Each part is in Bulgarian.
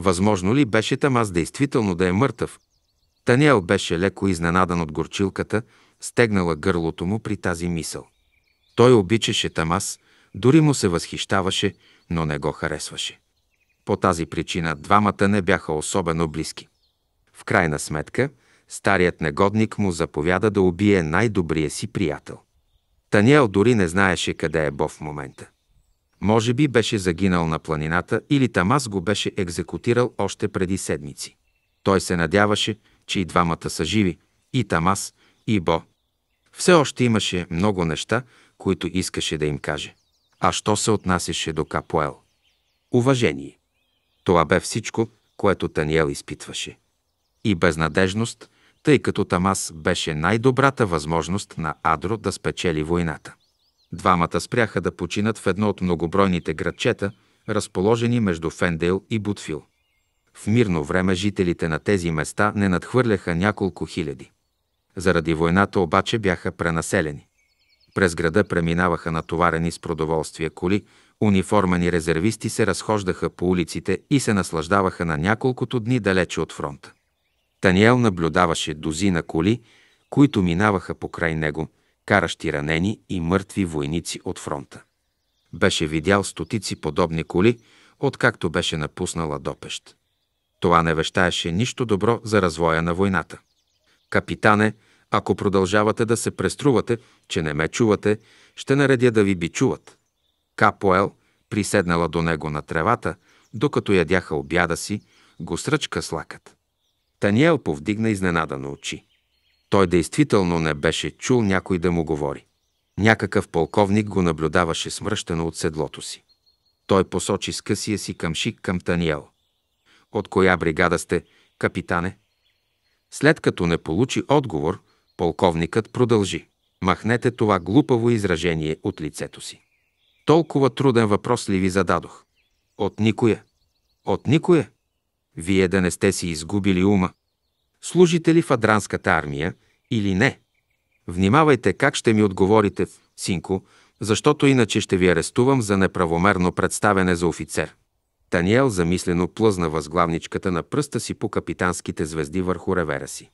Възможно ли беше Тамас действително да е мъртъв? Таниел беше леко изненадан от горчилката, стегнала гърлото му при тази мисъл. Той обичаше Тамас, дори му се възхищаваше, но не го харесваше. По тази причина двамата не бяха особено близки. В крайна сметка, старият негодник му заповяда да убие най-добрия си приятел. Таниел дори не знаеше къде е Бо в момента. Може би беше загинал на планината или Тамас го беше екзекутирал още преди седмици. Той се надяваше, че и двамата са живи, и Тамас, и Бо. Все още имаше много неща, които искаше да им каже. А що се отнасяше до Капоел? Уважение. Това бе всичко, което Таниел изпитваше. И безнадежност, тъй като Тамас беше най-добрата възможност на Адро да спечели войната. Двамата спряха да починат в едно от многобройните градчета, разположени между Фендейл и Бутфил. В мирно време жителите на тези места не надхвърляха няколко хиляди. Заради войната обаче бяха пренаселени. През града преминаваха натоварени с продоволствие коли, униформени резервисти се разхождаха по улиците и се наслаждаваха на няколкото дни далече от фронта. Таниел наблюдаваше дози на коли, които минаваха покрай него, каращи ранени и мъртви войници от фронта. Беше видял стотици подобни коли, откакто беше напуснала Допещ. Това не вещаеше нищо добро за развоя на войната. Капитане, ако продължавате да се преструвате, че не ме чувате, ще наредя да ви бичуват. Капоел, приседнала до него на тревата, докато ядяха обяда си, го сръчка с лакът. Таниел повдигна изненадано очи. Той действително не беше чул някой да му говори. Някакъв полковник го наблюдаваше смръщено от седлото си. Той посочи с късия си къмшик към Таниел. От коя бригада сте, капитане? След като не получи отговор, полковникът продължи. Махнете това глупаво изражение от лицето си. Толкова труден въпрос ли ви зададох? От никоя. От никоя? Вие да не сте си изгубили ума. Служите ли в Адранската армия или не. Внимавайте как ще ми отговорите, синко, защото иначе ще ви арестувам за неправомерно представене за офицер. Таниел замислено плъзна възглавничката на пръста си по капитанските звезди върху ревера си.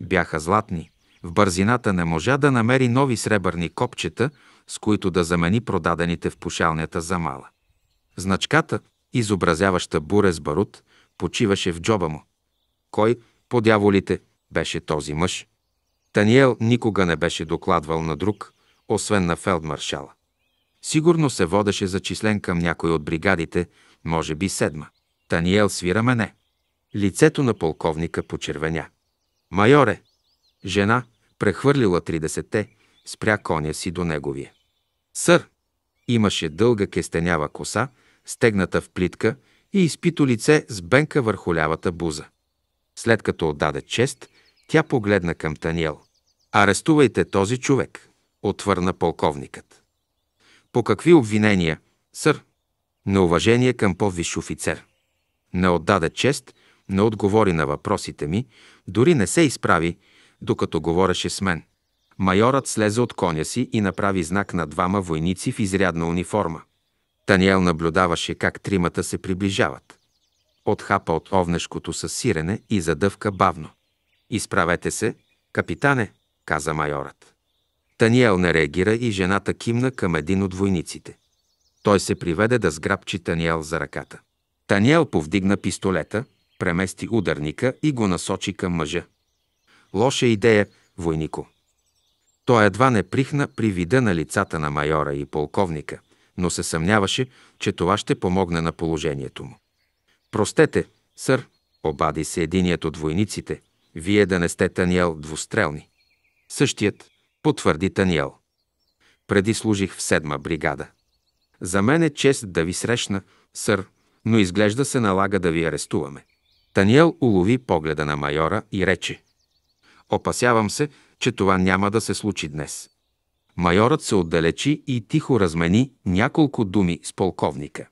Бяха златни. В бързината не можа да намери нови сребърни копчета, с които да замени продадените в пушалнята замала. Значката, изобразяваща буре с барут, почиваше в джоба му. Кой по дяволите беше този мъж. Таниел никога не беше докладвал на друг, освен на фелдмаршала. Сигурно се водеше зачислен към някой от бригадите, може би седма. Таниел свира мене. Лицето на полковника почервеня. Майоре! Жена, прехвърлила 30-те, спря коня си до неговия. Сър! Имаше дълга кестенява коса, стегната в плитка и изпито лице с бенка върху лявата буза. След като отдаде чест, тя погледна към Таниел. Арестувайте този човек, отвърна полковникът. По какви обвинения, сър? На уважение към по-висш офицер. Не отдаде чест, не отговори на въпросите ми, дори не се изправи, докато говореше с мен. Майорът слезе от коня си и направи знак на двама войници в изрядна униформа. Таниел наблюдаваше как тримата се приближават отхапа от овнешкото със сирене и задъвка бавно. Изправете се, капитане, каза майорът. Таниел не реагира и жената кимна към един от войниците. Той се приведе да сграбчи Таниел за ръката. Таниел повдигна пистолета, премести ударника и го насочи към мъжа. Лоша идея, войнико. Той едва не прихна при вида на лицата на майора и полковника, но се съмняваше, че това ще помогне на положението му. Простете, сър, обади се единият от войниците, вие да не сте Таниел двустрелни. Същият, потвърди Таниел. Преди служих в седма бригада. За мен е чест да ви срещна, сър, но изглежда се налага да ви арестуваме. Таниел улови погледа на майора и рече. Опасявам се, че това няма да се случи днес. Майорът се отдалечи и тихо размени няколко думи с полковника.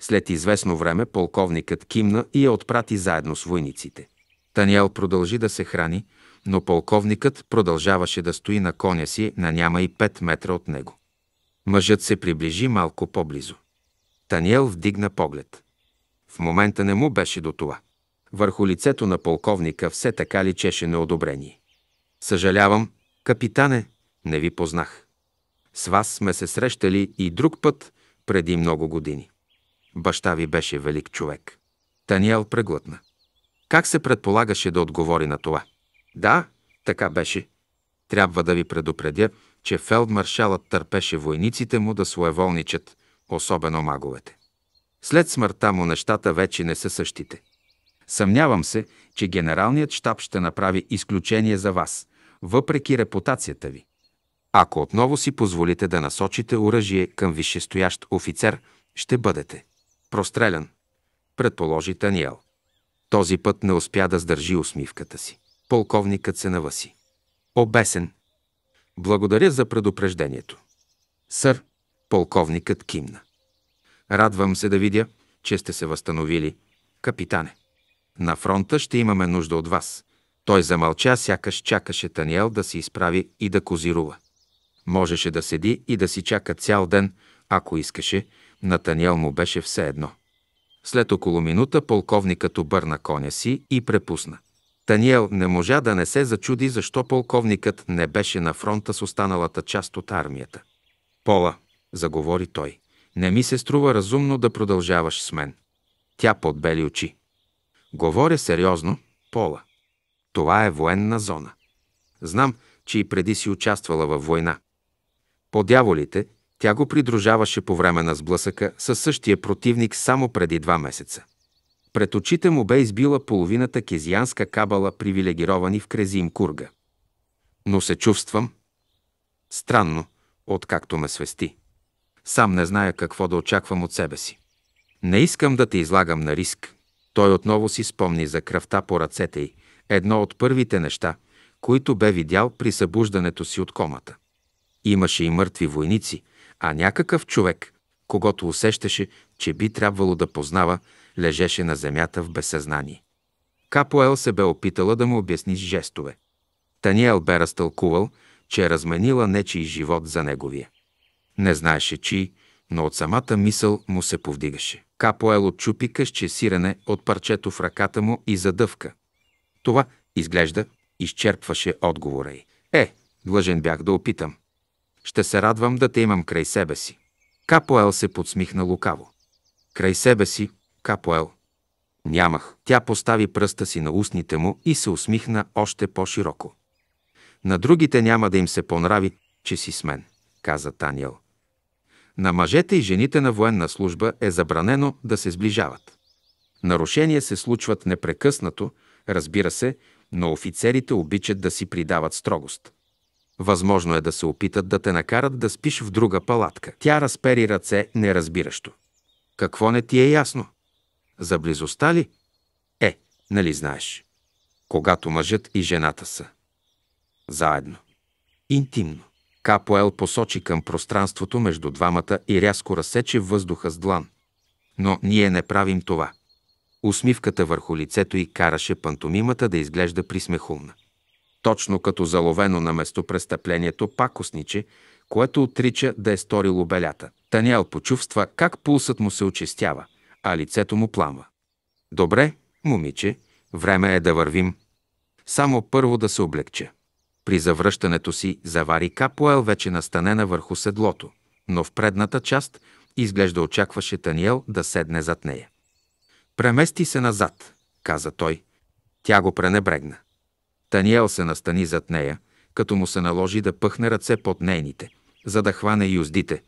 След известно време полковникът кимна и я отпрати заедно с войниците. Таниел продължи да се храни, но полковникът продължаваше да стои на коня си на няма и 5 метра от него. Мъжът се приближи малко по-близо. Таниел вдигна поглед. В момента не му беше до това. Върху лицето на полковника все така личеше неодобрение. Съжалявам, капитане, не ви познах. С вас сме се срещали и друг път преди много години. Баща ви беше велик човек. Таниел преглътна. Как се предполагаше да отговори на това? Да, така беше. Трябва да ви предупредя, че фелдмаршалът търпеше войниците му да своеволничат, особено маговете. След смъртта му нещата вече не са същите. Съмнявам се, че генералният щаб ще направи изключение за вас, въпреки репутацията ви. Ако отново си позволите да насочите оръжие към висшестоящ офицер, ще бъдете. Прострелян, предположи Таниел. Този път не успя да сдържи усмивката си. Полковникът се наваси. Обесен. Благодаря за предупреждението. Сър, полковникът кимна. Радвам се да видя, че сте се възстановили, капитане. На фронта ще имаме нужда от вас. Той замълча, сякаш чакаше Таниел да се изправи и да козирува. Можеше да седи и да си чака цял ден, ако искаше, Натаниел му беше все едно. След около минута полковникът обърна коня си и препусна. Таниел не можа да не се зачуди, защо полковникът не беше на фронта с останалата част от армията. «Пола», заговори той, «не ми се струва разумно да продължаваш с мен». Тя подбели очи. «Говоря сериозно, Пола. Това е военна зона. Знам, че и преди си участвала във война. По дяволите, тя го придружаваше по време на сблъсъка със същия противник само преди два месеца. Пред очите му бе избила половината кезиянска кабала, привилегировани в Крезим Курга. Но се чувствам. Странно, откакто ме свести. Сам не зная какво да очаквам от себе си. Не искам да те излагам на риск. Той отново си спомни за кръвта по ръцете й, едно от първите неща, които бе видял при събуждането си от комата. Имаше и мъртви войници – а някакъв човек, когато усещаше, че би трябвало да познава, лежеше на земята в безсъзнание. Капоел се бе опитала да му обясни с жестове. Таниел бе разтълкувал, че е разменила нечий живот за неговия. Не знаеше чий, но от самата мисъл му се повдигаше. Капоел отчупи къще сирене от парчето в ръката му и задъвка. Това, изглежда, изчерпваше отговора й. Е, длъжен бях да опитам. Ще се радвам да те имам край себе си. Капоел се подсмихна лукаво. Край себе си, Капоел. Нямах. Тя постави пръста си на устните му и се усмихна още по-широко. На другите няма да им се понрави, че си с мен, каза Таниел. На мъжете и жените на военна служба е забранено да се сближават. Нарушения се случват непрекъснато, разбира се, но офицерите обичат да си придават строгост. Възможно е да се опитат да те накарат да спиш в друга палатка. Тя разпери ръце неразбиращо. Какво не ти е ясно? За близостта ли? Е, нали знаеш. Когато мъжът и жената са. Заедно. Интимно. Капоел посочи към пространството между двамата и рязко разсече въздуха с длан. Но ние не правим това. Усмивката върху лицето й караше пантомимата да изглежда присмехулна. Точно като заловено на местопрестъплението пакосниче, което отрича да е сторило белята. Таниел почувства как пулсът му се очистява, а лицето му пламва. Добре, момиче, време е да вървим. Само първо да се облегча. При завръщането си завари Капоел вече настанена върху седлото, но в предната част изглежда очакваше Таниел да седне зад нея. Премести се назад, каза той. Тя го пренебрегна. Таниел се настани зад нея, като му се наложи да пъхне ръце под нейните, за да хване юздите.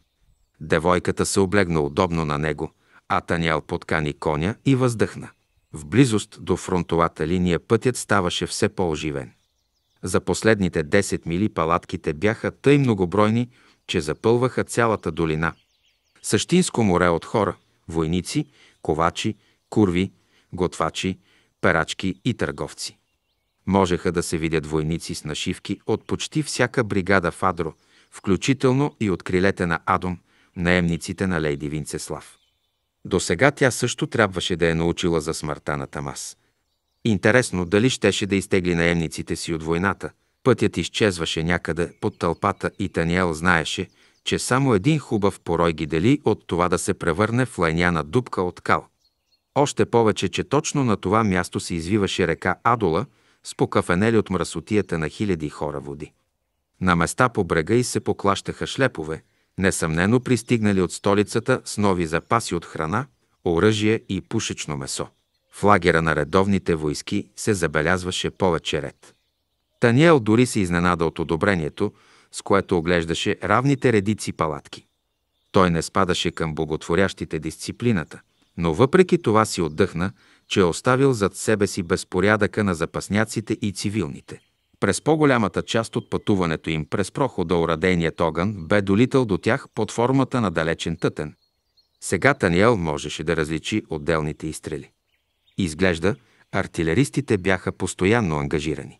Девойката се облегна удобно на него, а Таниел подкани коня и въздъхна. В близост до фронтовата линия пътят ставаше все по-оживен. За последните 10 мили палатките бяха тъй многобройни, че запълваха цялата долина. Същинско море от хора, войници, ковачи, курви, готвачи, перачки и търговци. Можеха да се видят войници с нашивки от почти всяка бригада в Адро, включително и от крилете на Адом, наемниците на Лейди Винцеслав. До сега тя също трябваше да е научила за смъртта на Тамас. Интересно дали щеше да изтегли наемниците си от войната. Пътят изчезваше някъде под тълпата и Таниел знаеше, че само един хубав порой ги дели от това да се превърне в лайняна дупка от кал. Още повече, че точно на това място се извиваше река Адола, спокафенели от мръсотията на хиляди хора води. На места по брега и се поклащаха шлепове, несъмнено пристигнали от столицата с нови запаси от храна, оръжие и пушечно месо. В лагера на редовните войски се забелязваше повече ред. Таниел дори се изненада от одобрението, с което оглеждаше равните редици палатки. Той не спадаше към боготворящите дисциплината, но въпреки това си отдъхна, че е оставил зад себе си безпорядъка на запасняците и цивилните. През по-голямата част от пътуването им през прохода урадейният огън бе долитал до тях под формата на далечен тътен. Сега Таниел можеше да различи отделните изстрели. Изглежда, артилеристите бяха постоянно ангажирани.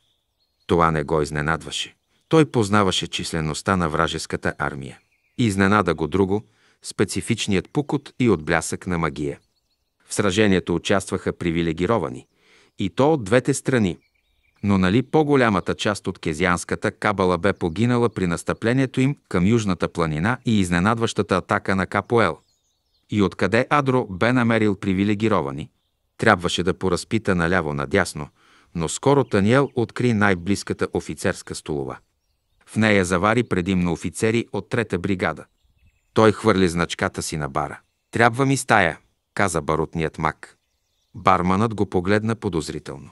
Това не го изненадваше. Той познаваше числеността на вражеската армия. Изненада го друго, специфичният пукот и отблясък на магия – в сражението участваха привилегировани, и то от двете страни. Но нали по-голямата част от кезианската кабала бе погинала при настъплението им към Южната планина и изненадващата атака на Капоел? И откъде Адро бе намерил привилегировани? Трябваше да поразпита наляво-надясно, но скоро Таниел откри най-близката офицерска столова. В нея завари предимно офицери от трета бригада. Той хвърли значката си на бара. Трябва ми стая, каза барутният мак. Барманът го погледна подозрително.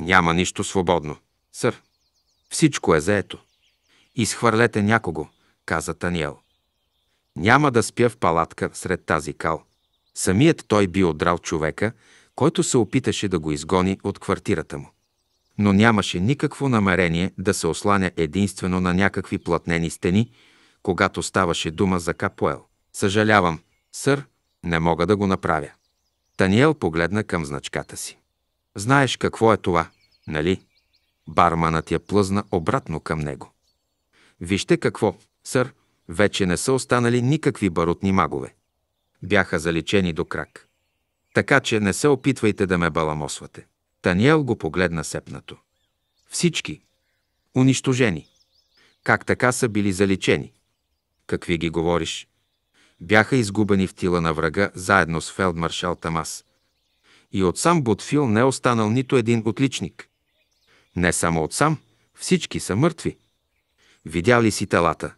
Няма нищо свободно, сър. Всичко е заето. Изхвърлете някого, каза Таниел. Няма да спя в палатка сред тази кал. Самият той би отдрал човека, който се опиташе да го изгони от квартирата му. Но нямаше никакво намерение да се осланя единствено на някакви платнени стени, когато ставаше дума за Капуел. Съжалявам, сър, не мога да го направя. Таниел погледна към значката си. Знаеш какво е това, нали? Барманът я плъзна обратно към него. Вижте какво, сър, вече не са останали никакви барутни магове. Бяха заличени до крак. Така че не се опитвайте да ме баламосвате. Таниел го погледна сепнато. Всички. Унищожени. Как така са били заличени? Какви ги говориш? бяха изгубени в тила на врага заедно с фелдмаршал Тамас. И от сам Бутфил не е останал нито един отличник. Не само от сам, всички са мъртви. Видял ли си телата?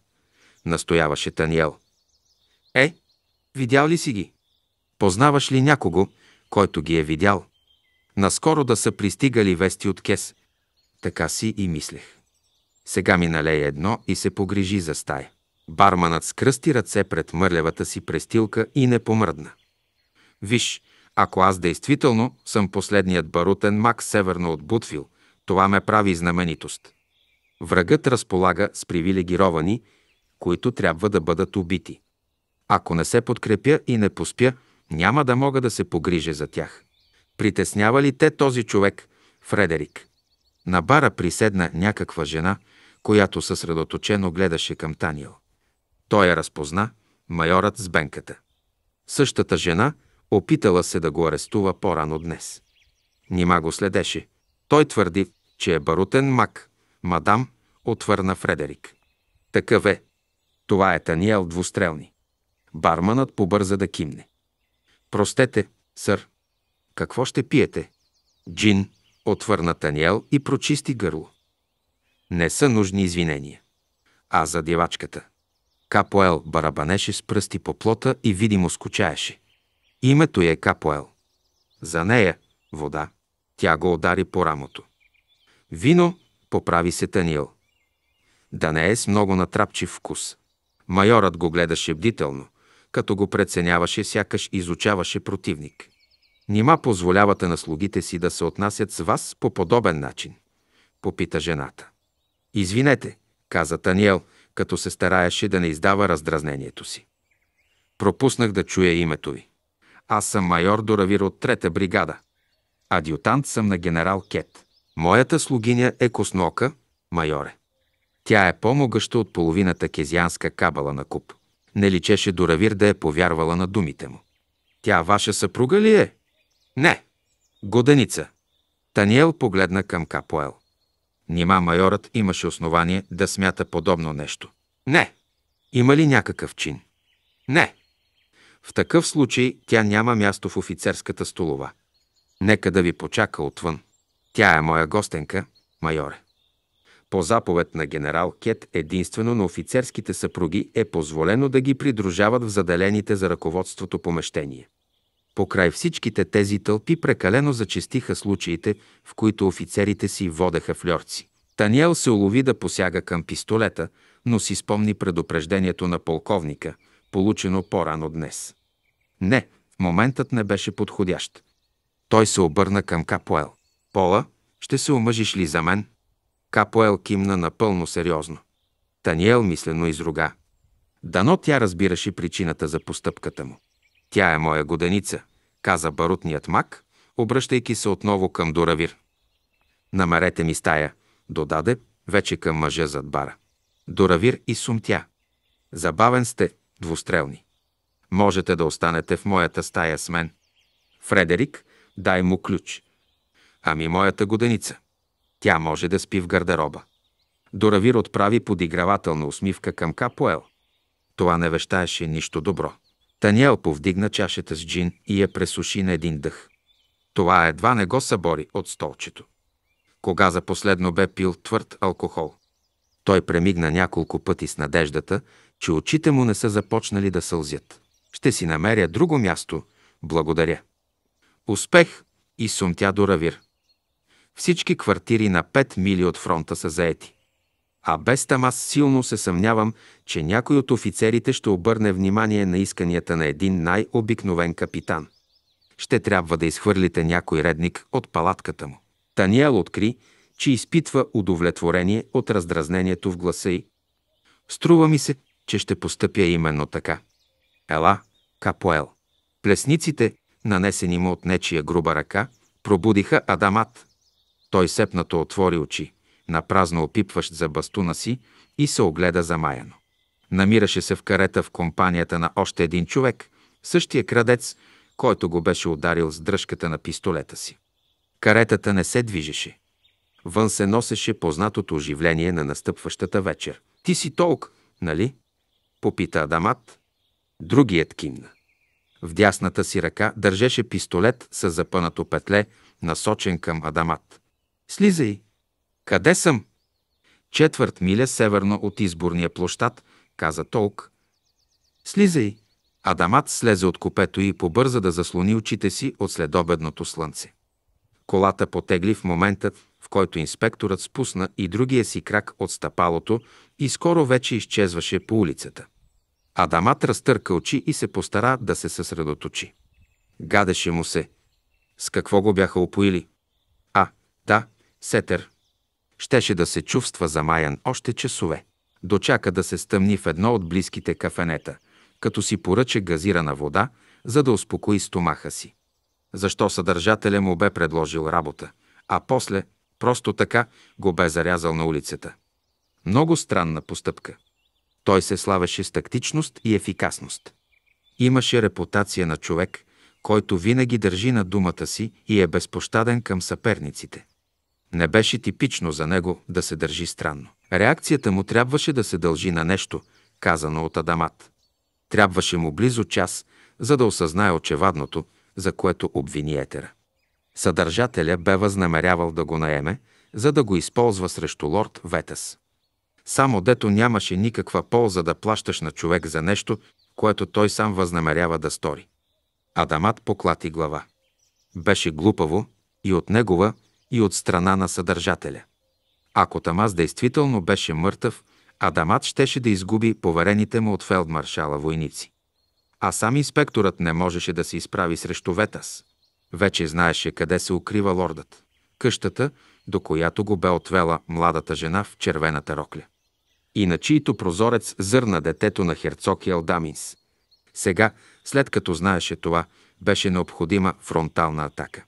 Настояваше Таниел. Е, видял ли си ги? Познаваш ли някого, който ги е видял? Наскоро да са пристигали вести от Кес. Така си и мислех. Сега ми налей едно и се погрижи за стая. Барманът скръсти ръце пред мърлевата си престилка и не помръдна. Виж, ако аз действително съм последният барутен мак северно от Бутвил, това ме прави знаменитост. Врагът разполага с привилегировани, които трябва да бъдат убити. Ако не се подкрепя и не поспя, няма да мога да се погрижа за тях. Притеснява ли те този човек, Фредерик? На бара приседна някаква жена, която съсредоточено гледаше към Таниел. Той я разпозна, майорът с бенката. Същата жена опитала се да го арестува по-рано днес. Нима го следеше. Той твърди, че е барутен мак. Мадам, отвърна Фредерик. Такъв е. Това е Таниел двустрелни. Барманът побърза да кимне. Простете, сър. Какво ще пиете? Джин, отвърна Таниел и прочисти гърло. Не са нужни извинения. А за девачката? Капоел барабанеше с пръсти по плота и видимо скучаеше. Името е Капоел. За нея – вода. Тя го удари по рамото. Вино – поправи се Таниел. Да не е с много натрапчив вкус. Майорът го гледаше бдително, като го преценяваше, сякаш изучаваше противник. Нима позволявате на слугите си да се отнасят с вас по подобен начин? Попита жената. Извинете, каза Таниел – като се стараеше да не издава раздразнението си. Пропуснах да чуя името ви. Аз съм майор Доравир от трета бригада. Адютант съм на генерал Кет. Моята слугиня е Коснока, майоре. Тя е по-могъща от половината кезианска кабала на куп. Не личеше Доравир да е повярвала на думите му. Тя ваша съпруга ли е? Не. Годеница. Таниел погледна към Капоел. Нима майорът имаше основание да смята подобно нещо. Не. Има ли някакъв чин? Не. В такъв случай тя няма място в офицерската столова. Нека да ви почака отвън. Тя е моя гостенка, майоре. По заповед на генерал Кет единствено на офицерските съпруги е позволено да ги придружават в заделените за ръководството помещения. Покрай всичките тези тълпи прекалено зачестиха случаите, в които офицерите си водеха флорци. Таниел се улови да посяга към пистолета, но си спомни предупреждението на полковника, получено по-рано днес. Не, моментът не беше подходящ. Той се обърна към Капоел. Пола, ще се омъжиш ли за мен? Капоел кимна напълно сериозно. Таниел мислено изруга. Дано тя разбираше причината за постъпката му. Тя е моя годеница каза барутният мак, обръщайки се отново към Доравир. Намерете ми стая, додаде, вече към мъжа зад бара. Доравир и сумтя. Забавен сте, двустрелни. Можете да останете в моята стая с мен. Фредерик, дай му ключ. Ами моята годеница. Тя може да спи в гардероба. Доравир отправи подигравателна усмивка към Капоел. Това не вещаеше нищо добро. Таниел повдигна чашата с джин и я пресуши на един дъх. Това едва не го събори от столчето. Кога за последно бе пил твърд алкохол? Той премигна няколко пъти с надеждата, че очите му не са започнали да сълзят. Ще си намеря друго място. Благодаря. Успех и сумтя до Равир. Всички квартири на 5 мили от фронта са заети. А без там аз силно се съмнявам, че някой от офицерите ще обърне внимание на исканията на един най-обикновен капитан. Ще трябва да изхвърлите някой редник от палатката му. Таниел откри, че изпитва удовлетворение от раздразнението в гласа й. Струва ми се, че ще постъпя именно така. Ела, Капоел. Плесниците, нанесени му от нечия груба ръка, пробудиха Адамат. Той сепнато отвори очи напразно опипващ за бастуна си и се огледа замаяно. Намираше се в карета в компанията на още един човек, същия крадец, който го беше ударил с дръжката на пистолета си. Каретата не се движеше. Вън се носеше познатото оживление на настъпващата вечер. Ти си толк, нали? Попита Адамат. Другият кимна. В дясната си ръка държеше пистолет с запънато петле, насочен към Адамат. Слизай, къде съм? Четвърт миля северно от изборния площад, каза Толк. Слизай. Адамат слезе от купето и побърза да заслони очите си от следобедното слънце. Колата потегли в момента, в който инспекторът спусна и другия си крак от стъпалото и скоро вече изчезваше по улицата. Адамат разтърка очи и се постара да се съсредоточи. Гадеше му се. С какво го бяха опоили? А, да, сетер щеше да се чувства замаян още часове. Дочака да се стъмни в едно от близките кафенета, като си поръча газирана вода, за да успокои стомаха си. Защо съдържателя му бе предложил работа, а после, просто така, го бе зарязал на улицата. Много странна постъпка. Той се славеше с тактичност и ефикасност. Имаше репутация на човек, който винаги държи на думата си и е безпощаден към съперниците. Не беше типично за него да се държи странно. Реакцията му трябваше да се дължи на нещо, казано от Адамат. Трябваше му близо час, за да осъзнае очевадното, за което обвини Етера. Съдържателя бе възнамерявал да го наеме, за да го използва срещу лорд Ветес. Само дето нямаше никаква полза да плащаш на човек за нещо, което той сам възнамерява да стори. Адамат поклати глава. Беше глупаво и от негова, и от страна на съдържателя. Ако Тамас действително беше мъртъв, Адамат щеше да изгуби поверените му от фелдмаршала войници. А сам инспекторът не можеше да се изправи срещу Ветас. Вече знаеше къде се укрива лордът. Къщата, до която го бе отвела младата жена в червената рокля. И на чийто прозорец зърна детето на херцог Елдаминс. Сега, след като знаеше това, беше необходима фронтална атака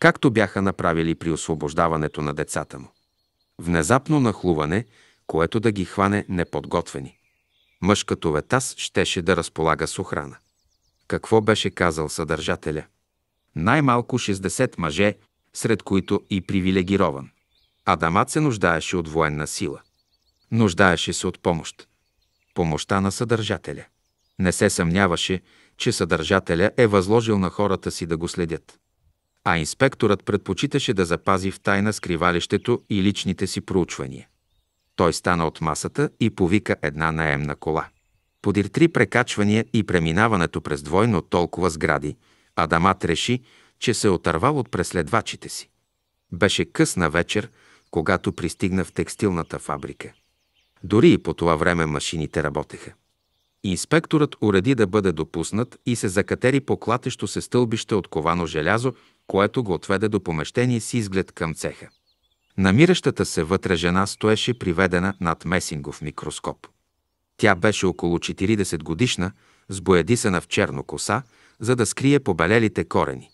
както бяха направили при освобождаването на децата му. Внезапно нахлуване, което да ги хване неподготвени. Мъж като Ветас щеше да разполага с охрана. Какво беше казал съдържателя? Най-малко 60 мъже, сред които и привилегирован. Адамат се нуждаеше от военна сила. Нуждаеше се от помощ. Помощта на съдържателя. Не се съмняваше, че съдържателя е възложил на хората си да го следят а инспекторът предпочиташе да запази в тайна скривалището и личните си проучвания. Той стана от масата и повика една наемна кола. Подир три прекачвания и преминаването през двойно толкова сгради, Адамат реши, че се е отървал от преследвачите си. Беше късна вечер, когато пристигна в текстилната фабрика. Дори и по това време машините работеха. Инспекторът уреди да бъде допуснат и се закатери по клатещо се стълбище от ковано желязо което го отведе до помещение с изглед към цеха. Намиращата се вътре жена стоеше приведена над месингов микроскоп. Тя беше около 40 годишна, с боядисана в черно коса, за да скрие побелелите корени.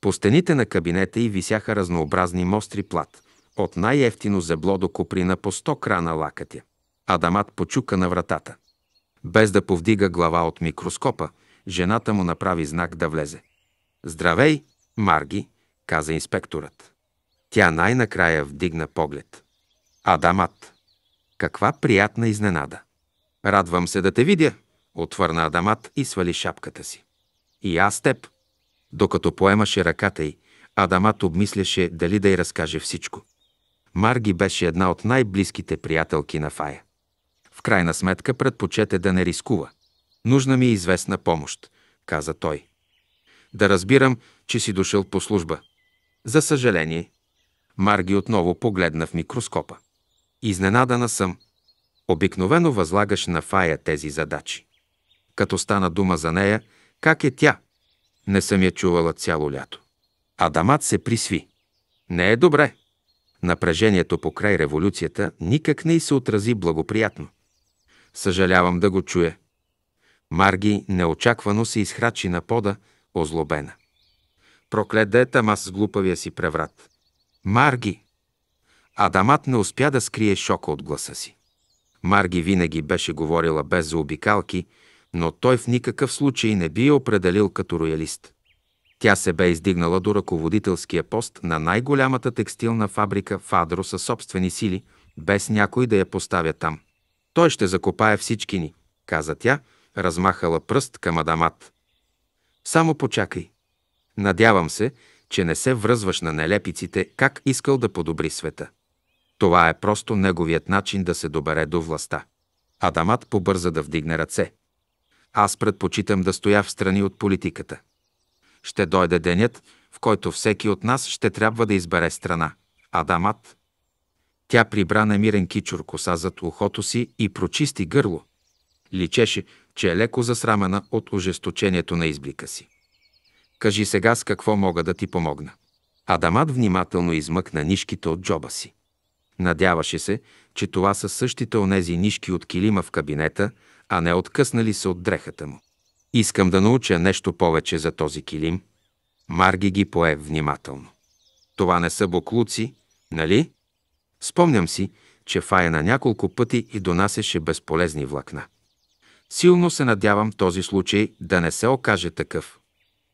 По стените на кабинета й висяха разнообразни мостри плат, от най-ефтино зебло до коприна по 100 крана лакътя. Адамат почука на вратата. Без да повдига глава от микроскопа, жената му направи знак да влезе. «Здравей!» Марги, каза инспекторът. Тя най-накрая вдигна поглед. Адамат. Каква приятна изненада. Радвам се да те видя, отвърна Адамат и свали шапката си. И аз теб. Докато поемаше ръката й, Адамат обмисляше дали да й разкаже всичко. Марги беше една от най-близките приятелки на Фая. В крайна сметка предпочете да не рискува. Нужна ми е известна помощ, каза той. Да разбирам, че си дошъл по служба. За съжаление, Марги отново погледна в микроскопа. Изненадана съм. Обикновено възлагаш на Фая тези задачи. Като стана дума за нея, как е тя? Не съм я чувала цяло лято. Адамат се присви. Не е добре. Напрежението покрай революцията никак не й се отрази благоприятно. Съжалявам да го чуя. Марги неочаквано се изхрачи на пода, озлобена. Прокледе Тамас с глупавия си преврат. Марги! Адамат не успя да скрие шока от гласа си. Марги винаги беше говорила без заобикалки, но той в никакъв случай не би я определил като роялист. Тя се бе издигнала до ръководителския пост на най-голямата текстилна фабрика Фадро със собствени сили, без някой да я поставя там. Той ще закопае всички ни, каза тя, размахала пръст към Адамат. Само почакай. Надявам се, че не се връзваш на нелепиците как искал да подобри света. Това е просто неговият начин да се добере до властта. Адамат побърза да вдигне ръце. Аз предпочитам да стоя в страни от политиката. Ще дойде денят, в който всеки от нас ще трябва да избере страна. Адамат. Тя прибра намирен кичур коса зад ухото си и прочисти гърло. Личеше, че е леко засрамена от ожесточението на изблика си. Кажи сега с какво мога да ти помогна. Адамат внимателно измъкна нишките от джоба си. Надяваше се, че това са същите онези нишки от килима в кабинета, а не откъснали се от дрехата му. Искам да науча нещо повече за този килим. Марги ги пое внимателно. Това не са буклуци, нали? Спомням си, че Фая на няколко пъти и донасеше безполезни влакна. Силно се надявам този случай да не се окаже такъв.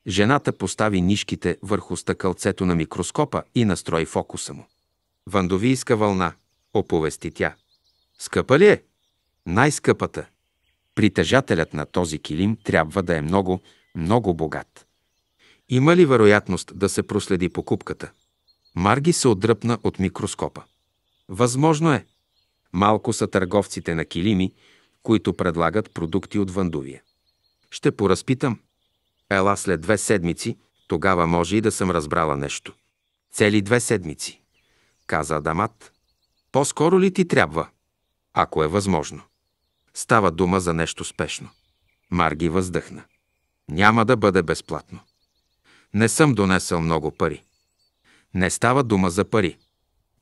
Жената постави нишките върху стъкълцето на микроскопа и настрои фокуса му. Вандовийска вълна, оповести тя. Скъпа ли е? Най-скъпата. Притежателят на този килим трябва да е много, много богат. Има ли вероятност да се проследи покупката? Марги се отдръпна от микроскопа. Възможно е. Малко са търговците на килими, които предлагат продукти от Вандувия. Ще поразпитам. Ела след две седмици, тогава може и да съм разбрала нещо. Цели две седмици, каза Адамат. По-скоро ли ти трябва? Ако е възможно. Става дума за нещо спешно. Марги въздъхна. Няма да бъде безплатно. Не съм донесъл много пари. Не става дума за пари.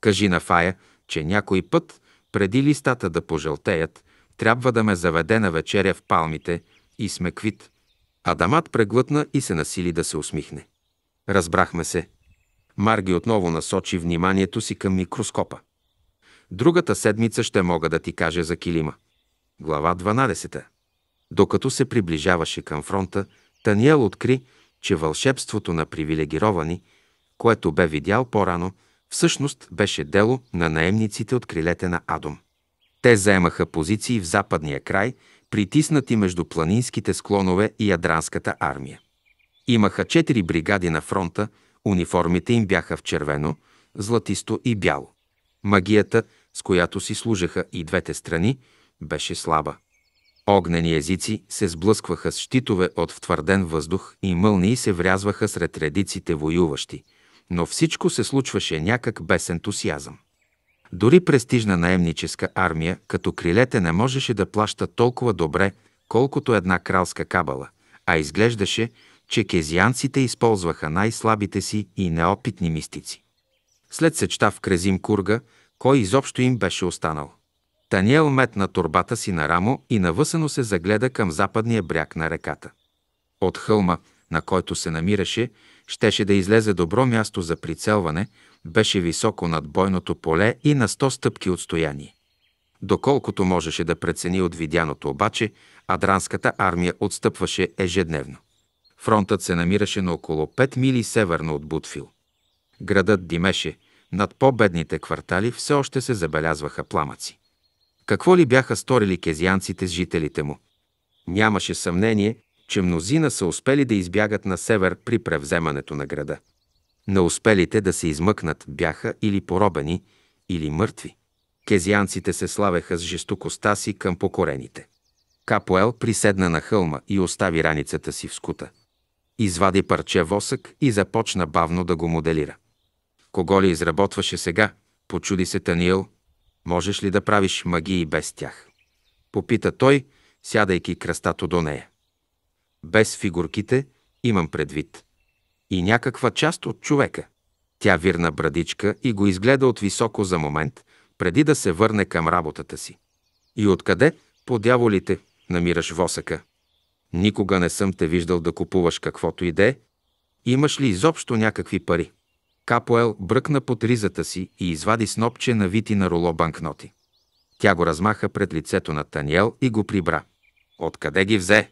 Кажи на Фая, че някой път, преди листата да пожълтеят, трябва да ме заведе на вечеря в палмите и сме квит. Адамат преглътна и се насили да се усмихне. Разбрахме се. Марги отново насочи вниманието си към микроскопа. Другата седмица ще мога да ти кажа за килима. Глава 12. Докато се приближаваше към фронта, Таниел откри, че вълшебството на привилегировани, което бе видял по-рано, всъщност беше дело на наемниците от крилете на Адом. Те заемаха позиции в западния край – притиснати между планинските склонове и Ядранската армия. Имаха четири бригади на фронта, униформите им бяха в червено, златисто и бяло. Магията, с която си служеха и двете страни, беше слаба. Огнени езици се сблъскваха с щитове от втвърден въздух и мълнии се врязваха сред редиците воюващи, но всичко се случваше някак без ентусиазъм. Дори престижна наемническа армия като крилете не можеше да плаща толкова добре, колкото една кралска кабала, а изглеждаше, че кезианците използваха най-слабите си и неопитни мистици. След сечта в Крезим Курга, кой изобщо им беше останал? Таниел метна турбата си на рамо и навъсено се загледа към западния бряг на реката. От хълма, на който се намираше, щеше да излезе добро място за прицелване, беше високо над бойното поле и на 100 стъпки отстояние. Доколкото можеше да прецени от видяното обаче, Адранската армия отстъпваше ежедневно. Фронтът се намираше на около 5 мили северно от Бутфил. Градът димеше, над по-бедните квартали все още се забелязваха пламъци. Какво ли бяха сторили кезианците с жителите му? Нямаше съмнение, че мнозина са успели да избягат на север при превземането на града успелите да се измъкнат бяха или поробени, или мъртви. Кезианците се славеха с жестокостта си към покорените. Капоел приседна на хълма и остави раницата си в скута. Извади парче восък и започна бавно да го моделира. Кого ли изработваше сега? Почуди се Таниел. Можеш ли да правиш магии без тях? Попита той, сядайки кръстато до нея. Без фигурките, имам предвид и някаква част от човека. Тя вирна брадичка и го изгледа от високо за момент, преди да се върне към работата си. И откъде, по дяволите, намираш восъка? Никога не съм те виждал да купуваш каквото и де. Имаш ли изобщо някакви пари? Капоел бръкна под ризата си и извади снопче вити на руло банкноти. Тя го размаха пред лицето на Таниел и го прибра. Откъде ги взе?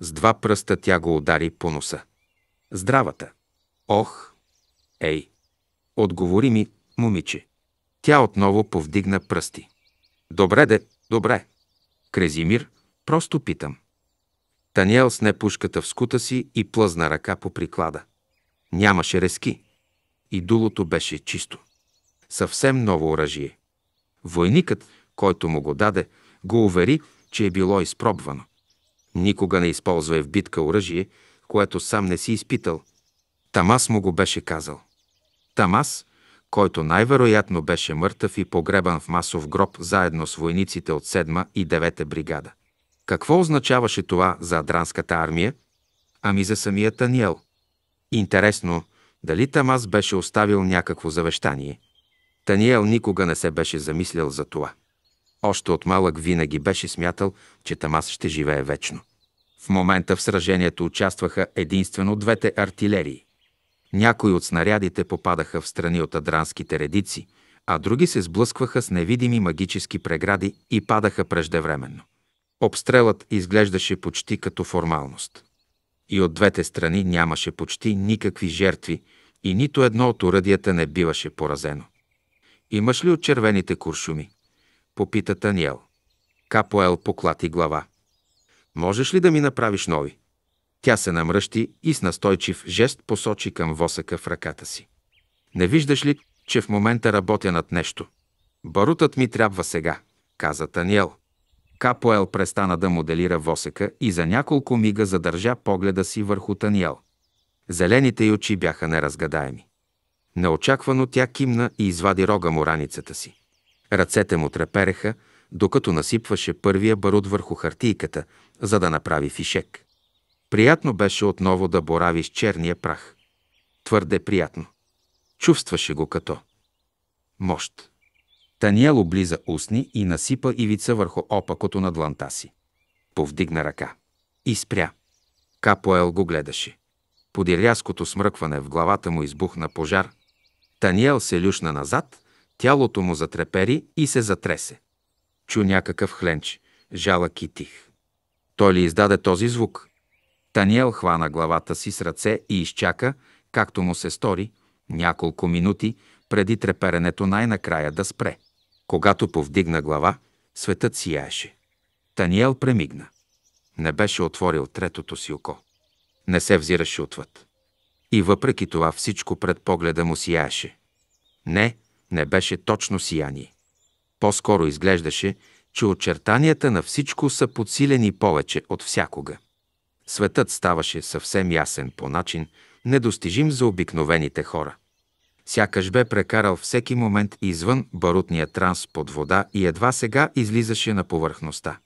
С два пръста тя го удари по носа. Здравата. Ох, ей, отговори ми, момиче. Тя отново повдигна пръсти. Добре де, добре. Крезимир, просто питам. Таниел сне пушката в скута си и плъзна ръка по приклада. Нямаше резки. И дулото беше чисто. Съвсем ново оръжие. Войникът, който му го даде, го увери, че е било изпробвано. Никога не използвай в битка оръжие, което сам не си изпитал. Тамас му го беше казал. Тамас, който най-вероятно беше мъртъв и погребан в масов гроб заедно с войниците от 7 и 9 бригада. Какво означаваше това за адранската армия? Ами за самия Таниел. Интересно, дали Тамас беше оставил някакво завещание? Таниел никога не се беше замислял за това. Още от малък винаги беше смятал, че Тамас ще живее вечно. В момента в сражението участваха единствено двете артилерии. Някои от снарядите попадаха в страни от адранските редици, а други се сблъскваха с невидими магически прегради и падаха преждевременно. Обстрелът изглеждаше почти като формалност. И от двете страни нямаше почти никакви жертви и нито едно от оръдията не биваше поразено. Имаш ли от червените куршуми? Попита Таниел. Капоел поклати глава. Можеш ли да ми направиш нови? Тя се намръщи и с настойчив жест посочи към восъка в ръката си. Не виждаш ли, че в момента работя над нещо? Барутът ми трябва сега, каза Таниел. Капоел престана да моделира восека и за няколко мига задържа погледа си върху Таниел. Зелените й очи бяха неразгадаеми. Неочаквано тя кимна и извади рога му раницата си. Ръцете му трепереха, докато насипваше първия барут върху хартийката, за да направи фишек. Приятно беше отново да борави с черния прах. Твърде приятно. Чувстваше го като мощ. Таниел облиза устни и насипа ивица върху опакото на дланта си. Повдигна ръка. И спря. Капоел го гледаше. Поди рязкото смръкване в главата му избухна пожар. Таниел се люшна назад, тялото му затрепери и се затресе чу някакъв хленч, жалък и тих. Той ли издаде този звук? Таниел хвана главата си с ръце и изчака, както му се стори, няколко минути преди треперенето най-накрая да спре. Когато повдигна глава, светът сияеше. Таниел премигна. Не беше отворил третото си око. Не се взираше отвъд. И въпреки това всичко пред погледа му сияеше. Не, не беше точно сияние. По-скоро изглеждаше, че очертанията на всичко са подсилени повече от всякога. Светът ставаше съвсем ясен по начин, недостижим за обикновените хора. Сякаш бе прекарал всеки момент извън барутния транс под вода и едва сега излизаше на повърхността.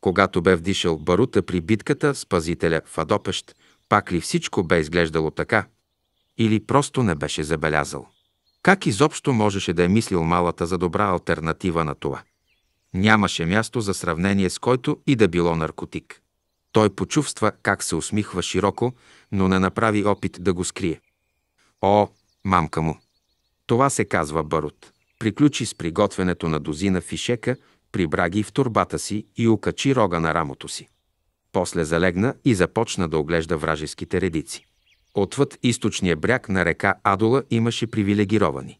Когато бе вдишал барута при битката с пазителя в Адопещ, пак ли всичко бе изглеждало така? Или просто не беше забелязал? Как изобщо можеше да е мислил малата за добра альтернатива на това? Нямаше място за сравнение с който и да било наркотик. Той почувства как се усмихва широко, но не направи опит да го скрие. О, мамка му! Това се казва Барут. Приключи с приготвянето на дозина фишека, прибра ги в турбата си и окачи рога на рамото си. После залегна и започна да оглежда вражеските редици. Отвъд източния бряг на река Адола имаше привилегировани.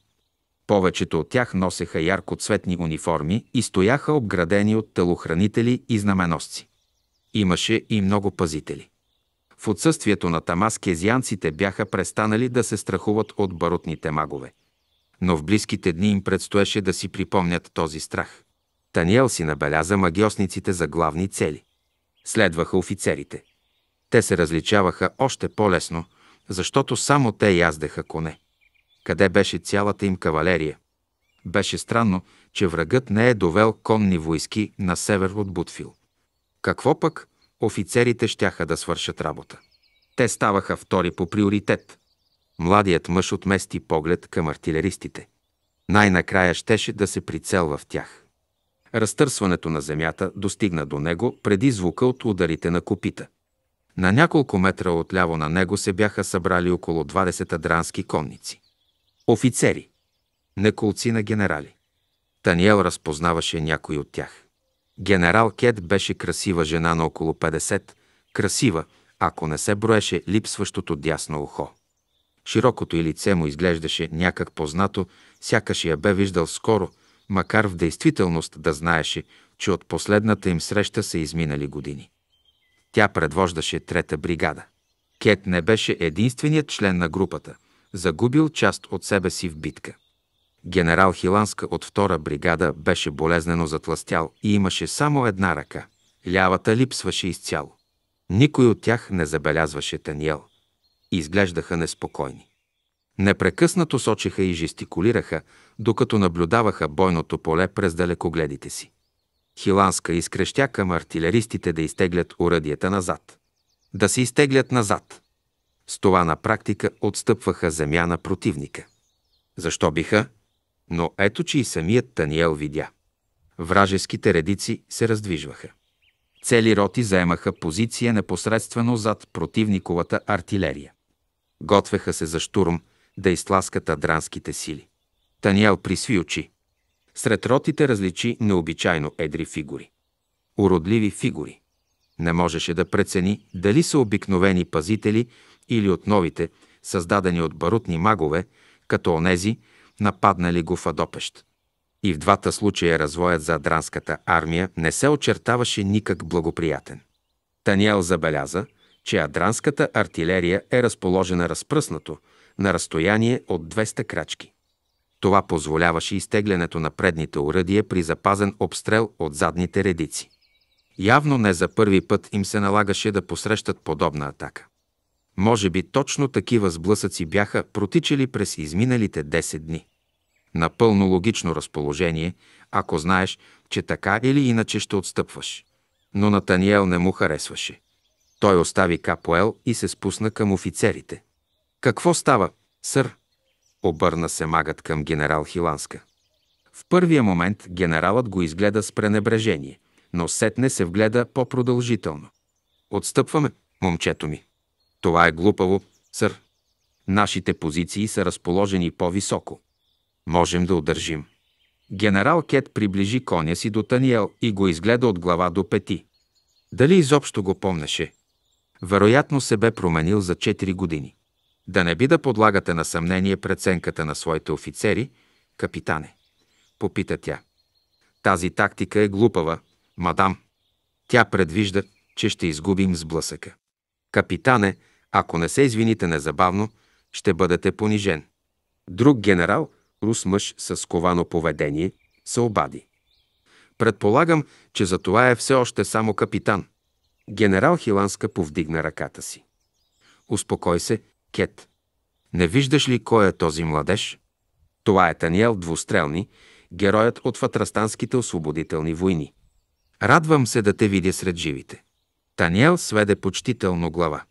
Повечето от тях носеха яркоцветни униформи и стояха обградени от телохранители и знаменосци. Имаше и много пазители. В отсъствието на Тамас кезианците бяха престанали да се страхуват от барутните магове. Но в близките дни им предстоеше да си припомнят този страх. Таниел си набеляза магиосниците за главни цели. Следваха офицерите. Те се различаваха още по-лесно – защото само те яздеха коне. Къде беше цялата им кавалерия? Беше странно, че врагът не е довел конни войски на север от Бутфил. Какво пък офицерите щяха да свършат работа? Те ставаха втори по приоритет. Младият мъж отмести поглед към артилеристите. Най-накрая щеше да се прицелва в тях. Разтърсването на земята достигна до него преди звука от ударите на копита. На няколко метра отляво на него се бяха събрали около 20 дрански конници. Офицери. Неколци на генерали. Таниел разпознаваше някой от тях. Генерал Кет беше красива жена на около 50, красива, ако не се броеше липсващото дясно ухо. Широкото и лице му изглеждаше някак познато, сякаш я бе виждал скоро, макар в действителност да знаеше, че от последната им среща са изминали години. Тя предвождаше трета бригада. Кет не беше единственият член на групата, загубил част от себе си в битка. Генерал Хиланска от втора бригада беше болезнено затластял и имаше само една ръка. Лявата липсваше изцяло. Никой от тях не забелязваше Таниел. Изглеждаха неспокойни. Непрекъснато сочеха и жестикулираха, докато наблюдаваха бойното поле през далекогледите си. Хиланска изкрещя към артилеристите да изтеглят уръдията назад. Да се изтеглят назад. С това на практика отстъпваха земя на противника. Защо биха? Но ето, че и самият Таниел видя. Вражеските редици се раздвижваха. Цели роти заемаха позиция непосредствено зад противниковата артилерия. Готвеха се за штурм да изтласкат адранските сили. Таниел присви очи. Сред ротите различи необичайно едри фигури. Уродливи фигури. Не можеше да прецени дали са обикновени пазители или от новите, създадени от барутни магове, като онези, нападнали го в Адопещ. И в двата случая развоят за адранската армия не се очертаваше никак благоприятен. Таниел забеляза, че адранската артилерия е разположена разпръснато, на разстояние от 200 крачки. Това позволяваше изтеглянето на предните уръдия при запазен обстрел от задните редици. Явно не за първи път им се налагаше да посрещат подобна атака. Може би точно такива сблъсъци бяха протичали през изминалите 10 дни. Напълно логично разположение, ако знаеш, че така или иначе ще отстъпваш. Но Натаниел не му харесваше. Той остави Капоел и се спусна към офицерите. Какво става, сър? Обърна се магът към генерал Хиланска. В първия момент генералът го изгледа с пренебрежение, но сетне се вгледа по-продължително. Отстъпваме, момчето ми. Това е глупаво, сър. Нашите позиции са разположени по-високо. Можем да удържим. Генерал Кет приближи коня си до Таниел и го изгледа от глава до пети. Дали изобщо го помнеше? Вероятно се бе променил за 4 години. Да не би да подлагате на съмнение преценката на своите офицери, капитане? Попита тя. Тази тактика е глупава, мадам. Тя предвижда, че ще изгубим сблъсъка. Капитане, ако не се извините незабавно, ще бъдете понижен. Друг генерал, рус мъж с сковано поведение, се обади. Предполагам, че за това е все още само капитан. Генерал Хиланска повдигна ръката си. Успокой се, Кет. Не виждаш ли кой е този младеж? Това е Таниел Двустрелни, героят от фатрастанските освободителни войни. Радвам се да те видя сред живите. Таниел сведе почтително глава.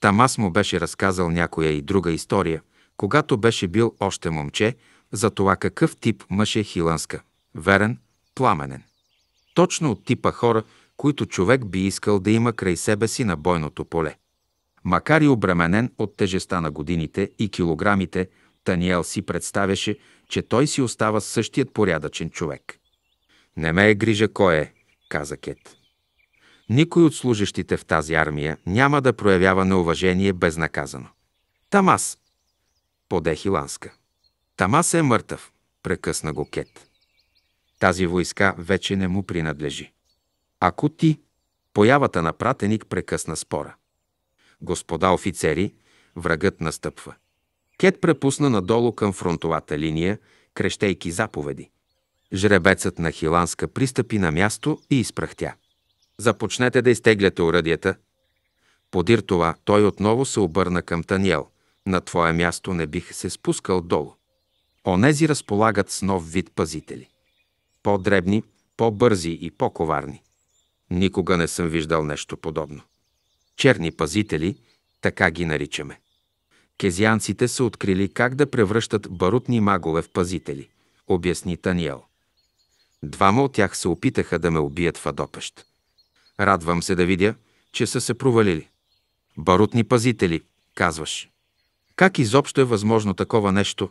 Тамас му беше разказал някоя и друга история, когато беше бил още момче, за това какъв тип мъж е Хиланска. Верен, пламенен. Точно от типа хора, които човек би искал да има край себе си на бойното поле. Макар и обременен от тежеста на годините и килограмите, Таниел си представяше, че той си остава същият порядъчен човек. «Не ме е грижа кой е», каза Кет. Никой от служащите в тази армия няма да проявява неуважение безнаказано. Тамас, подехи Ланска. Тамас е мъртъв, прекъсна го Кет. Тази войска вече не му принадлежи. Ако ти, появата на пратеник прекъсна спора господа офицери, врагът настъпва. Кет препусна надолу към фронтовата линия, крещейки заповеди. Жребецът на Хиланска пристъпи на място и изпрахтя. Започнете да изтегляте оръдията. Подир това, той отново се обърна към Таниел. На твое място не бих се спускал долу. Онези разполагат с нов вид пазители. По-дребни, по-бързи и по-коварни. Никога не съм виждал нещо подобно черни пазители, така ги наричаме. Кезианците са открили как да превръщат барутни магове в пазители, обясни Таниел. Двама от тях се опитаха да ме убият в Адопещ. Радвам се да видя, че са се провалили. Барутни пазители, казваш. Как изобщо е възможно такова нещо?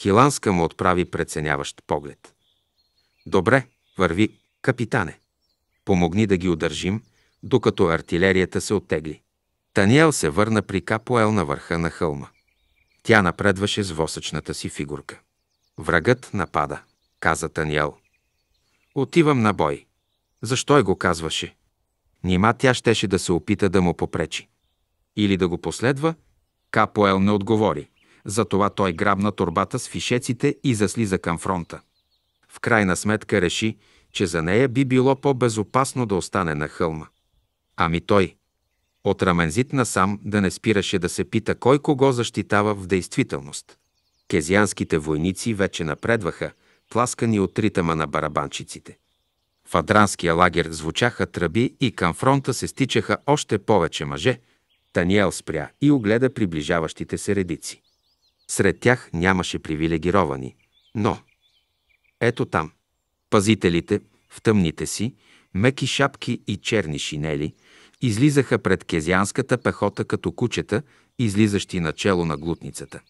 Хиланска му отправи преценяващ поглед. Добре, върви, капитане. Помогни да ги удържим докато артилерията се оттегли. Таниел се върна при Капоел на върха на хълма. Тя напредваше с восъчната си фигурка. Врагът напада, каза Таниел. Отивам на бой. Защо й го казваше? Нима тя щеше да се опита да му попречи. Или да го последва? Капоел не отговори. Затова той грабна турбата с фишеците и заслиза към фронта. В крайна сметка реши, че за нея би било по-безопасно да остане на хълма. Ами той, от Рамензит насам да не спираше да се пита кой кого защитава в действителност. Кезианските войници вече напредваха, пласкани от ритъма на барабанчиците. В адранския лагер звучаха тръби и към фронта се стичаха още повече мъже. Таниел спря и огледа приближаващите се редици. Сред тях нямаше привилегировани, но... Ето там. Пазителите, в тъмните си, меки шапки и черни шинели – излизаха пред кезянската пехота като кучета, излизащи начело на глутницата.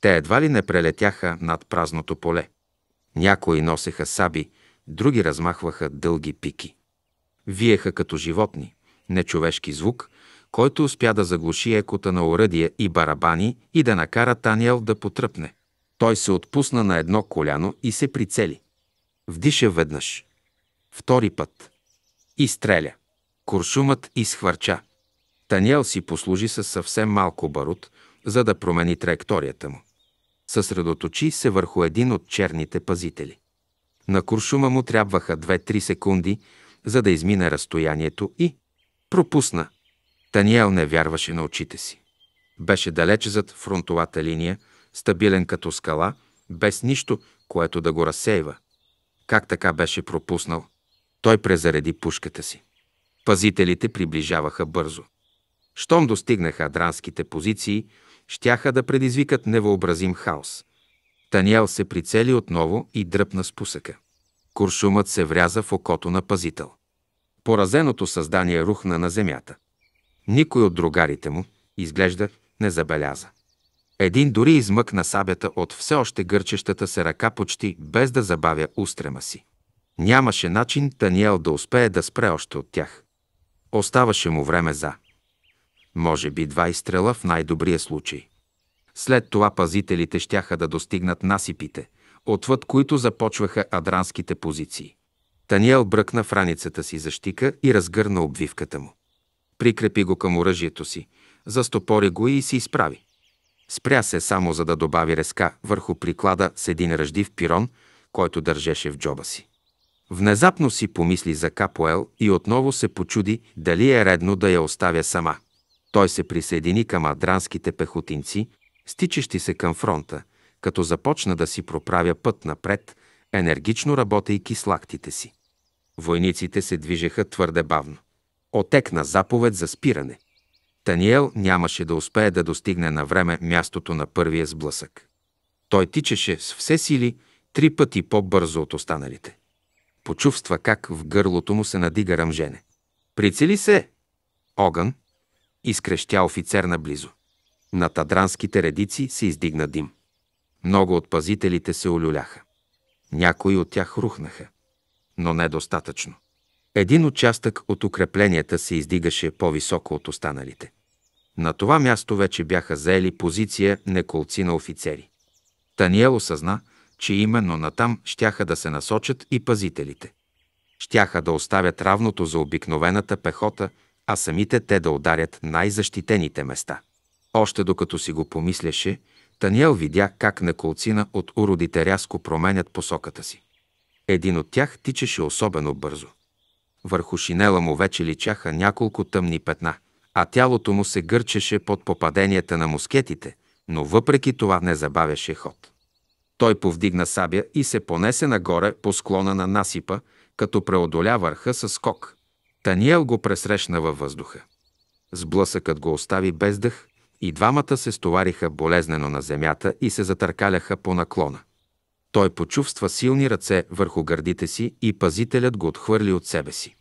Те едва ли не прелетяха над празното поле. Някои носеха саби, други размахваха дълги пики. Виеха като животни, нечовешки звук, който успя да заглуши екота на оръдия и барабани и да накара Таниел да потръпне. Той се отпусна на едно коляно и се прицели. Вдиша веднъж. Втори път. И стреля. Куршумът изхвърча. Таниел си послужи със съвсем малко барут, за да промени траекторията му. Съсредоточи се върху един от черните пазители. На куршума му трябваха 2-3 секунди, за да измине разстоянието и пропусна. Таниел не вярваше на очите си. Беше далеч зад фронтовата линия, стабилен като скала, без нищо, което да го разсейва. Как така беше пропуснал? Той презареди пушката си. Пазителите приближаваха бързо. Щом достигнаха дранските позиции, щяха да предизвикат невъобразим хаос. Таниел се прицели отново и дръпна спусъка. Куршумът се вряза в окото на пазител. Поразеното създание рухна на земята. Никой от другарите му, изглежда, не забеляза. Един дори измъкна сабята от все още гърчещата се ръка почти, без да забавя устрема си. Нямаше начин Таниел да успее да спре още от тях. Оставаше му време за. Може би два изстрела в най-добрия случай. След това пазителите щяха да достигнат насипите, отвъд които започваха адранските позиции. Таниел бръкна в раницата си за щика и разгърна обвивката му. Прикрепи го към оръжието си, застопори го и се изправи. Спря се само за да добави резка върху приклада с един ръждив пирон, който държеше в джоба си. Внезапно си помисли за Капоел и отново се почуди дали е редно да я оставя сама. Той се присъедини към адранските пехотинци, стичащи се към фронта, като започна да си проправя път напред, енергично работейки с лактите си. Войниците се движеха твърде бавно. Отекна заповед за спиране. Таниел нямаше да успее да достигне на време мястото на първия сблъсък. Той тичеше с все сили три пъти по-бързо от останалите. Почувства как в гърлото му се надига ръмжене. Прицели се! Огън! Изкрещя офицер наблизо. На тадранските редици се издигна дим. Много от пазителите се олюляха. Някои от тях рухнаха, но недостатъчно. Един участък от укрепленията се издигаше по-високо от останалите. На това място вече бяха заели позиция неколци на офицери. Таниел осъзна, че именно натам щяха да се насочат и пазителите. Щяха да оставят равното за обикновената пехота, а самите те да ударят най-защитените места. Още докато си го помисляше, Таниел видя как неколцина от уродите рязко променят посоката си. Един от тях тичаше особено бързо. Върху шинела му вече личаха няколко тъмни петна, а тялото му се гърчеше под попаденията на мускетите, но въпреки това не забавяше ход. Той повдигна сабя и се понесе нагоре по склона на насипа, като преодоля върха със скок. Таниел го пресрещна във въздуха. Сблъсъкът го остави без дъх и двамата се стовариха болезнено на земята и се затъркаляха по наклона. Той почувства силни ръце върху гърдите си и пазителят го отхвърли от себе си.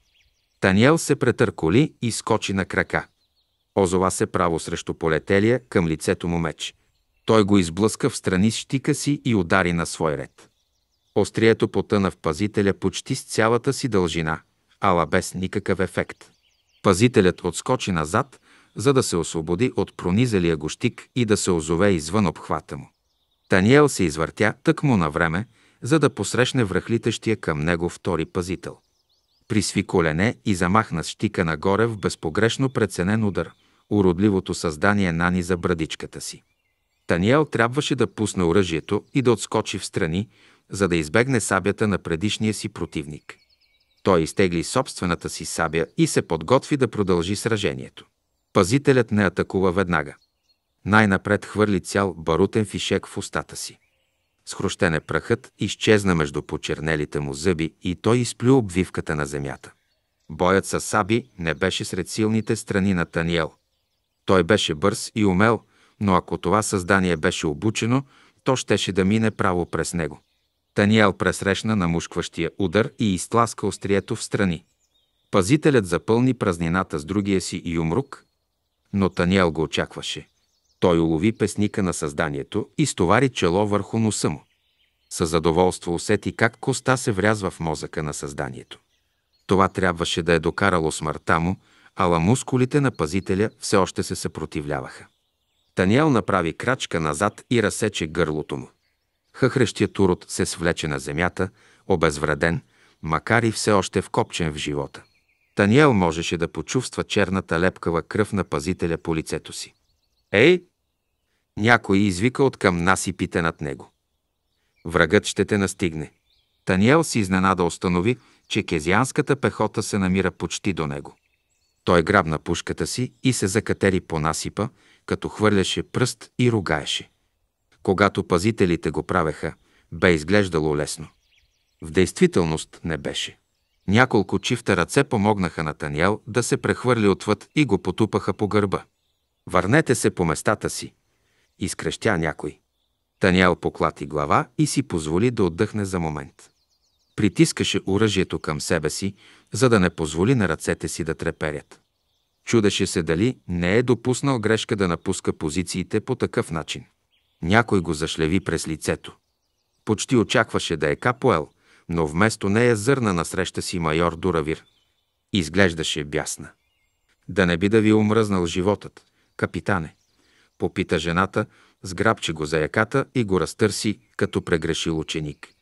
Таниел се претърколи и скочи на крака. Озова се право срещу полетелия към лицето му меч – той го изблъска в страни с щика си и удари на свой ред. Острието потъна в пазителя почти с цялата си дължина, ала без никакъв ефект. Пазителят отскочи назад, за да се освободи от пронизалия го щик и да се озове извън обхвата му. Таниел се извъртя тъкмо на време, за да посрещне връхлитащия към него втори пазител. Присви колене и замахна с щика нагоре в безпогрешно преценен удар. Уродливото създание нани за брадичката си. Таниел трябваше да пусне оръжието и да отскочи в страни, за да избегне сабята на предишния си противник. Той изтегли собствената си сабя и се подготви да продължи сражението. Пазителят не атакува веднага. Най-напред хвърли цял барутен фишек в устата си. Схрощен е прахът, изчезна между почернелите му зъби и той изплю обвивката на земята. Боят с Саби не беше сред силните страни на Таниел. Той беше бърз и умел – но ако това създание беше обучено, то щеше да мине право през него. Таниел пресрещна намушкващия удар и изтласка острието в страни. Пазителят запълни празнината с другия си юмрук, но Таниел го очакваше. Той улови песника на създанието и стовари чело върху носа му. Със задоволство усети как коста се врязва в мозъка на създанието. Това трябваше да е докарало смъртта му, ала мускулите на пазителя все още се съпротивляваха. Таниел направи крачка назад и разсече гърлото му. Хъхрещият урод се свлече на земята, обезвреден, макар и все още вкопчен в живота. Таниел можеше да почувства черната лепкава кръв на пазителя по лицето си. «Ей!» Някой извика от към насипите над него. Врагът ще те настигне. Таниел си изненада установи, че кезианската пехота се намира почти до него. Той грабна пушката си и се закатери по насипа, като хвърляше пръст и ругаеше. Когато пазителите го правеха, бе изглеждало лесно. В действителност не беше. Няколко чифта ръце помогнаха на Таниел да се прехвърли отвъд и го потупаха по гърба. Върнете се по местата си, изкрещя някой. Таниел поклати глава и си позволи да отдъхне за момент. Притискаше оръжието към себе си, за да не позволи на ръцете си да треперят. Чудеше се дали не е допуснал грешка да напуска позициите по такъв начин. Някой го зашлеви през лицето. Почти очакваше да е капоел, но вместо нея зърна насреща си майор Дуравир. Изглеждаше бясна. Да не би да ви умръзнал животът, капитане, попита жената, сграбчи го за яката и го разтърси, като прегрешил ученик.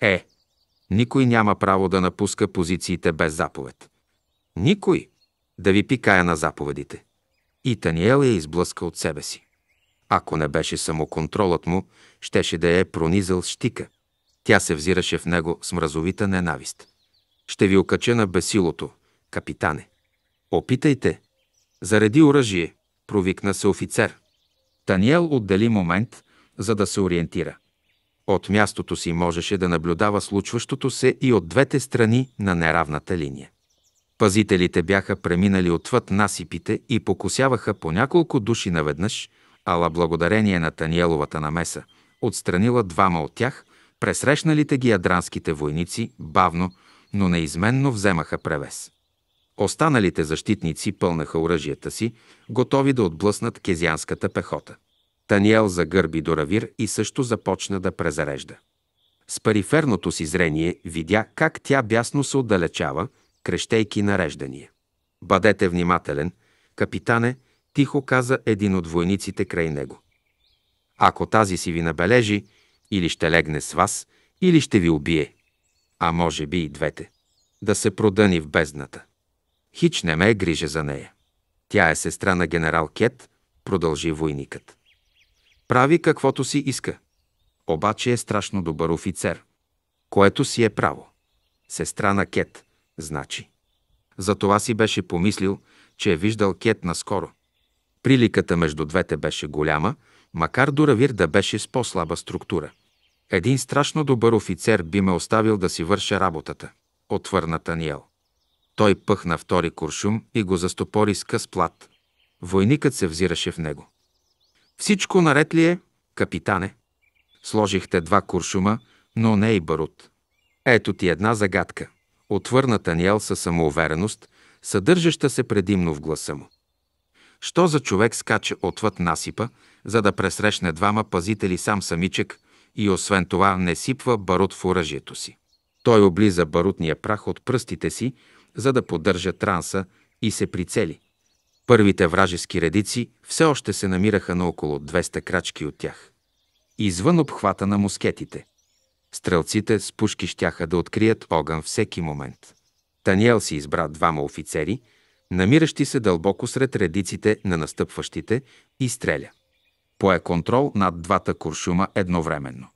Е, никой няма право да напуска позициите без заповед. Никой! да ви пикая на заповедите. И Таниел я изблъска от себе си. Ако не беше самоконтролът му, щеше да я е пронизал щика. Тя се взираше в него с мразовита ненавист. Ще ви окача на бесилото, капитане. Опитайте. Зареди оръжие, провикна се офицер. Таниел отдели момент, за да се ориентира. От мястото си можеше да наблюдава случващото се и от двете страни на неравната линия. Пазителите бяха преминали отвъд насипите и покосяваха по няколко души наведнъж, ала благодарение на Таниеловата намеса, отстранила двама от тях, пресрещналите ги адранските войници бавно, но неизменно вземаха превес. Останалите защитници пълнаха оръжията си, готови да отблъснат кезианската пехота. Таниел загърби до равир и също започна да презарежда. С париферното си зрение видя как тя бясно се отдалечава, крещейки нареждания. Бъдете внимателен, капитане, тихо каза един от войниците край него. Ако тази си ви набележи, или ще легне с вас, или ще ви убие. А може би и двете. Да се продъни в бездната. Хич не ме е грижа за нея. Тя е сестра на генерал Кет, продължи войникът. Прави каквото си иска. Обаче е страшно добър офицер, което си е право. Сестра на Кет – значи. За това си беше помислил, че е виждал Кет наскоро. Приликата между двете беше голяма, макар Дуравир да беше с по-слаба структура. Един страшно добър офицер би ме оставил да си върша работата, отвърна Таниел. Той пъхна втори куршум и го застопори с къс плат. Войникът се взираше в него. Всичко наред ли е, капитане? Сложихте два куршума, но не и барут. Ето ти една загадка – отвърна Таниел със самоувереност, съдържаща се предимно в гласа му. Що за човек скача отвъд насипа, за да пресрещне двама пазители сам самичек и освен това не сипва барут в оръжието си. Той облиза барутния прах от пръстите си, за да поддържа транса и се прицели. Първите вражески редици все още се намираха на около 200 крачки от тях. Извън обхвата на мускетите – Стрелците с пушки щяха да открият огън всеки момент. Таниел си избра двама офицери, намиращи се дълбоко сред редиците на настъпващите и стреля. Пое контрол над двата куршума едновременно.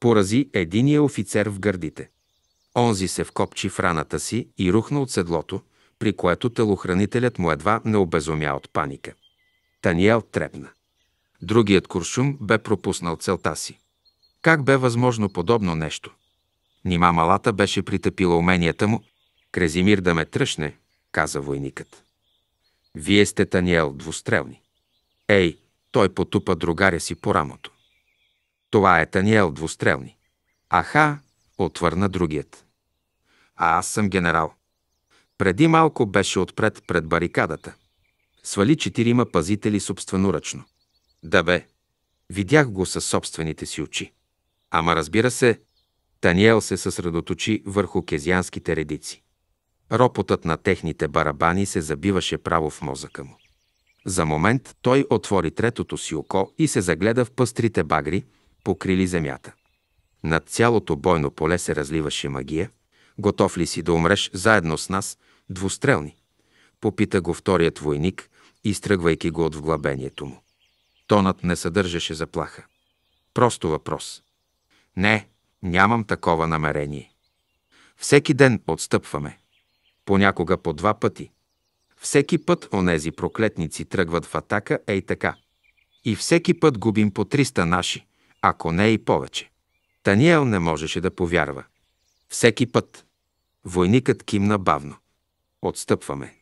Порази единия офицер в гърдите. Онзи се вкопчи в раната си и рухна от седлото, при което телохранителят му едва не обезумя от паника. Таниел трепна. Другият куршум бе пропуснал целта си. Как бе възможно подобно нещо? Нима малата беше притъпила уменията му. Крезимир да ме тръшне, каза войникът. Вие сте Таниел Двустрелни. Ей, той потупа другаря си по рамото. Това е Таниел Двустрелни. Аха, отвърна другият. А аз съм генерал. Преди малко беше отпред пред барикадата. Свали четирима пазители собственоръчно. Да бе, видях го със собствените си очи. Ама разбира се, Таниел се съсредоточи върху кезианските редици. Ропотът на техните барабани се забиваше право в мозъка му. За момент той отвори третото си око и се загледа в пъстрите багри, покрили земята. Над цялото бойно поле се разливаше магия. Готов ли си да умреш заедно с нас, двустрелни? Попита го вторият войник, изтръгвайки го от вглъбението му. Тонът не съдържаше заплаха. Просто въпрос. Не, нямам такова намерение. Всеки ден отстъпваме. Понякога по два пъти. Всеки път онези проклетници тръгват в атака, ей така. И всеки път губим по 300 наши, ако не и повече. Таниел не можеше да повярва. Всеки път. Войникът кимна бавно. Отстъпваме.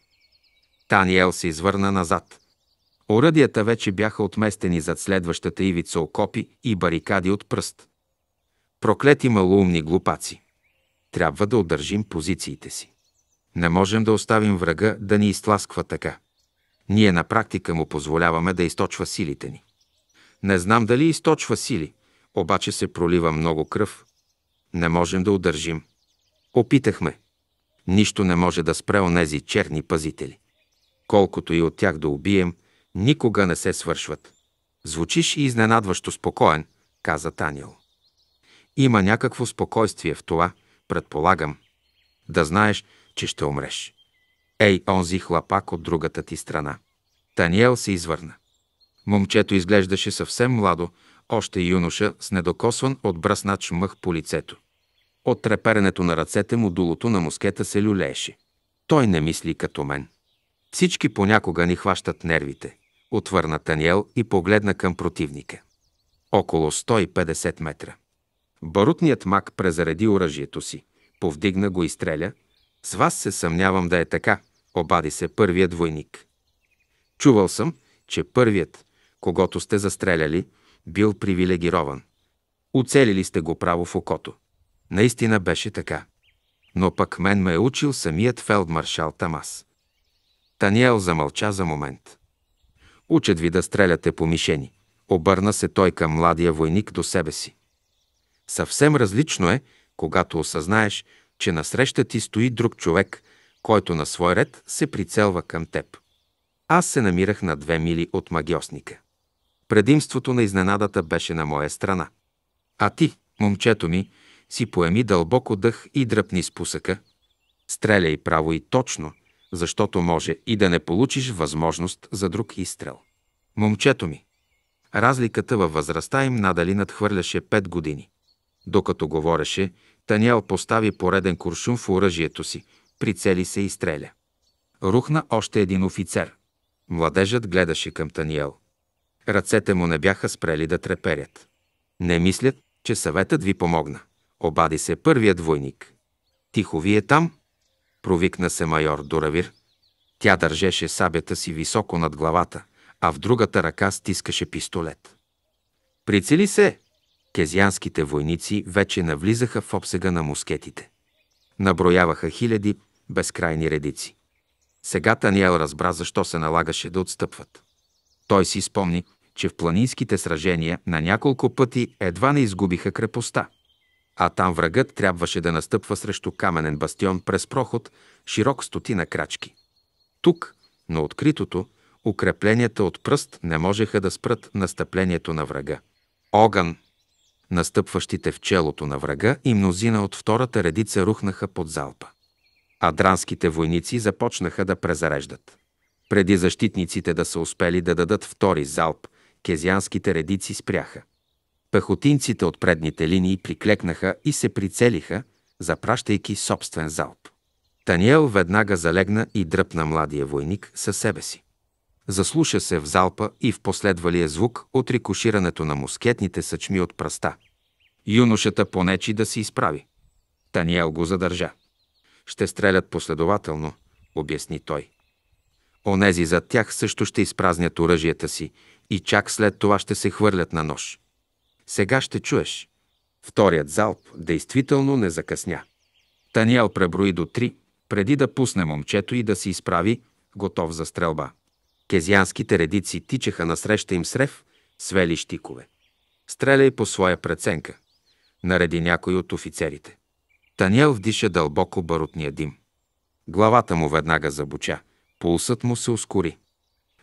Таниел се извърна назад. Оръдията вече бяха отместени зад следващата ивица окопи и барикади от пръст. Проклети малоумни глупаци! Трябва да удържим позициите си. Не можем да оставим врага да ни изтласква така. Ние на практика му позволяваме да източва силите ни. Не знам дали източва сили, обаче се пролива много кръв. Не можем да удържим. Опитахме. Нищо не може да спре онези черни пазители. Колкото и от тях да убием, никога не се свършват. Звучиш и изненадващо спокоен, каза Таниел. Има някакво спокойствие в това, предполагам. Да знаеш, че ще умреш. Ей, онзи хлапак от другата ти страна. Таниел се извърна. Момчето изглеждаше съвсем младо, още юноша с недокосван от браснач мъх по лицето. От треперенето на ръцете му дулото на мускета се люлееше. Той не мисли като мен. Всички понякога ни хващат нервите, отвърна Таниел и погледна към противника. Около 150 метра. Барутният мак презареди оръжието си, повдигна го и стреля. С вас се съмнявам да е така, обади се първият войник. Чувал съм, че първият, когато сте застреляли, бил привилегирован. Оцелили сте го право в окото. Наистина беше така. Но пък мен ме е учил самият фелдмаршал Тамас. Таниел замълча за момент. Учат ви да стреляте по мишени. Обърна се той към младия войник до себе си. Съвсем различно е, когато осъзнаеш, че насреща ти стои друг човек, който на свой ред се прицелва към теб. Аз се намирах на две мили от магиосника. Предимството на изненадата беше на моя страна. А ти, момчето ми, си поеми дълбоко дъх и дръпни спусъка. Стреляй право и точно, защото може и да не получиш възможност за друг изстрел. Момчето ми. Разликата във възрастта им надали надхвърляше 5 години. Докато говореше, Таниел постави пореден куршум в оръжието си, прицели се и стреля. Рухна още един офицер. Младежът гледаше към Таниел. Ръцете му не бяха спрели да треперят. Не мислят, че съветът ви помогна. Обади се първият двойник. Тихо ви е там? Провикна се майор Дуравир. Тя държеше сабята си високо над главата, а в другата ръка стискаше пистолет. Прицели се! Кезианските войници вече навлизаха в обсега на мускетите. Наброяваха хиляди, безкрайни редици. Сега Таниел разбра защо се налагаше да отстъпват. Той си спомни, че в планинските сражения на няколко пъти едва не изгубиха крепостта. А там врагът трябваше да настъпва срещу каменен бастион през проход, широк стотина крачки. Тук, на откритото, укрепленията от пръст не можеха да спрат настъплението на врага. Огън, настъпващите в челото на врага и мнозина от втората редица рухнаха под залпа. Адранските войници започнаха да презареждат. Преди защитниците да са успели да дадат втори залп, кезианските редици спряха. Пехотинците от предните линии приклекнаха и се прицелиха, запращайки собствен залп. Таниел веднага залегна и дръпна младия войник със себе си. Заслуша се в залпа и в последвалия звук от рикоширането на мускетните съчми от пръста. Юношата понечи да се изправи. Таниел го задържа. Ще стрелят последователно, обясни той. Онези зад тях също ще изпразнят оръжията си и чак след това ще се хвърлят на нож. Сега ще чуеш. Вторият залп действително не закъсня. Таниел преброи до три, преди да пусне момчето и да се изправи, готов за стрелба кезианските редици тичаха насреща им с рев, свели щикове. Стреляй по своя преценка, нареди някой от офицерите. Таниел вдиша дълбоко барутния дим. Главата му веднага забуча, пулсът му се ускори.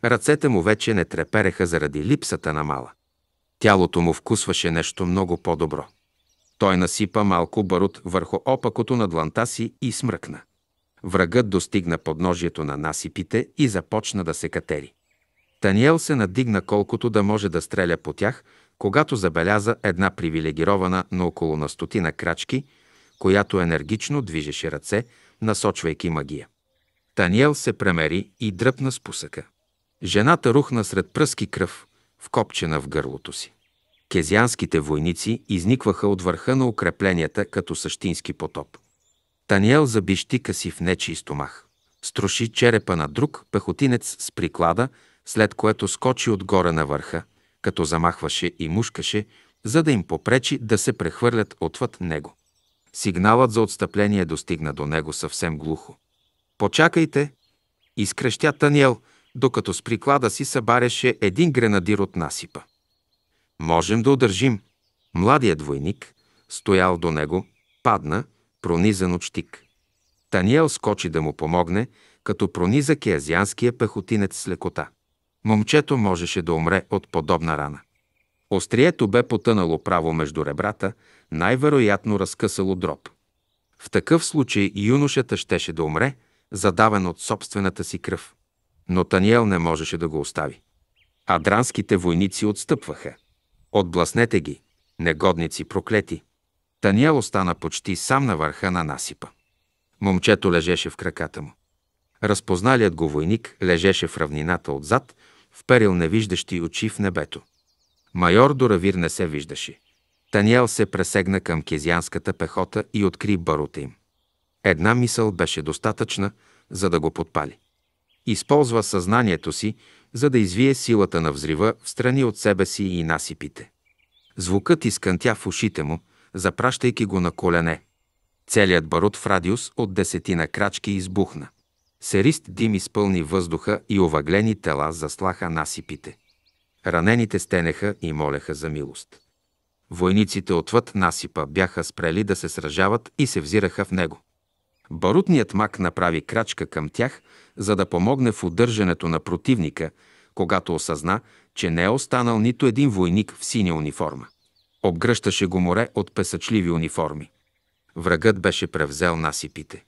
Ръцете му вече не трепереха заради липсата на мала. Тялото му вкусваше нещо много по-добро. Той насипа малко барут върху опакото на дланта си и смръкна. Врагът достигна подножието на насипите и започна да се катери. Таниел се надигна колкото да може да стреля по тях, когато забеляза една привилегирована на около на стотина крачки, която енергично движеше ръце, насочвайки магия. Таниел се премери и дръпна с пусъка. Жената рухна сред пръски кръв, вкопчена в гърлото си. Кезианските войници изникваха от върха на укрепленията като същински потоп – Таниел заби щика си в нечи стомах. Струши черепа на друг пехотинец с приклада, след което скочи отгоре на върха, като замахваше и мушкаше, за да им попречи да се прехвърлят отвъд него. Сигналът за отстъпление достигна до него съвсем глухо. «Почакайте!» изкрещя Таниел, докато с приклада си събаряше един гренадир от насипа. «Можем да удържим!» Младият двойник стоял до него, падна – пронизан от щик. Таниел скочи да му помогне, като прониза кеазианския пехотинец с лекота. Момчето можеше да умре от подобна рана. Острието бе потънало право между ребрата, най-вероятно разкъсало дроб. В такъв случай юношата щеше да умре, задавен от собствената си кръв. Но Таниел не можеше да го остави. Адранските войници отстъпваха. Отбласнете ги, негодници проклети! Таниел остана почти сам на върха на насипа. Момчето лежеше в краката му. Разпозналият го войник лежеше в равнината отзад, вперил невиждащи очи в небето. Майор Доравир не се виждаше. Таниел се пресегна към кезианската пехота и откри барута им. Една мисъл беше достатъчна, за да го подпали. Използва съзнанието си, за да извие силата на взрива в страни от себе си и насипите. Звукът изкънтя в ушите му, запращайки го на колене. Целият барут в радиус от десетина крачки избухна. Серист дим изпълни въздуха и овъглени тела заслаха насипите. Ранените стенеха и молеха за милост. Войниците отвъд насипа бяха спрели да се сражават и се взираха в него. Барутният мак направи крачка към тях, за да помогне в удържането на противника, когато осъзна, че не е останал нито един войник в синя униформа. Обгръщаше го море от песъчливи униформи. Врагът беше превзел насипите.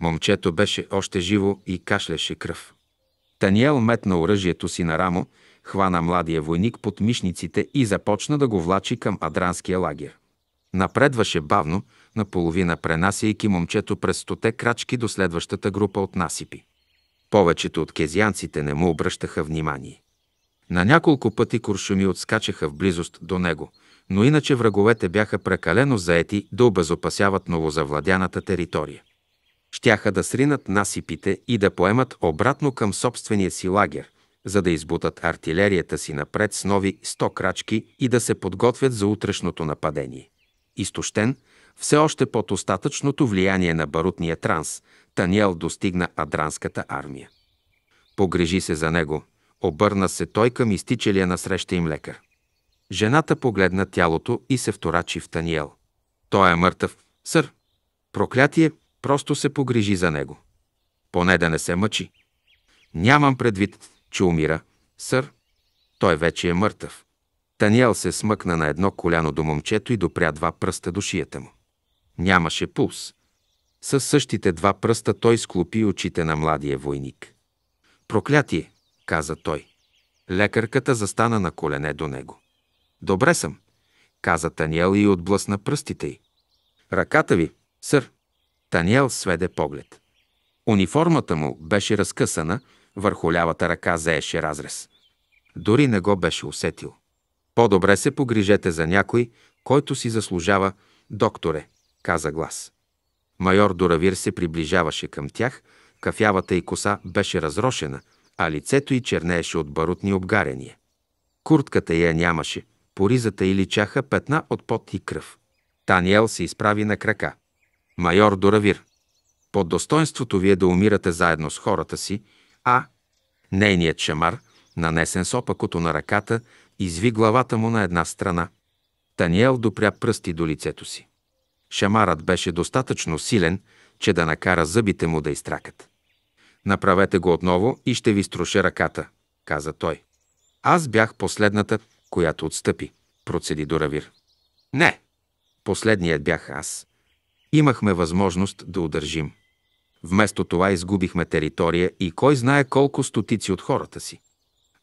Момчето беше още живо и кашляше кръв. Таниел метна оръжието си на рамо, хвана младия войник под мишниците и започна да го влачи към адранския лагер. Напредваше бавно, наполовина пренасяйки момчето през стоте крачки до следващата група от насипи. Повечето от кезианците не му обръщаха внимание. На няколко пъти куршуми отскачаха в близост до него, но иначе враговете бяха прекалено заети да обезопасяват новозавладяната територия. Щяха да сринат насипите и да поемат обратно към собствения си лагер, за да избутат артилерията си напред с нови 100 крачки и да се подготвят за утрешното нападение. Изтощен, все още под остатъчното влияние на барутния транс, Таниел достигна адранската армия. Погрежи се за него, обърна се той към изтичалия насреща им лекар – Жената погледна тялото и се вторачи в Таниел. Той е мъртъв, сър. Проклятие, просто се погрижи за него. Поне да не се мъчи. Нямам предвид, че умира, сър. Той вече е мъртъв. Таниел се смъкна на едно коляно до момчето и допря два пръста до шията му. Нямаше пулс. Със същите два пръста той склопи очите на младия войник. Проклятие, каза той. Лекарката застана на колене до него. Добре съм, каза Таниел и отблъсна пръстите й. Ръката ви, сър. Таниел сведе поглед. Униформата му беше разкъсана, върху лявата ръка зееше разрез. Дори не го беше усетил. По-добре се погрижете за някой, който си заслужава, докторе, каза глас. Майор Доравир се приближаваше към тях, кафявата й коса беше разрошена, а лицето й чернееше от барутни обгарения. Куртката я нямаше – по ризата й личаха петна от пот и кръв. Таниел се изправи на крака. Майор Доравир, под достоинството ви е да умирате заедно с хората си, а нейният шамар, нанесен с опакото на ръката, изви главата му на една страна. Таниел допря пръсти до лицето си. Шамарът беше достатъчно силен, че да накара зъбите му да изтракат. Направете го отново и ще ви струша ръката, каза той. Аз бях последната, която отстъпи, процеди Доравир. Не, последният бях аз. Имахме възможност да удържим. Вместо това изгубихме територия и кой знае колко стотици от хората си.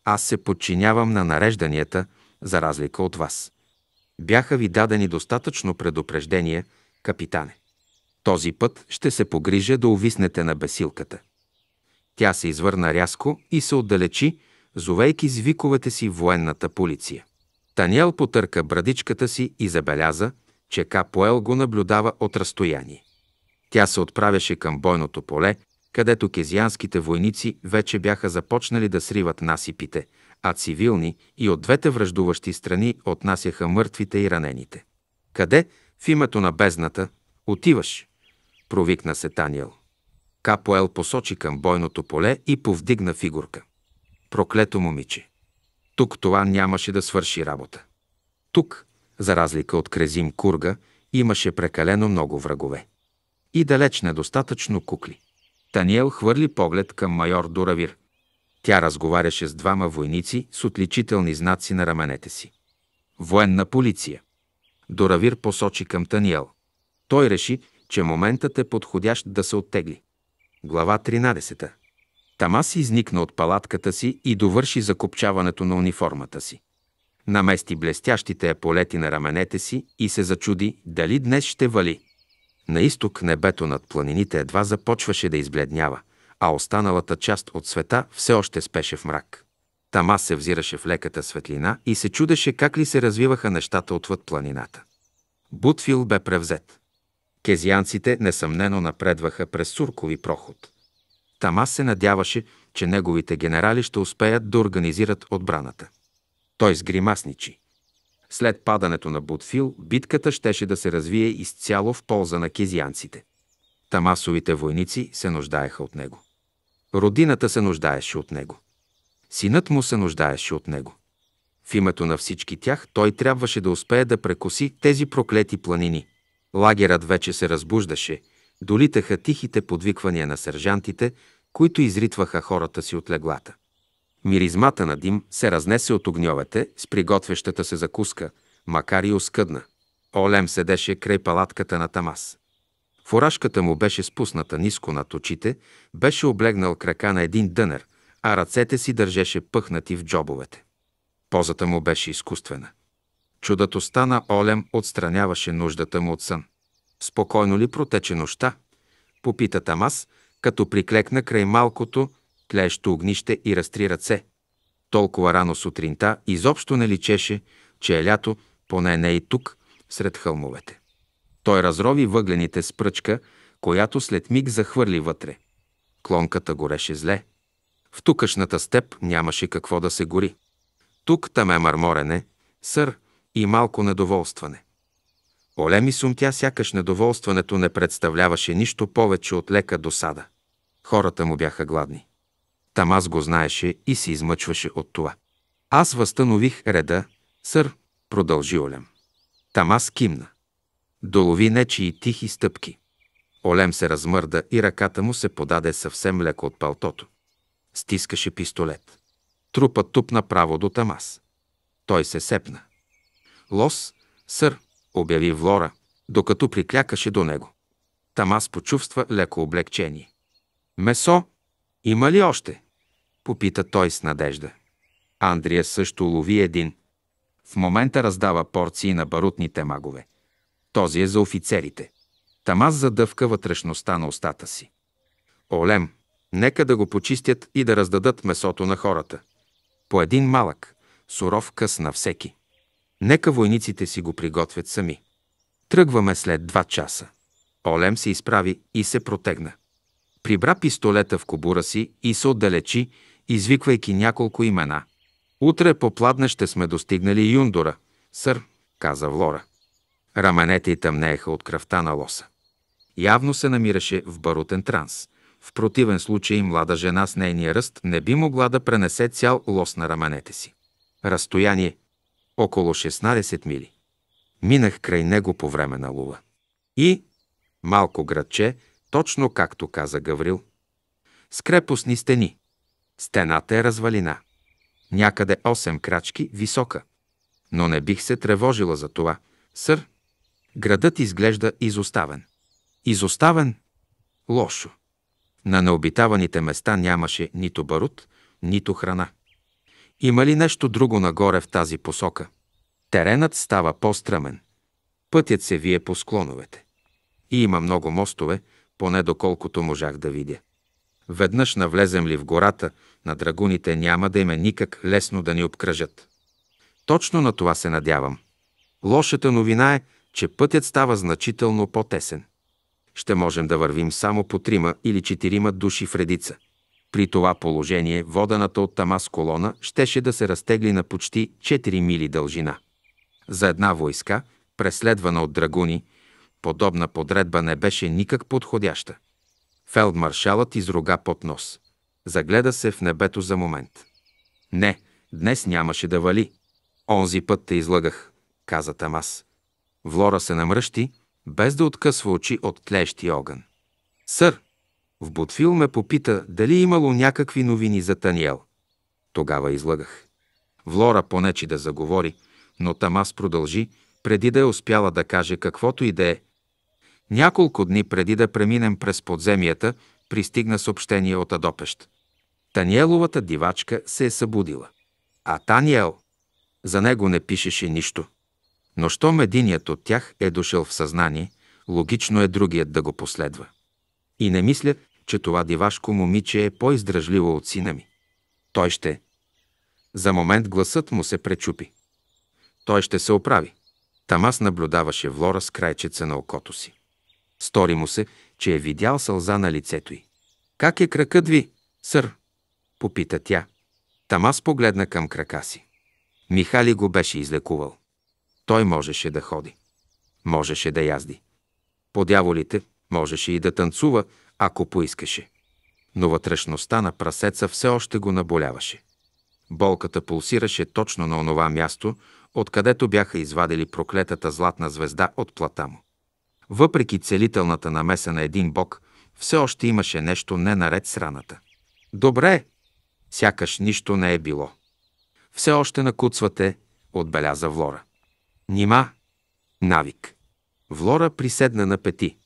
Аз се подчинявам на нарежданията, за разлика от вас. Бяха ви дадени достатъчно предупреждения, капитане. Този път ще се погрижа да увиснете на бесилката. Тя се извърна рязко и се отдалечи, зовейки с виковете си военната полиция. Таниел потърка брадичката си и забеляза, че Капоел го наблюдава от разстояние. Тя се отправяше към бойното поле, където кезианските войници вече бяха започнали да сриват насипите, а цивилни и от двете връждуващи страни отнасяха мъртвите и ранените. Къде, в името на бездната, отиваш? провикна се Таниел. Капоел посочи към бойното поле и повдигна фигурка. Проклето момиче! Тук това нямаше да свърши работа. Тук, за разлика от Крезим Курга, имаше прекалено много врагове. И далеч недостатъчно кукли. Таниел хвърли поглед към майор Дуравир. Тя разговаряше с двама войници с отличителни знаци на раменете си. Военна полиция. Доравир посочи към Таниел. Той реши, че моментът е подходящ да се оттегли. Глава 13. Тамас изникна от палатката си и довърши закопчаването на униформата си. Намести блестящите еполети на раменете си и се зачуди дали днес ще вали. На изток небето над планините едва започваше да избледнява, а останалата част от света все още спеше в мрак. Тамас се взираше в леката светлина и се чудеше как ли се развиваха нещата отвъд планината. Бутфил бе превзет. Кезианците несъмнено напредваха през суркови проход – Тамас се надяваше, че неговите генерали ще успеят да организират отбраната. Той сгримасничи. След падането на Бутфил, битката щеше да се развие изцяло в полза на кизианците. Тамасовите войници се нуждаеха от него. Родината се нуждаеше от него. Синът му се нуждаеше от него. В името на всички тях той трябваше да успее да прекоси тези проклети планини. Лагерът вече се разбуждаше – долитаха тихите подвиквания на сержантите, които изритваха хората си от леглата. Миризмата на дим се разнесе от огньовете с приготвящата се закуска, макар и оскъдна. Олем седеше край палатката на Тамас. Фуражката му беше спусната ниско над очите, беше облегнал крака на един дънер, а ръцете си държеше пъхнати в джобовете. Позата му беше изкуствена. Чудото стана Олем отстраняваше нуждата му от сън. Спокойно ли протече нощта? Попита Тамас, като приклекна край малкото, тлеещо огнище и разтри ръце. Толкова рано сутринта изобщо не личеше, че е лято, поне не и тук, сред хълмовете. Той разрови въглените с пръчка, която след миг захвърли вътре. Клонката гореше зле. В тукашната степ нямаше какво да се гори. Тук там е мърморене, сър и малко недоволстване. Оле и сумтя, сякаш недоволстването не представляваше нищо повече от лека досада. Хората му бяха гладни. Тамас го знаеше и се измъчваше от това. Аз възстанових реда, сър, продължи Олем. Тамас кимна. Долови и тихи стъпки. Олем се размърда и ръката му се подаде съвсем леко от палтото. Стискаше пистолет. Трупа тупна право до Тамас. Той се сепна. Лос, сър, обяви Влора, докато приклякаше до него. Тамас почувства леко облегчение. Месо? Има ли още? Попита той с надежда. Андрия също лови един. В момента раздава порции на барутните магове. Този е за офицерите. Тамас задъвка вътрешността на устата си. Олем, нека да го почистят и да раздадат месото на хората. По един малък, суров къс на всеки. Нека войниците си го приготвят сами. Тръгваме след два часа. Олем се изправи и се протегна. Прибра пистолета в кобура си и се отдалечи, извиквайки няколко имена. Утре по пладне ще сме достигнали Юндора, сър, каза Влора. Раменете й тъмнееха от кръвта на лоса. Явно се намираше в барутен транс. В противен случай млада жена с нейния ръст не би могла да пренесе цял лос на раменете си. Разстояние около 16 мили. Минах край него по време на лува. И малко градче, точно както каза Гаврил, с крепостни стени. Стената е развалина. Някъде 8 крачки висока. Но не бих се тревожила за това, сър. Градът изглежда изоставен. Изоставен? Лошо. На необитаваните места нямаше нито барут, нито храна. Има ли нещо друго нагоре в тази посока? Теренът става по-стръмен. Пътят се вие по склоновете. И има много мостове, поне доколкото можах да видя. Веднъж навлезем ли в гората, на драгуните няма да им е никак лесно да ни обкръжат. Точно на това се надявам. Лошата новина е, че пътят става значително по-тесен. Ще можем да вървим само по трима или четирима души в редица – при това положение водената от Тамас колона щеше да се разтегли на почти 4 мили дължина. За една войска, преследвана от драгуни, подобна подредба не беше никак подходяща. Фелдмаршалът изруга под нос. Загледа се в небето за момент. Не, днес нямаше да вали. Онзи път те излъгах, каза Тамас. Влора се намръщи, без да откъсва очи от тлеещи огън. Сър, в Бутфил ме попита дали имало някакви новини за Таниел. Тогава излагах. Влора понечи да заговори, но Тамас продължи, преди да е успяла да каже каквото и да е. Няколко дни преди да преминем през подземията, пристигна съобщение от Адопещ. Таниеловата дивачка се е събудила. А Таниел? За него не пишеше нищо. Но щом единият от тях е дошъл в съзнание, логично е другият да го последва. И не мисля, че това дивашко момиче е по-издръжливо от сина ми. Той ще. За момент гласът му се пречупи. Той ще се оправи. Тамас наблюдаваше Влора с крайчеца на окото си. Стори му се, че е видял сълза на лицето й. Как е кракът ви, сър? попита тя. Тамас погледна към крака си. Михали го беше излекувал. Той можеше да ходи. Можеше да язди. По дяволите, Можеше и да танцува, ако поискаше. Но вътрешността на прасеца все още го наболяваше. Болката пулсираше точно на онова място, откъдето бяха извадили проклетата златна звезда от плата му. Въпреки целителната намеса на един бог, все още имаше нещо не наред с раната. Добре, сякаш нищо не е било. Все още накуцвате, отбеляза Влора. Нима, навик. Влора приседна на пети.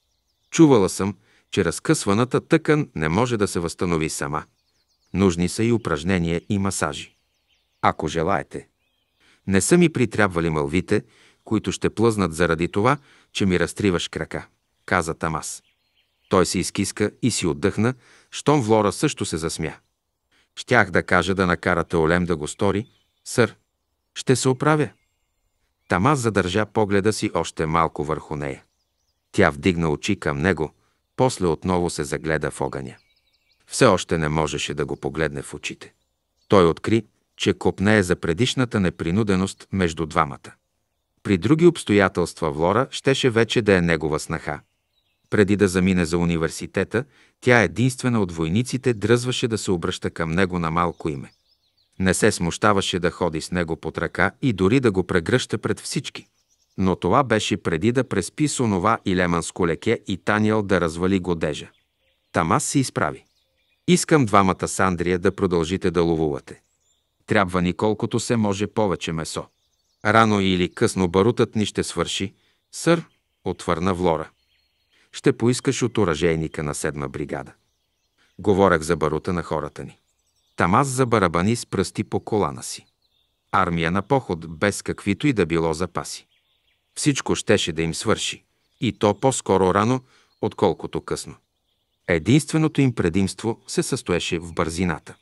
Чувала съм, че разкъсваната тъкан не може да се възстанови сама. Нужни са и упражнения и масажи. Ако желаете. Не са ми притрябвали мълвите, които ще плъзнат заради това, че ми разтриваш крака, каза Тамас. Той се изкиска и си отдъхна, щом Влора също се засмя. Щях да кажа да накарате Олем да го стори, сър. Ще се оправя. Тамас задържа погледа си още малко върху нея. Тя вдигна очи към него, после отново се загледа в огъня. Все още не можеше да го погледне в очите. Той откри, че копнее за предишната непринуденост между двамата. При други обстоятелства Влора щеше вече да е негова снаха. Преди да замине за университета, тя единствена от войниците дръзваше да се обръща към него на малко име. Не се смущаваше да ходи с него под ръка и дори да го прегръща пред всички. Но това беше преди да преспи с онова и леманско леке и Таниел да развали годежа. Тамас се изправи. Искам двамата с Андрия да продължите да ловувате. Трябва ни колкото се може повече месо. Рано или късно барутът ни ще свърши, сър, отвърна Влора. Ще поискаш от оръжейника на седма бригада. Говорех за барута на хората ни. Тамас за барабани с пръсти по колана си. Армия на поход, без каквито и да било запаси. Всичко щеше да им свърши. И то по-скоро рано, отколкото късно. Единственото им предимство се състоеше в бързината.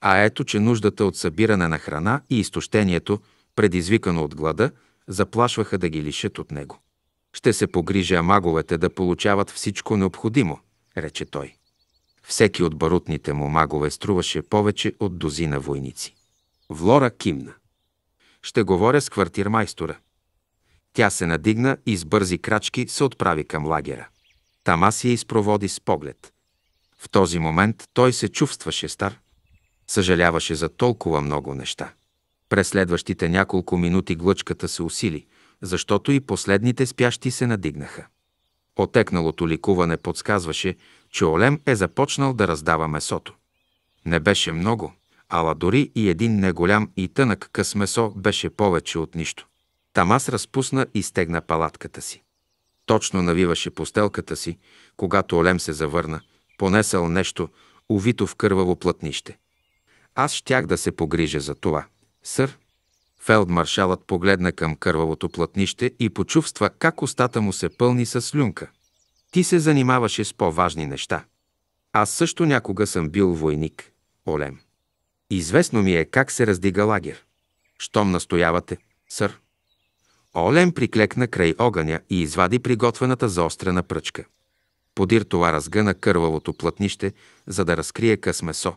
А ето, че нуждата от събиране на храна и изтощението, предизвикано от глада, заплашваха да ги лишат от него. Ще се погрижа маговете да получават всичко необходимо, рече той. Всеки от барутните му магове струваше повече от дозина войници. Влора кимна. Ще говоря с квартирмайстора. Тя се надигна и с бързи крачки се отправи към лагера. Тама си я изпроводи с поглед. В този момент той се чувстваше стар. Съжаляваше за толкова много неща. През следващите няколко минути глъчката се усили, защото и последните спящи се надигнаха. Отекналото ликуване подсказваше, че Олем е започнал да раздава месото. Не беше много, ала дори и един неголям и тънък къс месо беше повече от нищо. Тамас разпусна и стегна палатката си. Точно навиваше постелката си, когато Олем се завърна, понесъл нещо, увито в кърваво плътнище. Аз щях да се погрижа за това. Сър, фелдмаршалът погледна към кървавото плътнище и почувства как устата му се пълни с слюнка. Ти се занимаваше с по-важни неща. Аз също някога съм бил войник, Олем. Известно ми е как се раздига лагер. Щом настоявате, сър. Олен приклекна край огъня и извади приготвената заострена пръчка. Подир това разгъна кървавото плътнище, за да разкрие къс месо.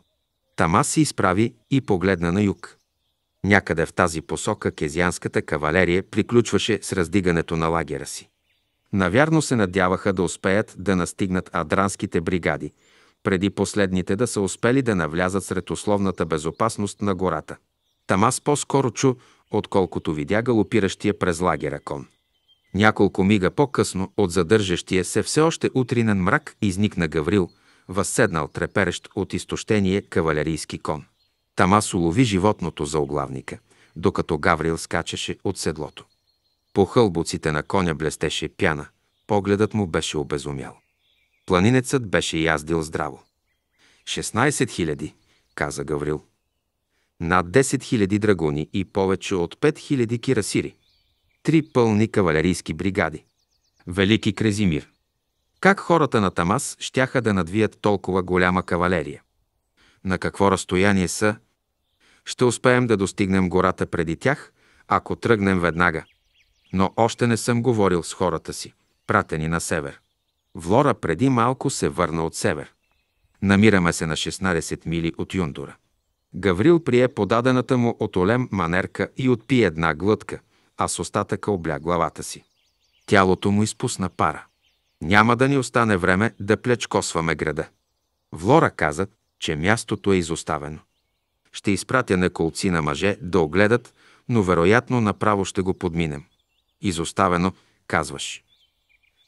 Тама се изправи и погледна на юг. Някъде в тази посока кезианската кавалерия приключваше с раздигането на лагера си. Навярно се надяваха да успеят да настигнат адранските бригади, преди последните да са успели да навлязат сред условната безопасност на гората. Тамас по-скоро чу отколкото видя галопиращия през лагера кон. Няколко мига по-късно от задържащия се все още утринен мрак изникна Гаврил, възседнал треперещ от изтощение кавалерийски кон. Тамас улови животното за оглавника, докато Гаврил скачаше от седлото. По хълбоците на коня блестеше пяна, погледът му беше обезумял. Планинецът беше яздил здраво. 16 000, каза Гаврил над 10 000 драгуни и повече от 5 000 кирасири. Три пълни кавалерийски бригади. Велики Крезимир. Как хората на Тамас щяха да надвият толкова голяма кавалерия? На какво разстояние са? Ще успеем да достигнем гората преди тях, ако тръгнем веднага. Но още не съм говорил с хората си, пратени на север. Влора преди малко се върна от север. Намираме се на 16 мили от юндура. Гаврил прие подадената му от Олем манерка и отпи една глътка, а с остатъка обля главата си. Тялото му изпусна пара. Няма да ни остане време да плечкосваме града. Влора каза, че мястото е изоставено. Ще изпратя неколци на мъже да огледат, но вероятно направо ще го подминем. Изоставено, казваш.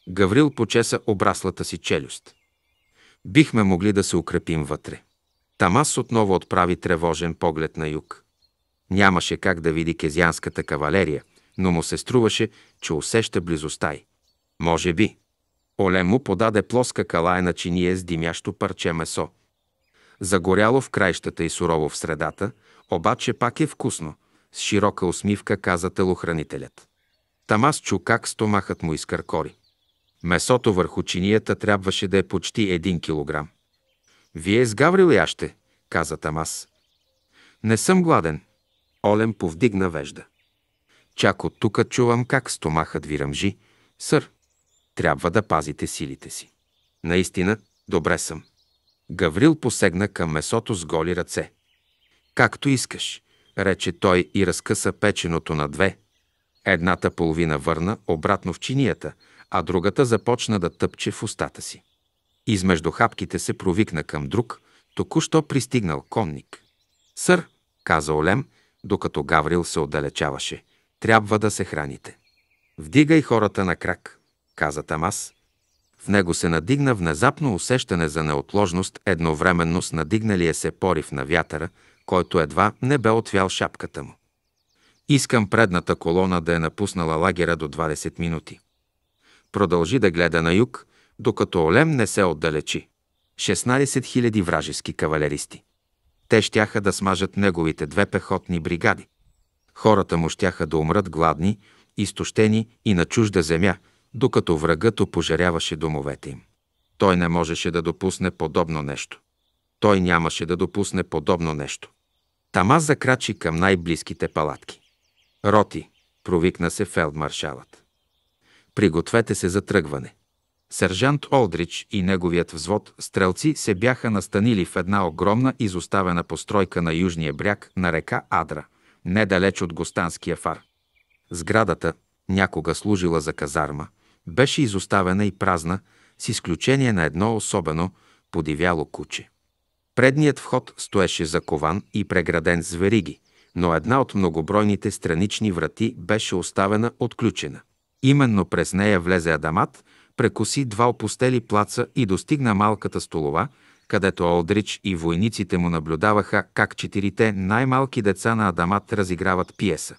Гаврил почеса обраслата си челюст. Бихме могли да се укрепим вътре. Тамас отново отправи тревожен поглед на юг. Нямаше как да види кезянската кавалерия, но му се струваше, че усеща близостта й. Може би. Оле му подаде плоска калая на чиния с димящо парче месо. Загоряло в краищата и сурово в средата, обаче пак е вкусно, с широка усмивка каза телохранителят. Тамас чу как стомахът му изкъркори. Месото върху чинията трябваше да е почти 1 килограм. Вие с Гаврил яще, каза Тамас. Не съм гладен. Олен повдигна вежда. Чак от тука чувам как стомахът ви ръмжи. Сър, трябва да пазите силите си. Наистина, добре съм. Гаврил посегна към месото с голи ръце. Както искаш, рече той и разкъса печеното на две. Едната половина върна обратно в чинията, а другата започна да тъпче в устата си. Измежду хапките се провикна към друг, току-що пристигнал конник. Сър, каза Олем, докато Гаврил се отдалечаваше, трябва да се храните. Вдигай хората на крак, каза Тамас. В него се надигна внезапно усещане за неотложност, едновременно с надигналия се порив на вятъра, който едва не бе отвял шапката му. Искам предната колона да е напуснала лагера до 20 минути. Продължи да гледа на юг, докато Олем не се отдалечи. 16 000 вражески кавалеристи. Те щяха да смажат неговите две пехотни бригади. Хората му щяха да умрат гладни, изтощени и на чужда земя, докато врагът опожаряваше домовете им. Той не можеше да допусне подобно нещо. Той нямаше да допусне подобно нещо. Тама закрачи към най-близките палатки. Роти, провикна се фелдмаршалът. Пригответе се за тръгване. Сержант Олдрич и неговият взвод стрелци се бяха настанили в една огромна изоставена постройка на южния бряг на река Адра, недалеч от Гостанския фар. Сградата, някога служила за казарма, беше изоставена и празна, с изключение на едно особено подивяло куче. Предният вход стоеше закован и преграден с вериги, но една от многобройните странични врати беше оставена отключена. Именно през нея влезе Адамат – прекоси два опустели плаца и достигна малката столова, където Олдрич и войниците му наблюдаваха как четирите най-малки деца на Адамат разиграват пиеса.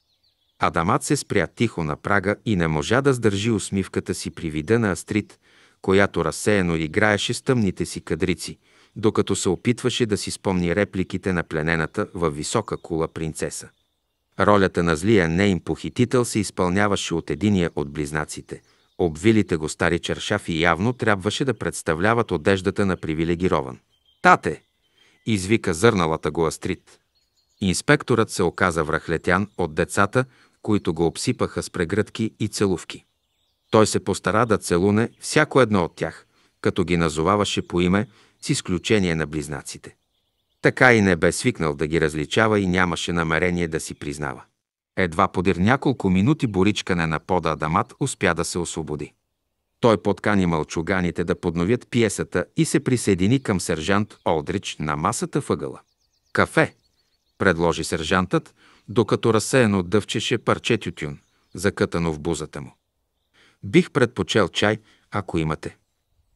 Адамат се спря тихо на прага и не можа да сдържи усмивката си при вида на Астрид, която разсеяно играеше с тъмните си кадрици, докато се опитваше да си спомни репликите на пленената във висока кула принцеса. Ролята на злия неим похитител се изпълняваше от единия от близнаците – Обвилите го стари чершафи явно трябваше да представляват одеждата на привилегирован. «Тате!» – извика зърналата го Астрит. Инспекторът се оказа връхлетян от децата, които го обсипаха с прегръдки и целувки. Той се постара да целуне всяко едно от тях, като ги назоваваше по име, с изключение на близнаците. Така и не бе свикнал да ги различава и нямаше намерение да си признава. Едва подир няколко минути боричкане на пода Адамат успя да се освободи. Той подкани мълчуганите да подновят пиесата и се присъедини към сержант Олдрич на масата въгъла. Кафе, предложи сержантът, докато разсеяно дъвчеше парче тютюн, закътано в бузата му. Бих предпочел чай, ако имате.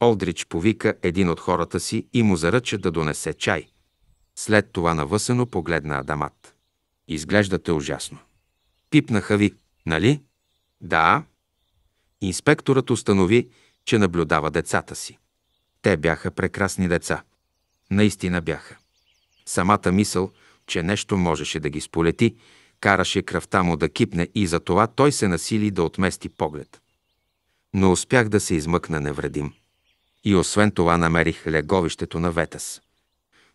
Олдрич повика един от хората си и му заръча да донесе чай. След това навъсено погледна Адамат. Изглеждате ужасно. Пипнаха ви, нали? Да. Инспекторът установи, че наблюдава децата си. Те бяха прекрасни деца. Наистина бяха. Самата мисъл, че нещо можеше да ги сполети, караше кръвта му да кипне и за това той се насили да отмести поглед. Но успях да се измъкна невредим. И освен това намерих леговището на Ветас.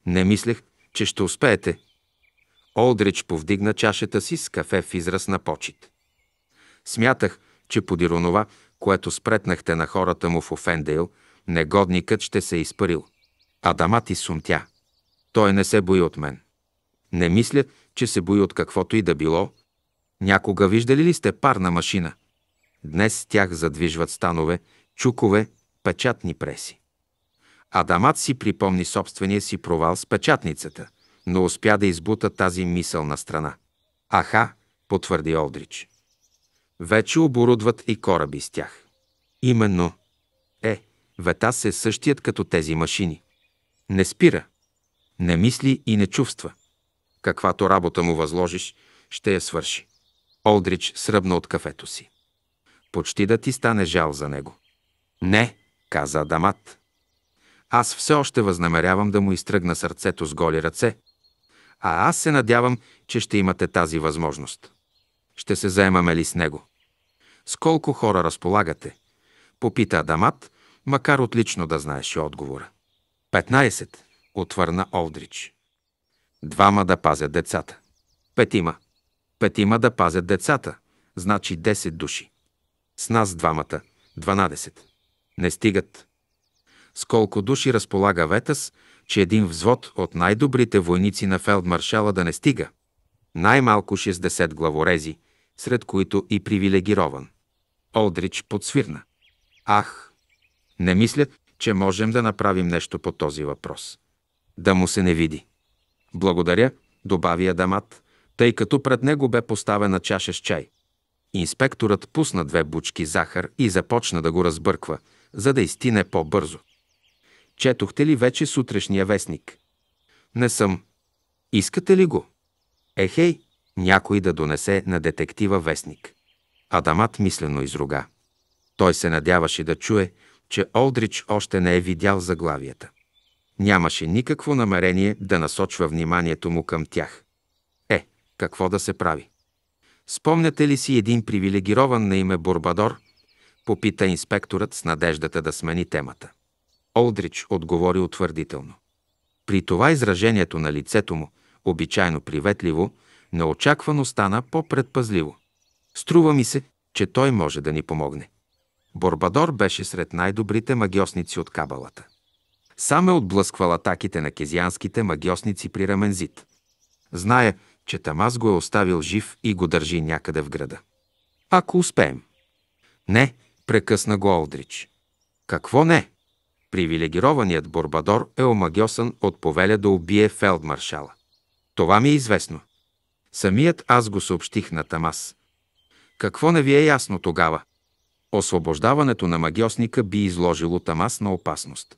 Не мислех, че ще успеете, Олдрич повдигна чашата си с кафе в израз на почет. Смятах, че подир онова, което спретнахте на хората му в Офендейл, негодникът ще се е изпарил. Адамат и сумтя. Той не се бои от мен. Не мисля, че се бои от каквото и да било. Някога виждали ли сте парна машина? Днес тях задвижват станове, чукове, печатни преси. Адамат си припомни собствения си провал с печатницата – но успя да избута тази мисъл на страна. Аха, потвърди Олдрич. Вече оборудват и кораби с тях. Именно. Е, Ветас е същият като тези машини. Не спира. Не мисли и не чувства. Каквато работа му възложиш, ще я свърши. Олдрич сръбна от кафето си. Почти да ти стане жал за него. Не, каза Адамат. Аз все още възнамерявам да му изтръгна сърцето с голи ръце, а аз се надявам, че ще имате тази възможност. Ще се заемаме ли с него? С колко хора разполагате? Попита Адамат, макар отлично да знаеше отговора. 15, отвърна Олдрич. Двама да пазят децата. Петима. Петима да пазят децата, значи 10 души. С нас двамата, 12. Не стигат. С колко души разполага ветас? че един взвод от най-добрите войници на фелдмаршала да не стига. Най-малко 60 главорези, сред които и привилегирован. Олдрич подсвирна. Ах, не мисля, че можем да направим нещо по този въпрос. Да му се не види. Благодаря, добави Адамат, тъй като пред него бе поставена чаша с чай. Инспекторът пусна две бучки захар и започна да го разбърква, за да изтине по-бързо. Четохте ли вече сутрешния вестник? Не съм. Искате ли го? Ехей, някой да донесе на детектива вестник. Адамат мислено изруга. Той се надяваше да чуе, че Олдрич още не е видял заглавията. Нямаше никакво намерение да насочва вниманието му към тях. Е, какво да се прави? Спомняте ли си един привилегирован на име Бурбадор? Попита инспекторът с надеждата да смени темата. Олдрич отговори утвърдително. При това изражението на лицето му, обичайно приветливо, неочаквано стана по-предпазливо. Струва ми се, че той може да ни помогне. Борбадор беше сред най-добрите магиосници от кабалата. Сам е отблъсквал атаките на кезианските магиосници при Рамензит. Зная, че Тамаз го е оставил жив и го държи някъде в града. Ако успеем. Не, прекъсна го Олдрич. Какво не? привилегированият Борбадор е омагьосан от повеля да убие фелдмаршала. Това ми е известно. Самият аз го съобщих на Тамас. Какво не ви е ясно тогава? Освобождаването на магиосника би изложило Тамас на опасност.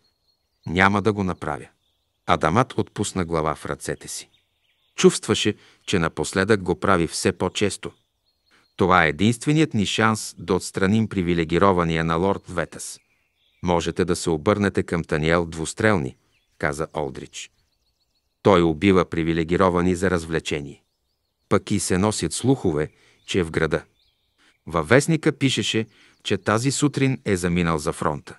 Няма да го направя. Адамат отпусна глава в ръцете си. Чувстваше, че напоследък го прави все по-често. Това е единственият ни шанс да отстраним привилегирования на лорд Ветас. Можете да се обърнете към Таниел Двустрелни, каза Олдрич. Той убива привилегировани за развлечение. Пък и се носят слухове, че е в града. Във вестника пишеше, че тази сутрин е заминал за фронта.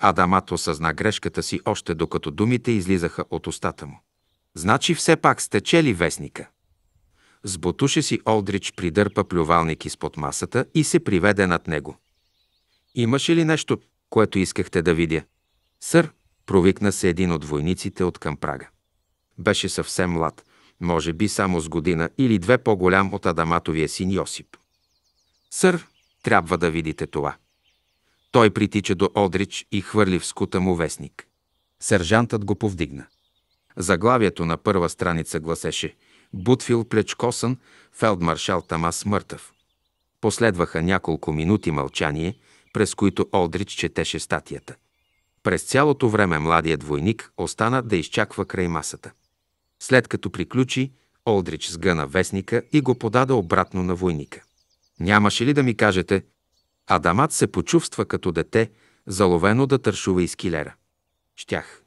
Адамат осъзна грешката си още докато думите излизаха от устата му. Значи все пак сте чели вестника. С бутуша си Олдрич придърпа плювалник изпод масата и се приведе над него. Имаше ли нещо което искахте да видя. Сър, провикна се един от войниците от към прага. Беше съвсем млад, може би само с година или две по-голям от Адаматовия син Йосип. Сър, трябва да видите това. Той притича до Одрич и хвърли в скута му вестник. Сержантът го повдигна. Заглавието на първа страница гласеше «Бутфил плечкосън, фелдмаршал Тамас мъртъв». Последваха няколко минути мълчание – през които Олдрич четеше статията. През цялото време младият войник остана да изчаква край масата. След като приключи, Олдрич сгъна вестника и го подаде обратно на войника. Нямаше ли да ми кажете? Адамат се почувства като дете, заловено да тършува из килера. Щях.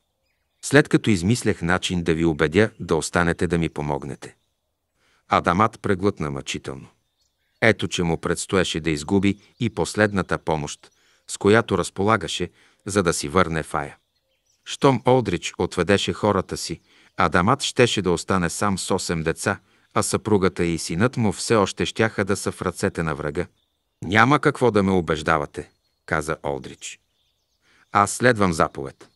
След като измислях начин да ви убедя да останете да ми помогнете. Адамат преглътна мъчително. Ето, че му предстоеше да изгуби и последната помощ, с която разполагаше, за да си върне Фая. Штом Олдрич отведеше хората си, Адамат щеше да остане сам с 8 деца, а съпругата и синът му все още щяха да са в ръцете на врага. Няма какво да ме убеждавате, каза Олдрич. Аз следвам заповед.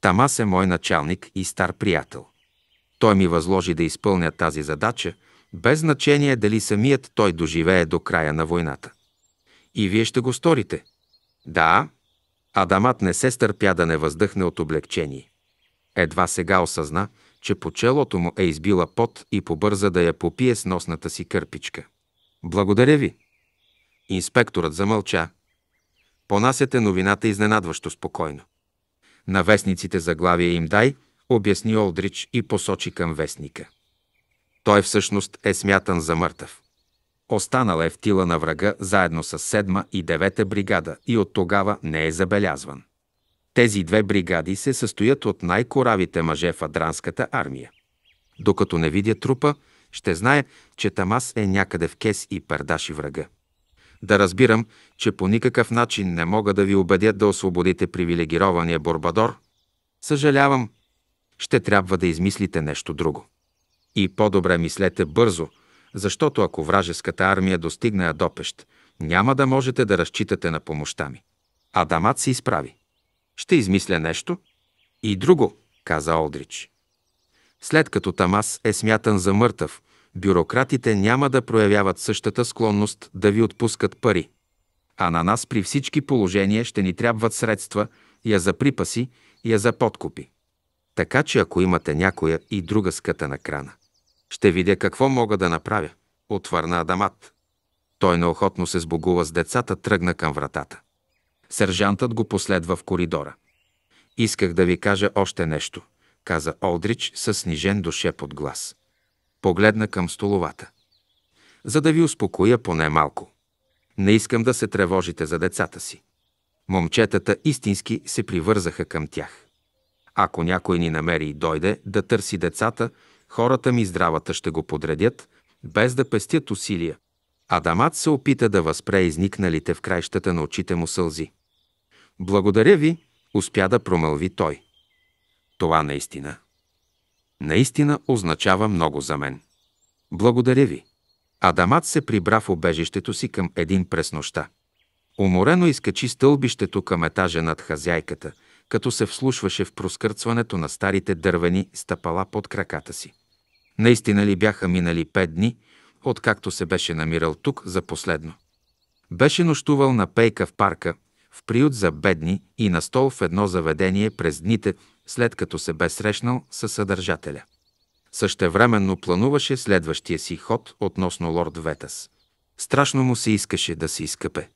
Тамас е мой началник и стар приятел. Той ми възложи да изпълня тази задача – без значение дали самият той доживее до края на войната. И вие ще го сторите. Да, Адамат не се стърпя да не въздъхне от облегчение. Едва сега осъзна, че по челото му е избила пот и побърза да я попие с носната си кърпичка. Благодаря ви! Инспекторът замълча. Понасяте новината изненадващо спокойно. На вестниците заглавия им дай, обясни Олдрич и посочи към вестника. Той всъщност е смятан за мъртъв. Останал е в тила на врага заедно с седма и девета бригада и от тогава не е забелязван. Тези две бригади се състоят от най-коравите мъже в адранската армия. Докато не видя трупа, ще знае, че Тамас е някъде в Кес и Пердаши врага. Да разбирам, че по никакъв начин не мога да ви убедя да освободите привилегирования Борбадор. Съжалявам, ще трябва да измислите нещо друго. И по-добре мислете бързо, защото ако вражеската армия достигне Адопещ, няма да можете да разчитате на помощта ми. Адамат се изправи. Ще измисля нещо. И друго, каза Олдрич. След като Тамас е смятан за мъртъв, бюрократите няма да проявяват същата склонност да ви отпускат пари. А на нас при всички положения ще ни трябват средства, я за припаси, я за подкупи. Така че ако имате някоя и друга на крана, ще видя какво мога да направя, отвърна Адамат. Той неохотно се сбогува с децата, тръгна към вратата. Сержантът го последва в коридора. Исках да ви кажа още нещо, каза Олдрич със снижен душе под глас. Погледна към столовата. За да ви успокоя поне малко. Не искам да се тревожите за децата си. Момчетата истински се привързаха към тях. Ако някой ни намери и дойде да търси децата, хората ми здравата ще го подредят, без да пестят усилия. Адамат се опита да възпре изникналите в краищата на очите му сълзи. Благодаря ви, успя да промълви той. Това наистина. Наистина означава много за мен. Благодаря ви. Адамат се прибра в обежището си към един през нощта. Уморено изкачи стълбището към етажа над хазяйката – като се вслушваше в проскърцването на старите дървени стъпала под краката си. Наистина ли бяха минали пет дни, откакто се беше намирал тук за последно? Беше нощувал на пейка в парка, в приют за бедни и на стол в едно заведение през дните, след като се бе срещнал с съдържателя. Същевременно плануваше следващия си ход относно лорд Ветас. Страшно му се искаше да се изкъпе.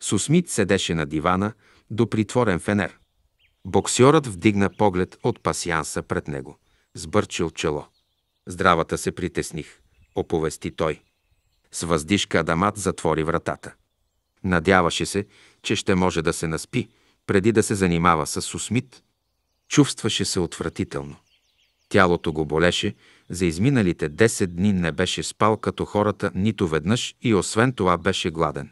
Сусмит седеше на дивана до притворен фенер. Боксьорът вдигна поглед от пасианса пред него. Сбърчил чело. Здравата се притесних, оповести той. С въздишка Адамат затвори вратата. Надяваше се, че ще може да се наспи, преди да се занимава с Сусмит. Чувстваше се отвратително. Тялото го болеше, за изминалите 10 дни не беше спал като хората нито веднъж и освен това беше гладен.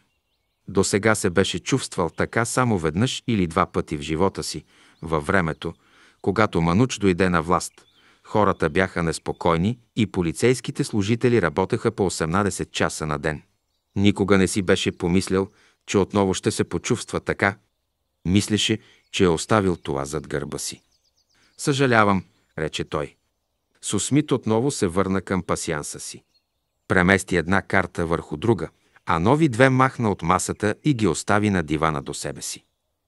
До сега се беше чувствал така само веднъж или два пъти в живота си, във времето, когато Мануч дойде на власт. Хората бяха неспокойни и полицейските служители работеха по 18 часа на ден. Никога не си беше помислял, че отново ще се почувства така. Мислеше, че е оставил това зад гърба си. Съжалявам, рече той. Сусмит отново се върна към пасианса си. Премести една карта върху друга, а нови две махна от масата и ги остави на дивана до себе си.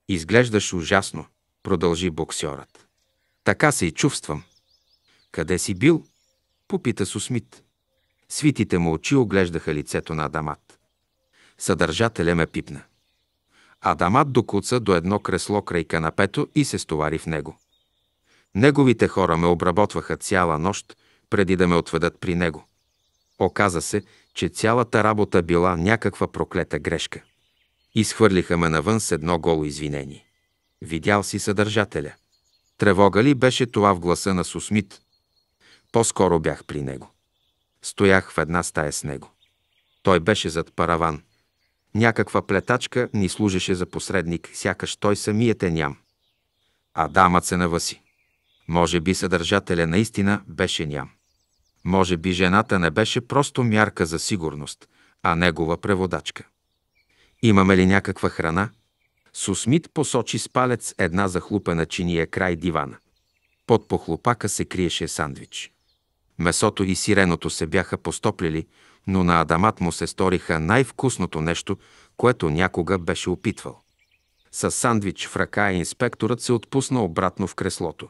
Изглеждаш ужасно, продължи боксьорът. Така се и чувствам. Къде си бил? Попита Сусмит. Свитите му очи оглеждаха лицето на Адамат. Съдържателя ме пипна. Адамат докуца до едно кресло край канапето и се стовари в него. Неговите хора ме обработваха цяла нощ, преди да ме отведат при него. Оказа се, че цялата работа била някаква проклета грешка. Изхвърлиха ме навън с едно голо извинение. Видял си съдържателя. Тревога ли беше това в гласа на Сусмит? По-скоро бях при него. Стоях в една стая с него. Той беше зад параван. Някаква плетачка ни служеше за посредник, сякаш той самият е ням. А дамът се наваси. Може би съдържателя наистина беше ням. Може би жената не беше просто мярка за сигурност, а негова преводачка. Имаме ли някаква храна, Сусмит посочи с палец една захлупена чиния край дивана. Под похлопака се криеше сандвич. Месото и сиреното се бяха постоплили, но на Адамат му се сториха най-вкусното нещо, което някога беше опитвал. С сандвич в ръка инспекторът се отпусна обратно в креслото.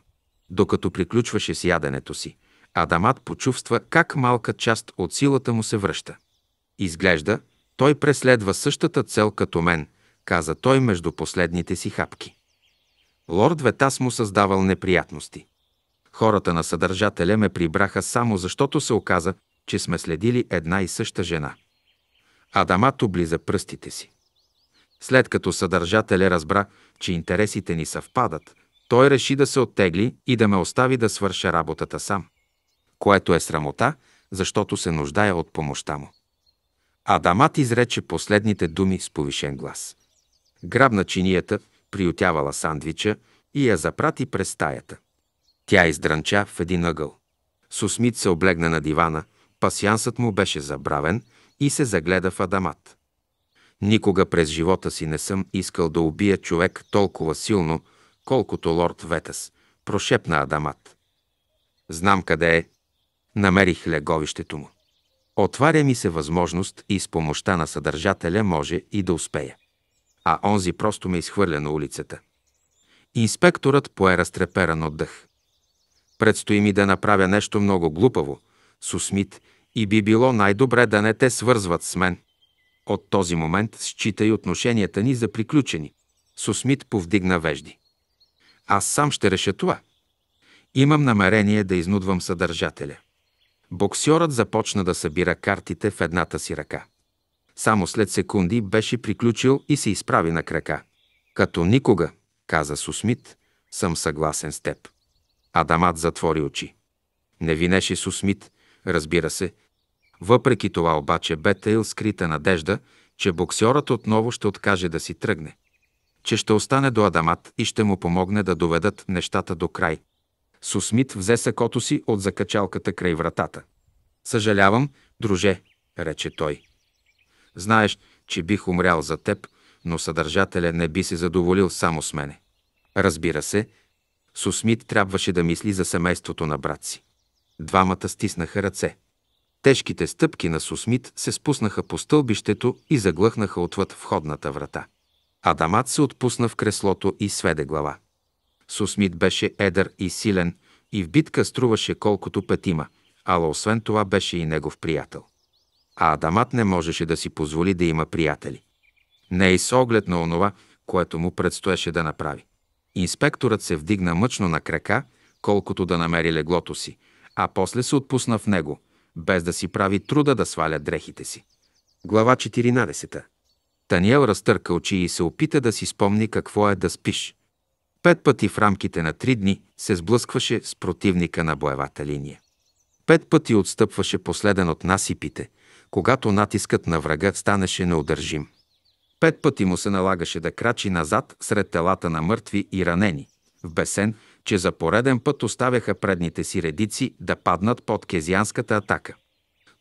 Докато приключваше с яденето си, Адамат почувства как малка част от силата му се връща. Изглежда, той преследва същата цел като мен – каза той между последните си хапки. Лорд Ветас му създавал неприятности. Хората на съдържателя ме прибраха само защото се оказа, че сме следили една и съща жена. Адамат облиза пръстите си. След като съдържателя разбра, че интересите ни съвпадат, той реши да се оттегли и да ме остави да свърша работата сам. Което е срамота, защото се нуждая от помощта му. Адамат изрече последните думи с повишен глас. Грабна чинията, приютявала сандвича и я запрати през стаята. Тя издранча в един ъгъл. Сусмит се облегна на дивана, пасиансът му беше забравен и се загледа в Адамат. Никога през живота си не съм искал да убия човек толкова силно, колкото лорд Ветас, прошепна Адамат. Знам къде е. Намерих леговището му. Отваря ми се възможност и с помощта на съдържателя може и да успея а онзи просто ме изхвърля на улицата. Инспекторът пое разтреперан от дъх. Предстои ми да направя нещо много глупаво, с усмит, и би било най-добре да не те свързват с мен. От този момент счита и отношенията ни за приключени. Сусмит повдигна вежди. Аз сам ще реша това. Имам намерение да изнудвам съдържателя. Боксьорът започна да събира картите в едната си ръка. Само след секунди беше приключил и се изправи на крака. Като никога, каза Сусмит, съм съгласен с теб. Адамат затвори очи. Не винеше Сусмит, разбира се. Въпреки това обаче бе Тейл скрита надежда, че боксьорът отново ще откаже да си тръгне. Че ще остане до Адамат и ще му помогне да доведат нещата до край. Сусмит взе сакото си от закачалката край вратата. Съжалявам, друже, рече той. Знаеш, че бих умрял за теб, но съдържателя не би се задоволил само с мене. Разбира се, Сусмит трябваше да мисли за семейството на брат си. Двамата стиснаха ръце. Тежките стъпки на Сусмит се спуснаха по стълбището и заглъхнаха отвъд входната врата. Адамат се отпусна в креслото и сведе глава. Сусмит беше едър и силен и в битка струваше колкото петима, ала освен това беше и негов приятел а Адамат не можеше да си позволи да има приятели. Не и с оглед на онова, което му предстоеше да направи. Инспекторът се вдигна мъчно на крака, колкото да намери леглото си, а после се отпусна в него, без да си прави труда да сваля дрехите си. Глава 14. Таниел разтърка очи и се опита да си спомни какво е да спиш. Пет пъти в рамките на три дни се сблъскваше с противника на боевата линия. Пет пъти отстъпваше последен от насипите, когато натискът на врага станеше неудържим. Пет пъти му се налагаше да крачи назад сред телата на мъртви и ранени, в бесен, че за пореден път оставяха предните си редици да паднат под кезианската атака.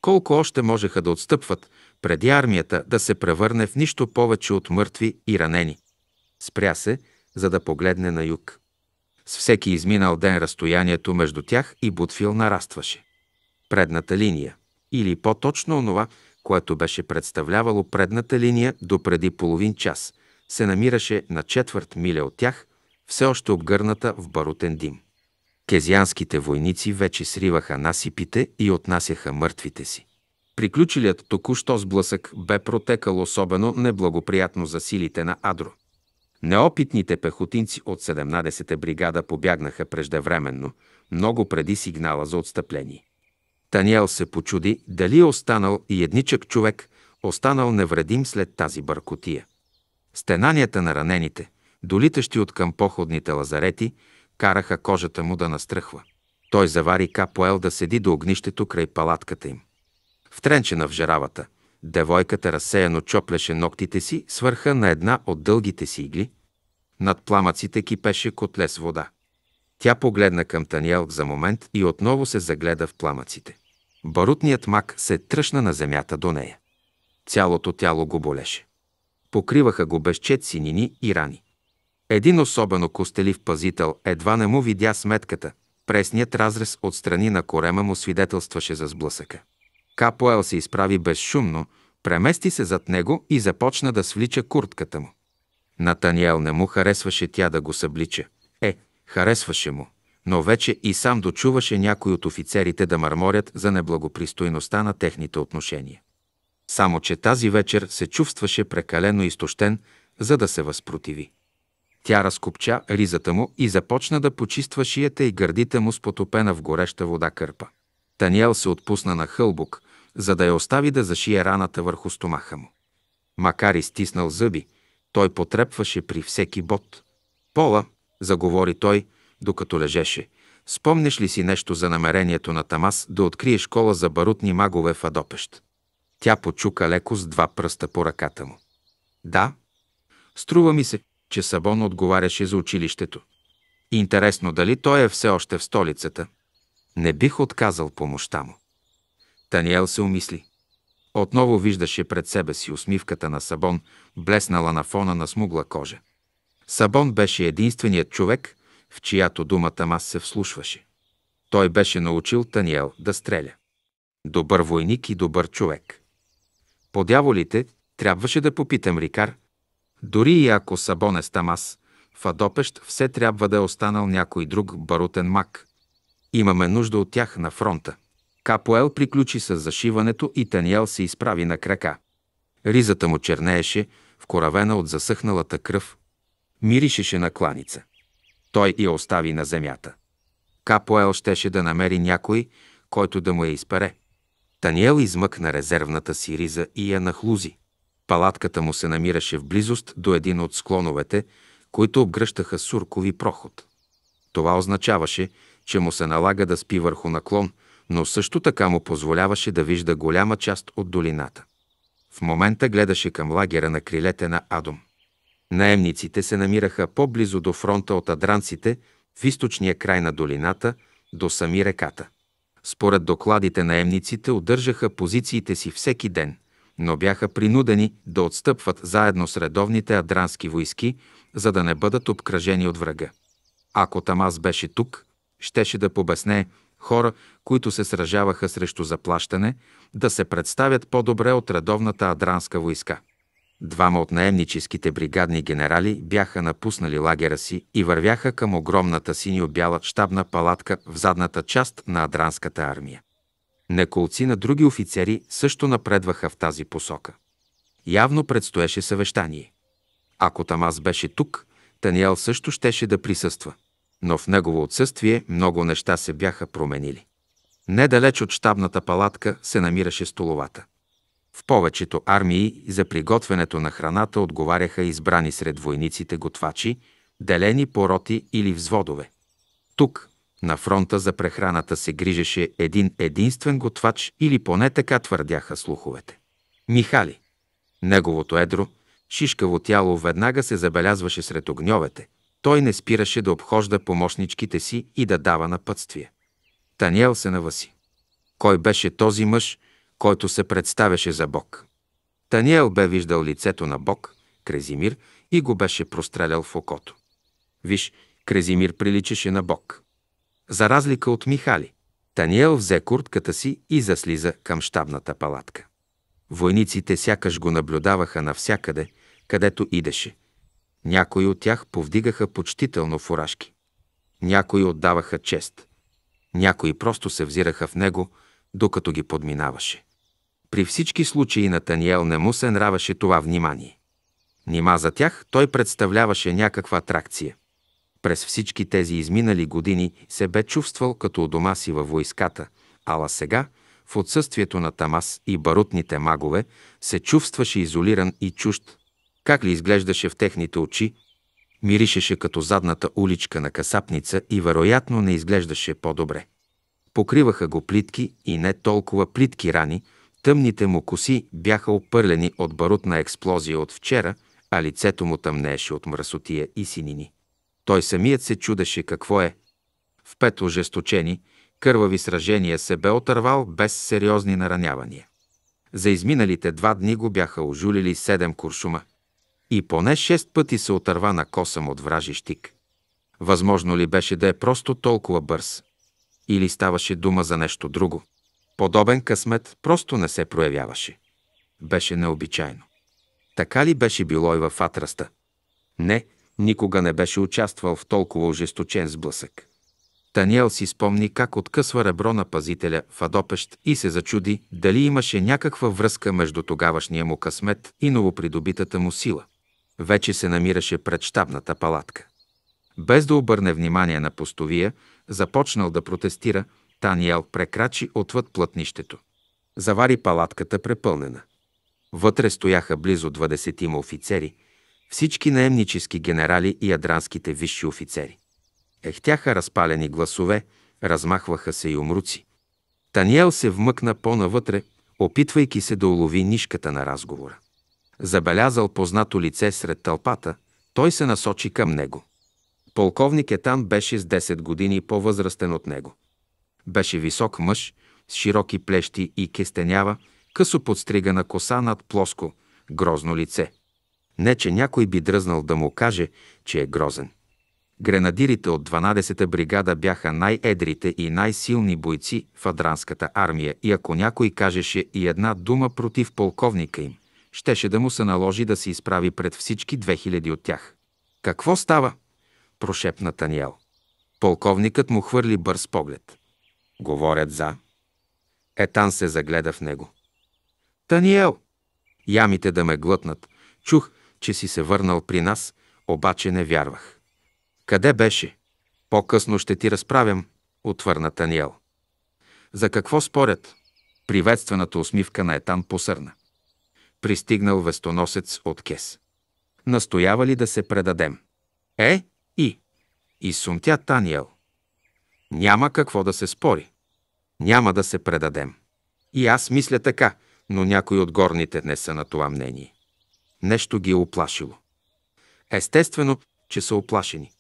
Колко още можеха да отстъпват, преди армията да се превърне в нищо повече от мъртви и ранени. Спря се, за да погледне на юг. С всеки изминал ден разстоянието между тях и Бутфил нарастваше. Предната линия или по-точно онова, което беше представлявало предната линия до преди половин час, се намираше на четвърт миля от тях, все още обгърната в барутен дим. Кезианските войници вече сриваха насипите и отнасяха мъртвите си. Приключилият току-що сблъсък бе протекал особено неблагоприятно за силите на Адро. Неопитните пехотинци от 17-та бригада побягнаха преждевременно, много преди сигнала за отстъпление. Таниел се почуди дали е останал и едничък човек, останал невредим след тази бъркотия. Стенанията на ранените, долитащи от към походните лазарети, караха кожата му да настръхва. Той завари Капоел да седи до огнището край палатката им. Втренчена в жеравата, девойката разсеяно чопляше ногтите си свърха на една от дългите си игли. Над пламъците кипеше котле с вода. Тя погледна към Таниел за момент и отново се загледа в пламъците. Барутният мак се тръшна на земята до нея. Цялото тяло го болеше. Покриваха го безчет синини и рани. Един особено костелив пазител едва не му видя сметката. Пресният разрез от страни на корема му свидетелстваше за сблъсъка. Капоел се изправи безшумно, премести се зад него и започна да свлича куртката му. Натаниел не му харесваше тя да го съблича – Харесваше му, но вече и сам дочуваше някой от офицерите да мърморят за неблагопристойността на техните отношения. Само, че тази вечер се чувстваше прекалено изтощен, за да се възпротиви. Тя разкопча ризата му и започна да почиства шията и гърдите му с потопена в гореща вода кърпа. Таниел се отпусна на хълбук, за да я остави да зашие раната върху стомаха му. Макар и стиснал зъби, той потрепваше при всеки бот. Пола, заговори той, докато лежеше. Спомнеш ли си нещо за намерението на Тамас да открие школа за барутни магове в Адопещ? Тя почука леко с два пръста по ръката му. Да. Струва ми се, че Сабон отговаряше за училището. Интересно дали той е все още в столицата. Не бих отказал помощта му. Таниел се умисли. Отново виждаше пред себе си усмивката на Сабон, блеснала на фона на смугла кожа. Сабон беше единственият човек, в чиято дума Тамас се вслушваше. Той беше научил Таниел да стреля. Добър войник и добър човек. По дяволите трябваше да попитам Рикар. Дори и ако Сабон е с Тамас, в Адопещ все трябва да е останал някой друг барутен мак. Имаме нужда от тях на фронта. Капоел приключи с зашиването и Таниел се изправи на крака. Ризата му чернееше, вкоравена от засъхналата кръв, Миришеше на кланица. Той я остави на земята. Капоел щеше да намери някой, който да му я изпере. Таниел измъкна резервната си риза и я нахлузи. Палатката му се намираше в близост до един от склоновете, които обгръщаха суркови проход. Това означаваше, че му се налага да спи върху наклон, но също така му позволяваше да вижда голяма част от долината. В момента гледаше към лагера на крилете на Адом. Наемниците се намираха по-близо до фронта от адранците, в източния край на долината, до сами реката. Според докладите наемниците удържаха позициите си всеки ден, но бяха принудени да отстъпват заедно с редовните адрански войски, за да не бъдат обкръжени от врага. Ако Тамас беше тук, щеше да побесне хора, които се сражаваха срещу заплащане, да се представят по-добре от редовната адранска войска. Двама от наемническите бригадни генерали бяха напуснали лагера си и вървяха към огромната синьо-бяла щабна палатка в задната част на Адранската армия. Неколци на други офицери също напредваха в тази посока. Явно предстоеше съвещание. Ако Тамас беше тук, Таниел също щеше да присъства. Но в негово отсъствие много неща се бяха променили. Недалеч от штабната палатка се намираше столовата. В повечето армии за приготвянето на храната отговаряха избрани сред войниците готвачи, делени по роти или взводове. Тук, на фронта за прехраната се грижеше един единствен готвач или поне така твърдяха слуховете. Михали. Неговото едро, шишкаво тяло веднага се забелязваше сред огньовете. Той не спираше да обхожда помощничките си и да дава напътствие. Таниел се наваси. Кой беше този мъж, който се представяше за Бог. Таниел бе виждал лицето на Бог, Крезимир, и го беше прострелял в окото. Виж, Крезимир приличаше на Бог. За разлика от Михали, Таниел взе куртката си и заслиза към щабната палатка. Войниците сякаш го наблюдаваха навсякъде, където идеше. Някои от тях повдигаха почтително фуражки. Някои отдаваха чест. Някои просто се взираха в него, докато ги подминаваше. При всички случаи на Таниел не му се нравеше това внимание. Нима за тях той представляваше някаква атракция. През всички тези изминали години се бе чувствал като у дома си във войската, ала сега, в отсъствието на Тамас и барутните магове, се чувстваше изолиран и чужд. Как ли изглеждаше в техните очи? Миришеше като задната уличка на касапница и вероятно не изглеждаше по-добре. Покриваха го плитки и не толкова плитки рани – Тъмните му коси бяха опърлени от барутна експлозия от вчера, а лицето му тъмнееше от мръсотия и синини. Той самият се чудеше какво е. В пет ожесточени, кървави сражения се бе отървал без сериозни наранявания. За изминалите два дни го бяха ожулили седем куршума. И поне шест пъти се отърва на косъм от вражи щик. Възможно ли беше да е просто толкова бърз? Или ставаше дума за нещо друго? Подобен късмет просто не се проявяваше. Беше необичайно. Така ли беше било и в Атраста? Не, никога не беше участвал в толкова ожесточен сблъсък. Таниел си спомни как откъсва ребро на пазителя в Адопещ и се зачуди дали имаше някаква връзка между тогавашния му късмет и новопридобитата му сила. Вече се намираше пред щабната палатка. Без да обърне внимание на постовия, започнал да протестира – Таниел прекрачи отвъд плътнището. Завари палатката препълнена. Вътре стояха близо 20 офицери, всички наемнически генерали и ядранските висши офицери. Ехтяха разпалени гласове, размахваха се и умруци. Таниел се вмъкна по-навътре, опитвайки се да улови нишката на разговора. Забелязал познато лице сред тълпата, той се насочи към него. Полковник Етан беше с 10 години по-възрастен от него. Беше висок мъж, с широки плещи и кестенява, късо подстригана коса над плоско, грозно лице. Не, че някой би дръзнал да му каже, че е грозен. Гренадирите от 12-та бригада бяха най-едрите и най-силни бойци в адранската армия и ако някой кажеше и една дума против полковника им, щеше да му се наложи да се изправи пред всички 2000 от тях. «Какво става?» – прошепна Таниел. Полковникът му хвърли бърз поглед. Говорят за. Етан се загледа в него. Таниел! Ямите да ме глътнат. Чух, че си се върнал при нас, обаче не вярвах. Къде беше? По-късно ще ти разправям, отвърна Таниел. За какво спорят? Приветствената усмивка на Етан посърна. Пристигнал вестоносец от Кес. Настоява ли да се предадем? Е, и. И сумтя Таниел. Няма какво да се спори. Няма да се предадем. И аз мисля така, но някои от горните не са на това мнение. Нещо ги е оплашило. Естествено, че са оплашени.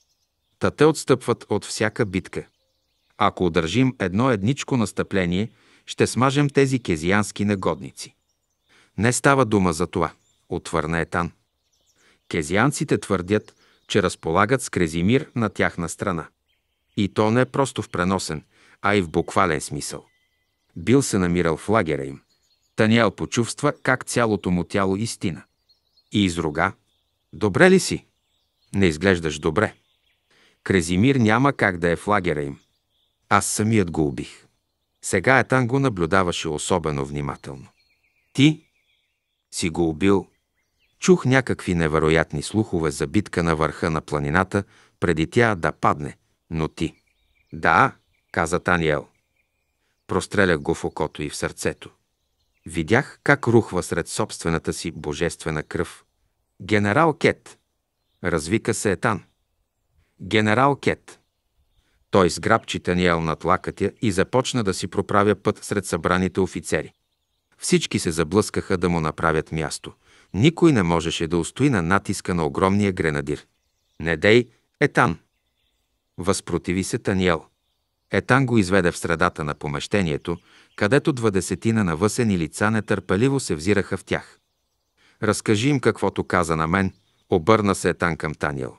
Та те отстъпват от всяка битка. Ако удържим едно едничко настъпление, ще смажем тези кезиянски негодници. Не става дума за това, отвърна Етан. Кезианците твърдят, че разполагат с Крезимир на тяхна страна. И то не е просто в преносен, а и в буквален смисъл. Бил се намирал в лагера им. Таниел почувства как цялото му тяло истина. И изруга. Добре ли си? Не изглеждаш добре. Крезимир няма как да е в лагера им. Аз самият го убих. Сега Етан го наблюдаваше особено внимателно. Ти си го убил. Чух някакви невероятни слухове за битка на върха на планината, преди тя да падне – но ти. Да, каза Таниел. Прострелях го в окото и в сърцето. Видях как рухва сред собствената си божествена кръв. Генерал Кет. Развика се Етан. Генерал Кет. Той сграбчи Таниел над лакътя и започна да си проправя път сред събраните офицери. Всички се заблъскаха да му направят място. Никой не можеше да устои на натиска на огромния гренадир. Недей, Етан, Възпротиви се Таниел. Етан го изведе в средата на помещението, където двадесетина навъсени лица нетърпеливо се взираха в тях. Разкажи им каквото каза на мен, обърна се Етан към Таниел.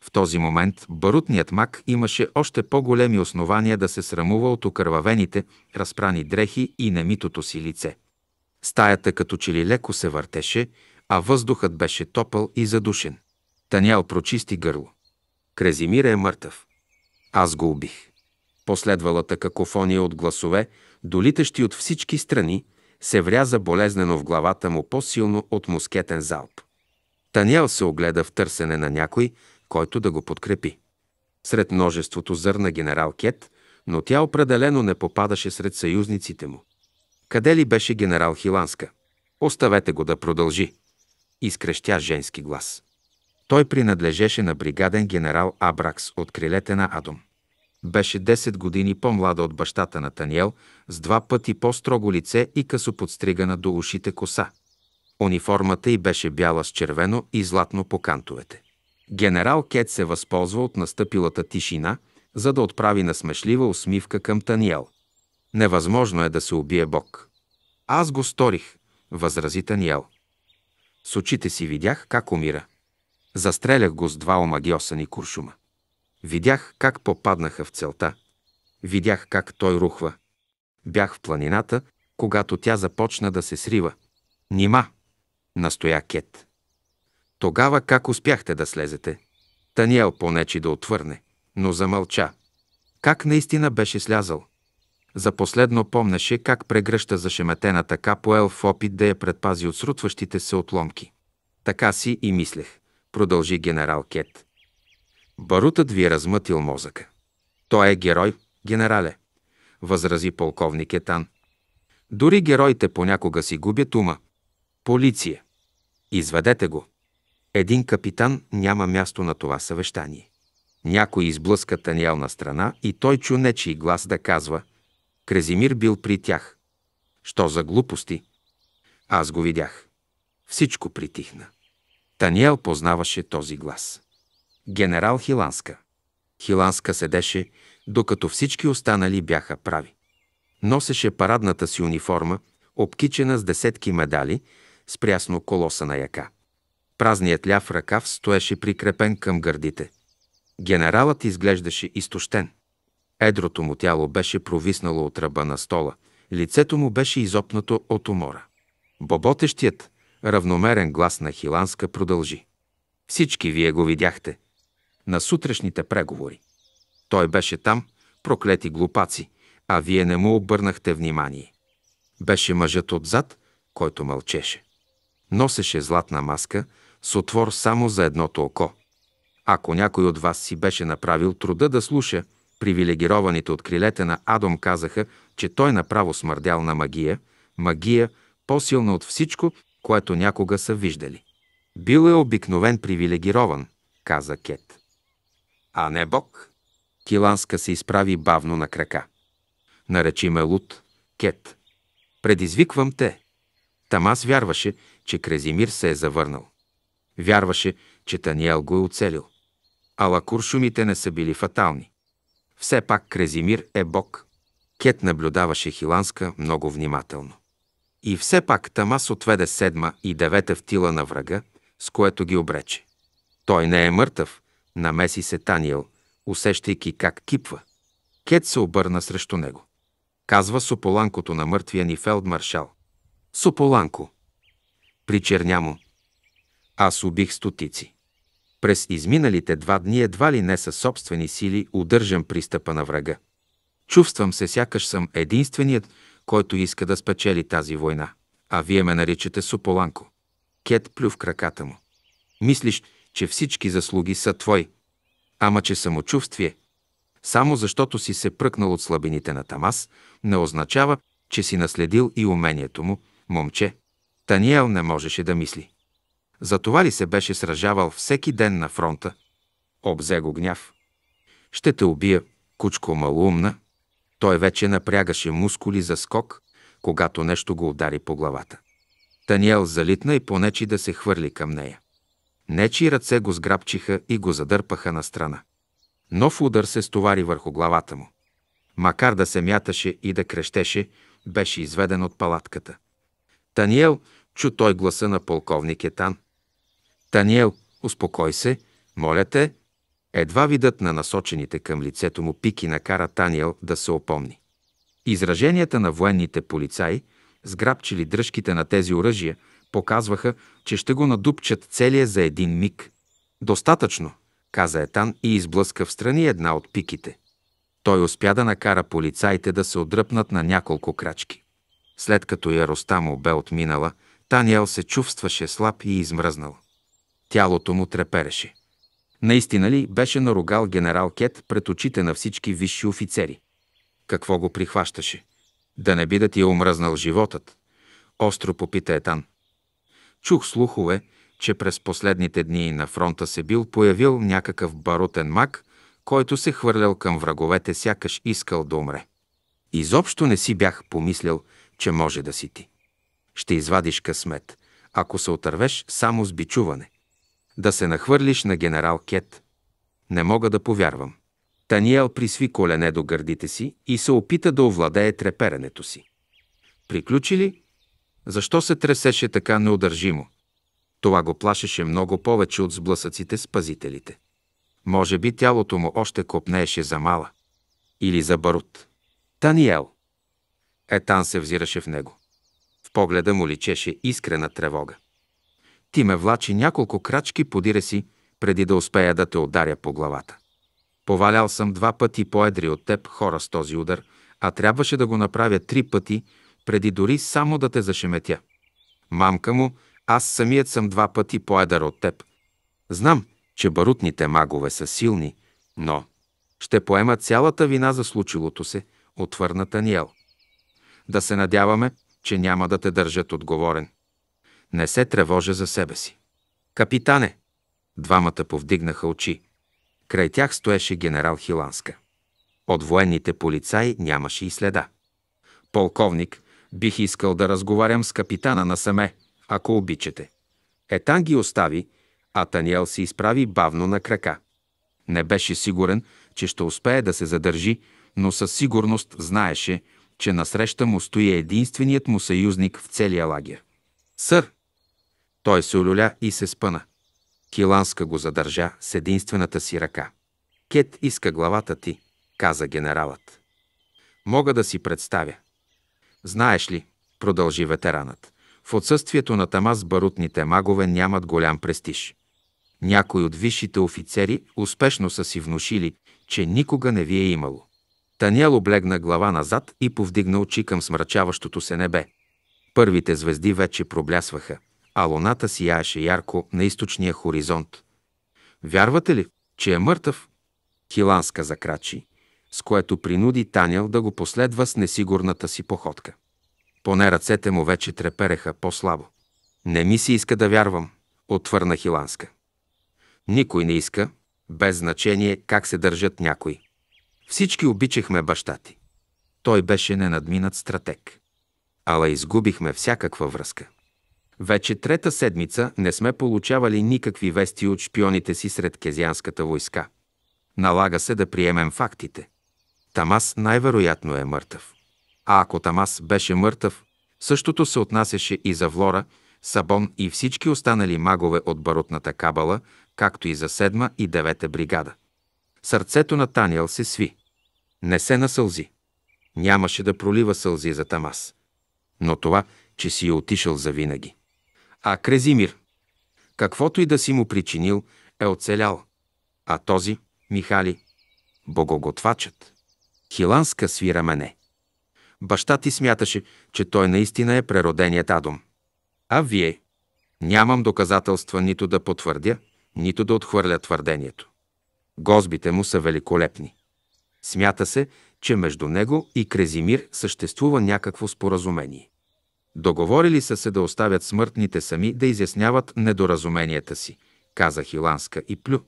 В този момент барутният мак имаше още по-големи основания да се срамува от окървавените, разпрани дрехи и немитото си лице. Стаята като че ли леко се въртеше, а въздухът беше топъл и задушен. Таниел прочисти гърло. Кразимир е мъртъв. Аз го убих. Последвалата какофония от гласове, долитащи от всички страни, се вряза болезнено в главата му по-силно от мускетен залп. Таниел се огледа в търсене на някой, който да го подкрепи. Сред множеството зърна генерал Кет, но тя определено не попадаше сред съюзниците му. Къде ли беше генерал Хиланска? Оставете го да продължи. Изкрещя женски глас. Той принадлежеше на бригаден генерал Абракс от крилете на Адом. Беше 10 години по-млада от бащата на Таниел, с два пъти по-строго лице и късо подстригана до ушите коса. Униформата й беше бяла с червено и златно по кантовете. Генерал Кет се възползва от настъпилата тишина, за да отправи насмешлива усмивка към Таниел. Невъзможно е да се убие Бог. Аз го сторих, възрази Таниел. С очите си видях как умира. Застрелях го с два омагиосани куршума. Видях как попаднаха в целта. Видях как той рухва. Бях в планината, когато тя започна да се срива. Нима, настоя Кет. Тогава как успяхте да слезете? Таниел понечи да отвърне, но замълча. Как наистина беше слязал? За последно помнеше как прегръща зашеметената капоел в опит да я предпази от срутващите се отломки. Така си и мислех продължи генерал Кет. Барутът ви е размътил мозъка. Той е герой, генерале, възрази полковник Етан. Дори героите понякога си губят ума. Полиция. Изведете го. Един капитан няма място на това съвещание. Някой изблъска Таниел на страна и той чу нечи глас да казва «Крезимир бил при тях». Що за глупости? Аз го видях. Всичко притихна. Таниел познаваше този глас. Генерал Хиланска. Хиланска седеше, докато всички останали бяха прави. Носеше парадната си униформа, обкичена с десетки медали, с прясно колоса на яка. Празният ляв ръкав стоеше прикрепен към гърдите. Генералът изглеждаше изтощен. Едрото му тяло беше провиснало от ръба на стола, лицето му беше изопнато от умора. Боботещият, равномерен глас на Хиланска продължи. Всички вие го видяхте. На сутрешните преговори. Той беше там, проклети глупаци, а вие не му обърнахте внимание. Беше мъжът отзад, който мълчеше. Носеше златна маска с отвор само за едното око. Ако някой от вас си беше направил труда да слуша, привилегированите от крилете на Адом казаха, че той направо смърдял на магия, магия, по-силна от всичко, което някога са виждали. Бил е обикновен привилегирован, каза Кет. А не Бог. Киланска се изправи бавно на крака. Наречи ме Лут, Кет. Предизвиквам те. Тамас вярваше, че Крезимир се е завърнал. Вярваше, че Таниел го е оцелил. Ала куршумите не са били фатални. Все пак Крезимир е бог. Кет наблюдаваше Хиланска много внимателно. И все пак Тамас отведе седма и девета в тила на врага, с което ги обрече. Той не е мъртъв, намеси се Таниел, усещайки как кипва. Кет се обърна срещу него. Казва Сополанкото на мъртвия ни фелдмаршал. Сополанко. Причерня му. Аз убих стотици. През изминалите два дни едва ли не със собствени сили удържам пристъпа на врага. Чувствам се, сякаш съм единственият, който иска да спечели тази война. А вие ме наричате Сополанко. Кет плю в краката му. Мислиш, че всички заслуги са твои. Ама че самочувствие, само защото си се пръкнал от слабините на Тамас, не означава, че си наследил и умението му, момче. Таниел не можеше да мисли. За това ли се беше сражавал всеки ден на фронта? Обзе го гняв. Ще те убия, кучко малумна, той вече напрягаше мускули за скок, когато нещо го удари по главата. Таниел залитна и понечи да се хвърли към нея. Нечи ръце го сграбчиха и го задърпаха на страна. Нов удар се стовари върху главата му. Макар да се мяташе и да крещеше, беше изведен от палатката. Таниел чу той гласа на полковник Етан. Таниел, успокой се, моля те, едва видът на насочените към лицето му пики накара Таниел да се опомни. Израженията на военните полицаи, сграбчили дръжките на тези оръжия, показваха, че ще го надупчат целия за един миг. Достатъчно, каза Етан и изблъска в страни една от пиките. Той успя да накара полицаите да се отдръпнат на няколко крачки. След като яростта му бе отминала, Таниел се чувстваше слаб и измръзнал. Тялото му трепереше. Наистина ли беше наругал генерал Кет пред очите на всички висши офицери? Какво го прихващаше? Да не би да ти е омръзнал животът? Остро попита Етан. Чух слухове, че през последните дни на фронта се бил появил някакъв барутен мак, който се хвърлял към враговете, сякаш искал да умре. Изобщо не си бях помислял, че може да си ти. Ще извадиш късмет, ако се отървеш само с бичуване да се нахвърлиш на генерал Кет. Не мога да повярвам. Таниел присви колене до гърдите си и се опита да овладее треперенето си. Приключи ли? Защо се тресеше така неудържимо? Това го плашеше много повече от сблъсъците с пазителите. Може би тялото му още копнееше за мала. Или за барут. Таниел. Етан се взираше в него. В погледа му личеше искрена тревога. Ти ме влачи няколко крачки подире си, преди да успея да те ударя по главата. Повалял съм два пъти по-едри от теб хора с този удар, а трябваше да го направя три пъти, преди дори само да те зашеметя. Мамка му, аз самият съм два пъти по-едър от теб. Знам, че барутните магове са силни, но ще поема цялата вина за случилото се, отвърна Таниел. Да се надяваме, че няма да те държат отговорен. Не се тревожа за себе си. Капитане! Двамата повдигнаха очи. Край тях стоеше генерал Хиланска. От военните полицаи нямаше и следа. Полковник, бих искал да разговарям с капитана насаме, ако обичате. Етан ги остави, а Таниел се изправи бавно на крака. Не беше сигурен, че ще успее да се задържи, но със сигурност знаеше, че насреща му стои единственият му съюзник в целия лагер. Сър, той се олюля и се спъна. Киланска го задържа с единствената си ръка. Кет иска главата ти, каза генералът. Мога да си представя. Знаеш ли, продължи ветеранът, в отсъствието на Тамас барутните магове нямат голям престиж. Някои от висшите офицери успешно са си внушили, че никога не ви е имало. Таниел облегна глава назад и повдигна очи към смрачаващото се небе. Първите звезди вече проблясваха а луната сияеше ярко на източния хоризонт. Вярвате ли, че е мъртъв? Хиланска закрачи, с което принуди Танял да го последва с несигурната си походка. Поне ръцете му вече трепереха по-слабо. Не ми се иска да вярвам, отвърна Хиланска. Никой не иска, без значение как се държат някои. Всички обичахме баща ти. Той беше ненадминат стратег. Ала изгубихме всякаква връзка. Вече трета седмица не сме получавали никакви вести от шпионите си сред кезянската войска. Налага се да приемем фактите. Тамас най-вероятно е мъртъв. А ако Тамас беше мъртъв, същото се отнасяше и за Влора, Сабон и всички останали магове от барутната кабала, както и за седма и девета бригада. Сърцето на Таниел се сви. Не се насълзи. Нямаше да пролива сълзи за Тамас. Но това, че си е отишъл завинаги. А Крезимир, каквото и да си му причинил, е оцелял. А този, Михали, богоготвачът, хиланска свира мене. Баща ти смяташе, че той наистина е прероденият Адом. А вие? Нямам доказателства нито да потвърдя, нито да отхвърля твърдението. Гозбите му са великолепни. Смята се, че между него и Крезимир съществува някакво споразумение. Договорили са се да оставят смъртните сами да изясняват недоразуменията си, каза Хиланска и плю.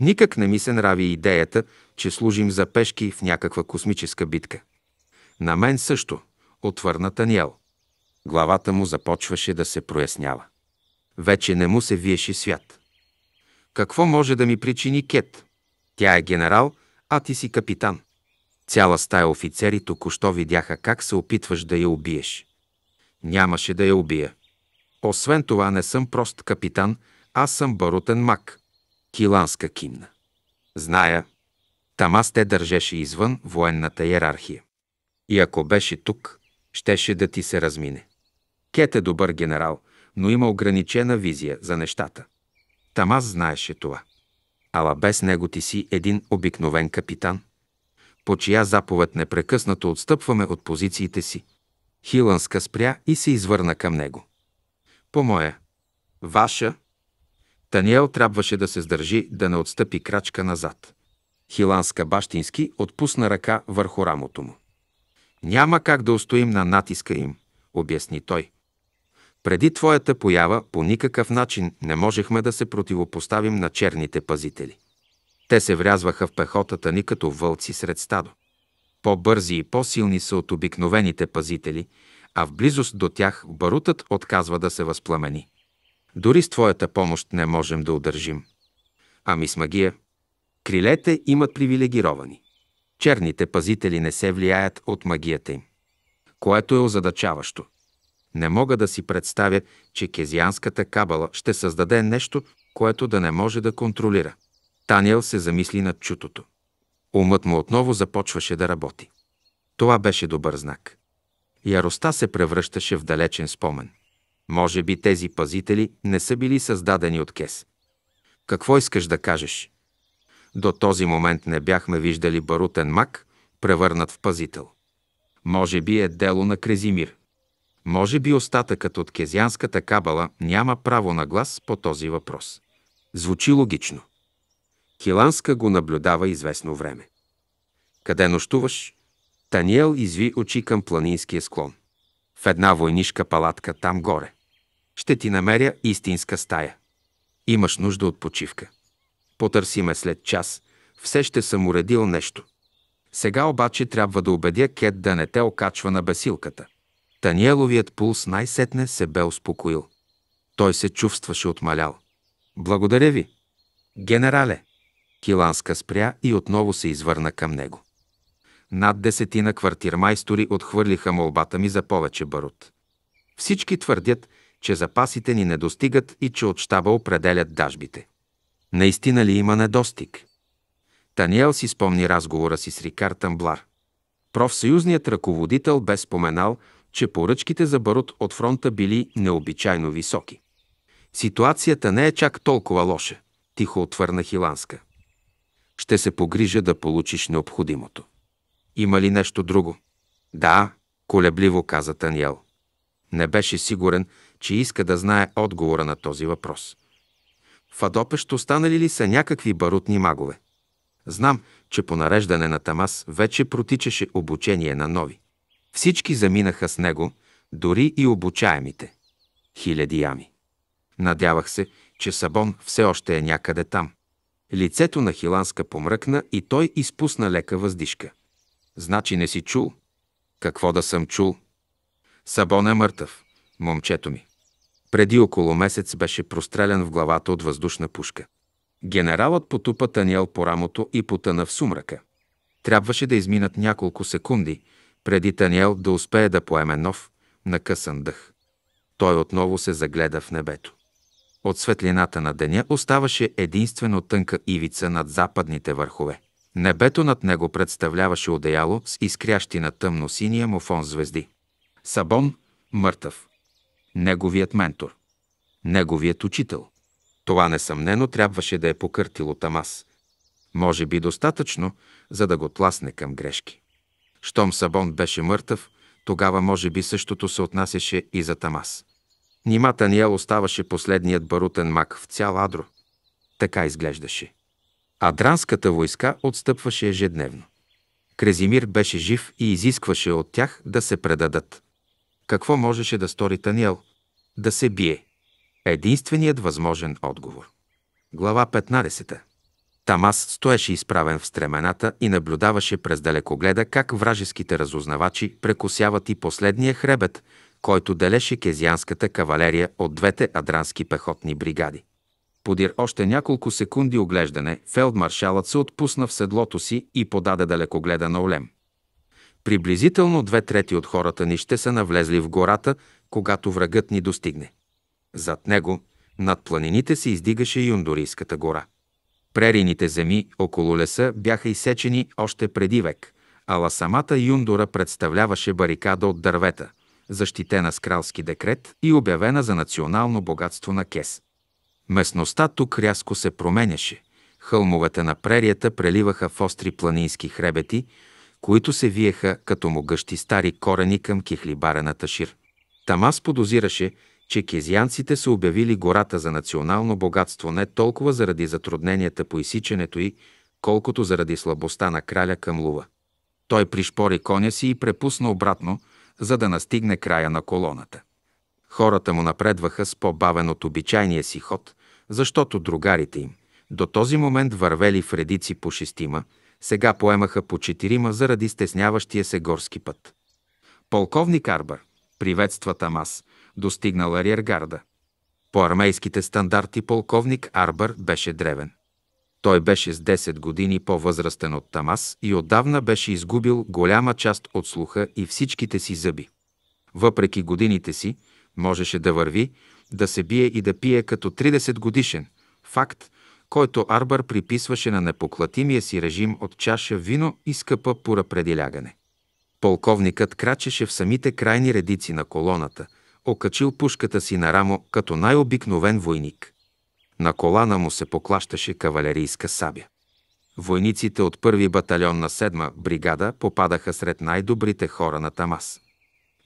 Никак не ми се нрави идеята, че служим за пешки в някаква космическа битка. На мен също, отвърна Таниел. Главата му започваше да се прояснява. Вече не му се виеше свят. Какво може да ми причини Кет? Тя е генерал, а ти си капитан. Цяла стая офицери току-що видяха как се опитваш да я убиеш. Нямаше да я убия. Освен това не съм прост капитан, аз съм барутен мак. Киланска кимна. Зная. Тамас те държеше извън военната иерархия. И ако беше тук, щеше да ти се размине. Кет е добър генерал, но има ограничена визия за нещата. Тамас знаеше това. Ала без него ти си един обикновен капитан, по чия заповед непрекъснато отстъпваме от позициите си – Хиланска спря и се извърна към него. По моя. Ваша. Таниел трябваше да се сдържи, да не отстъпи крачка назад. Хиланска бащински отпусна ръка върху рамото му. Няма как да устоим на натиска им, обясни той. Преди твоята поява по никакъв начин не можехме да се противопоставим на черните пазители. Те се врязваха в пехотата ни като вълци сред стадо. По-бързи и по-силни са от обикновените пазители, а в близост до тях барутът отказва да се възпламени. Дори с твоята помощ не можем да удържим. Ами с магия? Крилете имат привилегировани. Черните пазители не се влияят от магията им, което е озадачаващо. Не мога да си представя, че кезианската кабала ще създаде нещо, което да не може да контролира. Таниел се замисли над чутото. Умът му отново започваше да работи. Това беше добър знак. Яростта се превръщаше в далечен спомен. Може би тези пазители не са били създадени от кес. Какво искаш да кажеш? До този момент не бяхме виждали барутен мак, превърнат в пазител. Може би е дело на Крезимир. Може би остатъкът от кезянската кабала няма право на глас по този въпрос. Звучи логично. Хиланска го наблюдава известно време. Къде нощуваш? Таниел изви очи към планинския склон. В една войнишка палатка там горе. Ще ти намеря истинска стая. Имаш нужда от почивка. Потърси ме след час. Все ще съм уредил нещо. Сега обаче трябва да убедя Кет да не те окачва на бесилката. Таниеловият пулс най-сетне се бе успокоил. Той се чувстваше отмалял. Благодаря ви. Генерале, Киланска спря и отново се извърна към него. Над десетина квартирмайстори отхвърлиха молбата ми за повече барут. Всички твърдят, че запасите ни не достигат и че от щаба определят дажбите. Наистина ли има недостиг? Таниел си спомни разговора си с Рикар Тамблар. Профсъюзният ръководител бе споменал, че поръчките за барут от фронта били необичайно високи. Ситуацията не е чак толкова лоша, тихо отвърна Хиланска. Ще се погрижа да получиш необходимото. Има ли нещо друго? Да, колебливо каза Таниел. Не беше сигурен, че иска да знае отговора на този въпрос. В Адопещ останали ли са някакви барутни магове? Знам, че по нареждане на Тамас вече протичаше обучение на нови. Всички заминаха с него, дори и обучаемите. Хиляди ями. Надявах се, че Сабон все още е някъде там. Лицето на Хиланска помръкна и той изпусна лека въздишка. Значи не си чул? Какво да съм чул? Сабон е мъртъв, момчето ми. Преди около месец беше прострелян в главата от въздушна пушка. Генералът потупа Таниел по рамото и потъна в сумрака. Трябваше да изминат няколко секунди, преди Таниел да успее да поеме нов, накъсан дъх. Той отново се загледа в небето. От светлината на деня оставаше единствено тънка ивица над западните върхове. Небето над него представляваше одеяло с изкрящи на тъмно-синия му фон звезди. Сабон – мъртъв. Неговият ментор. Неговият учител. Това несъмнено трябваше да е покъртило Тамас. Може би достатъчно, за да го тласне към грешки. Щом Сабон беше мъртъв, тогава може би същото се отнасяше и за Тамас. Нима Таниел оставаше последният барутен мак в цял Адро. Така изглеждаше. Адранската войска отстъпваше ежедневно. Крезимир беше жив и изискваше от тях да се предадат. Какво можеше да стори Таниел? Да се бие. Единственият възможен отговор. Глава 15. Тамас стоеше изправен в стремената и наблюдаваше през далекогледа как вражеските разузнавачи прекусяват и последния хребет който делеше кезианската кавалерия от двете адрански пехотни бригади. Подир още няколко секунди оглеждане, фелдмаршалът се отпусна в седлото си и подаде далекогледа на Олем. Приблизително две трети от хората ни ще са навлезли в гората, когато врагът ни достигне. Зад него, над планините се издигаше Юндорийската гора. Прерините земи около леса бяха изсечени още преди век, ала самата Юндора представляваше барикада от дървета – защитена с кралски декрет и обявена за национално богатство на Кес. Местността тук рязко се променяше. Хълмовете на прерията преливаха в остри планински хребети, които се виеха като могъщи стари корени към кихлибарената шир. Тамас подозираше, че кезианците са обявили гората за национално богатство не толкова заради затрудненията по изсичането й, колкото заради слабостта на краля към лува. Той пришпори коня си и препусна обратно, за да настигне края на колоната. Хората му напредваха с по-бавен от обичайния си ход, защото другарите им, до този момент вървели в редици по шестима, сега поемаха по четирима заради стесняващия се горски път. Полковник Арбър приветства Тамас, достигнал ариергарда. По армейските стандарти полковник Арбър беше древен. Той беше с 10 години по-възрастен от Тамас и отдавна беше изгубил голяма част от слуха и всичките си зъби. Въпреки годините си, можеше да върви, да се бие и да пие като 30 годишен, факт, който Арбър приписваше на непоклатимия си режим от чаша вино и скъпа пура преди лягане. Полковникът крачеше в самите крайни редици на колоната, окачил пушката си на рамо като най-обикновен войник. На колана му се поклащаше кавалерийска сабя. Войниците от първи батальон на седма бригада попадаха сред най-добрите хора на Тамас.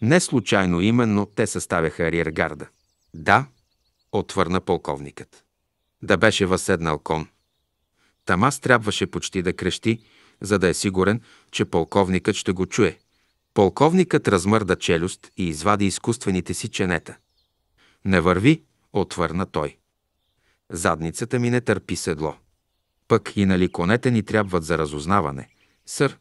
Не случайно именно те съставяха риергарда. Да, отвърна полковникът. Да беше въседнал кон. Тамас трябваше почти да крещи, за да е сигурен, че полковникът ще го чуе. Полковникът размърда челюст и извади изкуствените си ченета. Не върви, отвърна той. Задницата ми не търпи седло. Пък и нали конете ни трябват за разузнаване, сър.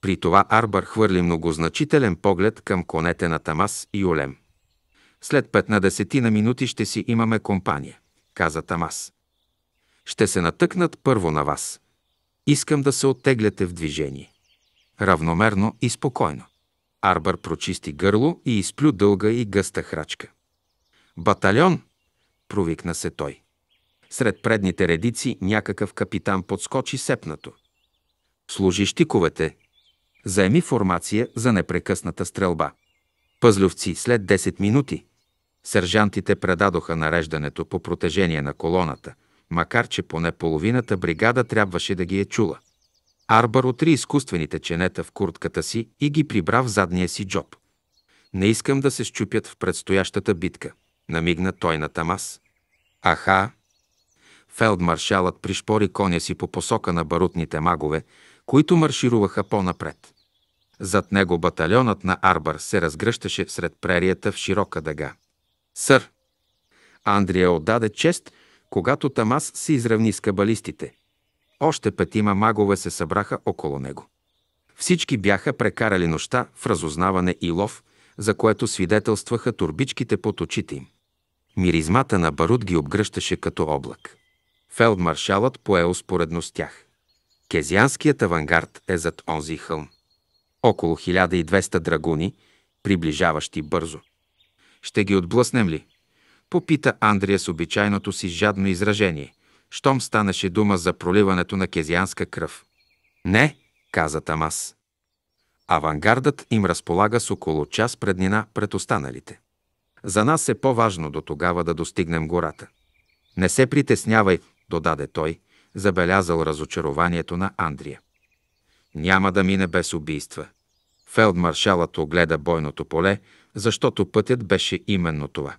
При това Арбър хвърли многозначителен поглед към конете на Тамас и Олем. След пет на десетина минути ще си имаме компания, каза Тамас. Ще се натъкнат първо на вас. Искам да се оттегляте в движение. Равномерно и спокойно. Арбър прочисти гърло и изплю дълга и гъста храчка. Батальон! провикна се той. Сред предните редици някакъв капитан подскочи сепнато. Служи щиковете. Заеми формация за непрекъсната стрелба. Пъзлювци след 10 минути. Сержантите предадоха нареждането по протежение на колоната, макар че поне половината бригада трябваше да ги е чула. Арбър отри изкуствените ченета в куртката си и ги прибра в задния си джоб. Не искам да се щупят в предстоящата битка, намигна той на Тамас. Аха, Фелдмаршалът пришпори коня си по посока на барутните магове, които маршируваха по-напред. Зад него батальонът на Арбър се разгръщаше сред прерията в широка дъга. Сър! Андрия отдаде чест, когато Тамас се изравни с кабалистите. Още петима магове се събраха около него. Всички бяха прекарали нощта в разузнаване и лов, за което свидетелстваха турбичките под очите им. Миризмата на барут ги обгръщаше като облак. Фелдмаршалът пое успоредно с тях. Кезианският авангард е зад онзи хълм. Около 1200 драгуни, приближаващи бързо. Ще ги отблъснем ли? Попита Андрия с обичайното си жадно изражение, щом станеше дума за проливането на кезианска кръв. Не, каза Тамас. Авангардът им разполага с около час преднина пред останалите. За нас е по-важно до тогава да достигнем гората. Не се притеснявай, додаде той, забелязал разочарованието на Андрия. Няма да мине без убийства. Фелдмаршалът огледа бойното поле, защото пътят беше именно това.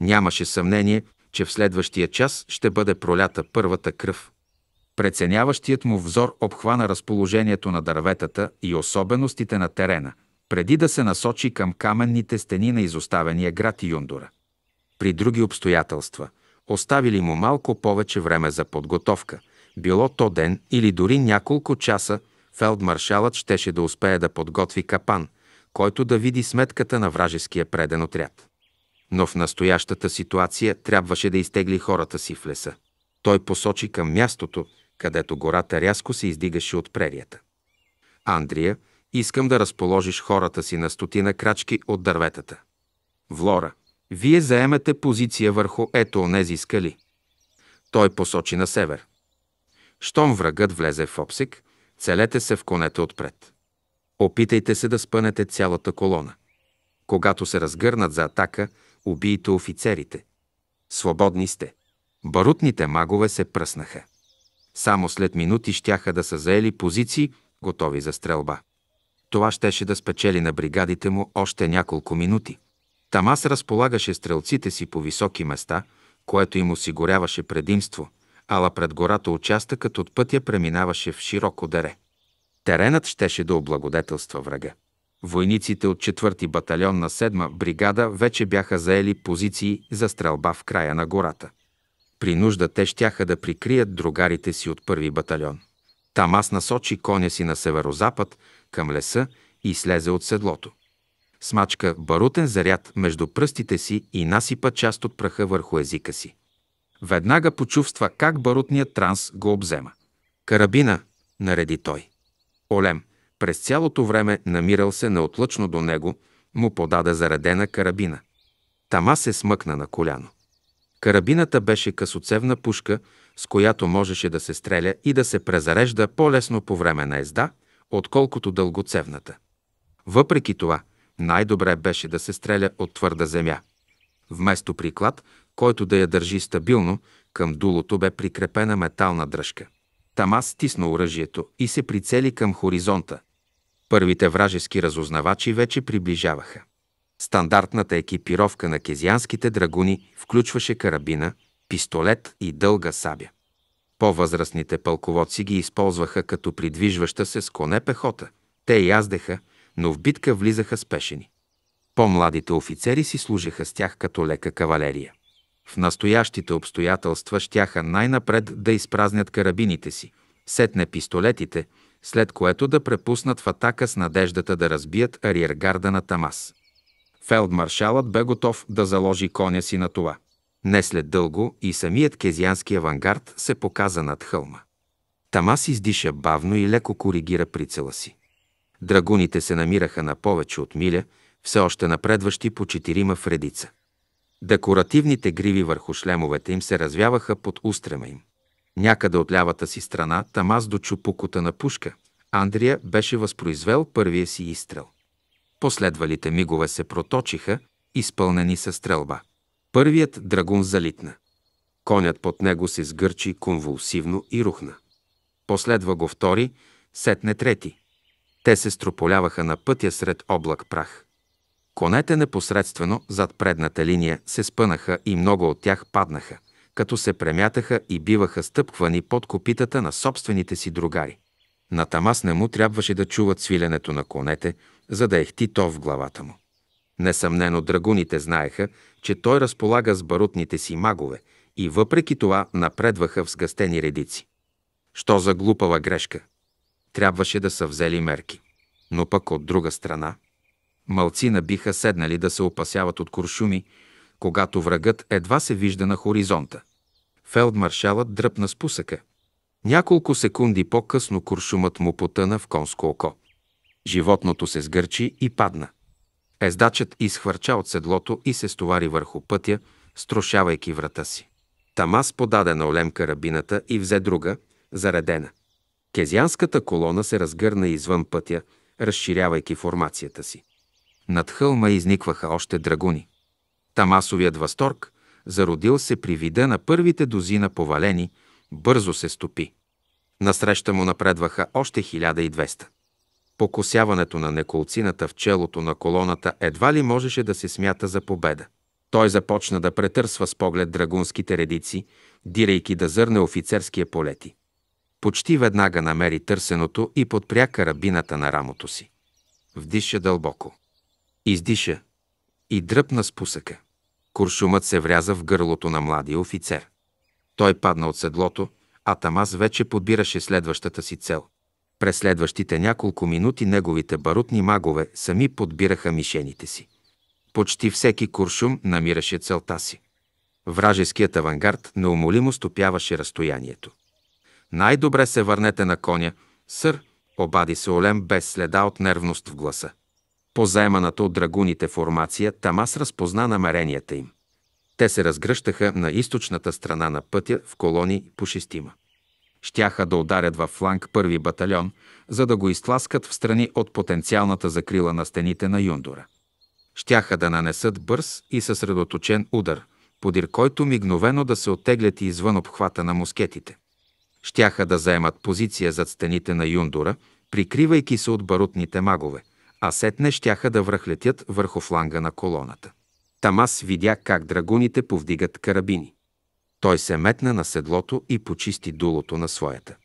Нямаше съмнение, че в следващия час ще бъде пролята първата кръв. Преценяващият му взор обхвана разположението на дърветата и особеностите на терена, преди да се насочи към каменните стени на изоставения град Юндора. При други обстоятелства, оставили му малко повече време за подготовка, било то ден или дори няколко часа, фелдмаршалът щеше да успее да подготви капан, който да види сметката на вражеския преден отряд. Но в настоящата ситуация трябваше да изтегли хората си в леса. Той посочи към мястото, където гората рязко се издигаше от прерията. Андрия, искам да разположиш хората си на стотина крачки от дърветата. Влора, вие заемате позиция върху ето онези скали. Той посочи на север. Щом врагът влезе в обсек, целете се в конете отпред. Опитайте се да спънете цялата колона. Когато се разгърнат за атака, убийте офицерите. Свободни сте. Барутните магове се пръснаха. Само след минути щяха да са заели позиции, готови за стрелба. Това щеше да спечели на бригадите му още няколко минути. Тамас разполагаше стрелците си по високи места, което им осигуряваше предимство, ала пред гората участъкът от пътя преминаваше в широко дере. Теренът щеше да облагодетелства врага. Войниците от 4-ти батальон на 7-ма бригада вече бяха заели позиции за стрелба в края на гората. При нужда те щяха да прикрият другарите си от първи батальон. Тамас насочи коня си на северозапад, към леса и слезе от седлото смачка барутен заряд между пръстите си и насипа част от праха върху езика си. Веднага почувства как барутният транс го обзема. Карабина, нареди той. Олем, през цялото време намирал се неотлъчно до него, му подаде заредена карабина. Тама се смъкна на коляно. Карабината беше късоцевна пушка, с която можеше да се стреля и да се презарежда по-лесно по време на езда, отколкото дългоцевната. Въпреки това, най-добре беше да се стреля от твърда земя. Вместо приклад, който да я държи стабилно, към дулото бе прикрепена метална дръжка. Тамас стисна оръжието и се прицели към хоризонта. Първите вражески разузнавачи вече приближаваха. Стандартната екипировка на кезианските драгуни включваше карабина, пистолет и дълга сабя. По-възрастните пълководци ги използваха като придвижваща се с коне пехота. Те яздеха, но в битка влизаха спешени. По-младите офицери си служиха с тях като лека кавалерия. В настоящите обстоятелства щяха най-напред да изпразнят карабините си, сетне пистолетите, след което да препуснат в атака с надеждата да разбият ариергарда на Тамас. Фелдмаршалът бе готов да заложи коня си на това. Не след дълго и самият кезиански авангард се показа над хълма. Тамас издиша бавно и леко коригира прицела си. Драгуните се намираха на повече от миля, все още напредващи по четирима в редица. Декоративните гриви върху шлемовете им се развяваха под устрема им. Някъде от лявата си страна Тамаз дочу пукота на пушка. Андрия беше възпроизвел първия си изстрел. Последвалите мигове се проточиха, изпълнени със стрелба. Първият драгун залитна. Конят под него се сгърчи конвулсивно и рухна. Последва го втори, сетне трети. Те се строполяваха на пътя сред облак прах. Конете непосредствено зад предната линия се спънаха и много от тях паднаха, като се премятаха и биваха стъпквани под копитата на собствените си другари. На Тамас не му трябваше да чуват свиленето на конете, за да ехти то в главата му. Несъмнено драгуните знаеха, че той разполага с барутните си магове и въпреки това напредваха в сгъстени редици. Що за глупава грешка? трябваше да са взели мерки. Но пък от друга страна, мълцина биха седнали да се опасяват от куршуми, когато врагът едва се вижда на хоризонта. Фелдмаршалът дръпна спусъка. Няколко секунди по-късно куршумът му потъна в конско око. Животното се сгърчи и падна. Ездачът изхвърча от седлото и се стовари върху пътя, струшавайки врата си. Тамас подаде на Олем карабината и взе друга, заредена. Кезианската колона се разгърна извън пътя, разширявайки формацията си. Над хълма изникваха още драгуни. Тамасовият възторг, зародил се при вида на първите дозина повалени, бързо се стопи. Насреща му напредваха още 1200. Покосяването на неколцината в челото на колоната едва ли можеше да се смята за победа. Той започна да претърсва с поглед драгунските редици, дирейки да зърне офицерския полети. Почти веднага намери търсеното и подпря карабината на рамото си. Вдиша дълбоко. Издиша и дръпна с пусъка. Куршумът се вряза в гърлото на младия офицер. Той падна от седлото, а Тамаз вече подбираше следващата си цел. През следващите няколко минути неговите барутни магове сами подбираха мишените си. Почти всеки куршум намираше целта си. Вражеският авангард неумолимо стопяваше разстоянието. Най-добре се върнете на коня, сър, обади се Олем без следа от нервност в гласа. По заеманата от драгуните формация Тамас разпозна намеренията им. Те се разгръщаха на източната страна на пътя в колони по шестима. Щяха да ударят във фланг първи батальон, за да го изтласкат в страни от потенциалната закрила на стените на Юндора. Щяха да нанесат бърз и съсредоточен удар, подир който мигновено да се оттеглят извън обхвата на мускетите щяха да заемат позиция зад стените на Юндура, прикривайки се от барутните магове, а сетне щяха да връхлетят върху фланга на колоната. Тамас видя как драгуните повдигат карабини. Той се метна на седлото и почисти дулото на своята.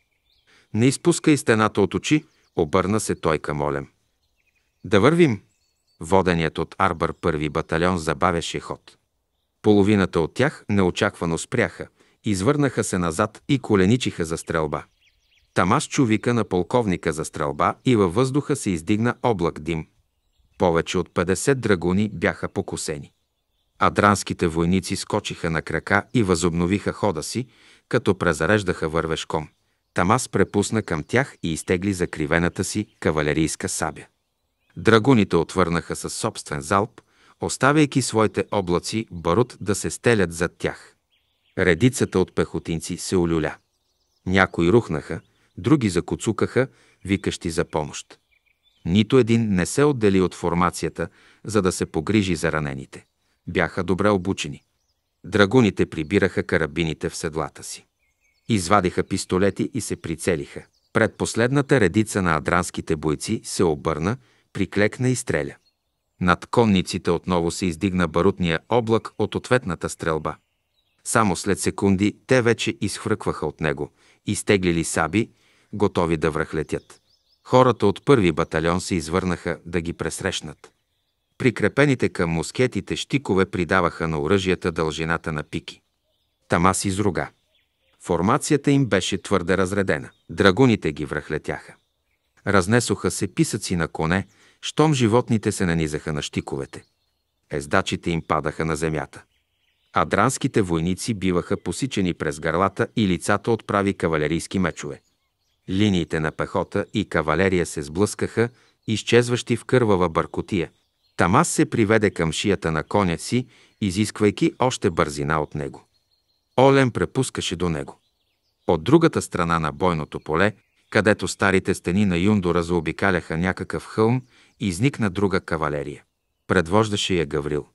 Не изпускай стената от очи, обърна се той към Олем. Да вървим! Воденият от Арбър първи батальон забавяше ход. Половината от тях неочаквано спряха, Извърнаха се назад и коленичиха за стрелба. Тамаш чувика на полковника за стрелба и във въздуха се издигна облак дим. Повече от 50 драгуни бяха покосени. Адранските войници скочиха на крака и възобновиха хода си, като презареждаха вървешком. Тамас препусна към тях и изтегли закривената си кавалерийска сабя. Драгуните отвърнаха със собствен залп, оставяйки своите облаци барут да се стелят зад тях. Редицата от пехотинци се олюля. Някои рухнаха, други закоцукаха, викащи за помощ. Нито един не се отдели от формацията, за да се погрижи за ранените. Бяха добре обучени. Драгуните прибираха карабините в седлата си. Извадиха пистолети и се прицелиха. Предпоследната редица на адранските бойци се обърна, приклекна и стреля. Над конниците отново се издигна барутния облак от ответната стрелба. Само след секунди те вече изхвъркваха от него, изтеглили саби, готови да връхлетят. Хората от първи батальон се извърнаха да ги пресрещнат. Прикрепените към мускетите щикове придаваха на оръжията дължината на пики. Тамас изруга. Формацията им беше твърде разредена. Драгуните ги връхлетяха. Разнесоха се писъци на коне, щом животните се нанизаха на щиковете. Ездачите им падаха на земята. Адранските войници биваха посичени през гърлата и лицата от прави кавалерийски мечове. Линиите на пехота и кавалерия се сблъскаха, изчезващи в кървава бъркотия. Тамас се приведе към шията на коня си, изисквайки още бързина от него. Олен препускаше до него. От другата страна на бойното поле, където старите стени на Юндора заобикаляха някакъв хълм, изникна друга кавалерия. Предвождаше я Гаврил.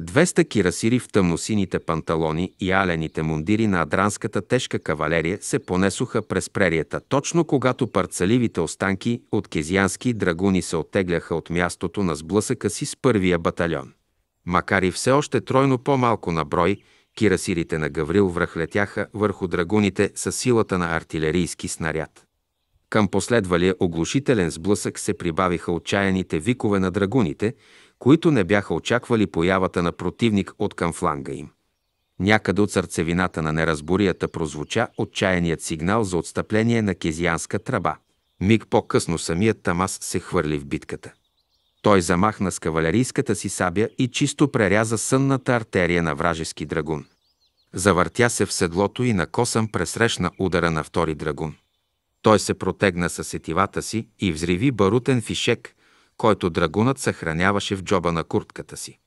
200 кирасири в тъмносините панталони и алените мундири на адранската тежка кавалерия се понесоха през прерията, точно когато парцаливите останки от кезиянски драгуни се оттегляха от мястото на сблъсъка си с първия батальон. Макар и все още тройно по-малко на брой, кирасирите на Гаврил връхлетяха върху драгуните с силата на артилерийски снаряд. Към последвалия оглушителен сблъсък се прибавиха отчаяните викове на драгуните – които не бяха очаквали появата на противник от към фланга им. Някъде от сърцевината на неразборията прозвуча отчаяният сигнал за отстъпление на кезианска тръба. Миг по-късно самият Тамас се хвърли в битката. Той замахна с кавалерийската си сабя и чисто преряза сънната артерия на вражески драгун. Завъртя се в седлото и на косъм пресрещна удара на втори драгун. Той се протегна със сетивата си и взриви барутен фишек, който драгунът съхраняваше в джоба на куртката си.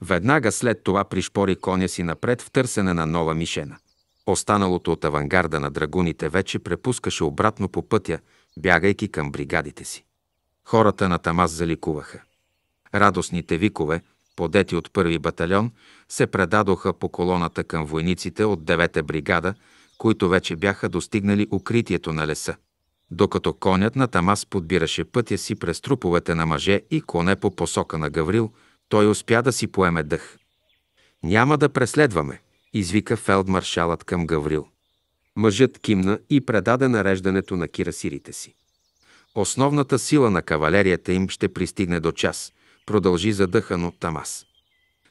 Веднага след това пришпори коня си напред в търсене на нова мишена. Останалото от авангарда на драгуните вече препускаше обратно по пътя, бягайки към бригадите си. Хората на Тамаз заликуваха. Радостните викове, подети от първи батальон, се предадоха по колоната към войниците от девета бригада, които вече бяха достигнали укритието на леса докато конят на Тамас подбираше пътя си през труповете на мъже и коне по посока на Гаврил, той успя да си поеме дъх. «Няма да преследваме», извика фелдмаршалът към Гаврил. Мъжът кимна и предаде нареждането на кирасирите си. Основната сила на кавалерията им ще пристигне до час, продължи задъхано Тамас.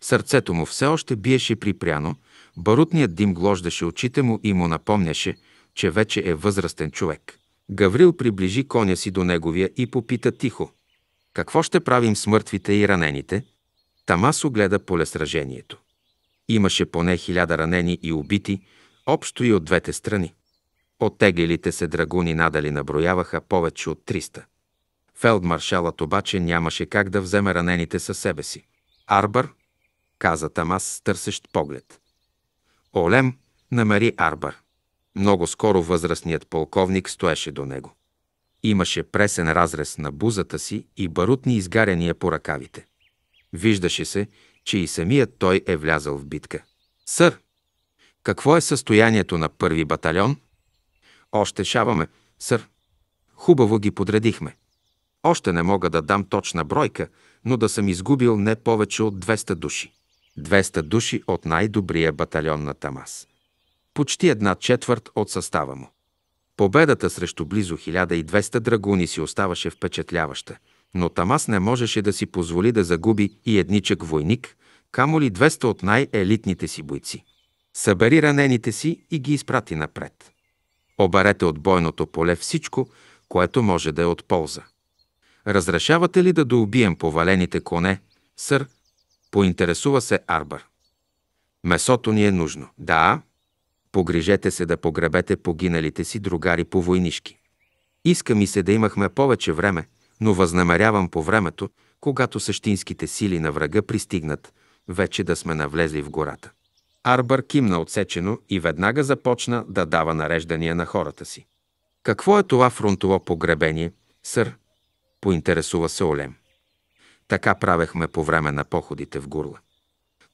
Сърцето му все още биеше припряно, барутният дим глождаше очите му и му напомняше, че вече е възрастен човек. Гаврил приближи коня си до неговия и попита тихо. Какво ще правим с мъртвите и ранените? Тамас огледа поле сражението. Имаше поне хиляда ранени и убити, общо и от двете страни. Оттеглилите се драгуни надали наброяваха повече от 300. Фелдмаршалът обаче нямаше как да вземе ранените със себе си. Арбър, каза Тамас с търсещ поглед. Олем намери Арбър. Много скоро възрастният полковник стоеше до него. Имаше пресен разрез на бузата си и барутни изгаряния по ръкавите. Виждаше се, че и самият той е влязъл в битка. Сър, какво е състоянието на първи батальон? Още шаваме, сър. Хубаво ги подредихме. Още не мога да дам точна бройка, но да съм изгубил не повече от 200 души. 200 души от най-добрия батальон на Тамас почти една четвърт от състава му. Победата срещу близо 1200 драгуни си оставаше впечатляваща, но Тамас не можеше да си позволи да загуби и едничък войник, камо ли 200 от най-елитните си бойци. Събери ранените си и ги изпрати напред. Оберете от бойното поле всичко, което може да е от полза. Разрешавате ли да доубием повалените коне, сър? Поинтересува се Арбър. Месото ни е нужно. Да, Погрижете се да погребете погиналите си другари по войнишки. Иска ми се да имахме повече време, но възнамерявам по времето, когато същинските сили на врага пристигнат, вече да сме навлезли в гората. Арбър кимна отсечено и веднага започна да дава нареждания на хората си. Какво е това фронтово погребение, сър? Поинтересува се Олем. Така правехме по време на походите в Гурла.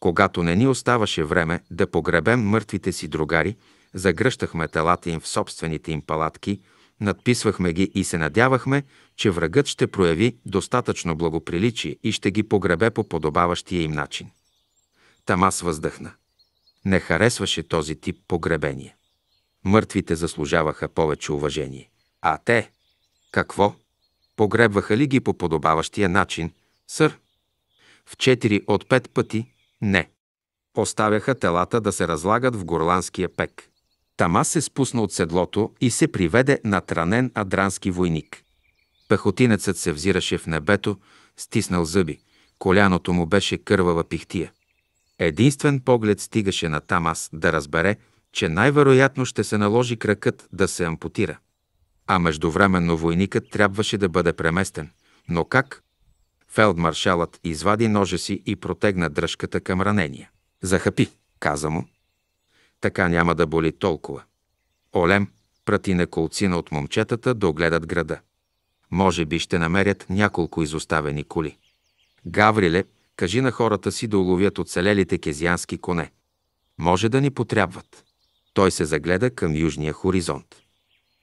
Когато не ни оставаше време да погребем мъртвите си другари, загръщахме телата им в собствените им палатки, надписвахме ги и се надявахме, че врагът ще прояви достатъчно благоприличие и ще ги погребе по подобаващия им начин. Тамас въздъхна. Не харесваше този тип погребение. Мъртвите заслужаваха повече уважение. А те? Какво? Погребваха ли ги по подобаващия начин, сър? В четири от пет пъти не. Оставяха телата да се разлагат в горландския пек. Тама се спусна от седлото и се приведе на транен адрански войник. Пехотинецът се взираше в небето, стиснал зъби. Коляното му беше кървава пихтия. Единствен поглед стигаше на Тамас да разбере, че най-вероятно ще се наложи кракът да се ампутира. А междувременно войникът трябваше да бъде преместен. Но как? Фелдмаршалът извади ножа си и протегна дръжката към ранения. Захапи, каза му. Така няма да боли толкова. Олем прати на колцина от момчетата да огледат града. Може би ще намерят няколко изоставени коли. Гавриле, кажи на хората си да уловят оцелелите кезиански коне. Може да ни потрябват. Той се загледа към южния хоризонт.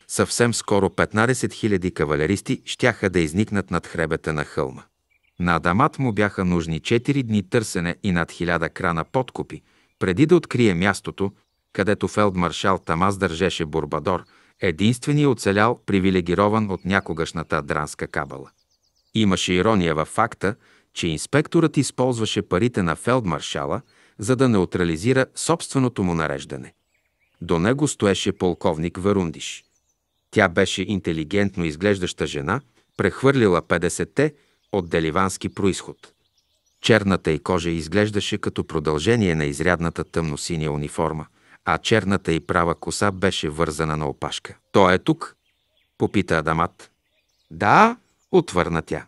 Съвсем скоро 15 000 кавалеристи щяха да изникнат над хребета на хълма. На Адамат му бяха нужни 4 дни търсене и над хиляда крана подкупи, преди да открие мястото, където фелдмаршал Тамас държеше Бурбадор, единствения оцелял, привилегирован от някогашната дранска кабала. Имаше ирония във факта, че инспекторът използваше парите на фелдмаршала, за да неутрализира собственото му нареждане. До него стоеше полковник Варундиш. Тя беше интелигентно изглеждаща жена, прехвърлила 50-те, от деливански происход. Черната й кожа изглеждаше като продължение на изрядната тъмносиня униформа, а черната й права коса беше вързана на опашка. «Той е тук?» – попита Адамат. «Да», отвърна тя.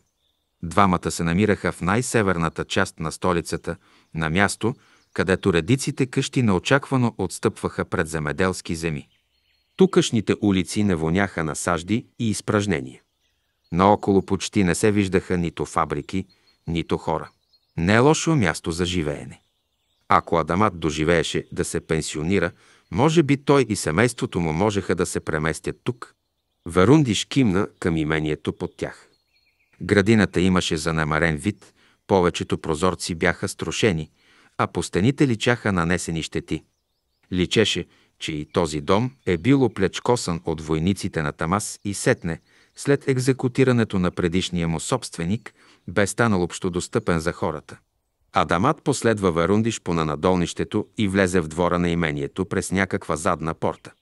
Двамата се намираха в най-северната част на столицата, на място, където редиците къщи неочаквано отстъпваха пред земеделски земи. Тукашните улици воняха на сажди и изпражнения. Наоколо почти не се виждаха нито фабрики, нито хора. Не е лошо място за живеене. Ако Адамат доживееше да се пенсионира, може би той и семейството му можеха да се преместят тук. Варундиш кимна към имението под тях. Градината имаше занамарен вид, повечето прозорци бяха струшени, а по стените личаха нанесени щети. Личеше, че и този дом е бил оплечкосан от войниците на Тамас и Сетне – след екзекутирането на предишния му собственик, бе станал общо достъпен за хората. Адамат последва Варундиш по нанадолнището и влезе в двора на имението през някаква задна порта.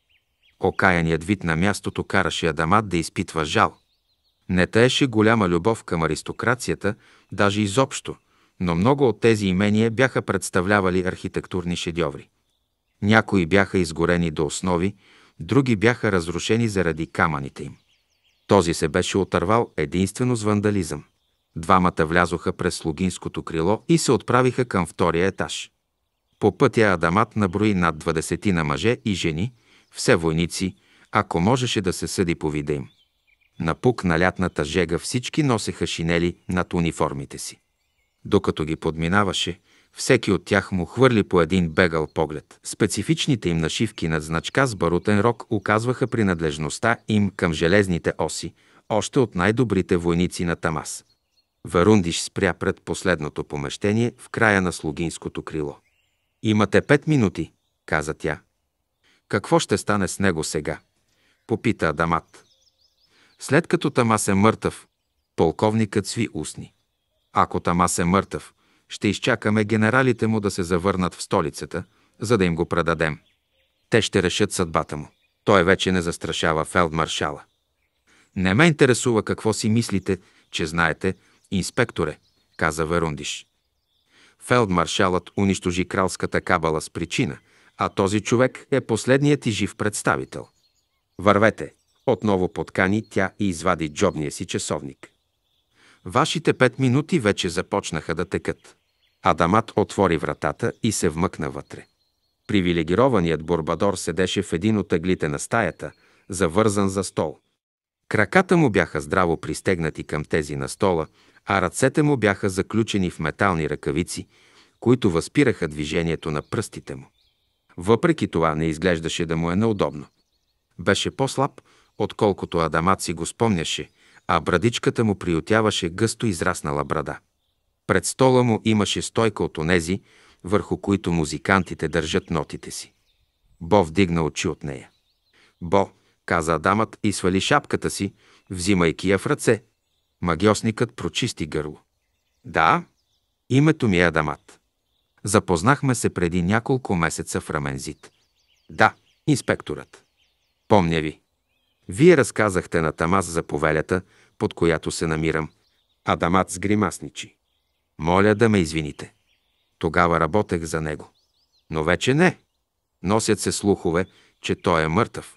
Окаяният вид на мястото караше Адамат да изпитва жал. Не таеше голяма любов към аристокрацията, даже изобщо, но много от тези имения бяха представлявали архитектурни шедьоври. Някои бяха изгорени до основи, други бяха разрушени заради камъните им. Този се беше отървал единствено с вандализъм. Двамата влязоха през Слугинското крило и се отправиха към втория етаж. По пътя Адамат наброи над 20 на мъже и жени, все войници, ако можеше да се съди по вида им. На пук на лятната жега всички носеха шинели над униформите си. Докато ги подминаваше, всеки от тях му хвърли по един бегал поглед. Специфичните им нашивки над значка с барутен рок оказваха принадлежността им към железните оси, още от най-добрите войници на Тамас. Варундиш спря пред последното помещение в края на слугинското крило. «Имате пет минути», каза тя. «Какво ще стане с него сега?» попита Адамат. След като Тамас е мъртъв, полковникът сви устни. Ако Тамас е мъртъв, ще изчакаме генералите му да се завърнат в столицата, за да им го предадем. Те ще решат съдбата му. Той вече не застрашава фелдмаршала. Не ме интересува какво си мислите, че знаете, инспекторе, каза Верундиш. Фелдмаршалът унищожи кралската кабала с причина, а този човек е последният и жив представител. Вървете, отново подкани тя и извади джобния си часовник. Вашите пет минути вече започнаха да текат. Адамат отвори вратата и се вмъкна вътре. Привилегированият Борбадор седеше в един от тъглите на стаята, завързан за стол. Краката му бяха здраво пристегнати към тези на стола, а ръцете му бяха заключени в метални ръкавици, които възпираха движението на пръстите му. Въпреки това не изглеждаше да му е неудобно. Беше по-слаб, отколкото Адамат си го спомняше, а брадичката му приютяваше гъсто израснала брада. Пред стола му имаше стойка от онези, върху които музикантите държат нотите си. Бо вдигна очи от нея. Бо, каза дамът и свали шапката си, взимайки я в ръце. Магиосникът прочисти гърло. Да, името ми е Адамат. Запознахме се преди няколко месеца в Рамензит. Да, инспекторът. Помня ви. Вие разказахте на Тамас за повелята, под която се намирам. Адамат гримасничи. Моля да ме извините. Тогава работех за него. Но вече не. Носят се слухове, че той е мъртъв.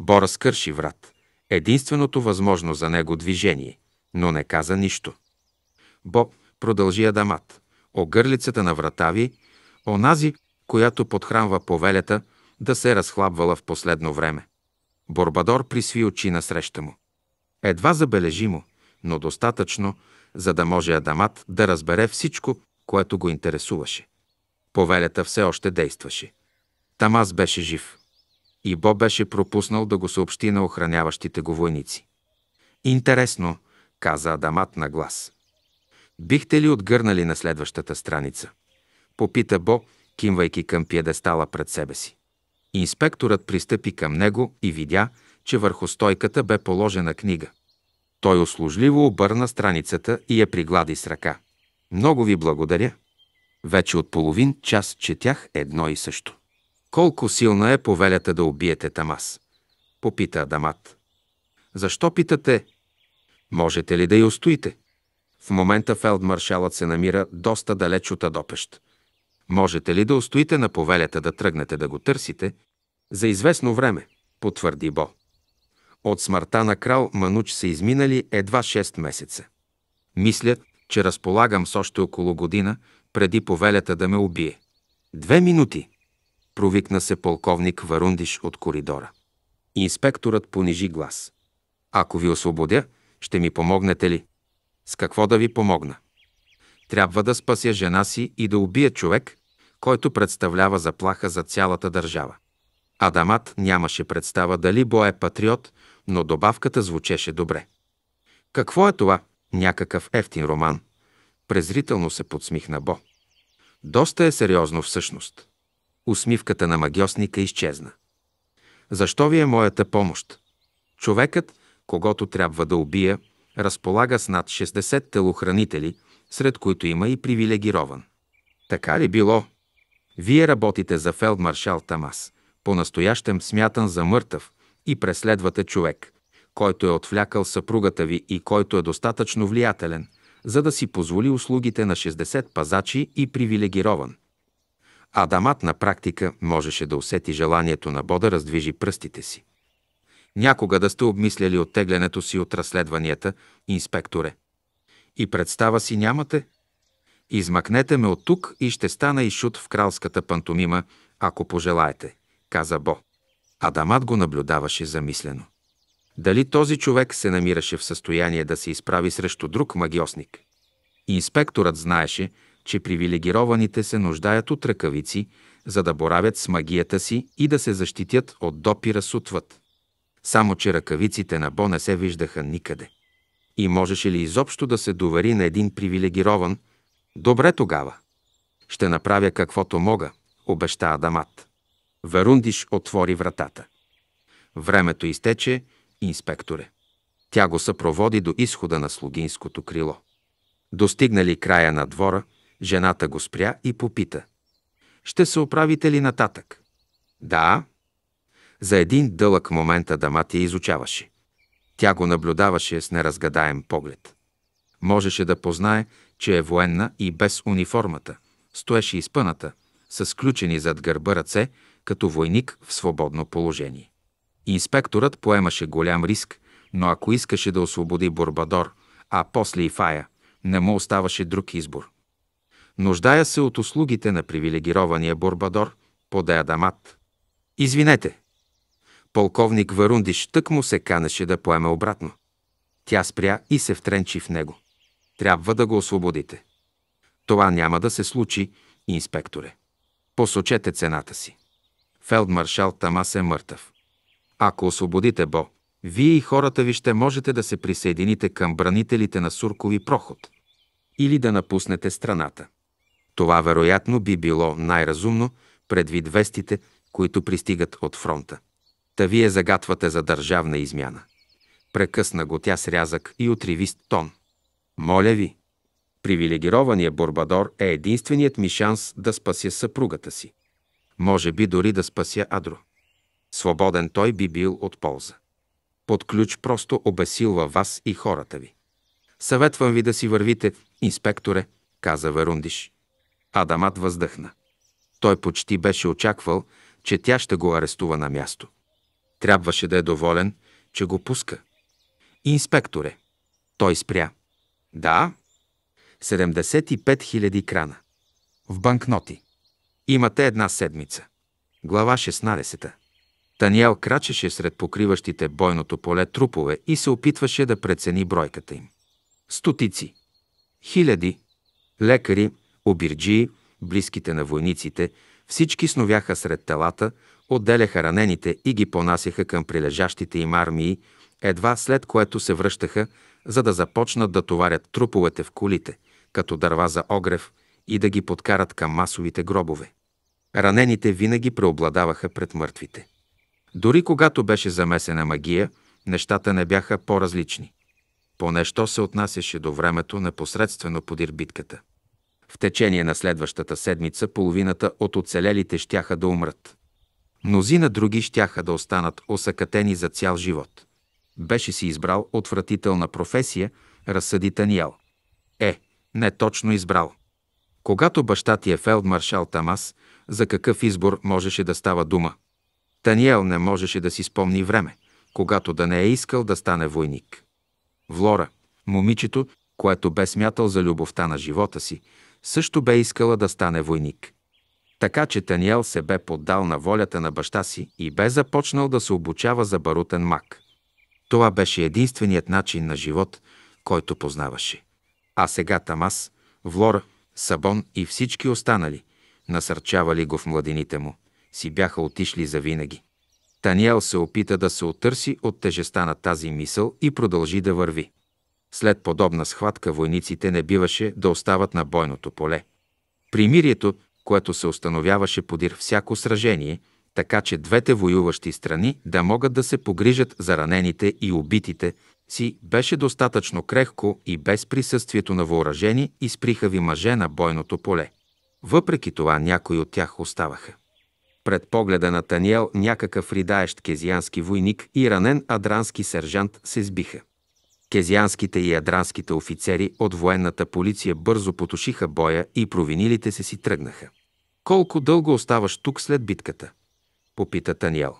Бора скърши врат. Единственото възможно за него движение, но не каза нищо. Боб продължи Адамат. Огърлицата на врата ви, онази, която подхранва повелята, да се разхлабвала в последно време. Борбадор присви очи насреща му. Едва забележимо, но достатъчно, за да може Адамат да разбере всичко, което го интересуваше. Повелята все още действаше. Тамас беше жив. И Бо беше пропуснал да го съобщи на охраняващите го войници. Интересно, каза Адамат на глас. Бихте ли отгърнали на следващата страница? Попита Бо, кимвайки към пиедестала пред себе си. Инспекторът пристъпи към него и видя, че върху стойката бе положена книга. Той услужливо обърна страницата и я приглади с ръка. Много ви благодаря. Вече от половин час четях едно и също. Колко силна е повелята да убиете Тамас? Попита Адамат. Защо питате? Можете ли да я устоите? В момента фелдмаршалът се намира доста далеч от Адопещ. Можете ли да устоите на повелята да тръгнете да го търсите? За известно време, потвърди Бо. От смъртта на крал Мануч са изминали едва 6 месеца. Мисля, че разполагам с още около година, преди повелята да ме убие. Две минути! Провикна се полковник Варундиш от коридора. Инспекторът понижи глас. Ако ви освободя, ще ми помогнете ли? С какво да ви помогна? Трябва да спася жена си и да убия човек, който представлява заплаха за цялата държава. Адамат нямаше представа дали Бо е патриот но добавката звучеше добре. Какво е това? Някакъв ефтин роман. Презрително се подсмихна Бо. Доста е сериозно всъщност. Усмивката на магиосника изчезна. Защо ви е моята помощ? Човекът, когато трябва да убия, разполага с над 60 телохранители, сред които има и привилегирован. Така ли било? Вие работите за фелдмаршал Тамас, по-настоящем смятан за мъртъв, и преследвате човек, който е отвлякал съпругата ви и който е достатъчно влиятелен, за да си позволи услугите на 60 пазачи и привилегирован. Адамат на практика можеше да усети желанието на Бода раздвижи пръстите си. Някога да сте обмисляли оттеглянето си от разследванията, инспекторе. И представа си нямате? Измъкнете ме от тук и ще стана и шут в кралската пантомима, ако пожелаете, каза Бо. Адамат го наблюдаваше замислено. Дали този човек се намираше в състояние да се изправи срещу друг магиосник? Инспекторът знаеше, че привилегированите се нуждаят от ръкавици, за да боравят с магията си и да се защитят от допира с отвъд. Само, че ръкавиците на Бо не се виждаха никъде. И можеше ли изобщо да се довери на един привилегирован? Добре тогава. Ще направя каквото мога, обеща Адамат. Варундиш отвори вратата. Времето изтече, инспекторе. Тя го съпроводи до изхода на слугинското крило. Достигнали края на двора, жената го спря и попита. Ще се оправите ли нататък? Да. За един дълъг момент Адамат я изучаваше. Тя го наблюдаваше с неразгадаем поглед. Можеше да познае, че е военна и без униформата. Стоеше изпъната, с сключени зад гърба ръце, като войник в свободно положение. Инспекторът поемаше голям риск, но ако искаше да освободи Борбадор, а после и Фая, не му оставаше друг избор. Нуждая се от услугите на привилегирования Борбадор поде Адамат. Извинете. Полковник Варундиш тък му се канеше да поеме обратно. Тя спря и се втренчи в него. Трябва да го освободите. Това няма да се случи, инспекторе. Посочете цената си фелдмаршал Тамас е мъртъв. Ако освободите Бо, вие и хората ви ще можете да се присъедините към бранителите на Суркови проход или да напуснете страната. Това вероятно би било най-разумно предвид вестите, които пристигат от фронта. Та вие загатвате за държавна измяна. Прекъсна го тя с рязък и отривист тон. Моля ви, привилегированият Борбадор е единственият ми шанс да спася съпругата си. Може би дори да спася Адро. Свободен той би бил от полза. Под ключ просто обесилва вас и хората ви. Съветвам ви да си вървите, инспекторе, каза Верундиш. Адамат въздъхна. Той почти беше очаквал, че тя ще го арестува на място. Трябваше да е доволен, че го пуска. Инспекторе. Той спря. Да. 75 000 крана. В банкноти. Имате една седмица. Глава 16. Таниел крачеше сред покриващите бойното поле трупове и се опитваше да прецени бройката им. Стотици. Хиляди. Лекари, обирджии, близките на войниците, всички сновяха сред телата, отделяха ранените и ги понасяха към прилежащите им армии, едва след което се връщаха, за да започнат да товарят труповете в колите, като дърва за огрев, и да ги подкарат към масовите гробове. Ранените винаги преобладаваха пред мъртвите. Дори когато беше замесена магия, нещата не бяха по-различни. Поне що се отнасяше до времето непосредствено подир битката. В течение на следващата седмица половината от оцелелите щяха да умрат. Мнозина други щяха да останат осъкатени за цял живот. Беше си избрал отвратителна професия, разсъди Таниел. Е, не точно избрал. Когато баща ти е фелдмаршал Тамас, за какъв избор можеше да става дума. Таниел не можеше да си спомни време, когато да не е искал да стане войник. Влора, момичето, което бе смятал за любовта на живота си, също бе искала да стане войник. Така че Таниел се бе поддал на волята на баща си и бе започнал да се обучава за барутен мак. Това беше единственият начин на живот, който познаваше. А сега Тамас, Влора, Сабон и всички останали, насърчавали го в младините му, си бяха отишли завинаги. Таниел се опита да се отърси от тежеста на тази мисъл и продължи да върви. След подобна схватка войниците не биваше да остават на бойното поле. Примирието, което се установяваше подир всяко сражение, така че двете воюващи страни да могат да се погрижат за ранените и убитите си, беше достатъчно крехко и без присъствието на въоръжени и сприхави мъже на бойното поле. Въпреки това някои от тях оставаха. Пред погледа на Таниел някакъв ридаещ кезиански войник и ранен адрански сержант се сбиха. Кезианските и адранските офицери от военната полиция бързо потушиха боя и провинилите се си тръгнаха. Колко дълго оставаш тук след битката? Попита Таниел.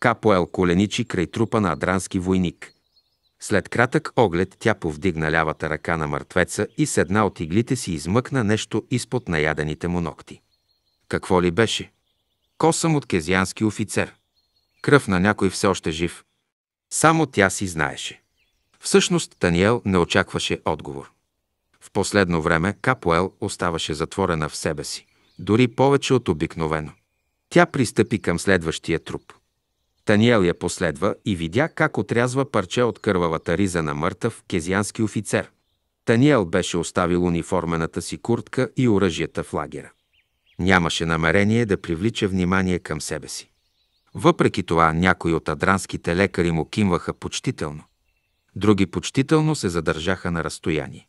Капоел коленичи край трупа на адрански войник. След кратък оглед тя повдигна лявата ръка на мъртвеца и с една от иглите си измъкна нещо изпод наядените му ногти. Какво ли беше? Косъм от кезиански офицер. Кръв на някой все още жив. Само тя си знаеше. Всъщност Таниел не очакваше отговор. В последно време Капоел оставаше затворена в себе си, дори повече от обикновено. Тя пристъпи към следващия труп – Таниел я последва и видя как отрязва парче от кървавата риза на мъртъв кезиански офицер. Таниел беше оставил униформената си куртка и оръжията в лагера. Нямаше намерение да привлича внимание към себе си. Въпреки това, някои от адранските лекари му кимваха почтително. Други почтително се задържаха на разстояние.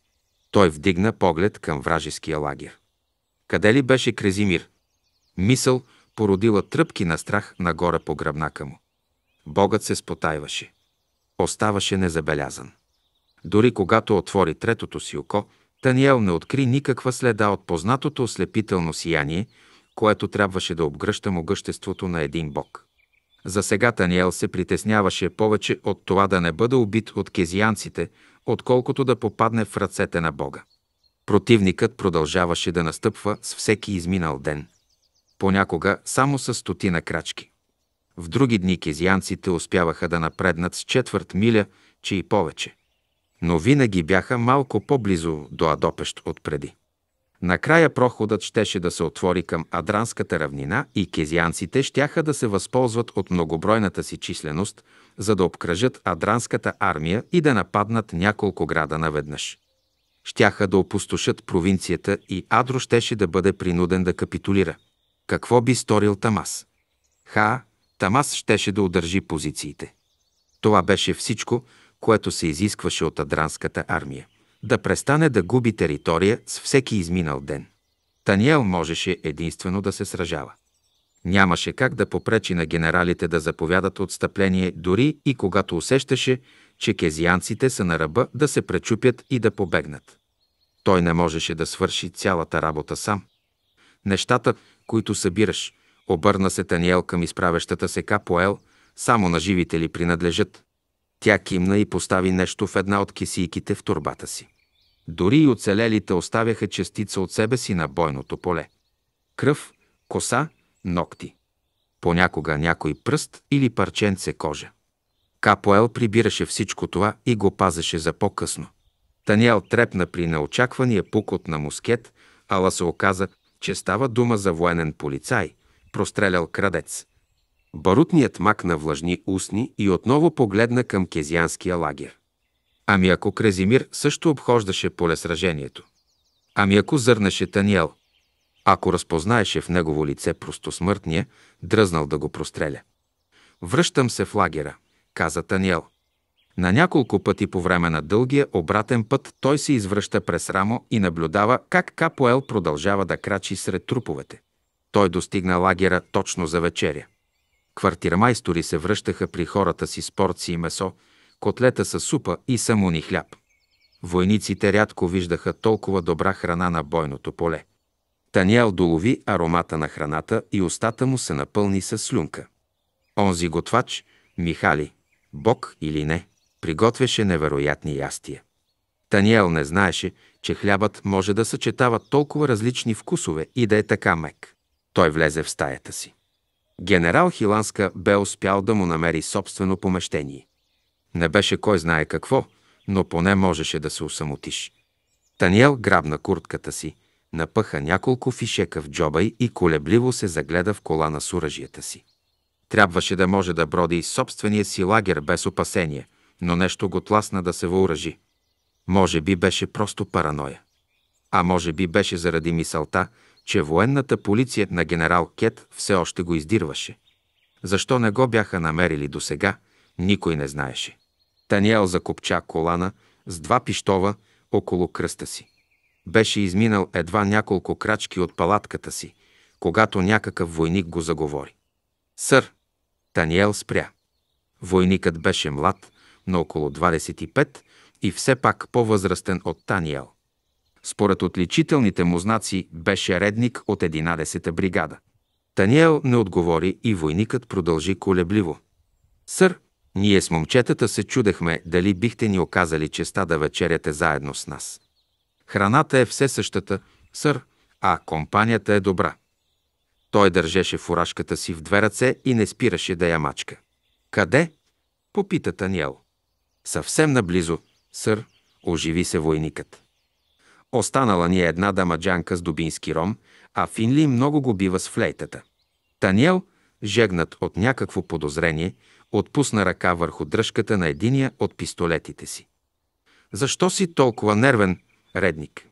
Той вдигна поглед към вражеския лагер. Къде ли беше Крезимир? Мисъл породила тръпки на страх нагоре по гръбнака му. Богът се спотайваше. Оставаше незабелязан. Дори когато отвори третото си око, Таниел не откри никаква следа от познатото ослепително сияние, което трябваше да обгръща могъществото на един бог. За сега Таниел се притесняваше повече от това да не бъде убит от кезианците, отколкото да попадне в ръцете на Бога. Противникът продължаваше да настъпва с всеки изминал ден. Понякога само с стотина крачки. В други дни кезианците успяваха да напреднат с четвърт миля, че и повече. Но винаги бяха малко по-близо до Адопещ отпреди. Накрая проходът щеше да се отвори към Адранската равнина и кезианците щяха да се възползват от многобройната си численост, за да обкръжат Адранската армия и да нападнат няколко града наведнъж. Щяха да опустошат провинцията и Адро щеше да бъде принуден да капитулира. Какво би сторил Тамас? Ха, Тамас щеше да удържи позициите. Това беше всичко, което се изискваше от Адранската армия. Да престане да губи територия с всеки изминал ден. Таниел можеше единствено да се сражава. Нямаше как да попречи на генералите да заповядат отстъпление, дори и когато усещаше, че кезианците са на ръба да се пречупят и да побегнат. Той не можеше да свърши цялата работа сам. Нещата, които събираш, Обърна се Таниел към изправещата се Капоел, само на живите ли принадлежат. Тя кимна и постави нещо в една от кисийките в турбата си. Дори и оцелелите оставяха частица от себе си на бойното поле. Кръв, коса, ногти. Понякога някой пръст или парченце кожа. Капоел прибираше всичко това и го пазеше за по-късно. Таниел трепна при неочаквания пукот на мускет, ала се оказа, че става дума за военен полицай, прострелял крадец. Барутният мак на влажни устни и отново погледна към кезианския лагер. Ами ако Крезимир също обхождаше поле сражението? Ами ако зърнеше Таниел? Ако разпознаеше в негово лице простосмъртния, дръзнал да го простреля. Връщам се в лагера, каза Таниел. На няколко пъти по време на дългия обратен път той се извръща през рамо и наблюдава как Капоел продължава да крачи сред труповете. Той достигна лагера точно за вечеря. Квартирмайстори се връщаха при хората си с порции месо, котлета с супа и самони хляб. Войниците рядко виждаха толкова добра храна на бойното поле. Таниел долови аромата на храната и устата му се напълни с слюнка. Онзи готвач, Михали, бог или не, приготвяше невероятни ястия. Таниел не знаеше, че хлябът може да съчетава толкова различни вкусове и да е така мек. Той влезе в стаята си. Генерал Хиланска бе успял да му намери собствено помещение. Не беше кой знае какво, но поне можеше да се усамотиш. Таниел грабна куртката си, напъха няколко фишека в джоба и колебливо се загледа в кола на суражията си. Трябваше да може да броди собствения си лагер без опасение, но нещо го тласна да се въоръжи. Може би беше просто параноя. А може би беше заради мисълта, че военната полиция на генерал Кет все още го издирваше. Защо не го бяха намерили до сега, никой не знаеше. Таниел закопча колана с два пищова около кръста си. Беше изминал едва няколко крачки от палатката си, когато някакъв войник го заговори. Сър, Таниел спря. Войникът беше млад, на около 25 и все пак по-възрастен от Таниел. Според отличителните му знаци беше редник от 11-та бригада. Таниел не отговори и войникът продължи колебливо. Сър, ние с момчетата се чудехме дали бихте ни оказали честа да вечеряте заедно с нас. Храната е все същата, сър, а компанията е добра. Той държеше фуражката си в две ръце и не спираше да я мачка. Къде? попита Таниел. Съвсем наблизо, сър, оживи се войникът. Останала ни е една дамаджанка с дубински ром, а Финли много го бива с флейтата. Таниел, жегнат от някакво подозрение, отпусна ръка върху дръжката на единия от пистолетите си. Защо си толкова нервен, редник?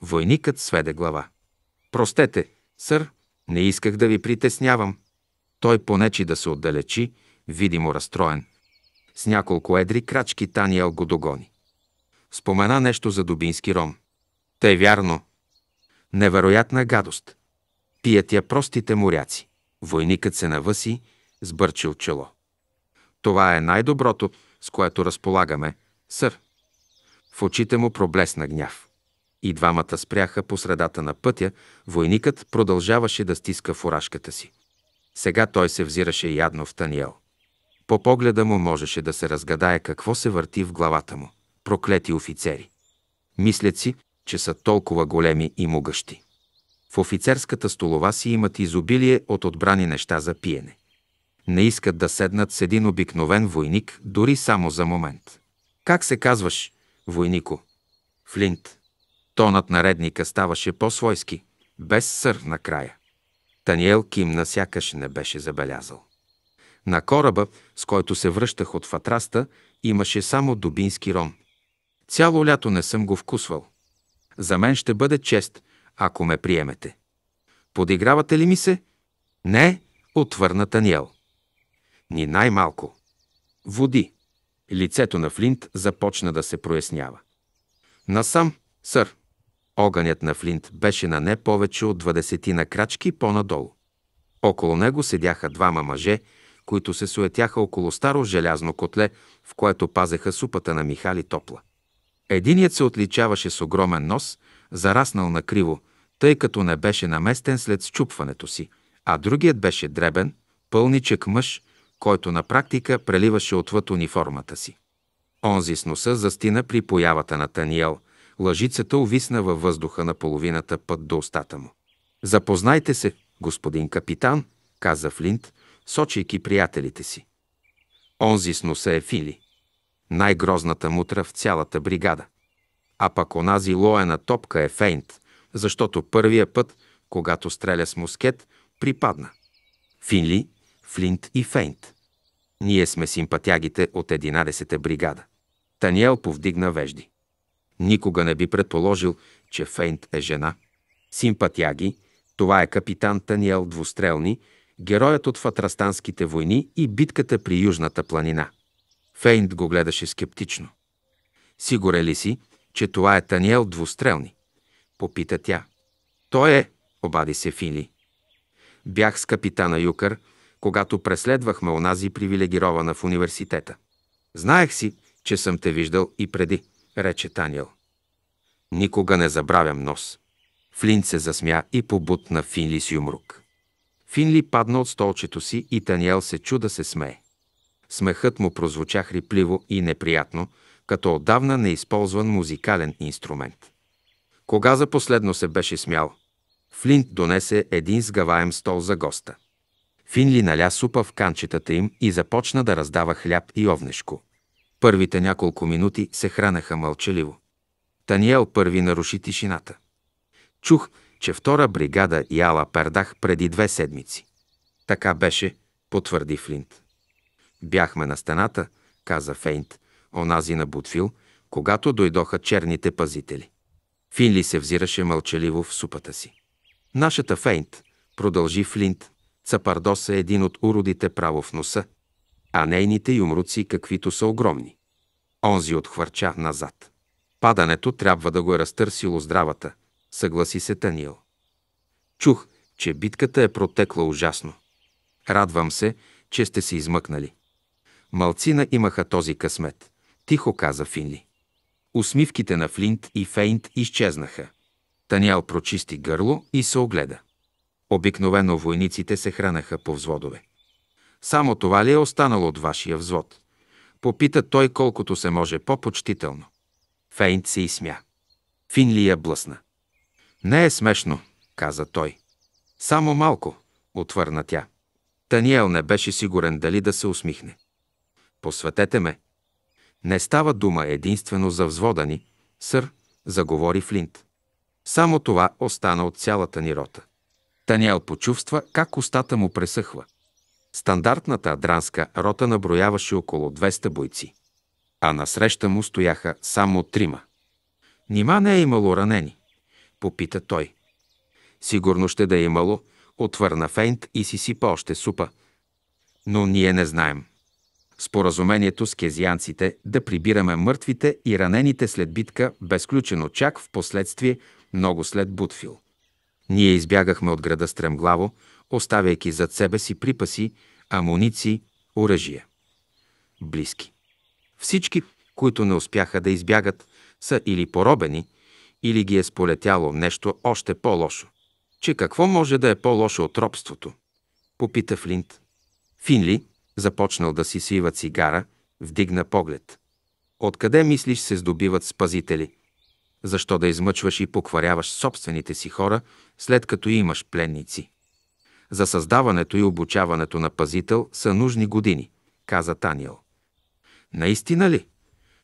Войникът сведе глава. Простете, сър, не исках да ви притеснявам. Той понечи да се отдалечи, видимо разстроен. С няколко едри крачки Таниел го догони. Спомена нещо за дубински ром. Те е вярно. Невероятна гадост. Пият я простите моряци. Войникът се навъси, сбърчил чело. Това е най-доброто, с което разполагаме, сър. В очите му проблесна гняв. И двамата спряха по средата на пътя, войникът продължаваше да стиска фуражката си. Сега той се взираше ядно в Таниел. По погледа му можеше да се разгадае какво се върти в главата му. Проклети офицери. Мислят си, че са толкова големи и могъщи. В офицерската столова си имат изобилие от отбрани неща за пиене. Не искат да седнат с един обикновен войник, дори само за момент. Как се казваш, войнико? Флинт. Тонът на редника ставаше по-свойски, без сър накрая. Таниел кимна сякаш не беше забелязал. На кораба, с който се връщах от Фатраста, имаше само дубински ром. Цяло лято не съм го вкусвал. За мен ще бъде чест, ако ме приемете. Подигравате ли ми се? Не, отвърна Таниел. Ни най-малко. Води. Лицето на Флинт започна да се прояснява. Насам, сър. Огънят на Флинт беше на не повече от 20 на крачки по-надолу. Около него седяха двама мъже, които се суетяха около старо желязно котле, в което пазеха супата на Михали топла. Единият се отличаваше с огромен нос, зараснал на криво, тъй като не беше наместен след счупването си, а другият беше дребен, пълничек мъж, който на практика преливаше отвъд униформата си. Онзи с носа застина при появата на Таниел, лъжицата увисна във въздуха на половината път до устата му. «Запознайте се, господин капитан», каза Флинт, сочейки приятелите си. Онзи с носа е Фили най-грозната мутра в цялата бригада. А пък онази лоена топка е фейнт, защото първия път, когато стреля с мускет, припадна. Финли, Флинт и Фейнт. Ние сме симпатягите от 11-та бригада. Таниел повдигна вежди. Никога не би предположил, че Фейнт е жена. Симпатяги, това е капитан Таниел Двустрелни, героят от фатрастанските войни и битката при Южната планина. Фейнт го гледаше скептично. Сигурен ли си, че това е Таниел Двустрелни? Попита тя. Той е, обади се Фили. Бях с капитана Юкър, когато преследвахме онази привилегирована в университета. Знаех си, че съм те виждал и преди, рече Таниел. Никога не забравям нос. Флин се засмя и побутна Финли с юмрук. Финли падна от столчето си и Таниел се чуда се смее. Смехът му прозвуча хрипливо и неприятно, като отдавна неизползван музикален инструмент. Кога за последно се беше смял? Флинт донесе един сгъваем стол за госта. Финли наля супа в канчетата им и започна да раздава хляб и овнешко. Първите няколко минути се хранеха мълчаливо. Таниел първи наруши тишината. Чух, че втора бригада Яла Пердах преди две седмици. Така беше, потвърди Флинт. Бяхме на стената, каза Фейнт, онази на Бутфил, когато дойдоха черните пазители. Финли се взираше мълчаливо в супата си. Нашата Фейнт, продължи Флинт, Цапардос е един от уродите право в носа, а нейните юмруци каквито са огромни. Онзи отхвърча назад. Падането трябва да го е разтърсило здравата, съгласи се Таниел. Чух, че битката е протекла ужасно. Радвам се, че сте се измъкнали. Малцина имаха този късмет, тихо каза Финли. Усмивките на Флинт и Фейнт изчезнаха. Танял прочисти гърло и се огледа. Обикновено войниците се хранаха по взводове. Само това ли е останало от вашия взвод? Попита той колкото се може по-почтително. Фейнт се изсмя. Финли я блъсна. Не е смешно, каза той. Само малко, отвърна тя. Таниел не беше сигурен дали да се усмихне посветете ме. Не става дума единствено за взвода ни, сър, заговори Флинт. Само това остана от цялата ни рота. Таниел почувства как устата му пресъхва. Стандартната адранска рота наброяваше около 200 бойци, а насреща му стояха само трима. Нима не е имало ранени? Попита той. Сигурно ще да е имало, отвърна Фейнт и си сипа още супа. Но ние не знаем. Споразумението с кезианците да прибираме мъртвите и ранените след битка безключено, чак в последствие много след Бутфил. Ние избягахме от града стремглаво, оставяйки зад себе си припаси, амуниции, оръжие. Близки. Всички, които не успяха да избягат, са или поробени, или ги е сполетяло нещо още по-лошо. Че какво може да е по-лошо от робството? Попита Флинт. Финли, Започнал да си свива цигара, вдигна поглед. Откъде мислиш се здобиват спазители? Защо да измъчваш и покваряваш собствените си хора, след като имаш пленници? За създаването и обучаването на пазител са нужни години, каза Таниел. Наистина ли?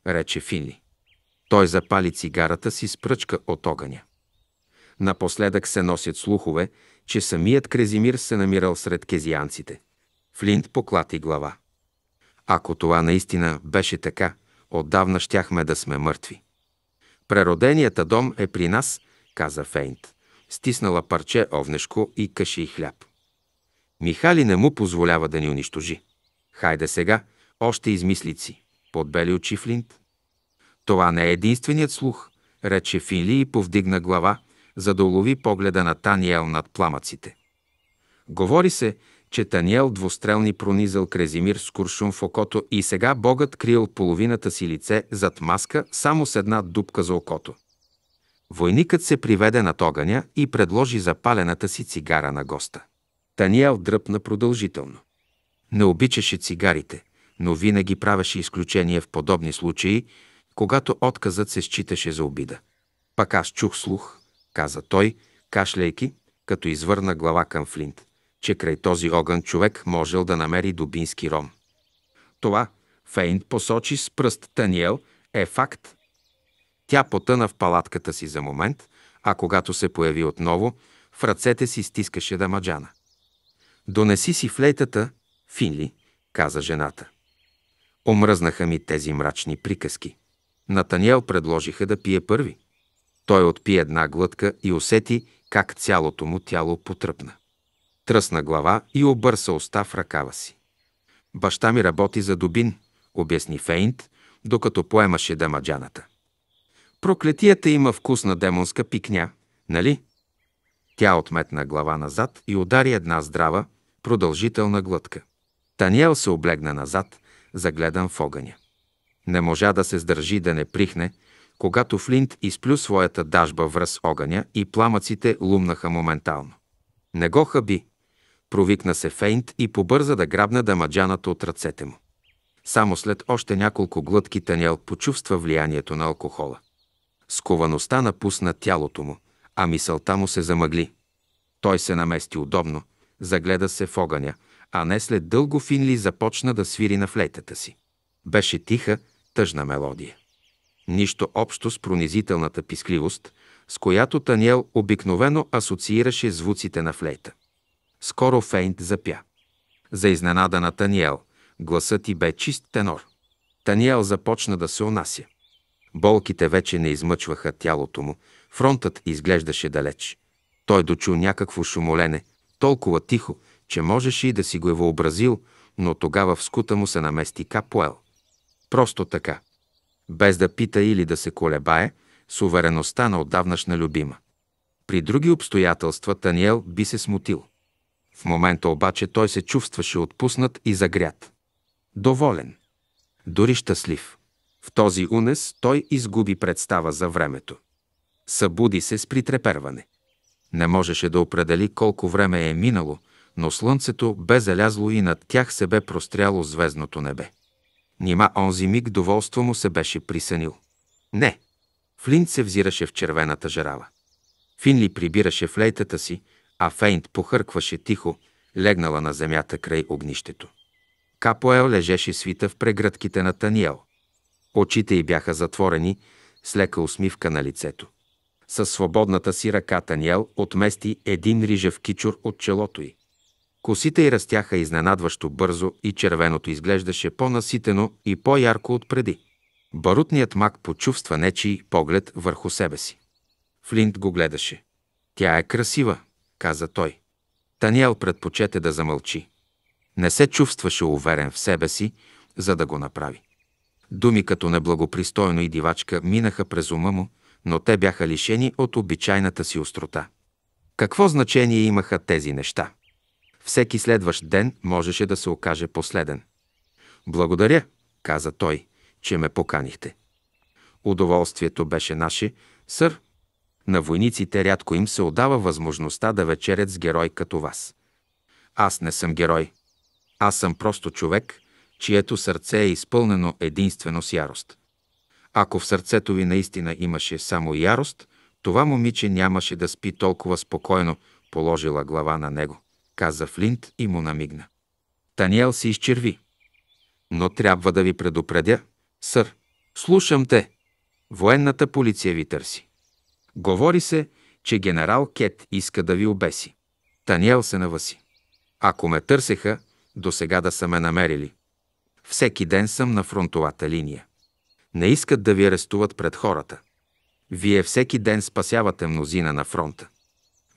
рече Финли. Той запали цигарата си с пръчка от огъня. Напоследък се носят слухове, че самият Крезимир се намирал сред кезианците. Флинт поклати глава. Ако това наистина беше така, отдавна щяхме да сме мъртви. Прероденията дом е при нас, каза Фейнт. Стиснала парче овнешко и каши и хляб. Михали не му позволява да ни унищожи. Хайде сега, още измислици, подбели очи Флинт. Това не е единственият слух, рече Финли и повдигна глава, за да улови погледа на Таниел над пламъците. Говори се, че Таниел двустрелни пронизал Крезимир с куршум в окото и сега Богът крил половината си лице зад маска само с една дупка за окото. Войникът се приведе над огъня и предложи запалената си цигара на госта. Таниел дръпна продължително. Не обичаше цигарите, но винаги правеше изключение в подобни случаи, когато отказът се считаше за обида. Пак аз чух слух, каза той, кашляйки, като извърна глава към Флинт че край този огън човек можел да намери дубински ром. Това Фейн посочи с пръст Таниел е факт. Тя потъна в палатката си за момент, а когато се появи отново, в ръцете си стискаше дамаджана. «Донеси си флейтата, Финли», каза жената. Омръзнаха ми тези мрачни приказки. Натаниел предложиха да пие първи. Той отпи една глътка и усети как цялото му тяло потръпна тръсна глава и обърса уста в ръкава си. Баща ми работи за Добин, обясни Фейнт, докато поемаше дамаджаната. Проклетията има вкус на демонска пикня, нали? Тя отметна глава назад и удари една здрава, продължителна глътка. Таниел се облегна назад, загледан в огъня. Не можа да се сдържи да не прихне, когато Флинт изплю своята дажба връз огъня и пламъците лумнаха моментално. Не го хаби, Провикна се Фейнт и побърза да грабне дамаджаната от ръцете му. Само след още няколко глътки Таниел почувства влиянието на алкохола. Сковаността напусна тялото му, а мисълта му се замъгли. Той се намести удобно, загледа се в огъня, а не след дълго Финли започна да свири на флейтата си. Беше тиха, тъжна мелодия. Нищо общо с пронизителната пискливост, с която Таниел обикновено асоциираше звуците на флейта. Скоро Фейнт запя. За изненада на Таниел, гласът ти бе чист тенор. Таниел започна да се унася. Болките вече не измъчваха тялото му, фронтът изглеждаше далеч. Той дочу някакво шумолене, толкова тихо, че можеше и да си го е въобразил, но тогава в скута му се намести капуел. Просто така. Без да пита или да се колебае, с увереността на отдавнашна любима. При други обстоятелства Таниел би се смутил. В момента обаче той се чувстваше отпуснат и загрят. Доволен. Дори щастлив. В този унес той изгуби представа за времето. Събуди се с притреперване. Не можеше да определи колко време е минало, но слънцето бе залязло и над тях се бе простряло звездното небе. Нима онзи миг доволство му се беше присънил. Не! Флинт се взираше в червената жарава. Финли прибираше флейтата си, а Фейнт похъркваше тихо, легнала на земята край огнището. Капоел лежеше свита в прегръдките на Таниел. Очите й бяха затворени, с лека усмивка на лицето. Със свободната си ръка Таниел отмести един рижев кичур от челото й. Косите й растяха изненадващо бързо и червеното изглеждаше по-наситено и по-ярко от преди. Барутният мак почувства нечий поглед върху себе си. Флинт го гледаше. Тя е красива, каза той. Таниел предпочете да замълчи. Не се чувстваше уверен в себе си, за да го направи. Думи като неблагопристойно и дивачка минаха през ума му, но те бяха лишени от обичайната си острота. Какво значение имаха тези неща? Всеки следващ ден можеше да се окаже последен. Благодаря, каза той, че ме поканихте. Удоволствието беше наше, сър, на войниците рядко им се отдава възможността да вечерят с герой като вас. Аз не съм герой. Аз съм просто човек, чието сърце е изпълнено единствено с ярост. Ако в сърцето ви наистина имаше само ярост, това момиче нямаше да спи толкова спокойно, положила глава на него, каза Флинт и му намигна. Таниел се изчерви. Но трябва да ви предупредя, сър. Слушам те. Военната полиция ви търси. Говори се, че генерал Кет иска да ви обеси. Таниел се наваси. Ако ме търсеха, до сега да са ме намерили. Всеки ден съм на фронтовата линия. Не искат да ви арестуват пред хората. Вие всеки ден спасявате мнозина на фронта.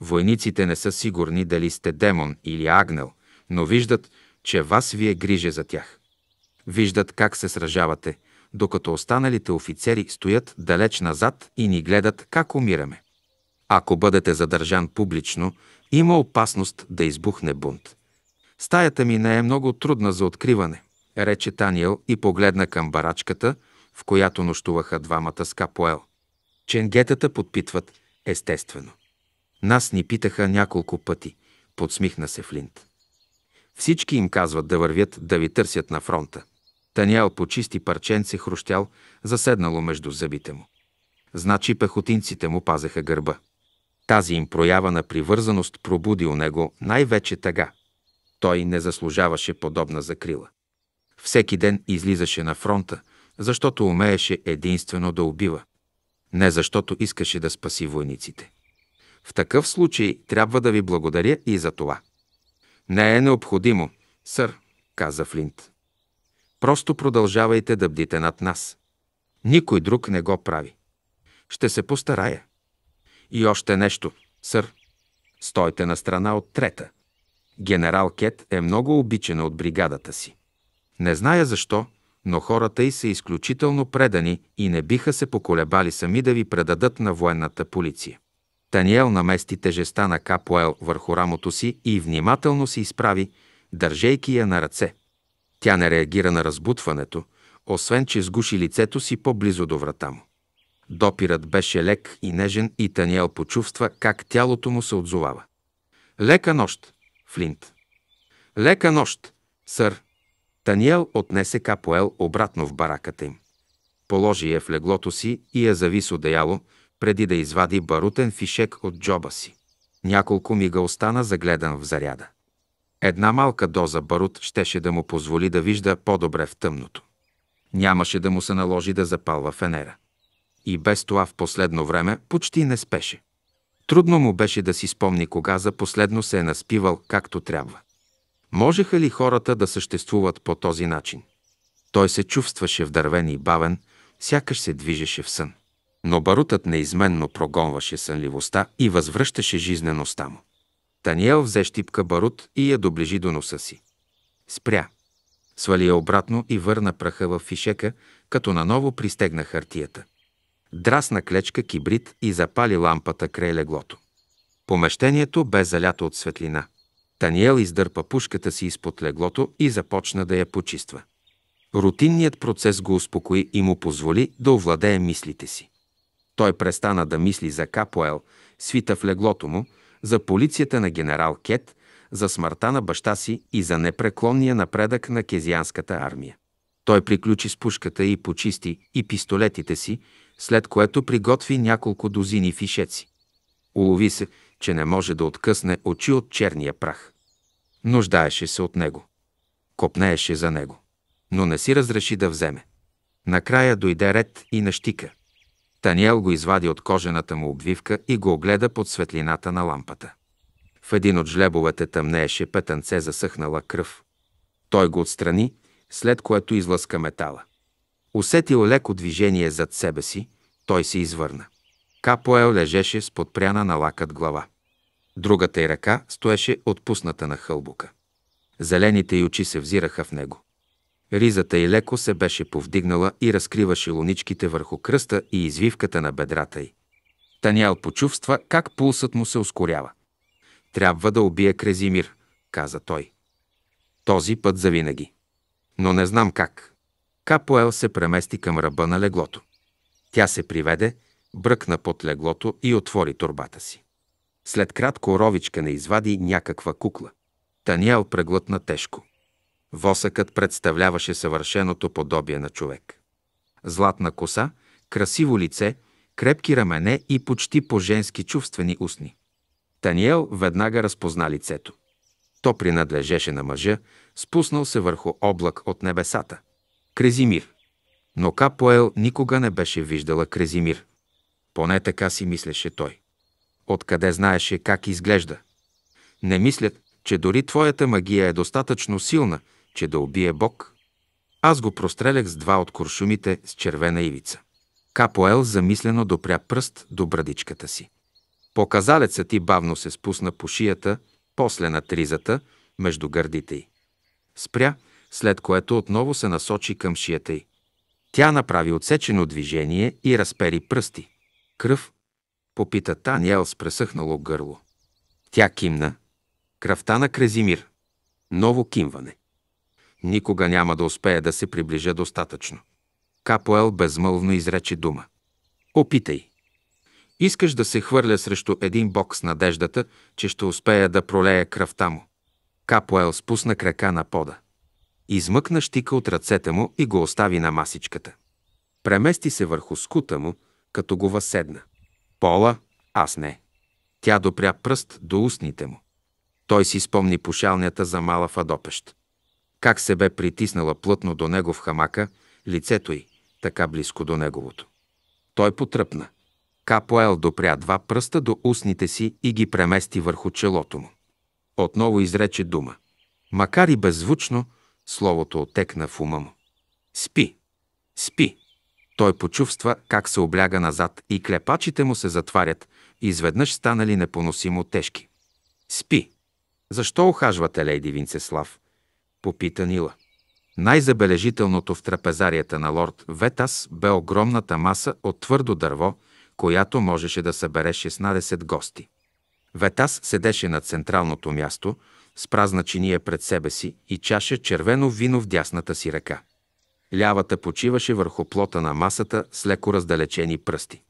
Войниците не са сигурни дали сте демон или агнел, но виждат, че вас ви е грижа за тях. Виждат как се сражавате – докато останалите офицери стоят далеч назад и ни гледат как умираме. Ако бъдете задържан публично, има опасност да избухне бунт. Стаята ми не е много трудна за откриване, рече Таниел и погледна към барачката, в която нощуваха двамата с Капоел. Ченгетата подпитват, естествено. Нас ни питаха няколко пъти, подсмихна се Флинт. Всички им казват да вървят да ви търсят на фронта по почисти парченце хрущял, заседнало между зъбите му. Значи пехотинците му пазеха гърба. Тази им проява на привързаност пробуди у него най-вече тъга. Той не заслужаваше подобна закрила. Всеки ден излизаше на фронта, защото умееше единствено да убива, не защото искаше да спаси войниците. В такъв случай трябва да ви благодаря и за това. Не е необходимо, сър, каза Флинт. Просто продължавайте да бдите над нас. Никой друг не го прави. Ще се постарая. И още нещо, сър. Стойте на страна от трета. Генерал Кет е много обичан от бригадата си. Не зная защо, но хората й са изключително предани и не биха се поколебали сами да ви предадат на военната полиция. Таниел намести тежеста на Капоел върху рамото си и внимателно се изправи, държейки я на ръце – тя не реагира на разбутването, освен че сгуши лицето си по-близо до врата му. Допирът беше лек и нежен и Таниел почувства как тялото му се отзовава. Лека нощ, Флинт. Лека нощ, сър. Таниел отнесе Капоел обратно в бараката им. Положи я в леглото си и я зави с одеяло, преди да извади барутен фишек от джоба си. Няколко мига остана загледан в заряда. Една малка доза барут щеше да му позволи да вижда по-добре в тъмното. Нямаше да му се наложи да запалва фенера. И без това в последно време почти не спеше. Трудно му беше да си спомни кога за последно се е наспивал както трябва. Можеха ли хората да съществуват по този начин? Той се чувстваше вдървен и бавен, сякаш се движеше в сън. Но барутът неизменно прогонваше сънливостта и възвръщаше жизнеността му. Таниел взе щипка барут и я доближи до носа си. Спря. Свали я обратно и върна праха в фишека, като наново пристегна хартията. Драсна клечка кибрид и запали лампата край леглото. Помещението бе залято от светлина. Таниел издърпа пушката си изпод леглото и започна да я почиства. Рутинният процес го успокои и му позволи да овладее мислите си. Той престана да мисли за Капоел, свита в леглото му, за полицията на генерал Кет, за смъртта на баща си и за непреклонния напредък на кезианската армия. Той приключи с пушката и почисти и пистолетите си, след което приготви няколко дозини фишеци. Улови се, че не може да откъсне очи от черния прах. Нуждаеше се от него. Копнееше за него. Но не си разреши да вземе. Накрая дойде ред и на Таниел го извади от кожената му обвивка и го огледа под светлината на лампата. В един от жлебовете тъмнееше петънце засъхнала кръв. Той го отстрани, след което излъска метала. Усетил леко движение зад себе си, той се извърна. Капоел лежеше с подпряна на лакът глава. Другата й ръка стоеше отпусната на хълбука. Зелените й очи се взираха в него. Ризата й леко се беше повдигнала и разкриваше луничките върху кръста и извивката на бедрата й. Таниял почувства как пулсът му се ускорява. Трябва да убия Крезимир, каза той. Този път завинаги. Но не знам как. Капоел се премести към ръба на леглото. Тя се приведе, бръкна под леглото и отвори турбата си. След кратко ровичка не извади някаква кукла. Таниел преглътна тежко. Восъкът представляваше съвършеното подобие на човек. Златна коса, красиво лице, крепки рамене и почти по-женски чувствени устни. Таниел веднага разпозна лицето. То принадлежеше на мъжа, спуснал се върху облак от небесата. Крезимир. Но Капоел никога не беше виждала Крезимир. Поне така си мислеше той. Откъде знаеше как изглежда? Не мислят, че дори твоята магия е достатъчно силна, че да убие Бог. Аз го прострелях с два от куршумите с червена ивица. Капоел замислено допря пръст до брадичката си. Показалецът и бавно се спусна по шията, после на тризата, между гърдите й. Спря, след което отново се насочи към шията й. Тя направи отсечено движение и разпери пръсти. Кръв? Попита Таниел с пресъхнало гърло. Тя кимна. Кръвта на Крезимир. Ново кимване. Никога няма да успея да се приближа достатъчно. Капоел безмълвно изрече дума. Опитай. Искаш да се хвърля срещу един бог с надеждата, че ще успея да пролея кръвта му. Капоел спусна крака на пода. Измъкна щика от ръцете му и го остави на масичката. Премести се върху скута му, като го въседна. Пола, аз не. Тя допря пръст до устните му. Той си спомни пошалнята за мала Фадопещ как се бе притиснала плътно до него в хамака, лицето й, така близко до неговото. Той потръпна. Капоел допря два пръста до устните си и ги премести върху челото му. Отново изрече дума. Макар и беззвучно, словото отекна в ума му. Спи! Спи! Той почувства как се обляга назад и клепачите му се затварят, изведнъж станали непоносимо тежки. Спи! Защо охажвате, лейди Винцеслав? попита Нила. Най-забележителното в трапезарията на лорд Ветас бе огромната маса от твърдо дърво, която можеше да събере 16 гости. Ветас седеше на централното място, с празна чиния пред себе си и чаша червено вино в дясната си ръка. Лявата почиваше върху плота на масата с леко раздалечени пръсти.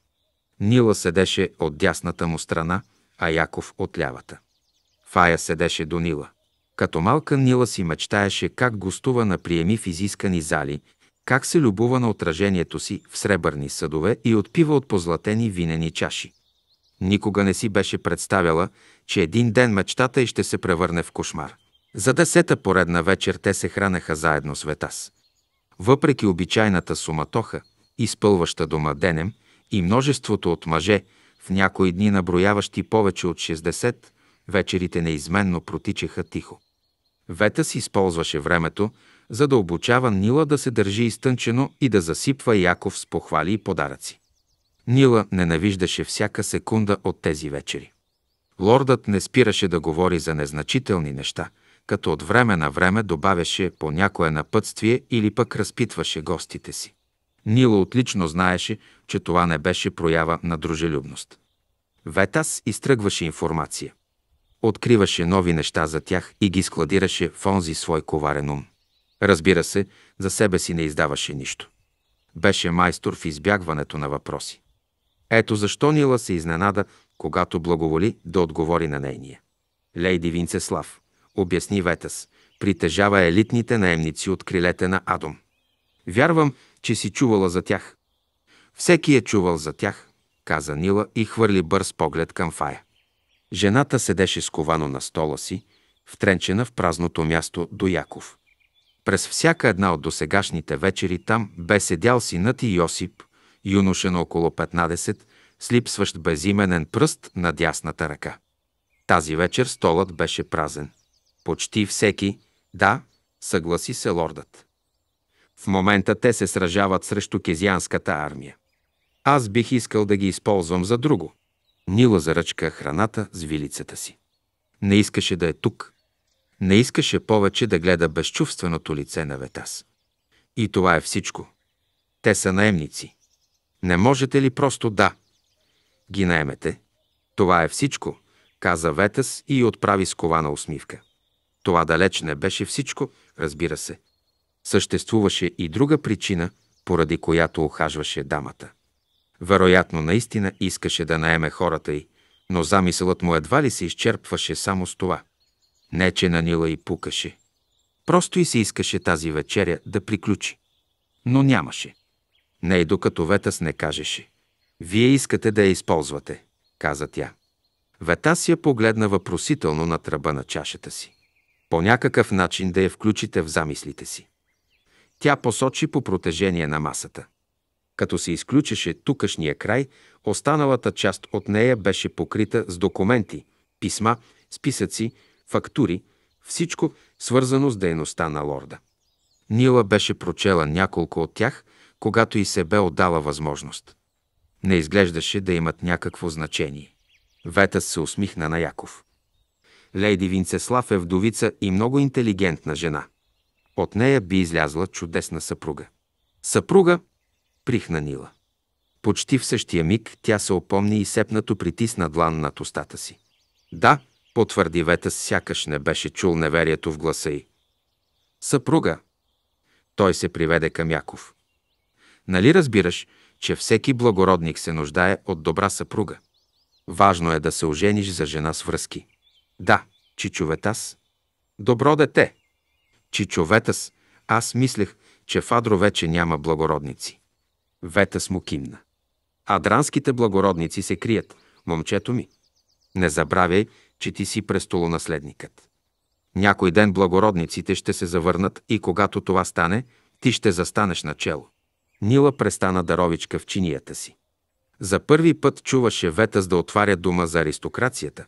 Нила седеше от дясната му страна, а Яков от лявата. Фая седеше до Нила. Като малка Нила си мечтаеше как гостува на приеми в изискани зали, как се любува на отражението си в сребърни съдове и отпива от позлатени винени чаши. Никога не си беше представяла, че един ден мечтата й ще се превърне в кошмар. За десета поредна вечер те се хранеха заедно с Ветас. Въпреки обичайната суматоха, изпълваща дома денем и множеството от мъже, в някои дни наброяващи повече от 60, вечерите неизменно протичаха тихо. Ветас използваше времето, за да обучава Нила да се държи изтънчено и да засипва Яков с похвали и подаръци. Нила ненавиждаше всяка секунда от тези вечери. Лордът не спираше да говори за незначителни неща, като от време на време добавяше по някое напътствие или пък разпитваше гостите си. Нила отлично знаеше, че това не беше проява на дружелюбност. Ветас изтръгваше информация откриваше нови неща за тях и ги складираше в онзи свой коварен ум. Разбира се, за себе си не издаваше нищо. Беше майстор в избягването на въпроси. Ето защо Нила се изненада, когато благоволи да отговори на нейния. Лейди Винцеслав, обясни Ветас, притежава елитните наемници от крилете на Адом. Вярвам, че си чувала за тях. Всеки е чувал за тях, каза Нила и хвърли бърз поглед към Фая. Жената седеше сковано на стола си, втренчена в празното място до Яков. През всяка една от досегашните вечери там бе седял синът и Йосип, юноша на около 15, слипсващ безименен пръст на дясната ръка. Тази вечер столът беше празен. Почти всеки, да, съгласи се лордът. В момента те се сражават срещу кезианската армия. Аз бих искал да ги използвам за друго. Нила заръчка храната с вилицата си. Не искаше да е тук. Не искаше повече да гледа безчувственото лице на Ветас. И това е всичко. Те са наемници. Не можете ли просто да? Ги наемете. Това е всичко, каза Ветас и отправи скована усмивка. Това далеч не беше всичко, разбира се. Съществуваше и друга причина, поради която охажваше дамата – вероятно, наистина искаше да наеме хората й, но замисълът му едва ли се изчерпваше само с това. Не, че на Нила и пукаше. Просто и се искаше тази вечеря да приключи. Но нямаше. Не и докато Ветас не кажеше. Вие искате да я използвате, каза тя. Ветас я погледна въпросително на тръба на чашата си. По някакъв начин да я включите в замислите си. Тя посочи по протежение на масата. Като се изключеше тукашния край, останалата част от нея беше покрита с документи, писма, списъци, фактури, всичко свързано с дейността на лорда. Нила беше прочела няколко от тях, когато и се бе отдала възможност. Не изглеждаше да имат някакво значение. Ветът се усмихна на Яков. Лейди Винцеслав е вдовица и много интелигентна жена. От нея би излязла чудесна съпруга. Съпруга, прихнанила. Почти в същия миг тя се опомни и сепнато притисна длан над устата си. Да, потвърди Вета, сякаш не беше чул неверието в гласа й. Съпруга. Той се приведе към Яков. Нали разбираш, че всеки благородник се нуждае от добра съпруга? Важно е да се ожениш за жена с връзки. Да, чичоветас. Добро дете. Чичоветас, аз мислех, че в Адро вече няма благородници. Вета Смокинна. Адранските благородници се крият, момчето ми. Не забравяй, че ти си престолонаследникът. Някой ден благородниците ще се завърнат и когато това стане, ти ще застанеш начело. Нила престана даровичка в чинията си. За първи път чуваше Вета да отваря дума за аристокрацията.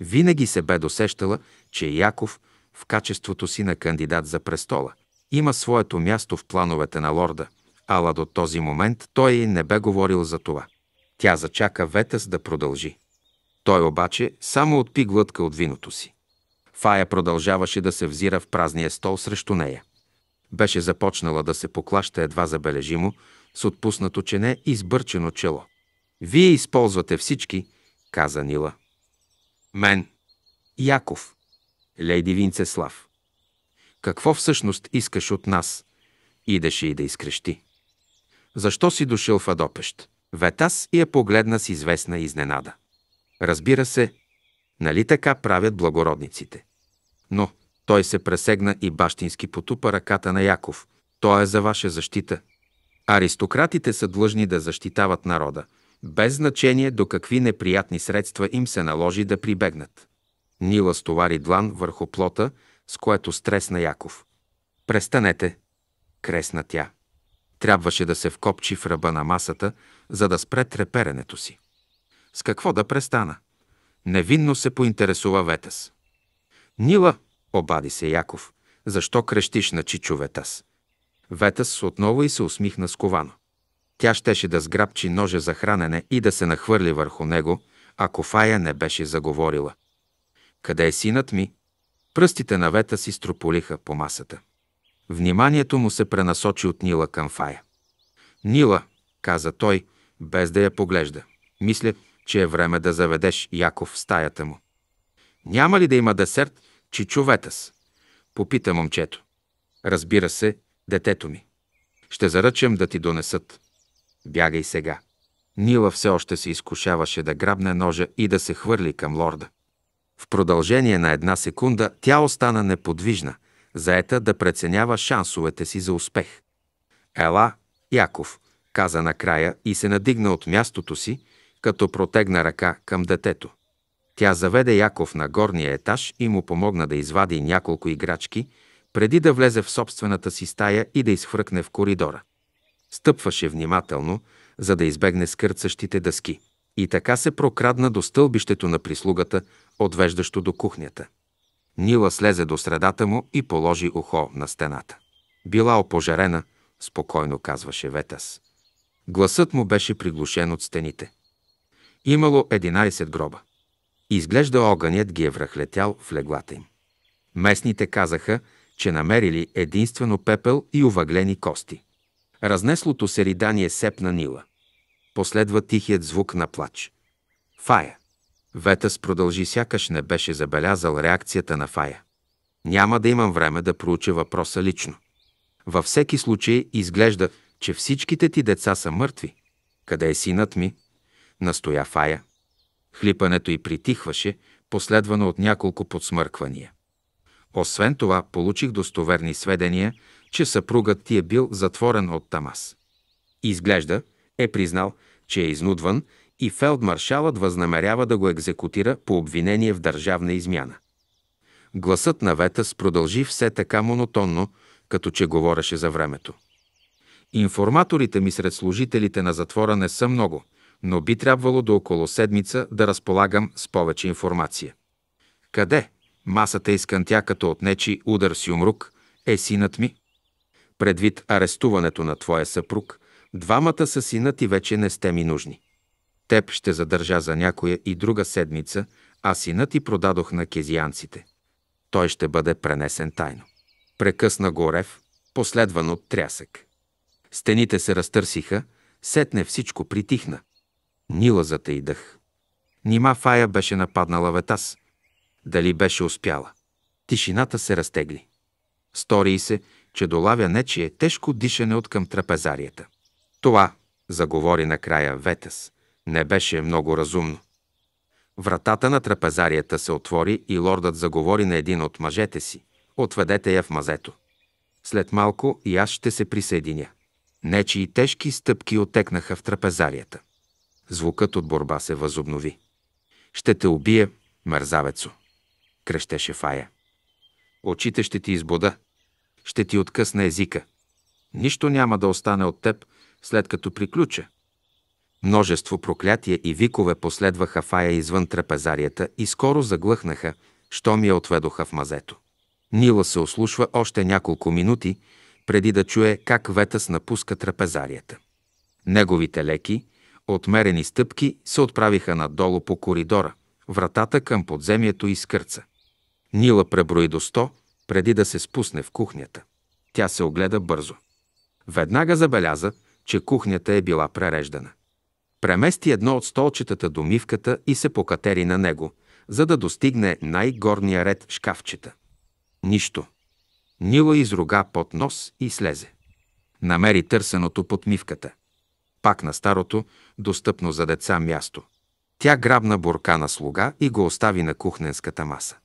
Винаги се бе досещала, че Яков, в качеството си на кандидат за престола, има своето място в плановете на лорда – ала до този момент той не бе говорил за това. Тя зачака Ветас да продължи. Той обаче само отпи глътка от виното си. Фая продължаваше да се взира в празния стол срещу нея. Беше започнала да се поклаща едва забележимо, с отпуснато чене и сбърчено чело. «Вие използвате всички», каза Нила. «Мен». «Яков». «Лейди Винцеслав». «Какво всъщност искаш от нас?» Идеше и да изкрещи. Защо си дошъл в Адопещ? Ветас и я е погледна с известна изненада. Разбира се, нали така правят благородниците. Но той се пресегна и бащински потупа ръката на Яков. Той е за ваша защита. Аристократите са длъжни да защитават народа, без значение до какви неприятни средства им се наложи да прибегнат. Нила стовари длан върху плота, с което стресна Яков. Престанете, кресна тя. Трябваше да се вкопчи в ръба на масата, за да спре треперенето си. С какво да престана? Невинно се поинтересува Ветас. Нила, обади се Яков, защо крещиш на Чичо Ветас? Ветас отново и се усмихна сковано. Тя щеше да сграбчи ножа за хранене и да се нахвърли върху него, ако Фая не беше заговорила. Къде е синът ми? Пръстите на Вета си строполиха по масата. Вниманието му се пренасочи от Нила към Фая. Нила, каза той, без да я поглежда. Мисля, че е време да заведеш Яков в стаята му. Няма ли да има десерт, чи с? Попита момчето. Разбира се, детето ми. Ще заръчам да ти донесат. Бягай сега. Нила все още се изкушаваше да грабне ножа и да се хвърли към лорда. В продължение на една секунда тя остана неподвижна – заета да преценява шансовете си за успех. Ела, Яков, каза накрая и се надигна от мястото си, като протегна ръка към детето. Тя заведе Яков на горния етаж и му помогна да извади няколко играчки, преди да влезе в собствената си стая и да изхвъркне в коридора. Стъпваше внимателно, за да избегне скърцащите дъски. И така се прокрадна до стълбището на прислугата, отвеждащо до кухнята. Нила слезе до средата му и положи ухо на стената. Била опожарена, спокойно казваше Ветас. Гласът му беше приглушен от стените. Имало 11 гроба. Изглежда огънят ги е връхлетял в леглата им. Местните казаха, че намерили единствено пепел и увъглени кости. Разнеслото се ридание сепна Нила. Последва тихият звук на плач. Фая. Ветъс продължи сякаш не беше забелязал реакцията на Фая. Няма да имам време да проуча въпроса лично. Във всеки случай изглежда, че всичките ти деца са мъртви. Къде е синът ми? Настоя Фая. Хлипането й притихваше, последвано от няколко подсмърквания. Освен това, получих достоверни сведения, че съпругът ти е бил затворен от Тамас. Изглежда, е признал, че е изнудван и фелдмаршалът възнамерява да го екзекутира по обвинение в държавна измяна. Гласът на Ветас продължи все така монотонно, като че говореше за времето. Информаторите ми сред служителите на затвора не са много, но би трябвало до около седмица да разполагам с повече информация. Къде? Масата изкънтя като отнечи удар с юмрук. Е синът ми? Предвид арестуването на твоя съпруг, двамата са синът и вече не сте ми нужни. Теб ще задържа за някоя и друга седмица, а сина ти продадох на кезианците. Той ще бъде пренесен тайно. Прекъсна го рев, последван от трясък. Стените се разтърсиха, сетне всичко притихна. Нила дъх. Нима Фая беше нападнала Ветас. Дали беше успяла? Тишината се разтегли. Стори се, че долавя нечие тежко дишане от към трапезарията. Това, заговори накрая Ветас, не беше много разумно. Вратата на трапезарията се отвори и лордът заговори на един от мъжете си. Отведете я в мазето. След малко и аз ще се присъединя. Нечи и тежки стъпки отекнаха в трапезарията. Звукът от борба се възобнови. Ще те убие, мързавецо! крещеше Фая. Очите ще ти избода. Ще ти откъсна езика. Нищо няма да остане от теб, след като приключа. Множество проклятия и викове последваха фая извън трапезарията и скоро заглъхнаха, щом я отведоха в мазето. Нила се ослушва още няколко минути, преди да чуе как Ветъс напуска трапезарията. Неговите леки, отмерени стъпки се отправиха надолу по коридора, вратата към подземието изкърца. Нила преброи до 100, преди да се спусне в кухнята. Тя се огледа бързо. Веднага забеляза, че кухнята е била пререждана. Премести едно от столчетата до мивката и се покатери на него, за да достигне най-горния ред шкафчета. Нищо. Нила изруга под нос и слезе. Намери търсеното под мивката. Пак на старото, достъпно за деца място. Тя грабна бурка на слуга и го остави на кухненската маса.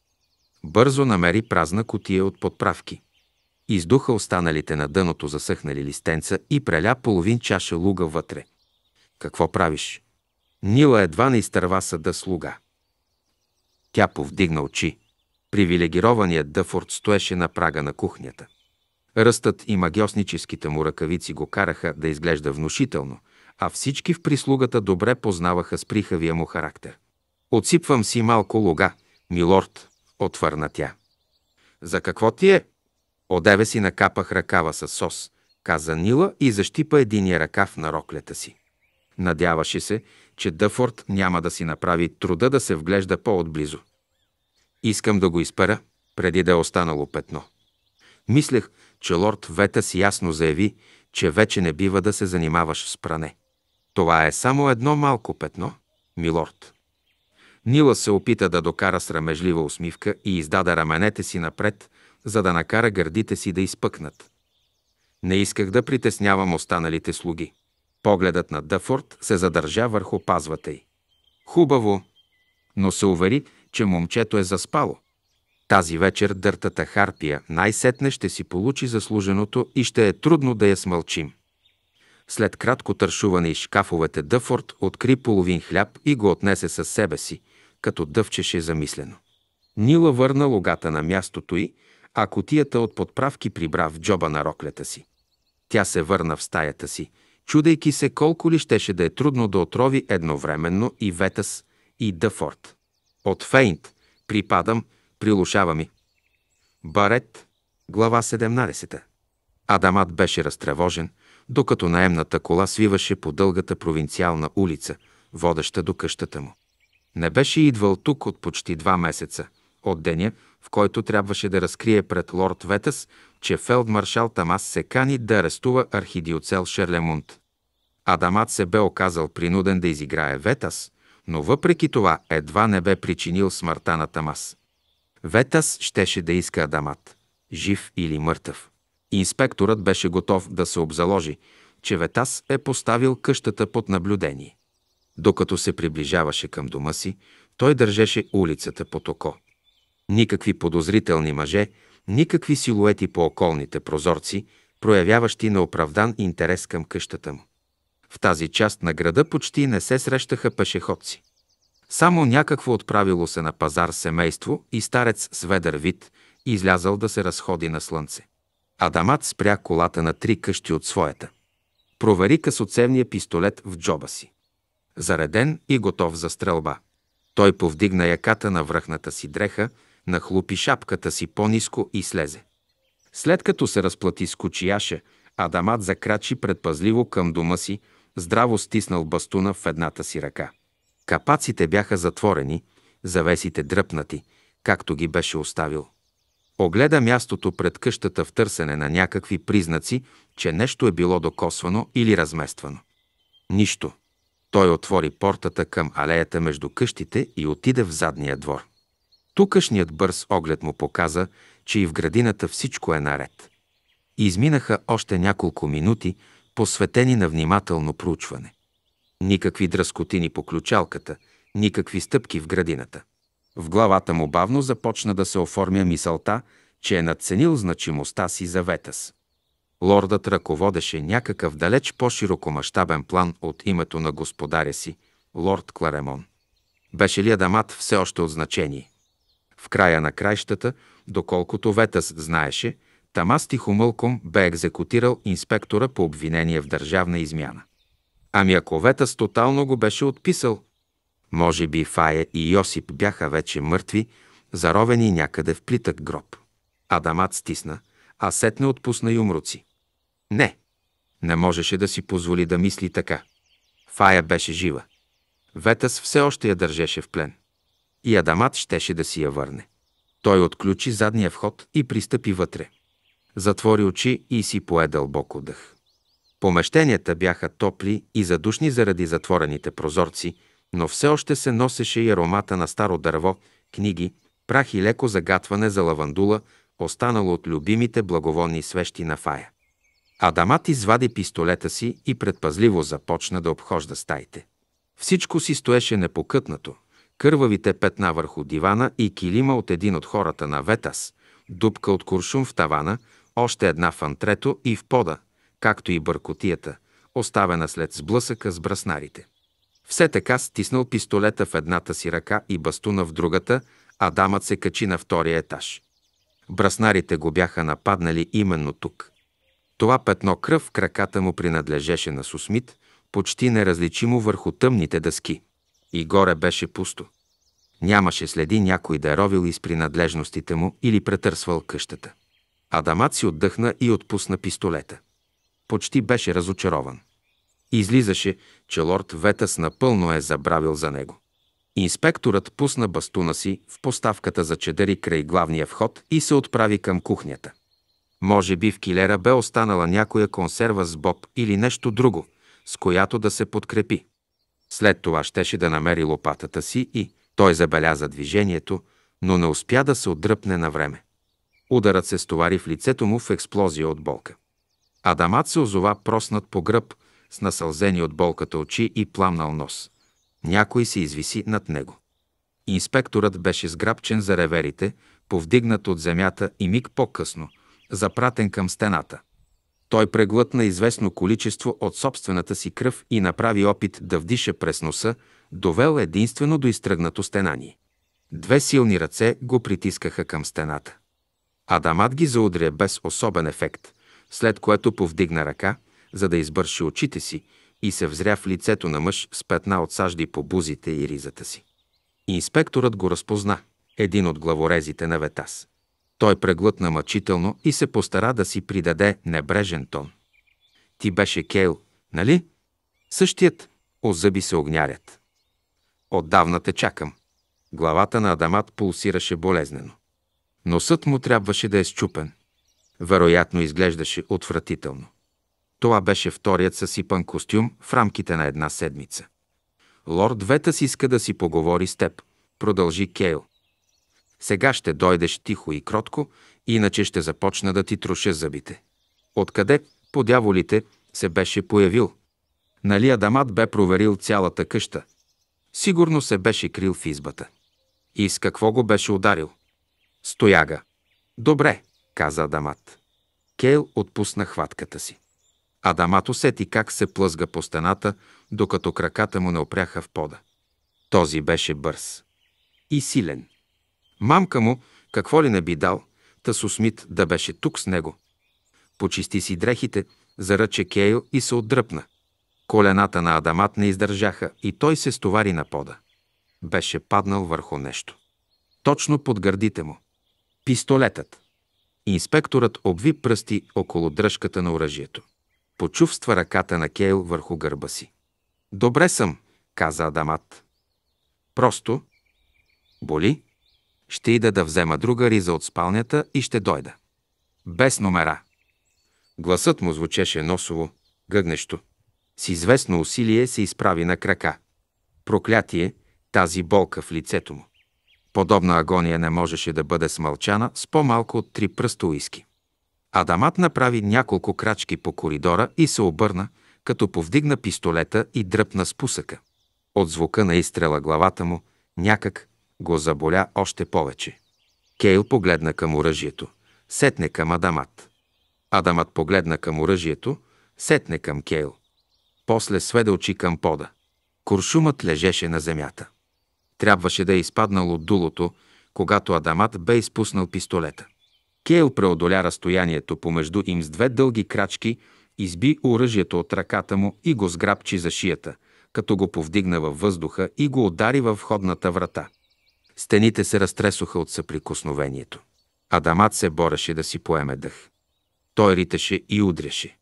Бързо намери празна котия от подправки. Издуха останалите на дъното засъхнали листенца и преля половин чаша луга вътре, какво правиш? Нила едва не изтърва съда слуга. Тя повдигна очи. Привилегированият Дъфорд стоеше на прага на кухнята. Ръстът и магиосническите му ръкавици го караха да изглежда внушително, а всички в прислугата добре познаваха сприхавия му характер. «Отсипвам си малко луга, милорд», отвърна тя. «За какво ти е?» Одеве си накапах ръкава с сос, каза Нила и защипа единия ръкав на роклята си. Надяваше се, че Дъфорд няма да си направи труда да се вглежда по-отблизо. Искам да го изпъра, преди да е останало петно. Мислех, че лорд вета си ясно заяви, че вече не бива да се занимаваш с пране. Това е само едно малко петно, милорд. Нила се опита да докара срамежлива усмивка и издаде раменете си напред, за да накара гърдите си да изпъкнат. Не исках да притеснявам останалите слуги. Погледът на Дъфорд се задържа върху пазвата й. Хубаво, но се увери, че момчето е заспало. Тази вечер дъртата Харпия най-сетне ще си получи заслуженото и ще е трудно да я смълчим. След кратко тършуване из шкафовете Дъфорд откри половин хляб и го отнесе със себе си, като дъвчеше замислено. Нила върна логата на мястото й, а котията от подправки прибра в джоба на роклята си. Тя се върна в стаята си – чудейки се колко ли щеше да е трудно да отрови едновременно и Ветас, и Дъфорд. От Фейнт припадам, прилушава ми. Барет, глава 17. Адамат беше разтревожен, докато наемната кола свиваше по дългата провинциална улица, водеща до къщата му. Не беше идвал тук от почти два месеца, от деня, в който трябваше да разкрие пред лорд Ветас че фелдмаршал Тамас се кани да арестува архидиоцел Шерлемунд. Адамат се бе оказал принуден да изиграе Ветас, но въпреки това едва не бе причинил смъртта на Тамас. Ветас щеше да иска Адамат, жив или мъртъв. Инспекторът беше готов да се обзаложи, че Ветас е поставил къщата под наблюдение. Докато се приближаваше към дома си, той държеше улицата под око. Никакви подозрителни мъже никакви силуети по околните прозорци, проявяващи неоправдан интерес към къщата му. В тази част на града почти не се срещаха пешеходци. Само някакво отправило се на пазар семейство и старец с ведър вид, излязал да се разходи на слънце. Адамат спря колата на три къщи от своята. Провери късоцевния пистолет в джоба си. Зареден и готов за стрелба. Той повдигна яката на връхната си дреха нахлупи шапката си по-низко и слезе. След като се разплати с кучияша, Адамат закрачи предпазливо към дома си, здраво стиснал бастуна в едната си ръка. Капаците бяха затворени, завесите дръпнати, както ги беше оставил. Огледа мястото пред къщата в търсене на някакви признаци, че нещо е било докосвано или размествано. Нищо. Той отвори портата към алеята между къщите и отиде в задния двор. Тукашният бърз оглед му показа, че и в градината всичко е наред. Изминаха още няколко минути, посветени на внимателно проучване. Никакви дръскотини по ключалката, никакви стъпки в градината. В главата му бавно започна да се оформя мисълта, че е надценил значимостта си за Ветас. Лордът ръководеше някакъв далеч по-широкомащабен план от името на господаря си, лорд Кларемон. Беше ли Адамат все още от значение? В края на крайщата, доколкото Ветъс знаеше, Тама тихомълком бе екзекутирал инспектора по обвинение в държавна измяна. Ами ако Ветъс тотално го беше отписал, може би Фая и Йосип бяха вече мъртви, заровени някъде в плитък гроб. Адамат стисна, а сетне отпусна юмруци. Не, не можеше да си позволи да мисли така. Фая беше жива. Ветъс все още я държеше в плен и Адамат щеше да си я върне. Той отключи задния вход и пристъпи вътре. Затвори очи и си пое дълбоко дъх. Помещенията бяха топли и задушни заради затворените прозорци, но все още се носеше и аромата на старо дърво, книги, прах и леко загатване за лавандула, останало от любимите благоволни свещи на фая. Адамат извади пистолета си и предпазливо започна да обхожда стаите. Всичко си стоеше непокътнато, кървавите петна върху дивана и килима от един от хората на Ветас, дупка от куршум в тавана, още една в антрето и в пода, както и бъркотията, оставена след сблъсъка с браснарите. Все така стиснал пистолета в едната си ръка и бастуна в другата, а дамът се качи на втория етаж. Браснарите го бяха нападнали именно тук. Това петно кръв в краката му принадлежеше на Сусмит, почти неразличимо върху тъмните дъски. И горе беше пусто. Нямаше следи някой да е ровил из принадлежностите му или претърсвал къщата. Адамат си отдъхна и отпусна пистолета. Почти беше разочарован. Излизаше, че лорд Ветъс напълно е забравил за него. Инспекторът пусна бастуна си в поставката за чедъри край главния вход и се отправи към кухнята. Може би в килера бе останала някоя консерва с боб или нещо друго, с която да се подкрепи. След това щеше да намери лопатата си и той забеляза движението, но не успя да се отдръпне на време. Ударът се стовари в лицето му в експлозия от болка. Адамат се озова проснат по гръб с насълзени от болката очи и пламнал нос. Някой се извиси над него. Инспекторът беше сграбчен за реверите, повдигнат от земята и миг по-късно, запратен към стената – той преглътна известно количество от собствената си кръв и направи опит да вдиша през носа, довел единствено до изтръгнато стенание. Две силни ръце го притискаха към стената. Адамат ги заудря без особен ефект, след което повдигна ръка, за да избърши очите си и се взря в лицето на мъж с петна от сажди по бузите и ризата си. Инспекторът го разпозна, един от главорезите на Ветас. Той преглътна мъчително и се постара да си придаде небрежен тон. Ти беше Кейл, нали? Същият, озъби се огнярят. Отдавна те чакам. Главата на Адамат пулсираше болезнено. Носът му трябваше да е счупен. Вероятно изглеждаше отвратително. Това беше вторият съсипан костюм в рамките на една седмица. Лорд си иска да си поговори с теб, продължи Кейл. Сега ще дойдеш тихо и кротко, иначе ще започна да ти труша зъбите. Откъде по дяволите се беше появил? Нали Адамат бе проверил цялата къща? Сигурно се беше крил в избата. И с какво го беше ударил? Стояга. Добре, каза Адамат. Кейл отпусна хватката си. Адамат усети как се плъзга по стената, докато краката му не опряха в пода. Този беше бърз и силен. Мамка му какво ли не би дал, та Сусмит да беше тук с него. Почисти си дрехите, заръче Кейл и се отдръпна. Колената на Адамат не издържаха и той се стовари на пода. Беше паднал върху нещо. Точно под гърдите му. Пистолетът. Инспекторът обви пръсти около дръжката на оръжието. Почувства ръката на Кейл върху гърба си. Добре съм, каза Адамат. Просто. Боли? Ще ида да взема друга риза от спалнята и ще дойда. Без номера. Гласът му звучеше носово, гъгнещо. С известно усилие се изправи на крака. Проклятие, тази болка в лицето му. Подобна агония не можеше да бъде смълчана с по-малко от три пръста уиски. Адамат направи няколко крачки по коридора и се обърна, като повдигна пистолета и дръпна спусъка. От звука на изстрела главата му някак го заболя още повече. Кейл погледна към оръжието, сетне към Адамат. Адамат погледна към оръжието, сетне към Кейл. После сведе очи към пода. Куршумът лежеше на земята. Трябваше да е изпаднал от дулото, когато Адамат бе изпуснал пистолета. Кейл преодоля разстоянието помежду им с две дълги крачки, изби оръжието от ръката му и го сграбчи за шията, като го повдигна във въздуха и го удари във входната врата. Стените се разтресоха от съприкосновението. Адамат се бореше да си поеме дъх. Той ритеше и удряше.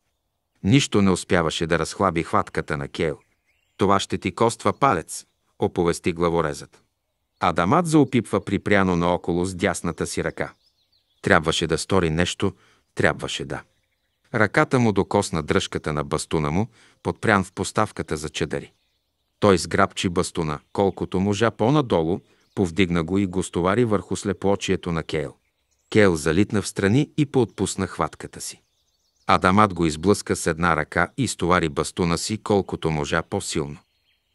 Нищо не успяваше да разхлаби хватката на Кейл. Това ще ти коства палец, оповести главорезът. Адамат заопипва припряно наоколо с дясната си ръка. Трябваше да стори нещо, трябваше да. Ръката му докосна дръжката на бастуна му, подпрян в поставката за чадъри. Той сграбчи бастуна, колкото можа по-надолу, Повдигна го и го стовари върху слепоочието на Кейл. Кейл залитна в страни и поотпусна хватката си. Адамат го изблъска с една ръка и стовари бастуна си колкото можа по-силно.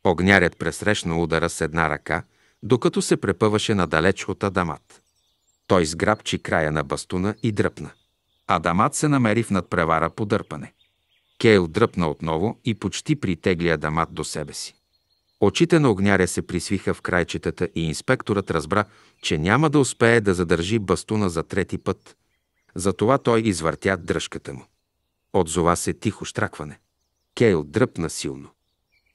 Огнярят пресрещна удара с една ръка, докато се препъваше надалеч от Адамат. Той сграбчи края на бастуна и дръпна. Адамат се намери в надпревара по дърпане. Кейл дръпна отново и почти притегли Адамат до себе си. Очите на огняря се присвиха в крайчетата и инспекторът разбра, че няма да успее да задържи бастуна за трети път. Затова той извъртя дръжката му. Отзова се тихо штракване. Кейл дръпна силно.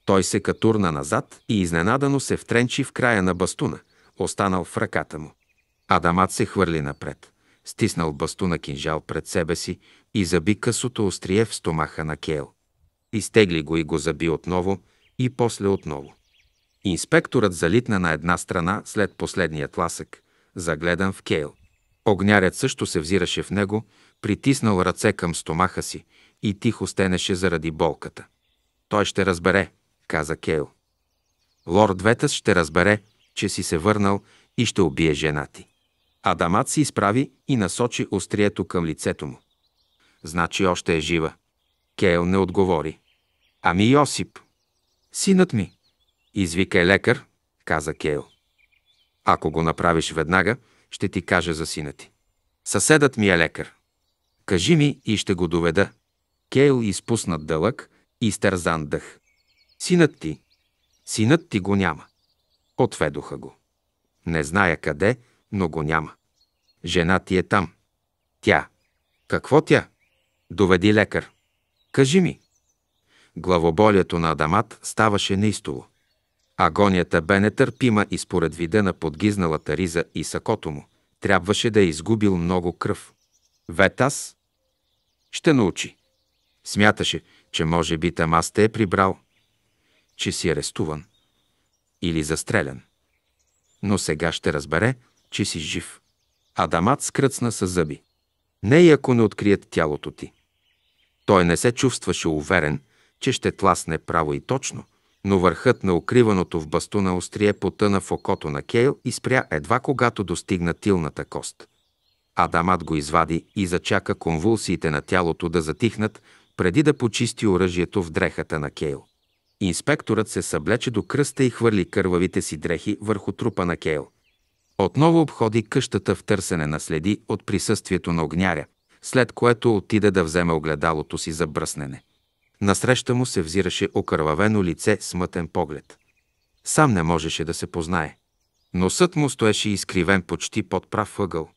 Той се катурна назад и изненадано се втренчи в края на бастуна, останал в ръката му. Адамат се хвърли напред, стиснал бастуна кинжал пред себе си и заби късото острие в стомаха на Кейл. Изтегли го и го заби отново, и после отново. Инспекторът залитна на една страна след последния тласък, загледан в кейл. Огнярят също се взираше в него, притиснал ръце към стомаха си и тихо стенеше заради болката. Той ще разбере, каза Кейл. Лорд Ветъс ще разбере, че си се върнал и ще убие жена ти. Адамат се изправи и насочи острието към лицето му. Значи още е жива. Кейл не отговори. Ами Йосип, Синът ми! Извикай лекар, каза Кейл. Ако го направиш веднага, ще ти кажа за сина ти. Съседът ми е лекар. Кажи ми и ще го доведа. Кейл изпусна дълъг и стързан дъх. Синът ти. Синът ти го няма. Отведоха го. Не зная къде, но го няма. Жена ти е там. Тя. Какво тя? Доведи лекар. Кажи ми главоболието на Адамат ставаше неистово. Агонията бе нетърпима и според вида на подгизналата риза и сакото му, трябваше да е изгубил много кръв. Ветас ще научи. Смяташе, че може би там аз те е прибрал, че си е арестуван или застрелян. Но сега ще разбере, че си жив. Адамат скръцна с зъби. Не и ако не открият тялото ти. Той не се чувстваше уверен, че ще тласне право и точно, но върхът на укриваното в бастуна острие потъна в окото на Кейл и спря едва когато достигна тилната кост. Адамат го извади и зачака конвулсиите на тялото да затихнат, преди да почисти оръжието в дрехата на Кейл. Инспекторът се съблече до кръста и хвърли кървавите си дрехи върху трупа на Кейл. Отново обходи къщата в търсене на следи от присъствието на огняря, след което отида да вземе огледалото си за бръснене. Насреща му се взираше окървавено лице с мътен поглед. Сам не можеше да се познае. Носът му стоеше изкривен почти под прав ъгъл.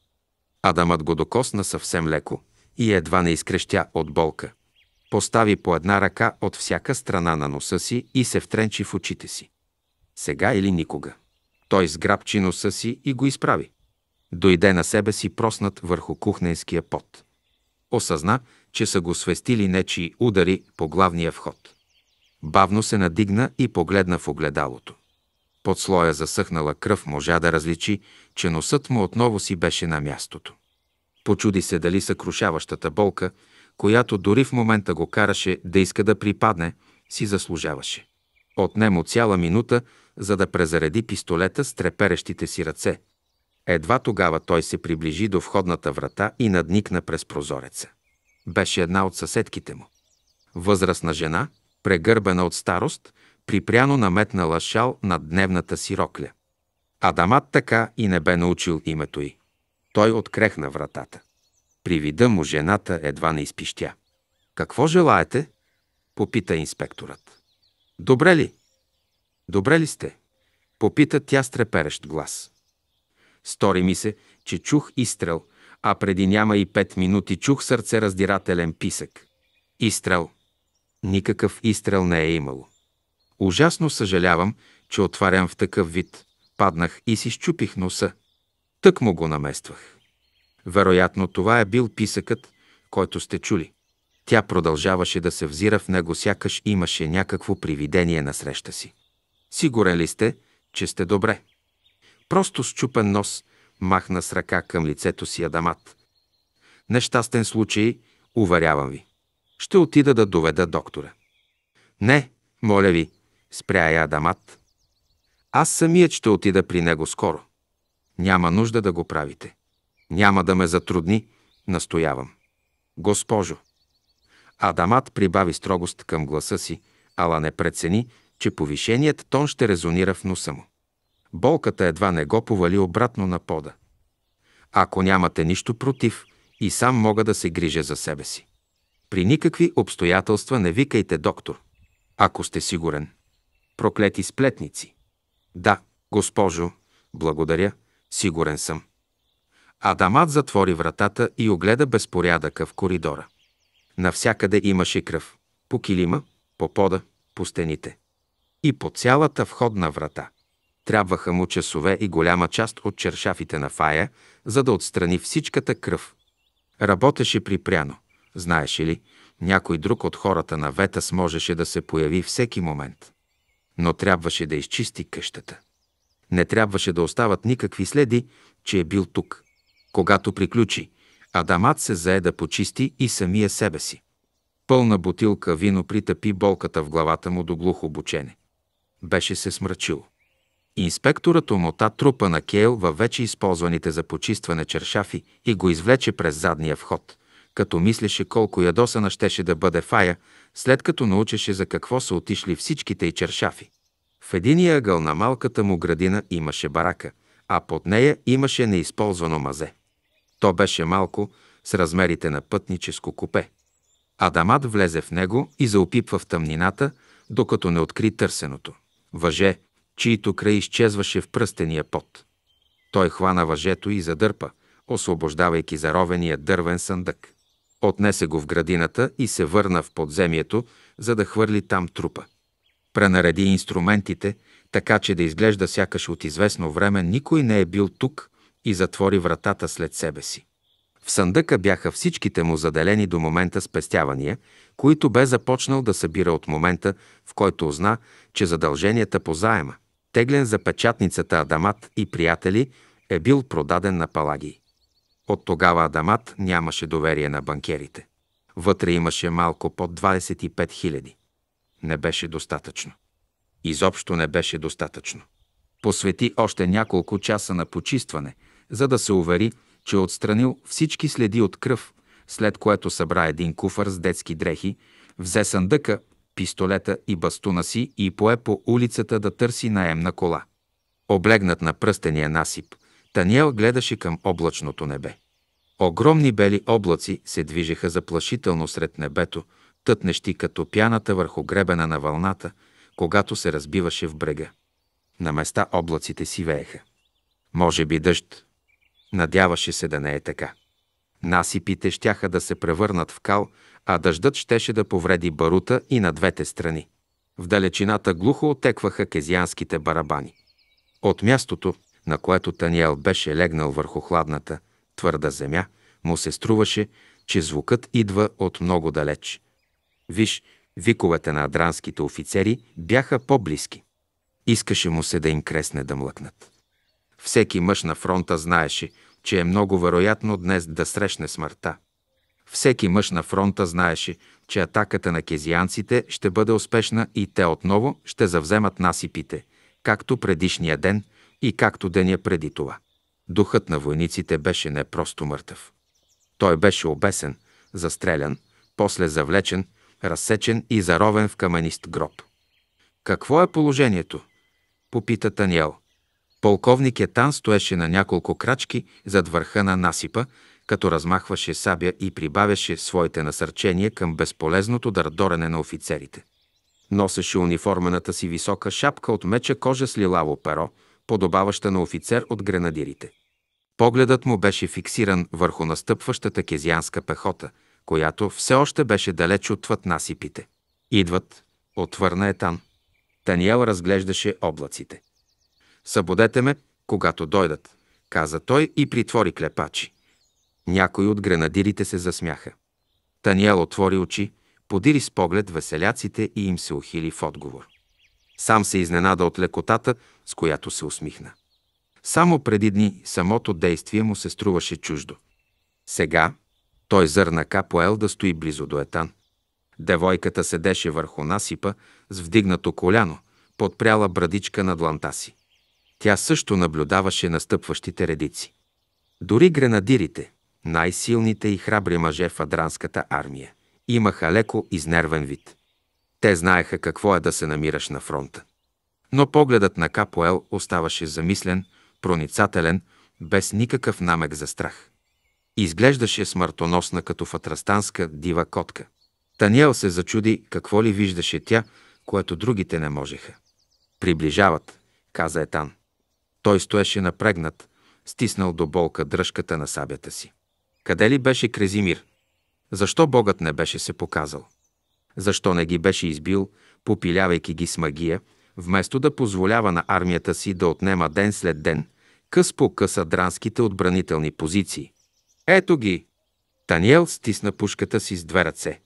Адамът го докосна съвсем леко и едва не изкрещя от болка. Постави по една ръка от всяка страна на носа си и се втренчи в очите си. Сега или никога. Той сграбчи носа си и го изправи. Дойде на себе си проснат върху кухненския пот. Осъзна, че са го свестили нечи удари по главния вход. Бавно се надигна и погледна в огледалото. Под слоя засъхнала кръв можа да различи, че носът му отново си беше на мястото. Почуди се дали съкрушаващата болка, която дори в момента го караше да иска да припадне, си заслужаваше. Отне му цяла минута, за да презареди пистолета с треперещите си ръце. Едва тогава той се приближи до входната врата и надникна през прозореца. Беше една от съседките му. Възрастна жена, прегърбена от старост, припряно наметнала шал над дневната си рокля. Адамат така и не бе научил името й. Той открехна вратата. При вида му жената едва не изпищя. «Какво желаете?» – попита инспекторът. «Добре ли?» «Добре ли сте?» – попита тя с треперещ глас. Стори ми се, че чух изстрел – а преди няма и пет минути чух сърце раздирателен писък. Изстрел. Никакъв изстрел не е имало. Ужасно съжалявам, че отварям в такъв вид. Паднах и си щупих носа. Тък му го намествах. Вероятно това е бил писъкът, който сте чули. Тя продължаваше да се взира в него, сякаш имаше някакво привидение на среща си. Сигурен ли сте, че сте добре? Просто счупен нос – махна с ръка към лицето си Адамат. Нещастен случай, уверявам ви. Ще отида да доведа доктора. Не, моля ви, спря я Адамат. Аз самият ще отида при него скоро. Няма нужда да го правите. Няма да ме затрудни, настоявам. Госпожо. Адамат прибави строгост към гласа си, ала не прецени, че повишеният тон ще резонира в носа му болката едва не го повали обратно на пода. Ако нямате нищо против, и сам мога да се грижа за себе си. При никакви обстоятелства не викайте доктор, ако сте сигурен. Проклети сплетници. Да, госпожо, благодаря, сигурен съм. Адамат затвори вратата и огледа безпорядъка в коридора. Навсякъде имаше кръв. По килима, по пода, по стените. И по цялата входна врата. Трябваха му часове и голяма част от чершафите на фая, за да отстрани всичката кръв. Работеше припряно. Знаеше ли, някой друг от хората на Ветас можеше да се появи всеки момент. Но трябваше да изчисти къщата. Не трябваше да остават никакви следи, че е бил тук. Когато приключи, Адамат се зае да почисти и самия себе си. Пълна бутилка вино притъпи болката в главата му до глухо бучене. Беше се смрачил. Инспекторът умота трупа на Кейл във вече използваните за почистване чершафи и го извлече през задния вход, като мислеше колко ядосана щеше да бъде Фая, след като научеше за какво са отишли всичките й чершафи. В единия ъгъл на малката му градина имаше барака, а под нея имаше неизползвано мазе. То беше малко, с размерите на пътническо купе. Адамат влезе в него и заопипва в тъмнината, докато не откри търсеното. Въже, чието край изчезваше в пръстения пот. Той хвана въжето и задърпа, освобождавайки заровения дървен съндък. Отнесе го в градината и се върна в подземието, за да хвърли там трупа. Пренареди инструментите, така че да изглежда сякаш от известно време никой не е бил тук и затвори вратата след себе си. В съндъка бяха всичките му заделени до момента спестявания, които бе започнал да събира от момента, в който узна, че задълженията по заема – теглен за печатницата Адамат и приятели, е бил продаден на Палагий. От тогава Адамат нямаше доверие на банкерите. Вътре имаше малко под 25 000. Не беше достатъчно. Изобщо не беше достатъчно. Посвети още няколко часа на почистване, за да се увери, че е отстранил всички следи от кръв, след което събра един куфар с детски дрехи, взе съндъка пистолета и бастуна си и пое по улицата да търси наемна кола. Облегнат на пръстения насип, Таниел гледаше към облачното небе. Огромни бели облаци се движеха заплашително сред небето, тътнещи като пяната върху гребена на вълната, когато се разбиваше в брега. На места облаците си вееха. Може би дъжд. Надяваше се да не е така. Насипите щяха да се превърнат в кал, а дъждът щеше да повреди барута и на двете страни. В далечината глухо отекваха кезианските барабани. От мястото, на което Таниел беше легнал върху хладната, твърда земя, му се струваше, че звукът идва от много далеч. Виж, виковете на адранските офицери бяха по-близки. Искаше му се да им кресне да млъкнат. Всеки мъж на фронта знаеше, че е много вероятно днес да срещне смъртта. Всеки мъж на фронта знаеше, че атаката на кезианците ще бъде успешна и те отново ще завземат насипите, както предишния ден и както деня преди това. Духът на войниците беше не просто мъртъв. Той беше обесен, застрелян, после завлечен, разсечен и заровен в каменист гроб. Какво е положението? Попита Таниел. Полковник Етан стоеше на няколко крачки зад върха на насипа, като размахваше сабя и прибавяше своите насърчения към безполезното дърдорене на офицерите. Носеше униформената си висока шапка от меча кожа с лилаво перо, подобаваща на офицер от гренадирите. Погледът му беше фиксиран върху настъпващата кезианска пехота, която все още беше далеч отвъд насипите. Идват, отвърна Етан. Таниел разглеждаше облаците. Събудете ме, когато дойдат, каза той и притвори клепачи. Някои от гренадирите се засмяха. Таниел отвори очи, подири с поглед веселяците и им се ухили в отговор. Сам се изненада от лекотата, с която се усмихна. Само преди дни самото действие му се струваше чуждо. Сега той зърна капоел да стои близо до Етан. Девойката седеше върху насипа с вдигнато коляно, подпряла брадичка над ланта си. Тя също наблюдаваше настъпващите редици. Дори гренадирите, най-силните и храбри мъже в адранската армия, имаха леко изнервен вид. Те знаеха какво е да се намираш на фронта. Но погледът на Капоел оставаше замислен, проницателен, без никакъв намек за страх. Изглеждаше смъртоносна като фатрастанска дива котка. Таниел се зачуди какво ли виждаше тя, което другите не можеха. Приближават, каза Етан. Той стоеше напрегнат, стиснал до болка дръжката на сабята си. Къде ли беше Крезимир? Защо Богът не беше се показал? Защо не ги беше избил, попилявайки ги с магия, вместо да позволява на армията си да отнема ден след ден, къс по къса дранските отбранителни позиции? Ето ги! Таниел стисна пушката си с две ръце.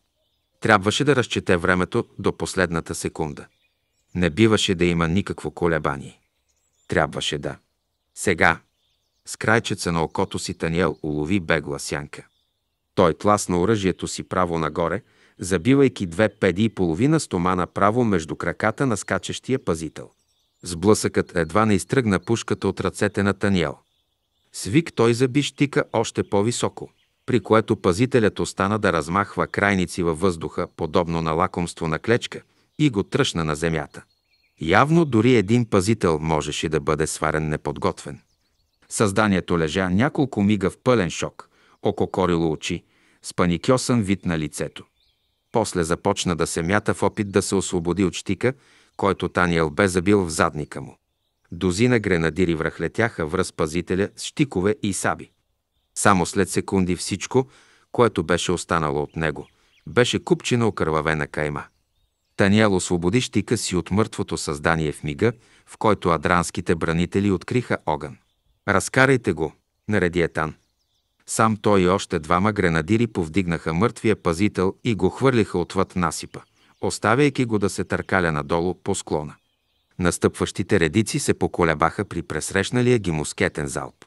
Трябваше да разчете времето до последната секунда. Не биваше да има никакво колебание. Трябваше да. Сега, с крайчеца на окото си Таниел улови бегла сянка. Той тласна оръжието си право нагоре, забивайки две педи и половина стомана право между краката на скачещия пазител. Сблъсъкът едва не изтръгна пушката от ръцете на Таниел. Свик той заби щика още по-високо, при което пазителят остана да размахва крайници във въздуха, подобно на лакомство на клечка, и го тръшна на земята. Явно дори един пазител можеше да бъде сварен неподготвен. Създанието лежа няколко мига в пълен шок, око корило очи, с паникьосан вид на лицето. После започна да се мята в опит да се освободи от щика, който Таниел бе забил в задника му. Дозина гренадири връхлетяха връз пазителя с щикове и саби. Само след секунди всичко, което беше останало от него, беше купчина окървавена кайма. Таниел освободи щика си от мъртвото създание в мига, в който адранските бранители откриха огън. Разкарайте го, нареди Етан. Сам той и още двама гренадири повдигнаха мъртвия пазител и го хвърлиха отвъд насипа, оставяйки го да се търкаля надолу по склона. Настъпващите редици се поколебаха при пресрещналия ги мускетен залп.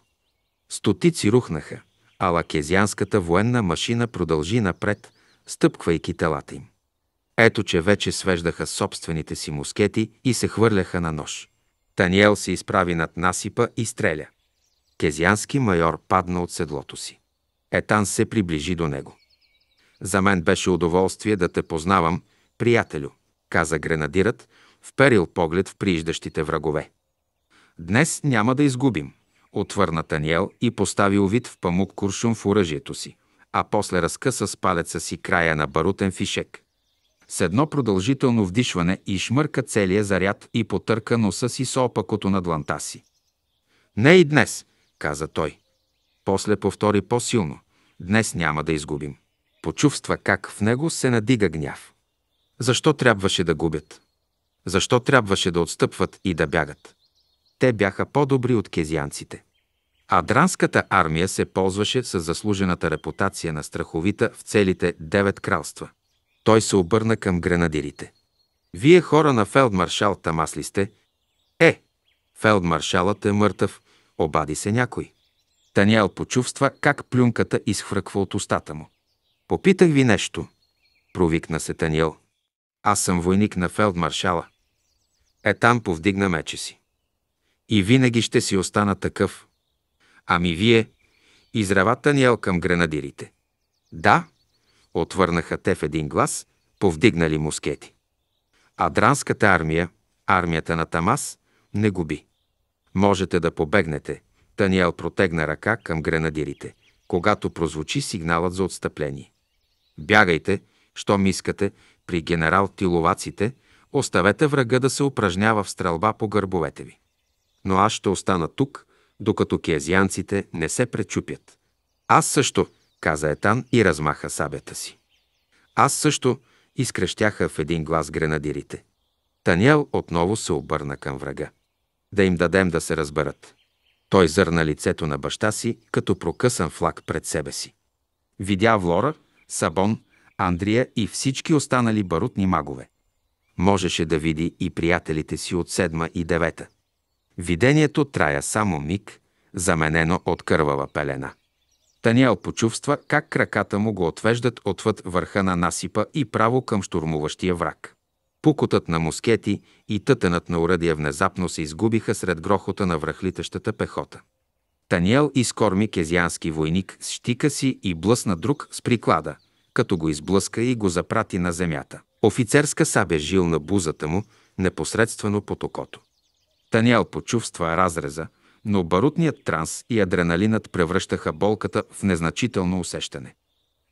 Стотици рухнаха, а лакезианската военна машина продължи напред, стъпквайки телата им. Ето, че вече свеждаха собствените си мускети и се хвърляха на нож. Таниел се изправи над насипа и стреля. Кезиански майор падна от седлото си. Етан се приближи до него. За мен беше удоволствие да те познавам, приятелю, каза гренадират, вперил поглед в прииждащите врагове. Днес няма да изгубим, отвърна Таниел и постави увид в памук куршум в оръжието си, а после разкъса с палеца си края на барутен фишек с едно продължително вдишване и шмърка целия заряд и потърка носа си с опакото на дланта си. Не и днес, каза той. После повтори по-силно. Днес няма да изгубим. Почувства как в него се надига гняв. Защо трябваше да губят? Защо трябваше да отстъпват и да бягат? Те бяха по-добри от кезианците. А дранската армия се ползваше с заслужената репутация на страховита в целите девет кралства – той се обърна към гренадирите. Вие хора на фелдмаршал Тамас ли сте? Е, фелдмаршалът е мъртъв, обади се някой. Таниел почувства как плюнката изхвърква от устата му. Попитах ви нещо, провикна се Таниел. Аз съм войник на фелдмаршала. Е там повдигна мече си. И винаги ще си остана такъв. Ами вие, израва Таниел към гренадирите. Да, Отвърнаха те в един глас, повдигнали мускети. Адранската армия, армията на Тамас, не губи. Можете да побегнете. Таниел протегна ръка към гренадирите, когато прозвучи сигналът за отстъпление. Бягайте, щом искате, при генерал Тиловаците, оставете врага да се упражнява в стрелба по гърбовете ви. Но аз ще остана тук, докато кезианците не се пречупят. Аз също, каза Етан и размаха сабята си. Аз също изкрещяха в един глас гренадирите. Таниел отново се обърна към врага. Да им дадем да се разберат. Той зърна лицето на баща си, като прокъсан флаг пред себе си. Видя Влора, Сабон, Андрия и всички останали барутни магове. Можеше да види и приятелите си от седма и девета. Видението трая само миг, заменено от кървава пелена. Таниел почувства как краката му го отвеждат отвъд върха на насипа и право към штурмуващия враг. Пукотът на мускети и тътенът на уръдия внезапно се изгубиха сред грохота на връхлитащата пехота. Таниел изкорми кезиански войник с щика си и блъсна друг с приклада, като го изблъска и го запрати на земята. Офицерска сабя жил на бузата му, непосредствено под окото. Таниел почувства разреза – но барутният транс и адреналинът превръщаха болката в незначително усещане.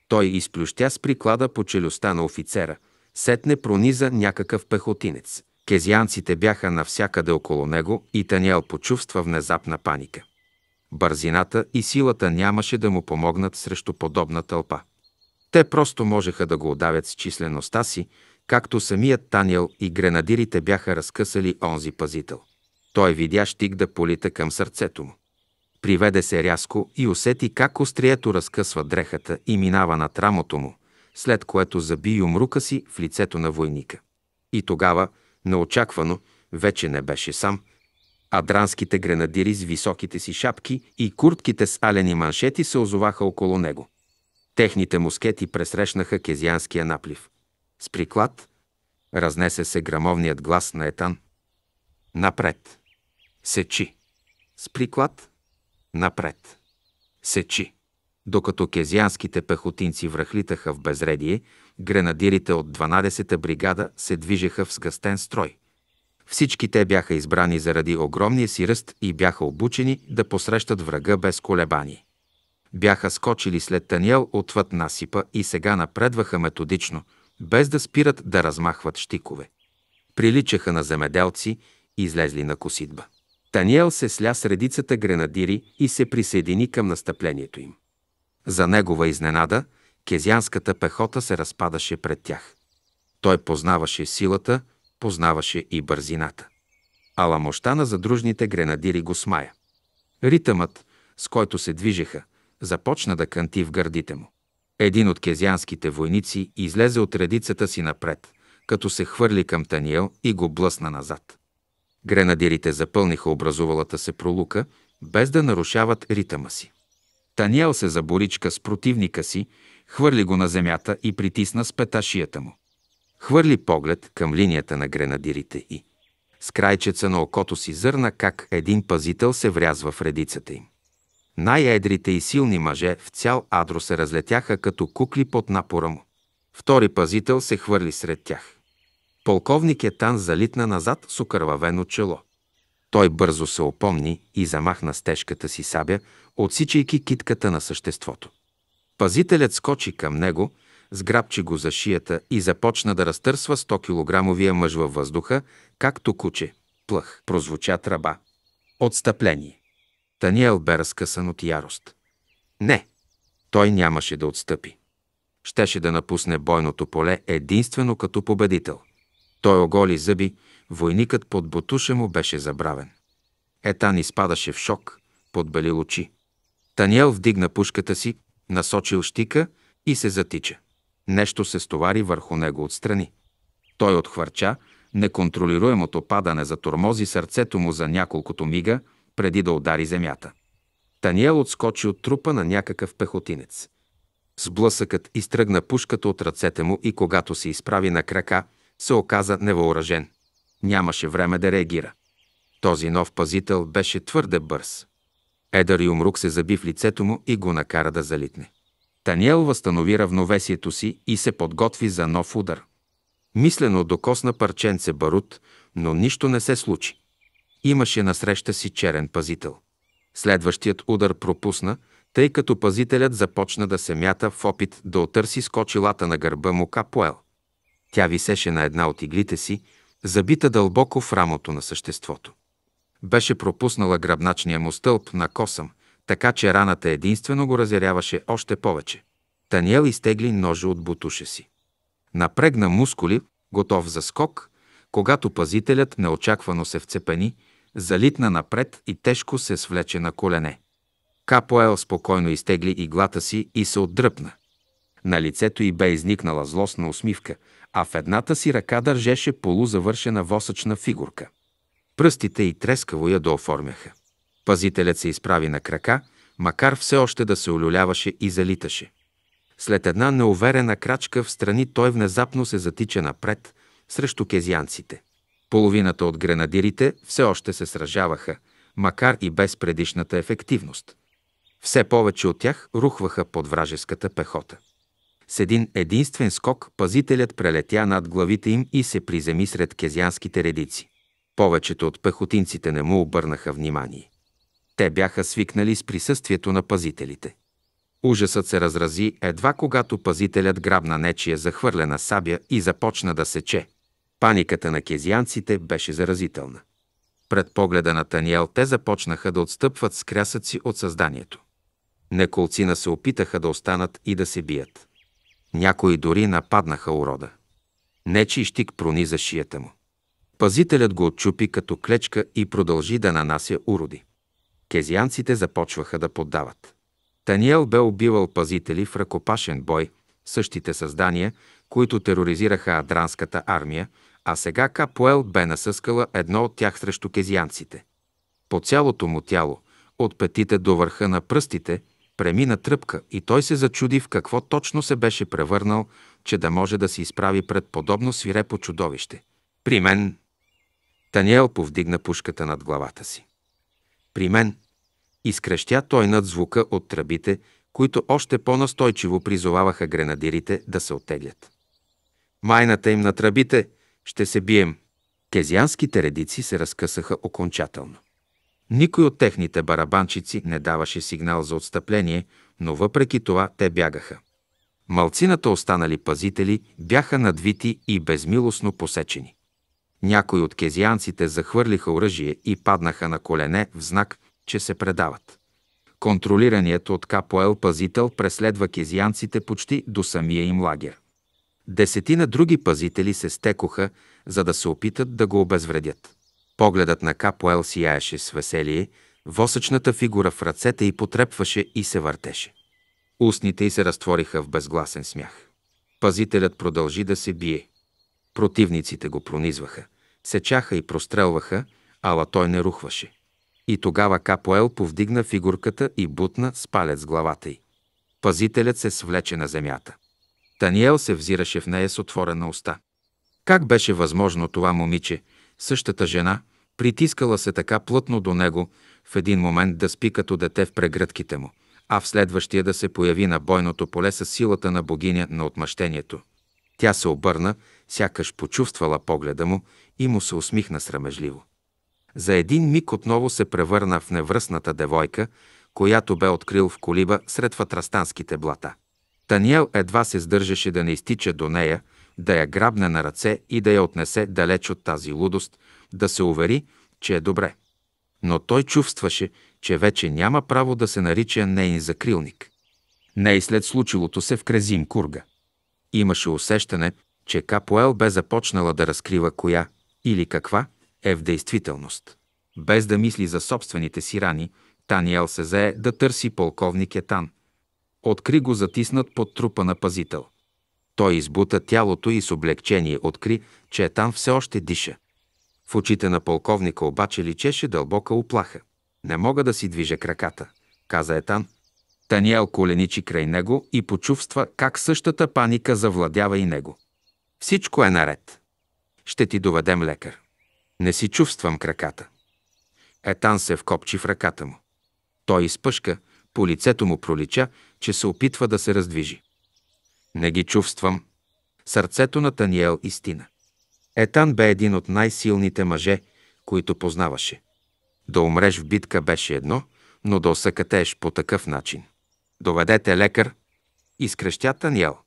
Той изплющя с приклада по челюстта на офицера, сетне прониза някакъв пехотинец. Кезианците бяха навсякъде около него и Таниел почувства внезапна паника. Бързината и силата нямаше да му помогнат срещу подобна тълпа. Те просто можеха да го удавят с числеността си, както самият Таниел и гренадирите бяха разкъсали онзи пазител. Той видя щик да полита към сърцето му. Приведе се рязко и усети как острието разкъсва дрехата и минава над рамото му, след което заби умрука си в лицето на войника. И тогава, неочаквано, вече не беше сам, а дранските гренадири с високите си шапки и куртките с алени маншети се озоваха около него. Техните мускети пресрещнаха кезианския наплив. С приклад разнесе се грамовният глас на Етан. Напред! Сечи. С приклад. Напред. Сечи. Докато кезианските пехотинци връхлитаха в безредие, гренадирите от 12-та бригада се движеха в сгъстен строй. Всички те бяха избрани заради огромния си ръст и бяха обучени да посрещат врага без колебани. Бяха скочили след Таниел отвъд насипа и сега напредваха методично, без да спират да размахват щикове. Приличаха на земеделци, излезли на коситба. Таниел се сля с редицата гренадири и се присъедини към настъплението им. За негова изненада, кезянската пехота се разпадаше пред тях. Той познаваше силата, познаваше и бързината. Ала мощта на задружните гренадири го смая. Ритъмът, с който се движеха, започна да канти в гърдите му. Един от кезянските войници излезе от редицата си напред, като се хвърли към Таниел и го блъсна назад. Гренадирите запълниха образувалата се пролука, без да нарушават ритъма си. Таниел се заборичка с противника си, хвърли го на земята и притисна с пета шията му. Хвърли поглед към линията на гренадирите и с крайчеца на окото си зърна как един пазител се врязва в редицата им. Най-едрите и силни мъже в цял адро се разлетяха като кукли под напора му. Втори пазител се хвърли сред тях. Полковник Етан залитна назад с окървавено чело. Той бързо се опомни и замахна с тежката си сабя, отсичайки китката на съществото. Пазителят скочи към него, сграбчи го за шията и започна да разтърсва 100-килограмовия мъж във въздуха, както куче. Плъх, прозвуча тръба. Отстъпление. Таниел бе разкъсан от ярост. Не, той нямаше да отстъпи. Щеше да напусне бойното поле единствено като победител. Той оголи зъби, войникът под бутуша му беше забравен. Етан изпадаше в шок, подбелил очи. Таниел вдигна пушката си, насочил щика и се затича. Нещо се стовари върху него отстрани. Той отхвърча, неконтролируемото падане затормози сърцето му за няколкото мига, преди да удари земята. Таниел отскочи от трупа на някакъв пехотинец. Сблъсъкът изтръгна пушката от ръцете му и когато се изправи на крака, се оказа невъоръжен. Нямаше време да реагира. Този нов пазител беше твърде бърз. Едър Юмрук се заби в лицето му и го накара да залитне. Таниел възстанови равновесието си и се подготви за нов удар. Мислено докосна парченце барут, но нищо не се случи. Имаше насреща си черен пазител. Следващият удар пропусна, тъй като пазителят започна да се мята в опит да отърси скочилата на гърба му капуел. Тя висеше на една от иглите си, забита дълбоко в рамото на съществото. Беше пропуснала гръбначния му стълб на косъм, така че раната единствено го разяряваше още повече. Таниел изтегли ножа от бутуша си. Напрегна мускули, готов за скок, когато пазителят неочаквано се вцепени, залитна напред и тежко се свлече на колене. Капоел спокойно изтегли иглата си и се отдръпна. На лицето й бе изникнала злостна усмивка – а в едната си ръка държеше полузавършена восъчна фигурка. Пръстите и трескаво я дооформяха. Пазителят се изправи на крака, макар все още да се олюляваше и залиташе. След една неуверена крачка в страни той внезапно се затича напред срещу кезианците. Половината от гренадирите все още се сражаваха, макар и без предишната ефективност. Все повече от тях рухваха под вражеската пехота. С един единствен скок пазителят прелетя над главите им и се приземи сред кезянските редици. Повечето от пехотинците не му обърнаха внимание. Те бяха свикнали с присъствието на пазителите. Ужасът се разрази едва когато пазителят грабна нечия захвърлена сабя и започна да сече. Паниката на кезианците беше заразителна. Пред погледа на Таниел те започнаха да отстъпват с крясъци от създанието. Неколцина се опитаха да останат и да се бият. Някои дори нападнаха урода. Нечи щик прониза шията му. Пазителят го отчупи като клечка и продължи да нанася уроди. Кезианците започваха да поддават. Таниел бе убивал пазители в ръкопашен бой, същите създания, които тероризираха адранската армия, а сега Капуел бе насъскала едно от тях срещу кезианците. По цялото му тяло, от петите до върха на пръстите, премина тръпка и той се зачуди в какво точно се беше превърнал, че да може да се изправи пред подобно свирепо чудовище. При мен. Таниел повдигна пушката над главата си. При мен. Изкрещя той над звука от тръбите, които още по-настойчиво призоваваха гренадирите да се отеглят. Майната им на тръбите ще се бием. Кезианските редици се разкъсаха окончателно. Никой от техните барабанчици не даваше сигнал за отстъпление, но въпреки това те бягаха. Малцината останали пазители бяха надвити и безмилостно посечени. Някои от кезианците захвърлиха оръжие и паднаха на колене в знак, че се предават. Контролираният от Капоел пазител преследва кезианците почти до самия им лагер. Десетина други пазители се стекоха, за да се опитат да го обезвредят. Погледът на Капоел сияеше с веселие, восъчната фигура в ръцете й потрепваше и се въртеше. Устните й се разтвориха в безгласен смях. Пазителят продължи да се бие. Противниците го пронизваха, сечаха и прострелваха, ала той не рухваше. И тогава Капоел повдигна фигурката и бутна с палец главата й. Пазителят се свлече на земята. Таниел се взираше в нея с отворена уста. Как беше възможно това момиче, същата жена, Притискала се така плътно до него, в един момент да спи като дете в прегръдките му, а в следващия да се появи на бойното поле с силата на богиня на отмъщението. Тя се обърна, сякаш почувствала погледа му и му се усмихна срамежливо. За един миг отново се превърна в невръсната девойка, която бе открил в колиба сред фатрастанските блата. Таниел едва се сдържаше да не изтича до нея, да я грабне на ръце и да я отнесе далеч от тази лудост, да се увери, че е добре. Но той чувстваше, че вече няма право да се нарича нейн закрилник. Не и след случилото се в Крезим Курга. Имаше усещане, че Капоел бе започнала да разкрива коя или каква е в действителност. Без да мисли за собствените си рани, Таниел се зае да търси полковник Етан. Откри го затиснат под трупа на пазител. Той избута тялото и с облегчение откри, че Етан все още диша. В очите на полковника обаче личеше дълбока оплаха. Не мога да си движа краката, каза Етан. Таниел коленичи край него и почувства как същата паника завладява и него. Всичко е наред. Ще ти доведем лекар. Не си чувствам краката. Етан се вкопчи в ръката му. Той изпъшка, по лицето му пролича, че се опитва да се раздвижи. Не ги чувствам. Сърцето на Таниел истина. Етан бе един от най-силните мъже, които познаваше. Да умреш в битка беше едно, но да осъкатееш по такъв начин. Доведете лекар, изкрещя Таниел.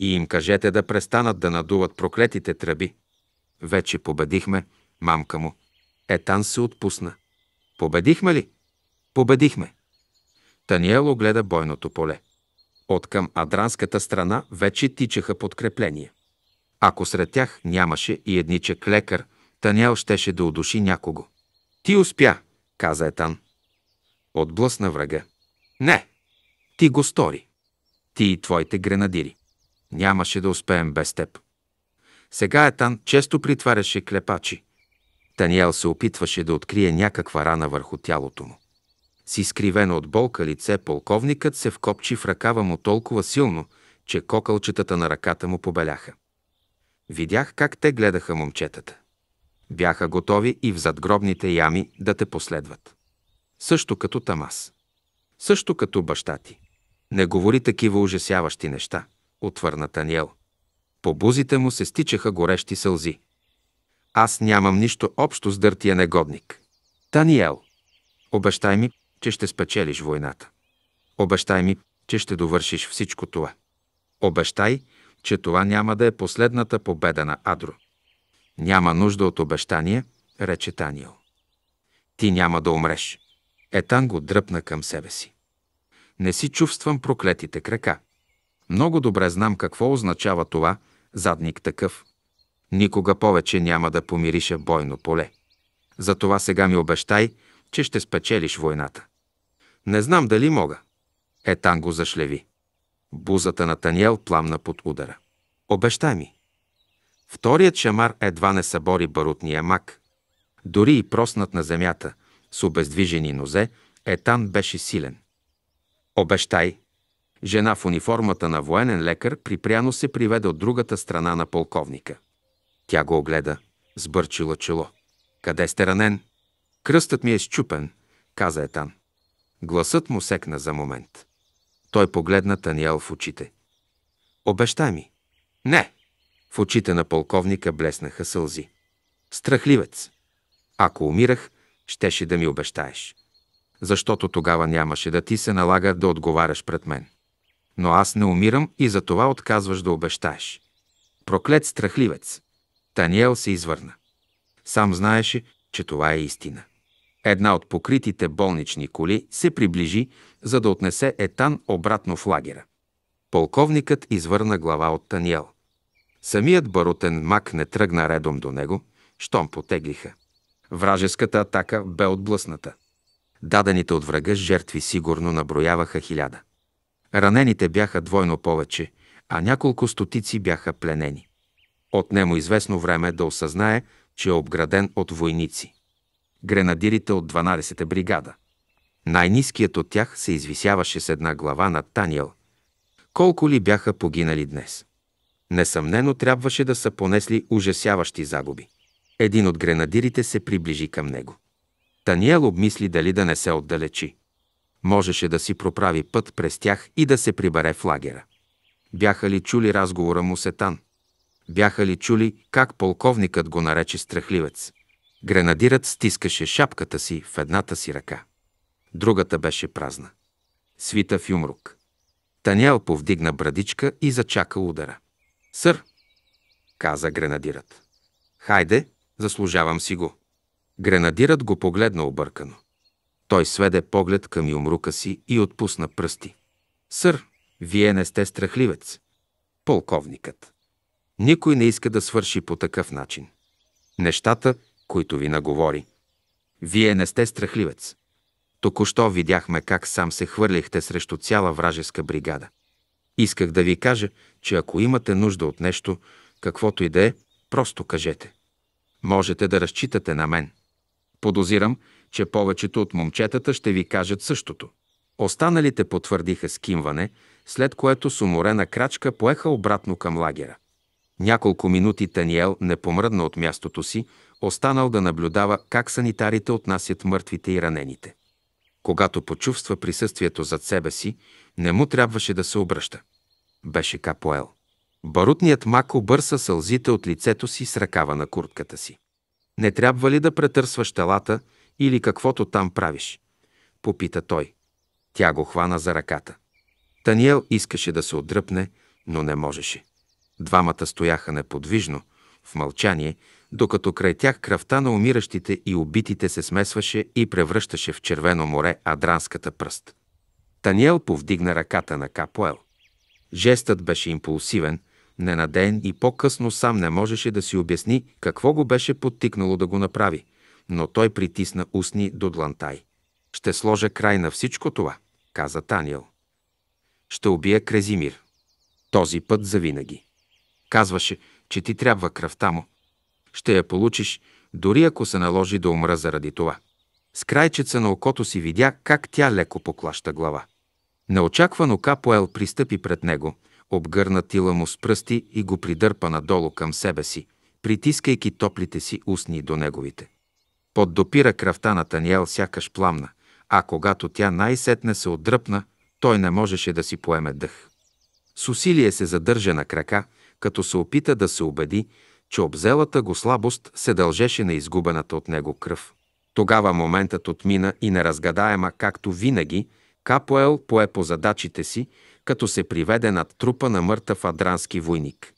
И им кажете да престанат да надуват проклетите тръби. Вече победихме, мамка му. Етан се отпусна. Победихме ли? Победихме. Таниел огледа бойното поле. От към адранската страна вече тичаха подкрепления. Ако сред тях нямаше и едничък лекар, Танял щеше да удуши някого. Ти успя, каза Етан. Отблъсна врага. Не, ти го стори. Ти и твоите гренадири. Нямаше да успеем без теб. Сега Етан често притваряше клепачи. Таниел се опитваше да открие някаква рана върху тялото му. С изкривено от болка лице полковникът се вкопчи в ръкава му толкова силно, че кокълчетата на ръката му побеляха. Видях как те гледаха момчетата. Бяха готови и в задгробните ями да те последват. Също като Тамас. Също като баща ти. Не говори такива ужасяващи неща, отвърна Таниел. По бузите му се стичаха горещи сълзи. Аз нямам нищо общо с дъртия негодник. Таниел, обещай ми, че ще спечелиш войната. Обещай ми, че ще довършиш всичко това. Обещай, че това няма да е последната победа на Адро. Няма нужда от обещание, рече Таниел. Ти няма да умреш. Етан го дръпна към себе си. Не си чувствам проклетите крака. Много добре знам какво означава това, задник такъв. Никога повече няма да помириша бойно поле. Затова сега ми обещай, че ще спечелиш войната. Не знам дали мога. Етан го зашлеви. Бузата на Таниел пламна под удара. Обещай ми. Вторият шамар едва не събори барутния мак. Дори и проснат на земята, с обездвижени нозе, Етан беше силен. Обещай. Жена в униформата на военен лекар припряно се приведе от другата страна на полковника. Тя го огледа, сбърчила чело. Къде сте ранен? Кръстът ми е щупен, каза Етан. Гласът му секна за момент. Той погледна Таниел в очите. Обещай ми. Не. В очите на полковника блеснаха сълзи. Страхливец. Ако умирах, щеше да ми обещаеш. Защото тогава нямаше да ти се налага да отговаряш пред мен. Но аз не умирам и за това отказваш да обещаеш. Проклет страхливец! Таниел се извърна. Сам знаеше, че това е истина. Една от покритите болнични коли се приближи, за да отнесе Етан обратно в лагера. Полковникът извърна глава от Таниел. Самият барутен мак не тръгна редом до него, щом потеглиха. Вражеската атака бе отблъсната. Дадените от врага жертви сигурно наброяваха хиляда. Ранените бяха двойно повече, а няколко стотици бяха пленени. Отнемо известно време да осъзнае, че е обграден от войници гренадирите от 12-та бригада. Най-низкият от тях се извисяваше с една глава над Таниел. Колко ли бяха погинали днес? Несъмнено трябваше да са понесли ужасяващи загуби. Един от гренадирите се приближи към него. Таниел обмисли дали да не се отдалечи. Можеше да си проправи път през тях и да се прибере в лагера. Бяха ли чули разговора му с Етан? Бяха ли чули как полковникът го нарече страхливец? Гренадирът стискаше шапката си в едната си ръка. Другата беше празна. Свита в юмрук. Таниел повдигна брадичка и зачака удара. Сър, каза гренадирът. Хайде, заслужавам си го. Гренадирът го погледна объркано. Той сведе поглед към юмрука си и отпусна пръсти. Сър, вие не сте страхливец. Полковникът. Никой не иска да свърши по такъв начин. Нещата които ви наговори. Вие не сте страхливец. Току-що видяхме как сам се хвърлихте срещу цяла вражеска бригада. Исках да ви кажа, че ако имате нужда от нещо, каквото и да е, просто кажете. Можете да разчитате на мен. Подозирам, че повечето от момчетата ще ви кажат същото. Останалите потвърдиха скимване, след което с уморена крачка поеха обратно към лагера. Няколко минути Таниел не помръдна от мястото си, останал да наблюдава как санитарите отнасят мъртвите и ранените. Когато почувства присъствието зад себе си, не му трябваше да се обръща. Беше капоел. Барутният мак обърса сълзите от лицето си с ръкава на куртката си. Не трябва ли да претърсваш телата или каквото там правиш? Попита той. Тя го хвана за ръката. Таниел искаше да се отдръпне, но не можеше. Двамата стояха неподвижно, в мълчание, докато край тях кръвта на умиращите и убитите се смесваше и превръщаше в червено море Адранската пръст. Таниел повдигна ръката на Капоел. Жестът беше импулсивен, ненадеен и по-късно сам не можеше да си обясни какво го беше подтикнало да го направи, но той притисна устни до длантай. «Ще сложа край на всичко това», каза Таниел. «Ще убия Крезимир. Този път завинаги». Казваше, че ти трябва кръвта му, ще я получиш, дори ако се наложи да умра заради това. С крайчеца на окото си видя как тя леко поклаща глава. Неочаквано Капоел пристъпи пред него, обгърна тила му с пръсти и го придърпа надолу към себе си, притискайки топлите си устни до неговите. Поддопира кръвта на Таниел сякаш пламна, а когато тя най-сетне се отдръпна, той не можеше да си поеме дъх. С усилие се задържа на крака, като се опита да се убеди, че обзелата го слабост се дължеше на изгубената от него кръв. Тогава моментът отмина и неразгадаема, както винаги, Капоел пое по задачите си, като се приведе над трупа на мъртъв адрански войник.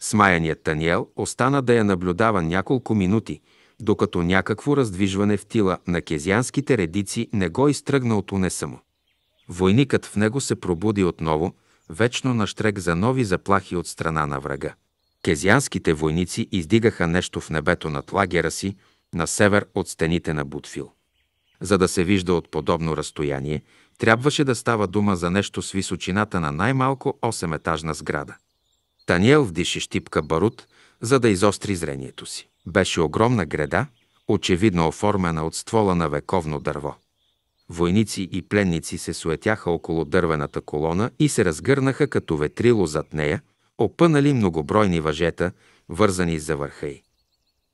Смаяният Таниел остана да я наблюдава няколко минути, докато някакво раздвижване в тила на кезианските редици не го изтръгна от унеса му. Войникът в него се пробуди отново, вечно наштрек за нови заплахи от страна на врага. Кезианските войници издигаха нещо в небето над лагера си на север от стените на Бутфил. За да се вижда от подобно разстояние, трябваше да става дума за нещо с височината на най-малко 8-етажна сграда. Таниел вдиши щипка барут, за да изостри зрението си. Беше огромна града, очевидно оформена от ствола на вековно дърво. Войници и пленници се суетяха около дървената колона и се разгърнаха като ветрило зад нея, опънали многобройни въжета, вързани за върха й.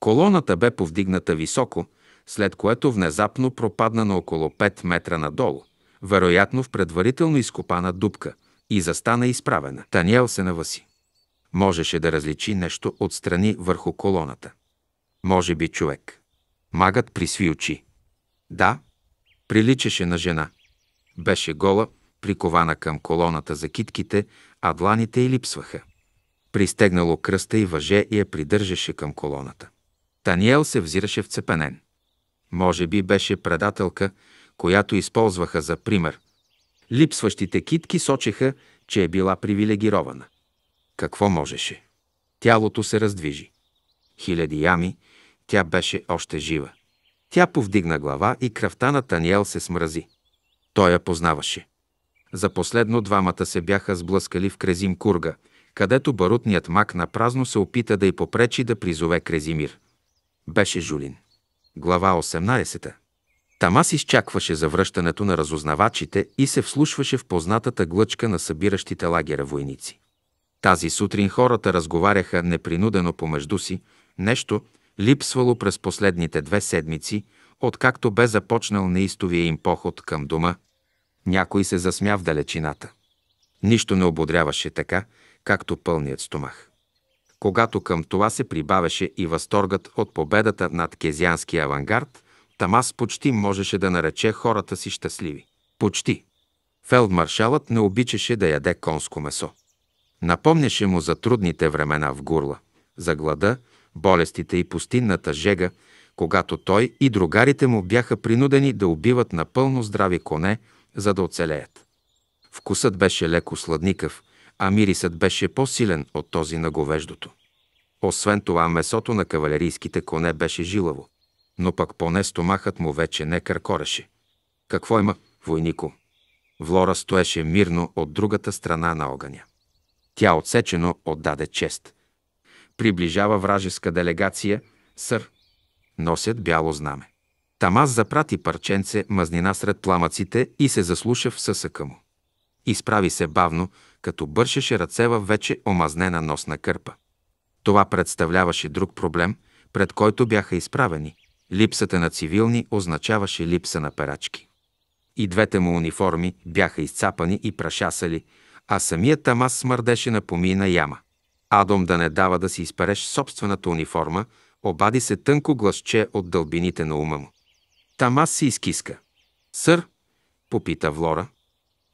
Колоната бе повдигната високо, след което внезапно пропадна на около 5 метра надолу, вероятно в предварително изкопана дупка, и застана изправена. Таниел се наваси. Можеше да различи нещо отстрани върху колоната. Може би човек. Магът присви очи. Да, приличаше на жена. Беше гола, прикована към колоната за китките, а дланите й липсваха пристегнало кръста и въже и я придържаше към колоната. Таниел се взираше в цепенен. Може би беше предателка, която използваха за пример. Липсващите китки сочеха, че е била привилегирована. Какво можеше? Тялото се раздвижи. Хиляди ями, тя беше още жива. Тя повдигна глава и кръвта на Таниел се смрази. Той я познаваше. За последно двамата се бяха сблъскали в Крезим Курга – където барутният мак на празно се опита да й попречи да призове Крезимир. Беше Жулин. Глава 18. Тамас изчакваше завръщането на разузнавачите и се вслушваше в познатата глъчка на събиращите лагера войници. Тази сутрин хората разговаряха непринудено помежду си, нещо липсвало през последните две седмици, откакто бе започнал неистовия им поход към дома. Някой се засмя в далечината. Нищо не ободряваше така, както пълният стомах. Когато към това се прибавеше и възторгът от победата над кезианския авангард, Тамас почти можеше да нарече хората си щастливи. Почти. Фелдмаршалът не обичаше да яде конско месо. Напомняше му за трудните времена в Гурла, за глада, болестите и пустинната жега, когато той и другарите му бяха принудени да убиват напълно здрави коне, за да оцелеят. Вкусът беше леко сладникав, а мирисът беше по-силен от този на говеждото. Освен това, месото на кавалерийските коне беше жилаво, но пък поне стомахът му вече не къркореше. Какво има, войнико? Влора стоеше мирно от другата страна на огъня. Тя отсечено отдаде чест. Приближава вражеска делегация, сър. Носят бяло знаме. Тамас запрати парченце мазнина сред пламъците и се заслуша в съсъка му. Изправи се бавно, като бършеше ръце във вече омазнена носна кърпа. Това представляваше друг проблем, пред който бяха изправени. Липсата на цивилни означаваше липса на перачки. И двете му униформи бяха изцапани и прашасали, а самият Тамас смърдеше на помийна яма. Адом да не дава да си изпереш собствената униформа, обади се тънко гласче от дълбините на ума му. Тамас си изкиска. Сър, попита Влора.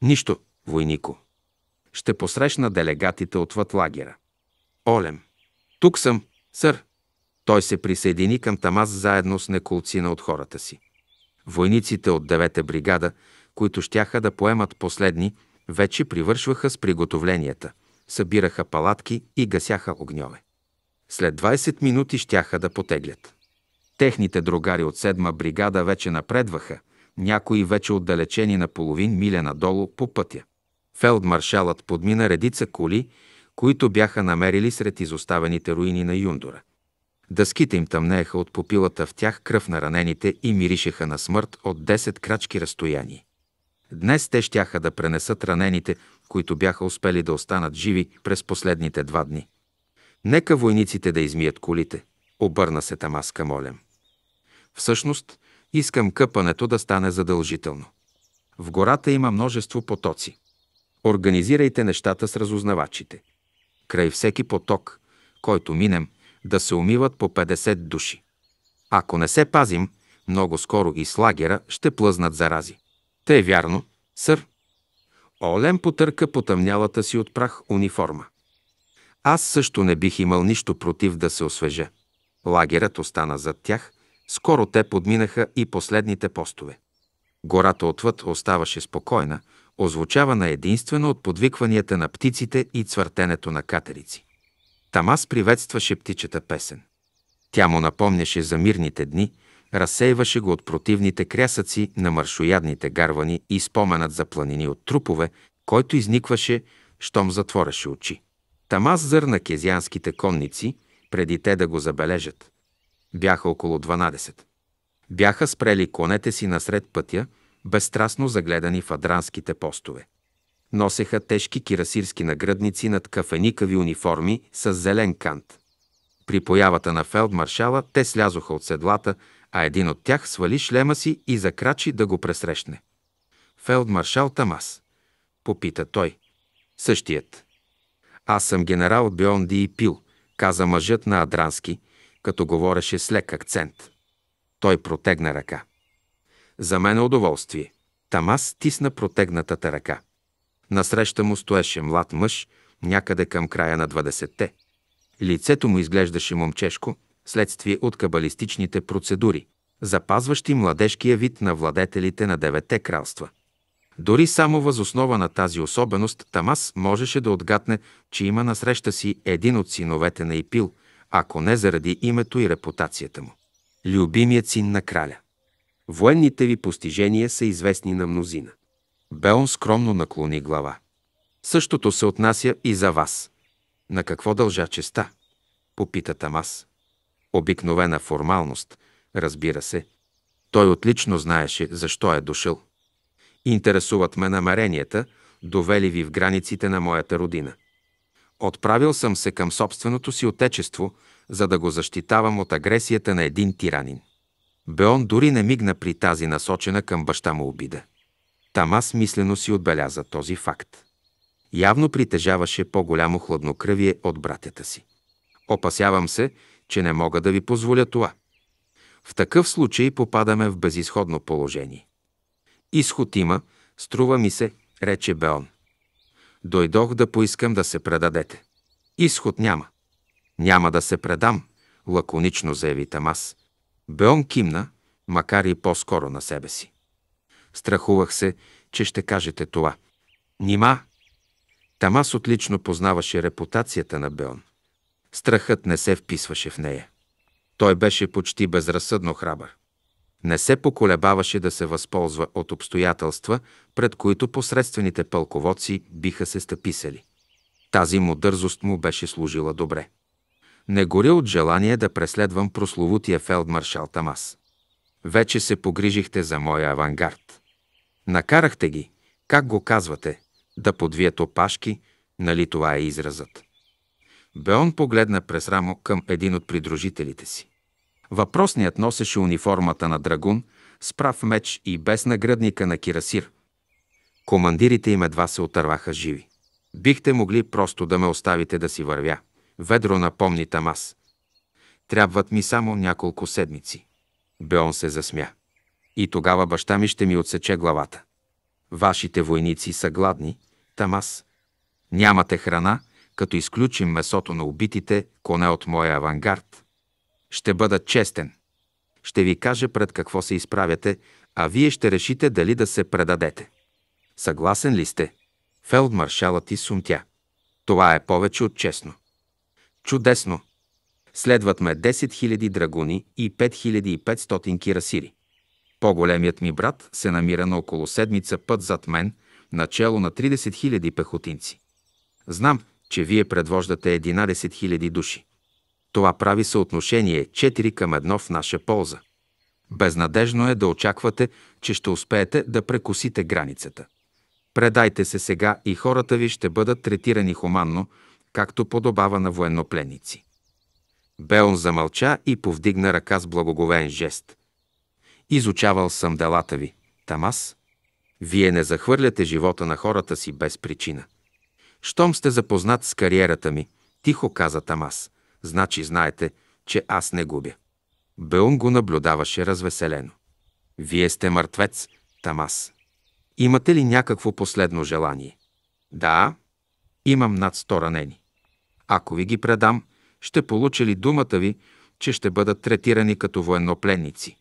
Нищо, войнико. Ще посрещна делегатите отвъд лагера. Олем. Тук съм, сър. Той се присъедини към Тамас заедно с неколцина от хората си. Войниците от 9-та бригада, които щяха да поемат последни, вече привършваха с приготовленията, събираха палатки и гасяха огньове. След 20 минути щяха да потеглят. Техните другари от седма бригада вече напредваха, някои вече отдалечени на половин миля надолу по пътя. Фелдмаршалът подмина редица коли, които бяха намерили сред изоставените руини на Юндора. Дъските им тъмнееха от попилата в тях кръв на ранените и миришеха на смърт от 10 крачки разстояние. Днес те щяха да пренесат ранените, които бяха успели да останат живи през последните два дни. Нека войниците да измият колите, обърна се Тамас към Олем. Всъщност, искам къпането да стане задължително. В гората има множество потоци. Организирайте нещата с разузнавачите. Край всеки поток, който минем, да се умиват по 50 души. Ако не се пазим, много скоро и с лагера ще плъзнат зарази. Те е вярно, сър. Олен потърка потъмнялата си от прах униформа. Аз също не бих имал нищо против да се освежа. Лагерът остана зад тях, скоро те подминаха и последните постове. Гората отвъд оставаше спокойна, озвучавана единствено от подвикванията на птиците и цвъртенето на катерици. Тамас приветстваше птичета песен. Тя му напомняше за мирните дни, разсейваше го от противните крясъци на маршоядните гарвани и споменът за планини от трупове, който изникваше, щом затвореше очи. Тамас зърна кезианските конници, преди те да го забележат. Бяха около 12. Бяха спрели конете си насред пътя – безстрастно загледани в адранските постове. Носеха тежки кирасирски наградници над кафеникави униформи с зелен кант. При появата на фелдмаршала те слязоха от седлата, а един от тях свали шлема си и закрачи да го пресрещне. Фелдмаршал Тамас. Попита той. Същият. Аз съм генерал Бионди и Пил, каза мъжът на Адрански, като говореше с лек акцент. Той протегна ръка. За мен е удоволствие. Тамас стисна протегнатата ръка. Насреща му стоеше млад мъж, някъде към края на 20-те. Лицето му изглеждаше момчешко, следствие от кабалистичните процедури, запазващи младежкия вид на владетелите на девете кралства. Дори само възоснова на тази особеност Тамас можеше да отгатне, че има насреща си един от синовете на Ипил, ако не заради името и репутацията му. Любимият син на краля. Военните ви постижения са известни на мнозина. Беон скромно наклони глава. Същото се отнася и за вас. На какво дължа честа? Попита Тамас. Обикновена формалност, разбира се. Той отлично знаеше защо е дошъл. Интересуват ме намеренията, довели ви в границите на моята родина. Отправил съм се към собственото си отечество, за да го защитавам от агресията на един тиранин. Беон дори не мигна при тази насочена към баща му обида. Там аз мислено си отбеляза този факт. Явно притежаваше по-голямо хладнокръвие от братята си. Опасявам се, че не мога да ви позволя това. В такъв случай попадаме в безисходно положение. Изход има, струва ми се, рече Беон. Дойдох да поискам да се предадете. Изход няма. Няма да се предам, лаконично заяви Тамас, Беон кимна, макар и по-скоро на себе си. Страхувах се, че ще кажете това. Нима! Тамас отлично познаваше репутацията на Беон. Страхът не се вписваше в нея. Той беше почти безразсъдно храбър. Не се поколебаваше да се възползва от обстоятелства, пред които посредствените пълководци биха се стъписали. Тази му дързост му беше служила добре не горя от желание да преследвам прословутия фелдмаршал Тамас. Вече се погрижихте за моя авангард. Накарахте ги, как го казвате, да подвият опашки, нали това е изразът. Беон погледна през рамо към един от придружителите си. Въпросният носеше униформата на драгун, с прав меч и без наградника на кирасир. Командирите им едва се отърваха живи. Бихте могли просто да ме оставите да си вървя ведро напомни Тамас. Трябват ми само няколко седмици. Беон се засмя. И тогава баща ми ще ми отсече главата. Вашите войници са гладни, Тамас. Нямате храна, като изключим месото на убитите коне от моя авангард. Ще бъда честен. Ще ви кажа пред какво се изправяте, а вие ще решите дали да се предадете. Съгласен ли сте? Фелдмаршалът сумтя. Това е повече от честно. Чудесно! Следват ме 10 000 драгуни и 5500 кирасири. По-големият ми брат се намира на около седмица път зад мен, начало на 30 000 пехотинци. Знам, че вие предвождате 11 000 души. Това прави съотношение 4 към 1 в наша полза. Безнадежно е да очаквате, че ще успеете да прекусите границата. Предайте се сега и хората ви ще бъдат третирани хуманно, както подобава на военнопленници. Беон замълча и повдигна ръка с благоговен жест. Изучавал съм делата ви, Тамас. Вие не захвърляте живота на хората си без причина. Щом сте запознат с кариерата ми, тихо каза Тамас, значи знаете, че аз не губя. Беон го наблюдаваше развеселено. Вие сте мъртвец, Тамас. Имате ли някакво последно желание? Да, имам над сто ранени. Ако ви ги предам, ще получа ли думата ви, че ще бъдат третирани като военнопленници?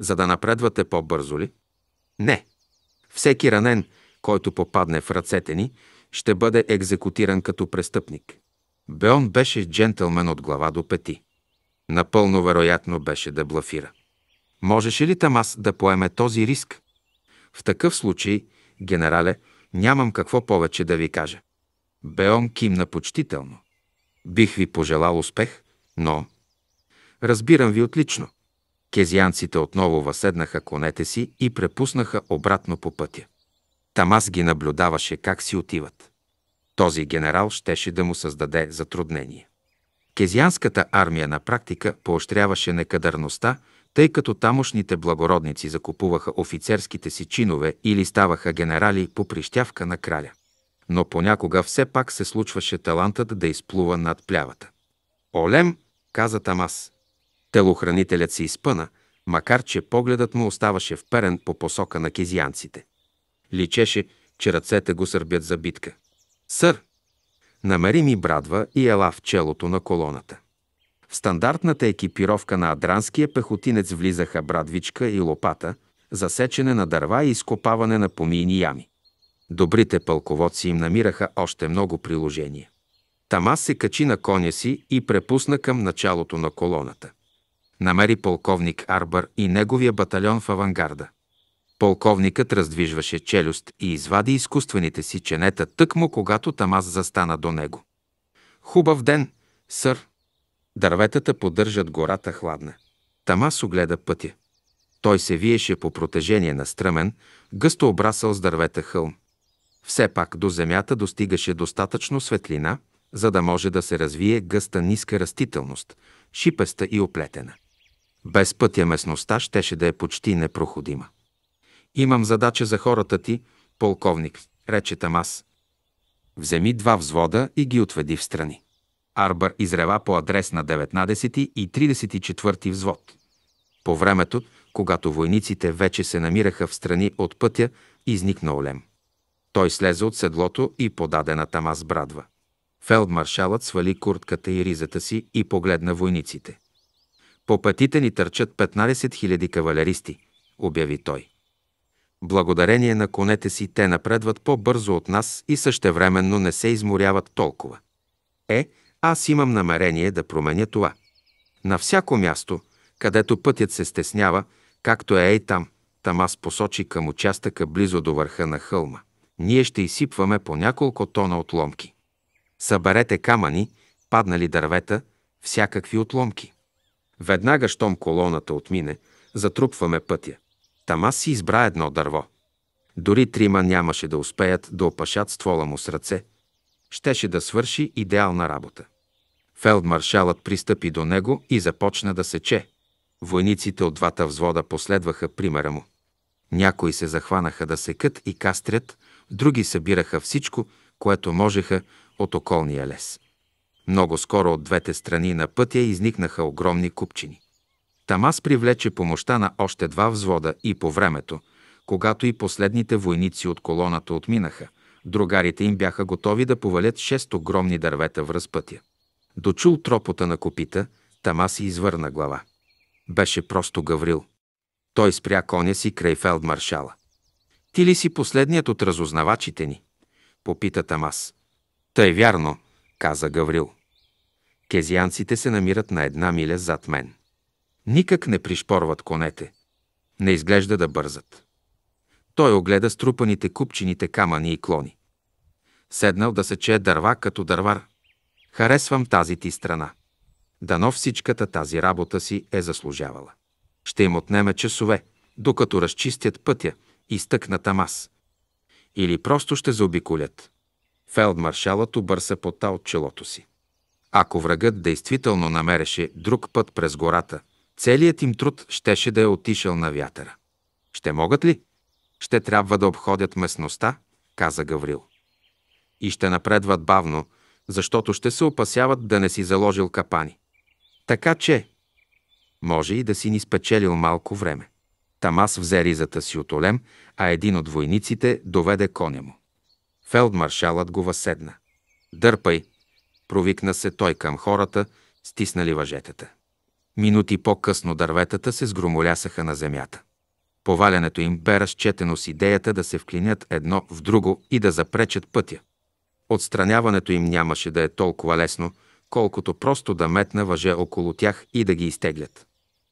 За да напредвате по-бързо ли? Не. Всеки ранен, който попадне в ръцете ни, ще бъде екзекутиран като престъпник. Беон беше джентълмен от глава до пети. Напълно вероятно беше да блафира. Можеше ли Тамас да поеме този риск? В такъв случай, генерале, нямам какво повече да ви кажа. Беон кимна почтително. Бих ви пожелал успех, но... Разбирам ви отлично. Кезианците отново въседнаха конете си и препуснаха обратно по пътя. Тамас ги наблюдаваше как си отиват. Този генерал щеше да му създаде затруднение. Кезианската армия на практика поощряваше некадърността, тъй като тамошните благородници закупуваха офицерските си чинове или ставаха генерали по прищявка на краля но понякога все пак се случваше талантът да изплува над плявата. Олем, каза Тамас. Телохранителят се изпъна, макар че погледът му оставаше вперен по посока на кизианците. Личеше, че ръцете го сърбят за битка. Сър, намери ми брадва и ела в челото на колоната. В стандартната екипировка на адранския пехотинец влизаха брадвичка и лопата засечене на дърва и изкопаване на помийни ями добрите пълководци им намираха още много приложения. Тамас се качи на коня си и препусна към началото на колоната. Намери полковник Арбър и неговия батальон в авангарда. Полковникът раздвижваше челюст и извади изкуствените си ченета тъкмо, когато Тамас застана до него. Хубав ден, сър! Дърветата поддържат гората хладна. Тамас огледа пътя. Той се виеше по протежение на стръмен, гъсто обрасъл с дървета хълм все пак до земята достигаше достатъчно светлина, за да може да се развие гъста ниска растителност, шипеста и оплетена. Без пътя местността щеше да е почти непроходима. Имам задача за хората ти, полковник, рече Тамас. Вземи два взвода и ги отведи в страни. Арбър изрева по адрес на 19 и 34 взвод. По времето, когато войниците вече се намираха в страни от пътя, изникна Олем. Той слезе от седлото и подаде на Тамас брадва. Фелдмаршалът свали куртката и ризата си и погледна войниците. По пътите ни търчат 15 000 кавалеристи, обяви той. Благодарение на конете си те напредват по-бързо от нас и същевременно не се изморяват толкова. Е, аз имам намерение да променя това. На всяко място, където пътят се стеснява, както е и там, Тамас посочи към участъка близо до върха на хълма ние ще изсипваме по няколко тона отломки. Съберете камъни, паднали дървета, всякакви отломки. Веднага, щом колоната отмине, затрупваме пътя. Там аз си избра едно дърво. Дори трима нямаше да успеят да опашат ствола му с ръце. Щеше да свърши идеална работа. Фелдмаршалът пристъпи до него и започна да сече. Войниците от двата взвода последваха примера му. Някои се захванаха да секат и кастрят, други събираха всичко, което можеха от околния лес. Много скоро от двете страни на пътя изникнаха огромни купчини. Тамас привлече помощта на още два взвода и по времето, когато и последните войници от колоната отминаха, другарите им бяха готови да повалят шест огромни дървета в разпътя. Дочул тропота на копита, Тамас извърна глава. Беше просто Гаврил. Той спря коня си край фелдмаршала. Ти ли си последният от разузнавачите ни? Попита Тамас. Тъй вярно, каза Гаврил. Кезианците се намират на една миля зад мен. Никак не пришпорват конете. Не изглежда да бързат. Той огледа струпаните купчините камъни и клони. Седнал да се чее дърва като дървар. Харесвам тази ти страна. Дано всичката тази работа си е заслужавала. Ще им отнеме часове, докато разчистят пътя – изтъкна Тамас. Или просто ще заобиколят. Фелдмаршалът обърса пота от челото си. Ако врагът действително намереше друг път през гората, целият им труд щеше да е отишъл на вятъра. Ще могат ли? Ще трябва да обходят местността, каза Гаврил. И ще напредват бавно, защото ще се опасяват да не си заложил капани. Така че, може и да си ни спечелил малко време. Тамас взе ризата си от Олем, а един от войниците доведе коня му. Фелдмаршалът го въседна. Дърпай, провикна се той към хората, стиснали въжетата. Минути по-късно дърветата се сгромолясаха на земята. Повалянето им бе разчетено с идеята да се вклинят едно в друго и да запречат пътя. Отстраняването им нямаше да е толкова лесно, колкото просто да метна въже около тях и да ги изтеглят.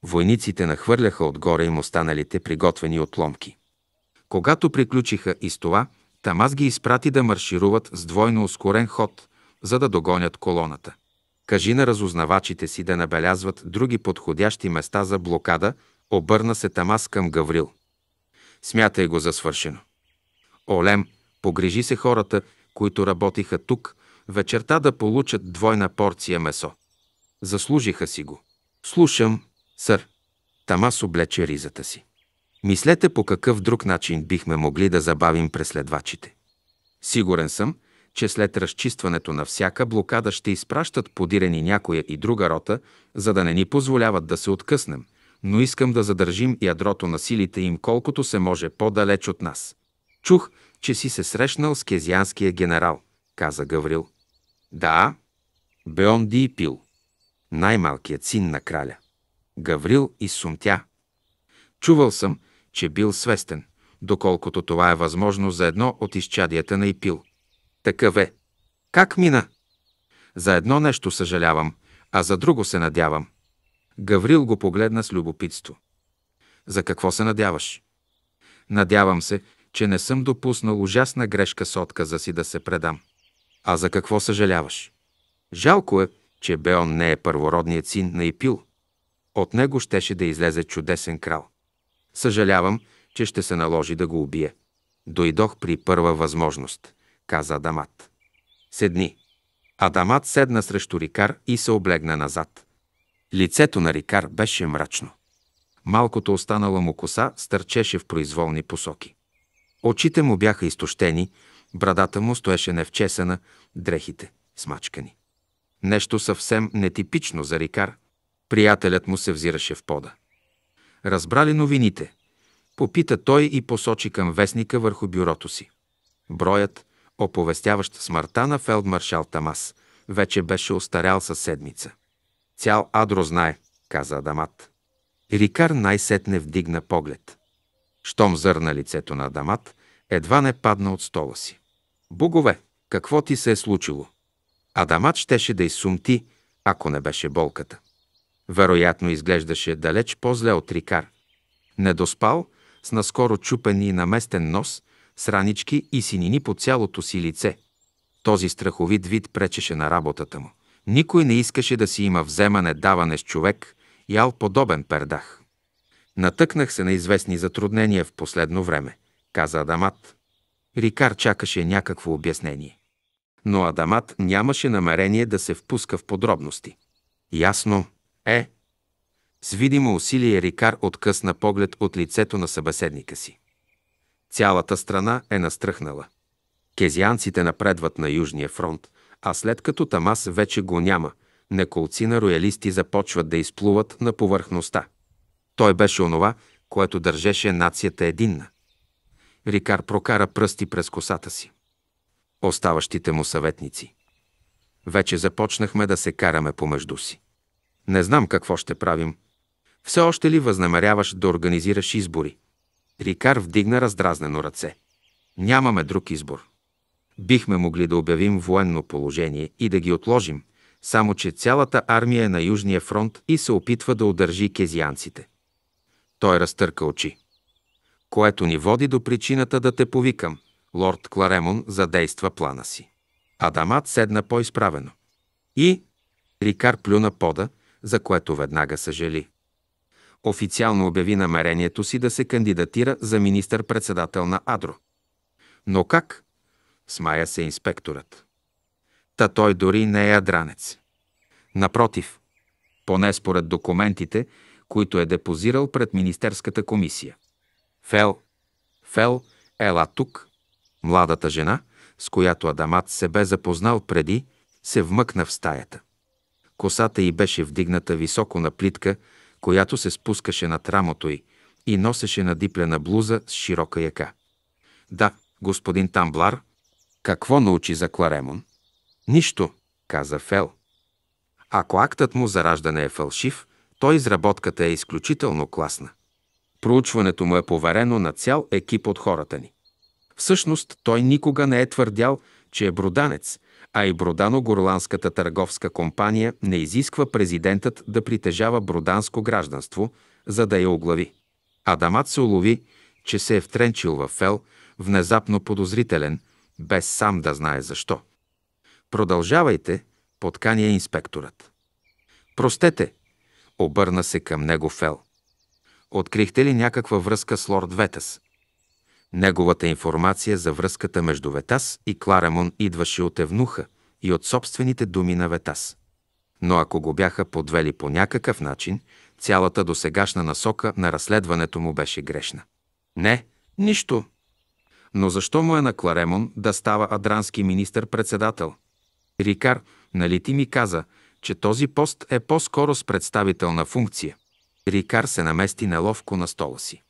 Войниците нахвърляха отгоре им останалите приготвени отломки. Когато приключиха и с това, Тамаз ги изпрати да маршируват с двойно ускорен ход, за да догонят колоната. Кажи на разузнавачите си да набелязват други подходящи места за блокада, обърна се Тамаз към Гаврил. Смятай го за свършено. Олем, погрижи се хората, които работиха тук, вечерта да получат двойна порция месо. Заслужиха си го. Слушам, Сър, Тамас облече ризата си. Мислете по какъв друг начин бихме могли да забавим преследвачите. Сигурен съм, че след разчистването на всяка блокада ще изпращат подирени някоя и друга рота, за да не ни позволяват да се откъснем, но искам да задържим ядрото на силите им колкото се може по-далеч от нас. Чух, че си се срещнал с кезианския генерал, каза Гаврил. Да, Беонди и Пил, най-малкият син на краля. Гаврил и сумтя. Чувал съм, че бил свестен, доколкото това е възможно за едно от изчадията на Ипил. Такъв е. Как мина? За едно нещо съжалявам, а за друго се надявам. Гаврил го погледна с любопитство. За какво се надяваш? Надявам се, че не съм допуснал ужасна грешка с отказа си да се предам. А за какво съжаляваш? Жалко е, че Беон не е първородният син на Ипил – от него щеше да излезе чудесен крал. Съжалявам, че ще се наложи да го убие. Дойдох при първа възможност, каза Адамат. Седни. Адамат седна срещу Рикар и се облегна назад. Лицето на Рикар беше мрачно. Малкото останала му коса стърчеше в произволни посоки. Очите му бяха изтощени, брадата му стоеше невчесана, дрехите смачкани. Нещо съвсем нетипично за Рикар, Приятелят му се взираше в пода. Разбрали новините? Попита той и посочи към вестника върху бюрото си. Броят, оповестяващ смъртта на фелдмаршал Тамас, вече беше остарял със седмица. Цял Адро знае, каза Адамат. Рикар най-сетне вдигна поглед. Щом зърна лицето на Адамат, едва не падна от стола си. Богове, какво ти се е случило? Адамат щеше да изсумти, ако не беше болката. Вероятно изглеждаше далеч по-зле от Рикар. Недоспал, с наскоро чупен и наместен нос, с ранички и синини по цялото си лице. Този страховит вид пречеше на работата му. Никой не искаше да си има вземане-даване с човек, ял подобен пердах. Натъкнах се на известни затруднения в последно време, каза Адамат. Рикар чакаше някакво обяснение. Но Адамат нямаше намерение да се впуска в подробности. Ясно, е. С видимо усилие Рикар откъсна поглед от лицето на събеседника си. Цялата страна е настръхнала. Кезианците напредват на Южния фронт, а след като Тамас вече го няма, неколци на роялисти започват да изплуват на повърхността. Той беше онова, което държеше нацията единна. Рикар прокара пръсти през косата си. Оставащите му съветници. Вече започнахме да се караме помежду си. Не знам какво ще правим. Все още ли възнамеряваш да организираш избори? Рикар вдигна раздразнено ръце. Нямаме друг избор. Бихме могли да обявим военно положение и да ги отложим, само че цялата армия е на Южния фронт и се опитва да удържи кезианците. Той разтърка очи. Което ни води до причината да те повикам. Лорд Кларемон задейства плана си. Адамат седна по-изправено. И Рикар плюна пода, за което веднага съжали. Официално обяви намерението си да се кандидатира за министър-председател на Адро. Но как? Смая се инспекторът. Та той дори не е адранец. Напротив, поне според документите, които е депозирал пред Министерската комисия. Фел, Фел, ела тук. Младата жена, с която Адамат се бе запознал преди, се вмъкна в стаята. Косата й беше вдигната високо на плитка, която се спускаше над рамото й и носеше надиплена блуза с широка яка. Да, господин Тамблар, какво научи за Кларемон? Нищо, каза Фел. Ако актът му за раждане е фалшив, то изработката е изключително класна. Проучването му е поверено на цял екип от хората ни. Всъщност той никога не е твърдял, че е броданец – а и Бродано-Горландската търговска компания не изисква президентът да притежава броданско гражданство, за да я оглави. Адамат се улови, че се е втренчил в Фел, внезапно подозрителен, без сам да знае защо. Продължавайте, подкания инспекторът. Простете, обърна се към него Фел. Открихте ли някаква връзка с лорд Ветъс? Неговата информация за връзката между Ветас и Кларемон идваше от Евнуха и от собствените думи на Ветас. Но ако го бяха подвели по някакъв начин, цялата досегашна насока на разследването му беше грешна. Не, нищо. Но защо му е на Кларемон да става адрански министър-председател? Рикар, нали ти ми каза, че този пост е по-скоро с представителна функция. Рикар се намести неловко на стола си.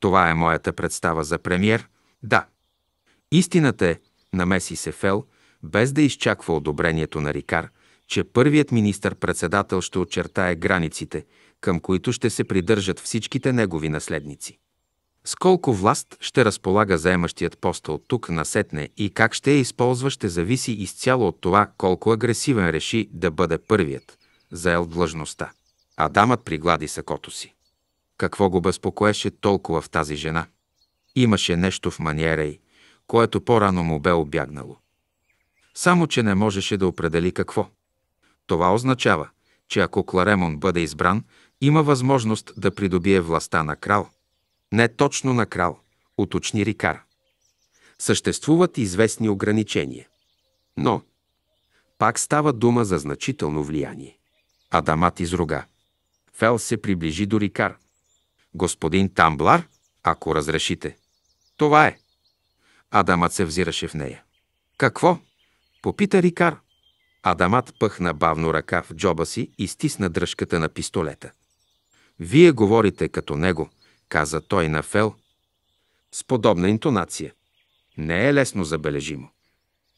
Това е моята представа за премьер. Да. Истината е, намеси се Фел, без да изчаква одобрението на Рикар, че първият министър-председател ще очертае границите, към които ще се придържат всичките негови наследници. С колко власт ще разполага заемащият поста от тук насетне и как ще я използва ще зависи изцяло от това колко агресивен реши да бъде първият, заел длъжността. Адамът приглади сакото си. Какво го безпокоеше толкова в тази жена? Имаше нещо в маниера й, което по-рано му бе обягнало. Само, че не можеше да определи какво. Това означава, че ако Кларемон бъде избран, има възможност да придобие властта на крал. Не точно на крал, уточни Рикар. Съществуват известни ограничения. Но пак става дума за значително влияние. Адамат изруга. Фел се приближи до Рикар, Господин Тамблар, ако разрешите. Това е. Адамът се взираше в нея. Какво? Попита Рикар. Адамът пъхна бавно ръка в джоба си и стисна дръжката на пистолета. Вие говорите като него, каза той на Фел, с подобна интонация. Не е лесно забележимо.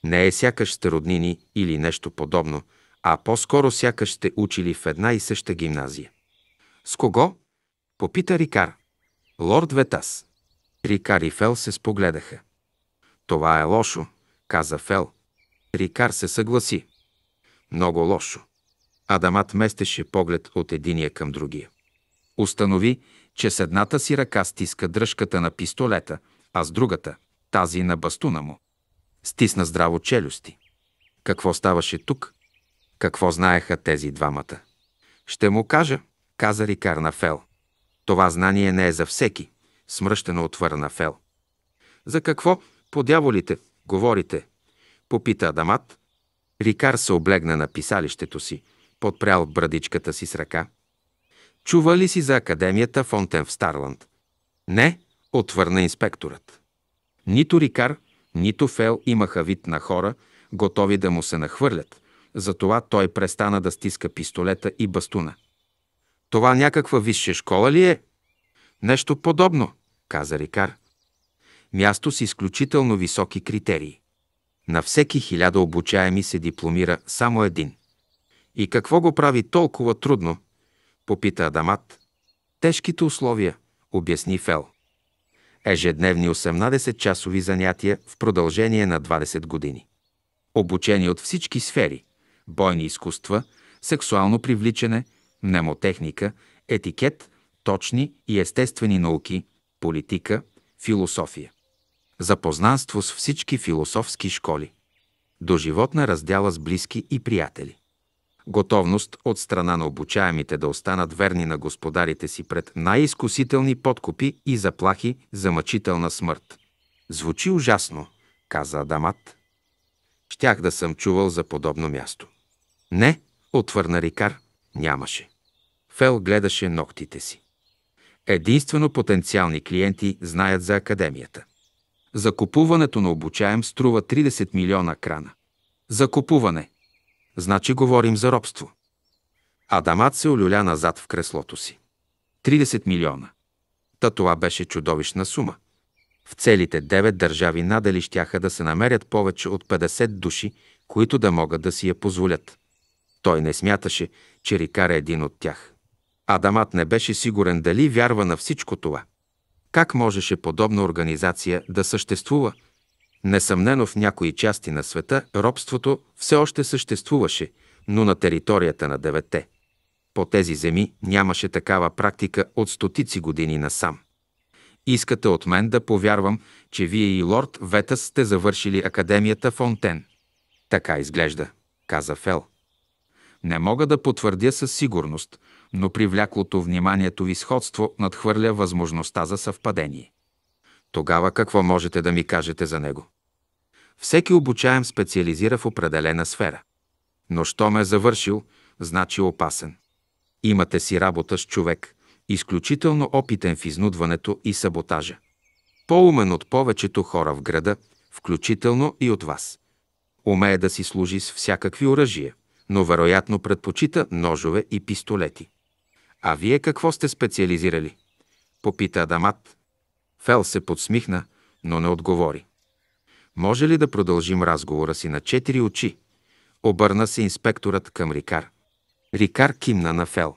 Не е сякаш сте роднини или нещо подобно, а по-скоро сякаш сте учили в една и съща гимназия. С кого? Попита Рикар. Лорд Ветас. Рикар и Фел се спогледаха. Това е лошо, каза Фел. Рикар се съгласи. Много лошо. Адамат местеше поглед от единия към другия. Установи, че с едната си ръка стиска дръжката на пистолета, а с другата – тази на бастуна му. Стисна здраво челюсти. Какво ставаше тук? Какво знаеха тези двамата? Ще му кажа, каза Рикар на Фел. Това знание не е за всеки, смръщено отвърна Фел. За какво, по дяволите, говорите? Попита Адамат. Рикар се облегна на писалището си, подпрял брадичката си с ръка. Чува ли си за академията Фонтен в Старланд? Не, отвърна инспекторът. Нито Рикар, нито Фел имаха вид на хора, готови да му се нахвърлят. Затова той престана да стиска пистолета и бастуна – това някаква висша школа ли е? Нещо подобно, каза Рикар. Място с изключително високи критерии. На всеки хиляда обучаеми се дипломира само един. И какво го прави толкова трудно? Попита Адамат. Тежките условия, обясни Фел. Ежедневни 18-часови занятия в продължение на 20 години. Обучение от всички сфери – бойни изкуства, сексуално привличане – мнемотехника, етикет, точни и естествени науки, политика, философия. Запознанство с всички философски школи. До животна раздяла с близки и приятели. Готовност от страна на обучаемите да останат верни на господарите си пред най-изкусителни подкупи и заплахи за мъчителна смърт. Звучи ужасно, каза Адамат. Щях да съм чувал за подобно място. Не, отвърна Рикар – Нямаше. Фел гледаше ногтите си. Единствено потенциални клиенти знаят за академията. Закупуването на обучаем струва 30 милиона крана. Закупуване. Значи говорим за робство. Адамат се олюля назад в креслото си. 30 милиона. Та това беше чудовищна сума. В целите 9 държави надали щяха да се намерят повече от 50 души, които да могат да си я позволят. Той не смяташе, че Рикар е един от тях. Адамат не беше сигурен дали вярва на всичко това. Как можеше подобна организация да съществува? Несъмнено в някои части на света робството все още съществуваше, но на територията на девете. По тези земи нямаше такава практика от стотици години насам. Искате от мен да повярвам, че вие и лорд Ветас сте завършили академията Фонтен. Така изглежда, каза Фел. Не мога да потвърдя със сигурност, но привляклото вниманието ви сходство надхвърля възможността за съвпадение. Тогава какво можете да ми кажете за него? Всеки обучаем специализира в определена сфера. Но що ме е завършил, значи опасен. Имате си работа с човек, изключително опитен в изнудването и саботажа. По-умен от повечето хора в града, включително и от вас. Умее да си служи с всякакви оръжия – но вероятно предпочита ножове и пистолети. А вие какво сте специализирали? Попита Адамат. Фел се подсмихна, но не отговори. Може ли да продължим разговора си на четири очи? Обърна се инспекторът към Рикар. Рикар кимна на Фел.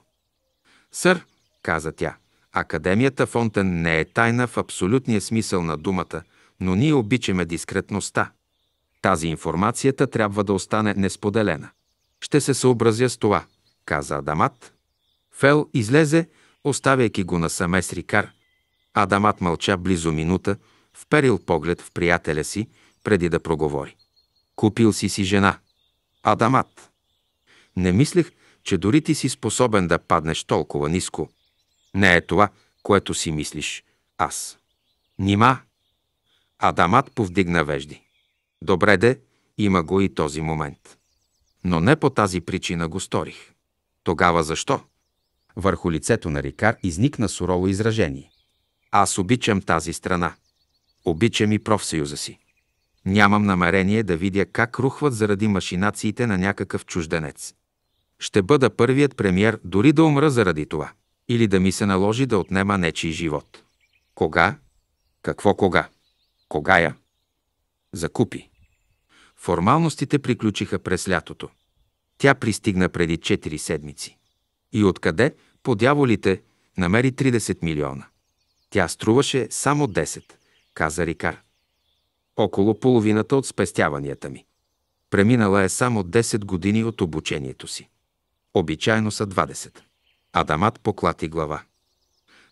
Сър, каза тя, Академията Фонтен не е тайна в абсолютния смисъл на думата, но ние обичаме дискретността. Тази информацията трябва да остане несподелена. Ще се съобразя с това, каза Адамат. Фел излезе, оставяйки го саме с Рикар. Адамат мълча близо минута, вперил поглед в приятеля си, преди да проговори. Купил си си жена. Адамат. Не мислех, че дори ти си способен да паднеш толкова ниско. Не е това, което си мислиш. Аз. Нима. Адамат повдигна вежди. Добре де, има го и този момент но не по тази причина го сторих. Тогава защо? Върху лицето на Рикар изникна сурово изражение. Аз обичам тази страна. Обичам и профсъюза си. Нямам намерение да видя как рухват заради машинациите на някакъв чужденец. Ще бъда първият премьер дори да умра заради това. Или да ми се наложи да отнема нечий живот. Кога? Какво кога? Кога я? Закупи. Формалностите приключиха през лятото. Тя пристигна преди 4 седмици. И откъде, по дяволите, намери 30 милиона. Тя струваше само 10, каза Рикар. Около половината от спестяванията ми. Преминала е само 10 години от обучението си. Обичайно са 20. Адамат поклати глава.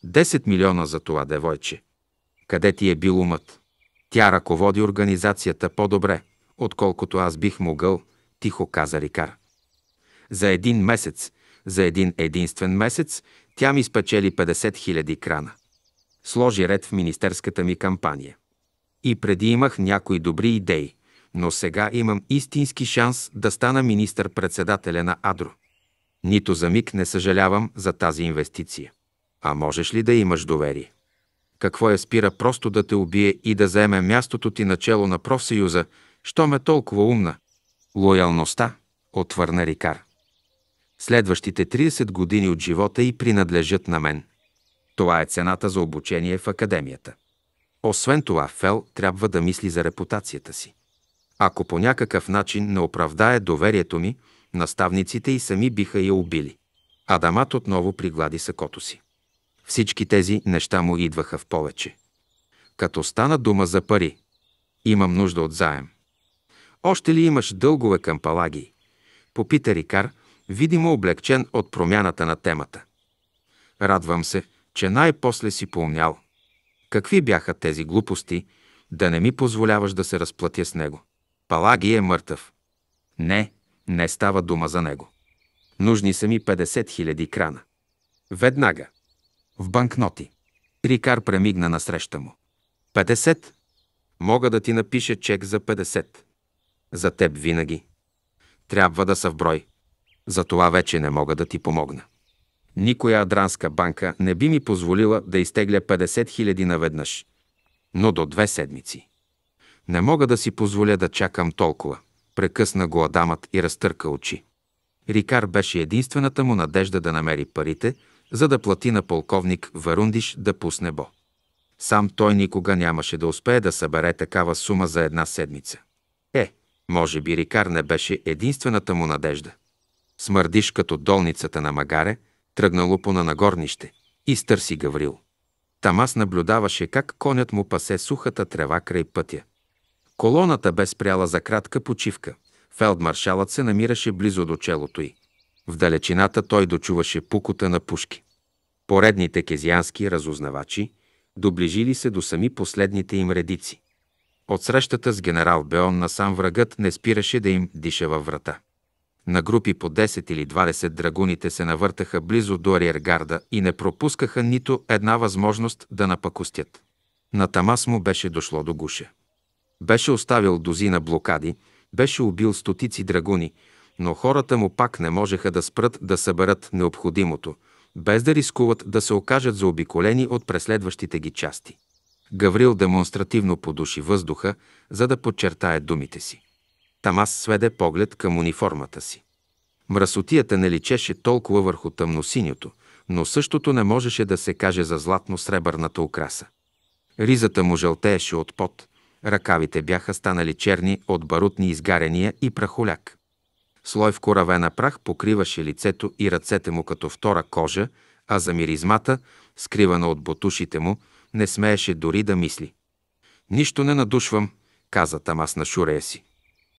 10 милиона за това девойче. Къде ти е бил умът? Тя ръководи организацията по-добре – отколкото аз бих могъл, тихо каза Рикар. За един месец, за един единствен месец, тя ми спечели 50 000 крана. Сложи ред в министерската ми кампания. И преди имах някои добри идеи, но сега имам истински шанс да стана министър-председателя на Адро. Нито за миг не съжалявам за тази инвестиция. А можеш ли да имаш доверие? Какво я спира просто да те убие и да заеме мястото ти начало на профсъюза, щом е толкова умна? Лоялността, отвърна Рикар. Следващите 30 години от живота й принадлежат на мен. Това е цената за обучение в академията. Освен това, Фел трябва да мисли за репутацията си. Ако по някакъв начин не оправдае доверието ми, наставниците и сами биха я убили. Адамат отново приглади сакото си. Всички тези неща му идваха в повече. Като стана дума за пари, имам нужда от заем. Още ли имаш дългове към Палагий? Попита Рикар, видимо облегчен от промяната на темата. Радвам се, че най-после си поумнял. Какви бяха тези глупости, да не ми позволяваш да се разплатя с него? Палагий е мъртъв. Не, не става дума за него. Нужни са ми 50 000 крана. Веднага. В банкноти. Рикар премигна насреща му. 50. Мога да ти напиша чек за 50 за теб винаги. Трябва да са в брой. За това вече не мога да ти помогна. Никоя адранска банка не би ми позволила да изтегля 50 хиляди наведнъж, но до две седмици. Не мога да си позволя да чакам толкова. Прекъсна го Адамът и разтърка очи. Рикар беше единствената му надежда да намери парите, за да плати на полковник Варундиш да пусне бо. Сам той никога нямаше да успее да събере такава сума за една седмица. Е, може би рикар не беше единствената му надежда. Смърдиш като долницата на магаре, тръгнало по на нагорнище, и стърси Гаврил. Тамас наблюдаваше как конят му пасе сухата трева край пътя. Колоната бе спряла за кратка почивка. Фелдмаршалът се намираше близо до челото й. В далечината той дочуваше пукота на пушки. Поредните кезиански разузнавачи доближили се до сами последните им редици. От срещата с генерал Беон насам врагът не спираше да им диша във врата. На групи по 10 или 20 драгуните се навъртаха близо до ариергарда и не пропускаха нито една възможност да напакостят. На Тамас му беше дошло до гуша. Беше оставил дози на блокади, беше убил стотици драгуни, но хората му пак не можеха да спрат да съберат необходимото, без да рискуват да се окажат заобиколени от преследващите ги части. Гаврил демонстративно подуши въздуха, за да подчертае думите си. Тамас сведе поглед към униформата си. Мръсотията не личеше толкова върху тъмносиньото, но същото не можеше да се каже за златно-сребърната украса. Ризата му жълтееше от пот, ръкавите бяха станали черни от барутни изгарения и прахоляк. Слой в коравена прах покриваше лицето и ръцете му като втора кожа, а за миризмата, скривана от ботушите му, не смееше дори да мисли. Нищо не надушвам, каза Тамас на шурея си.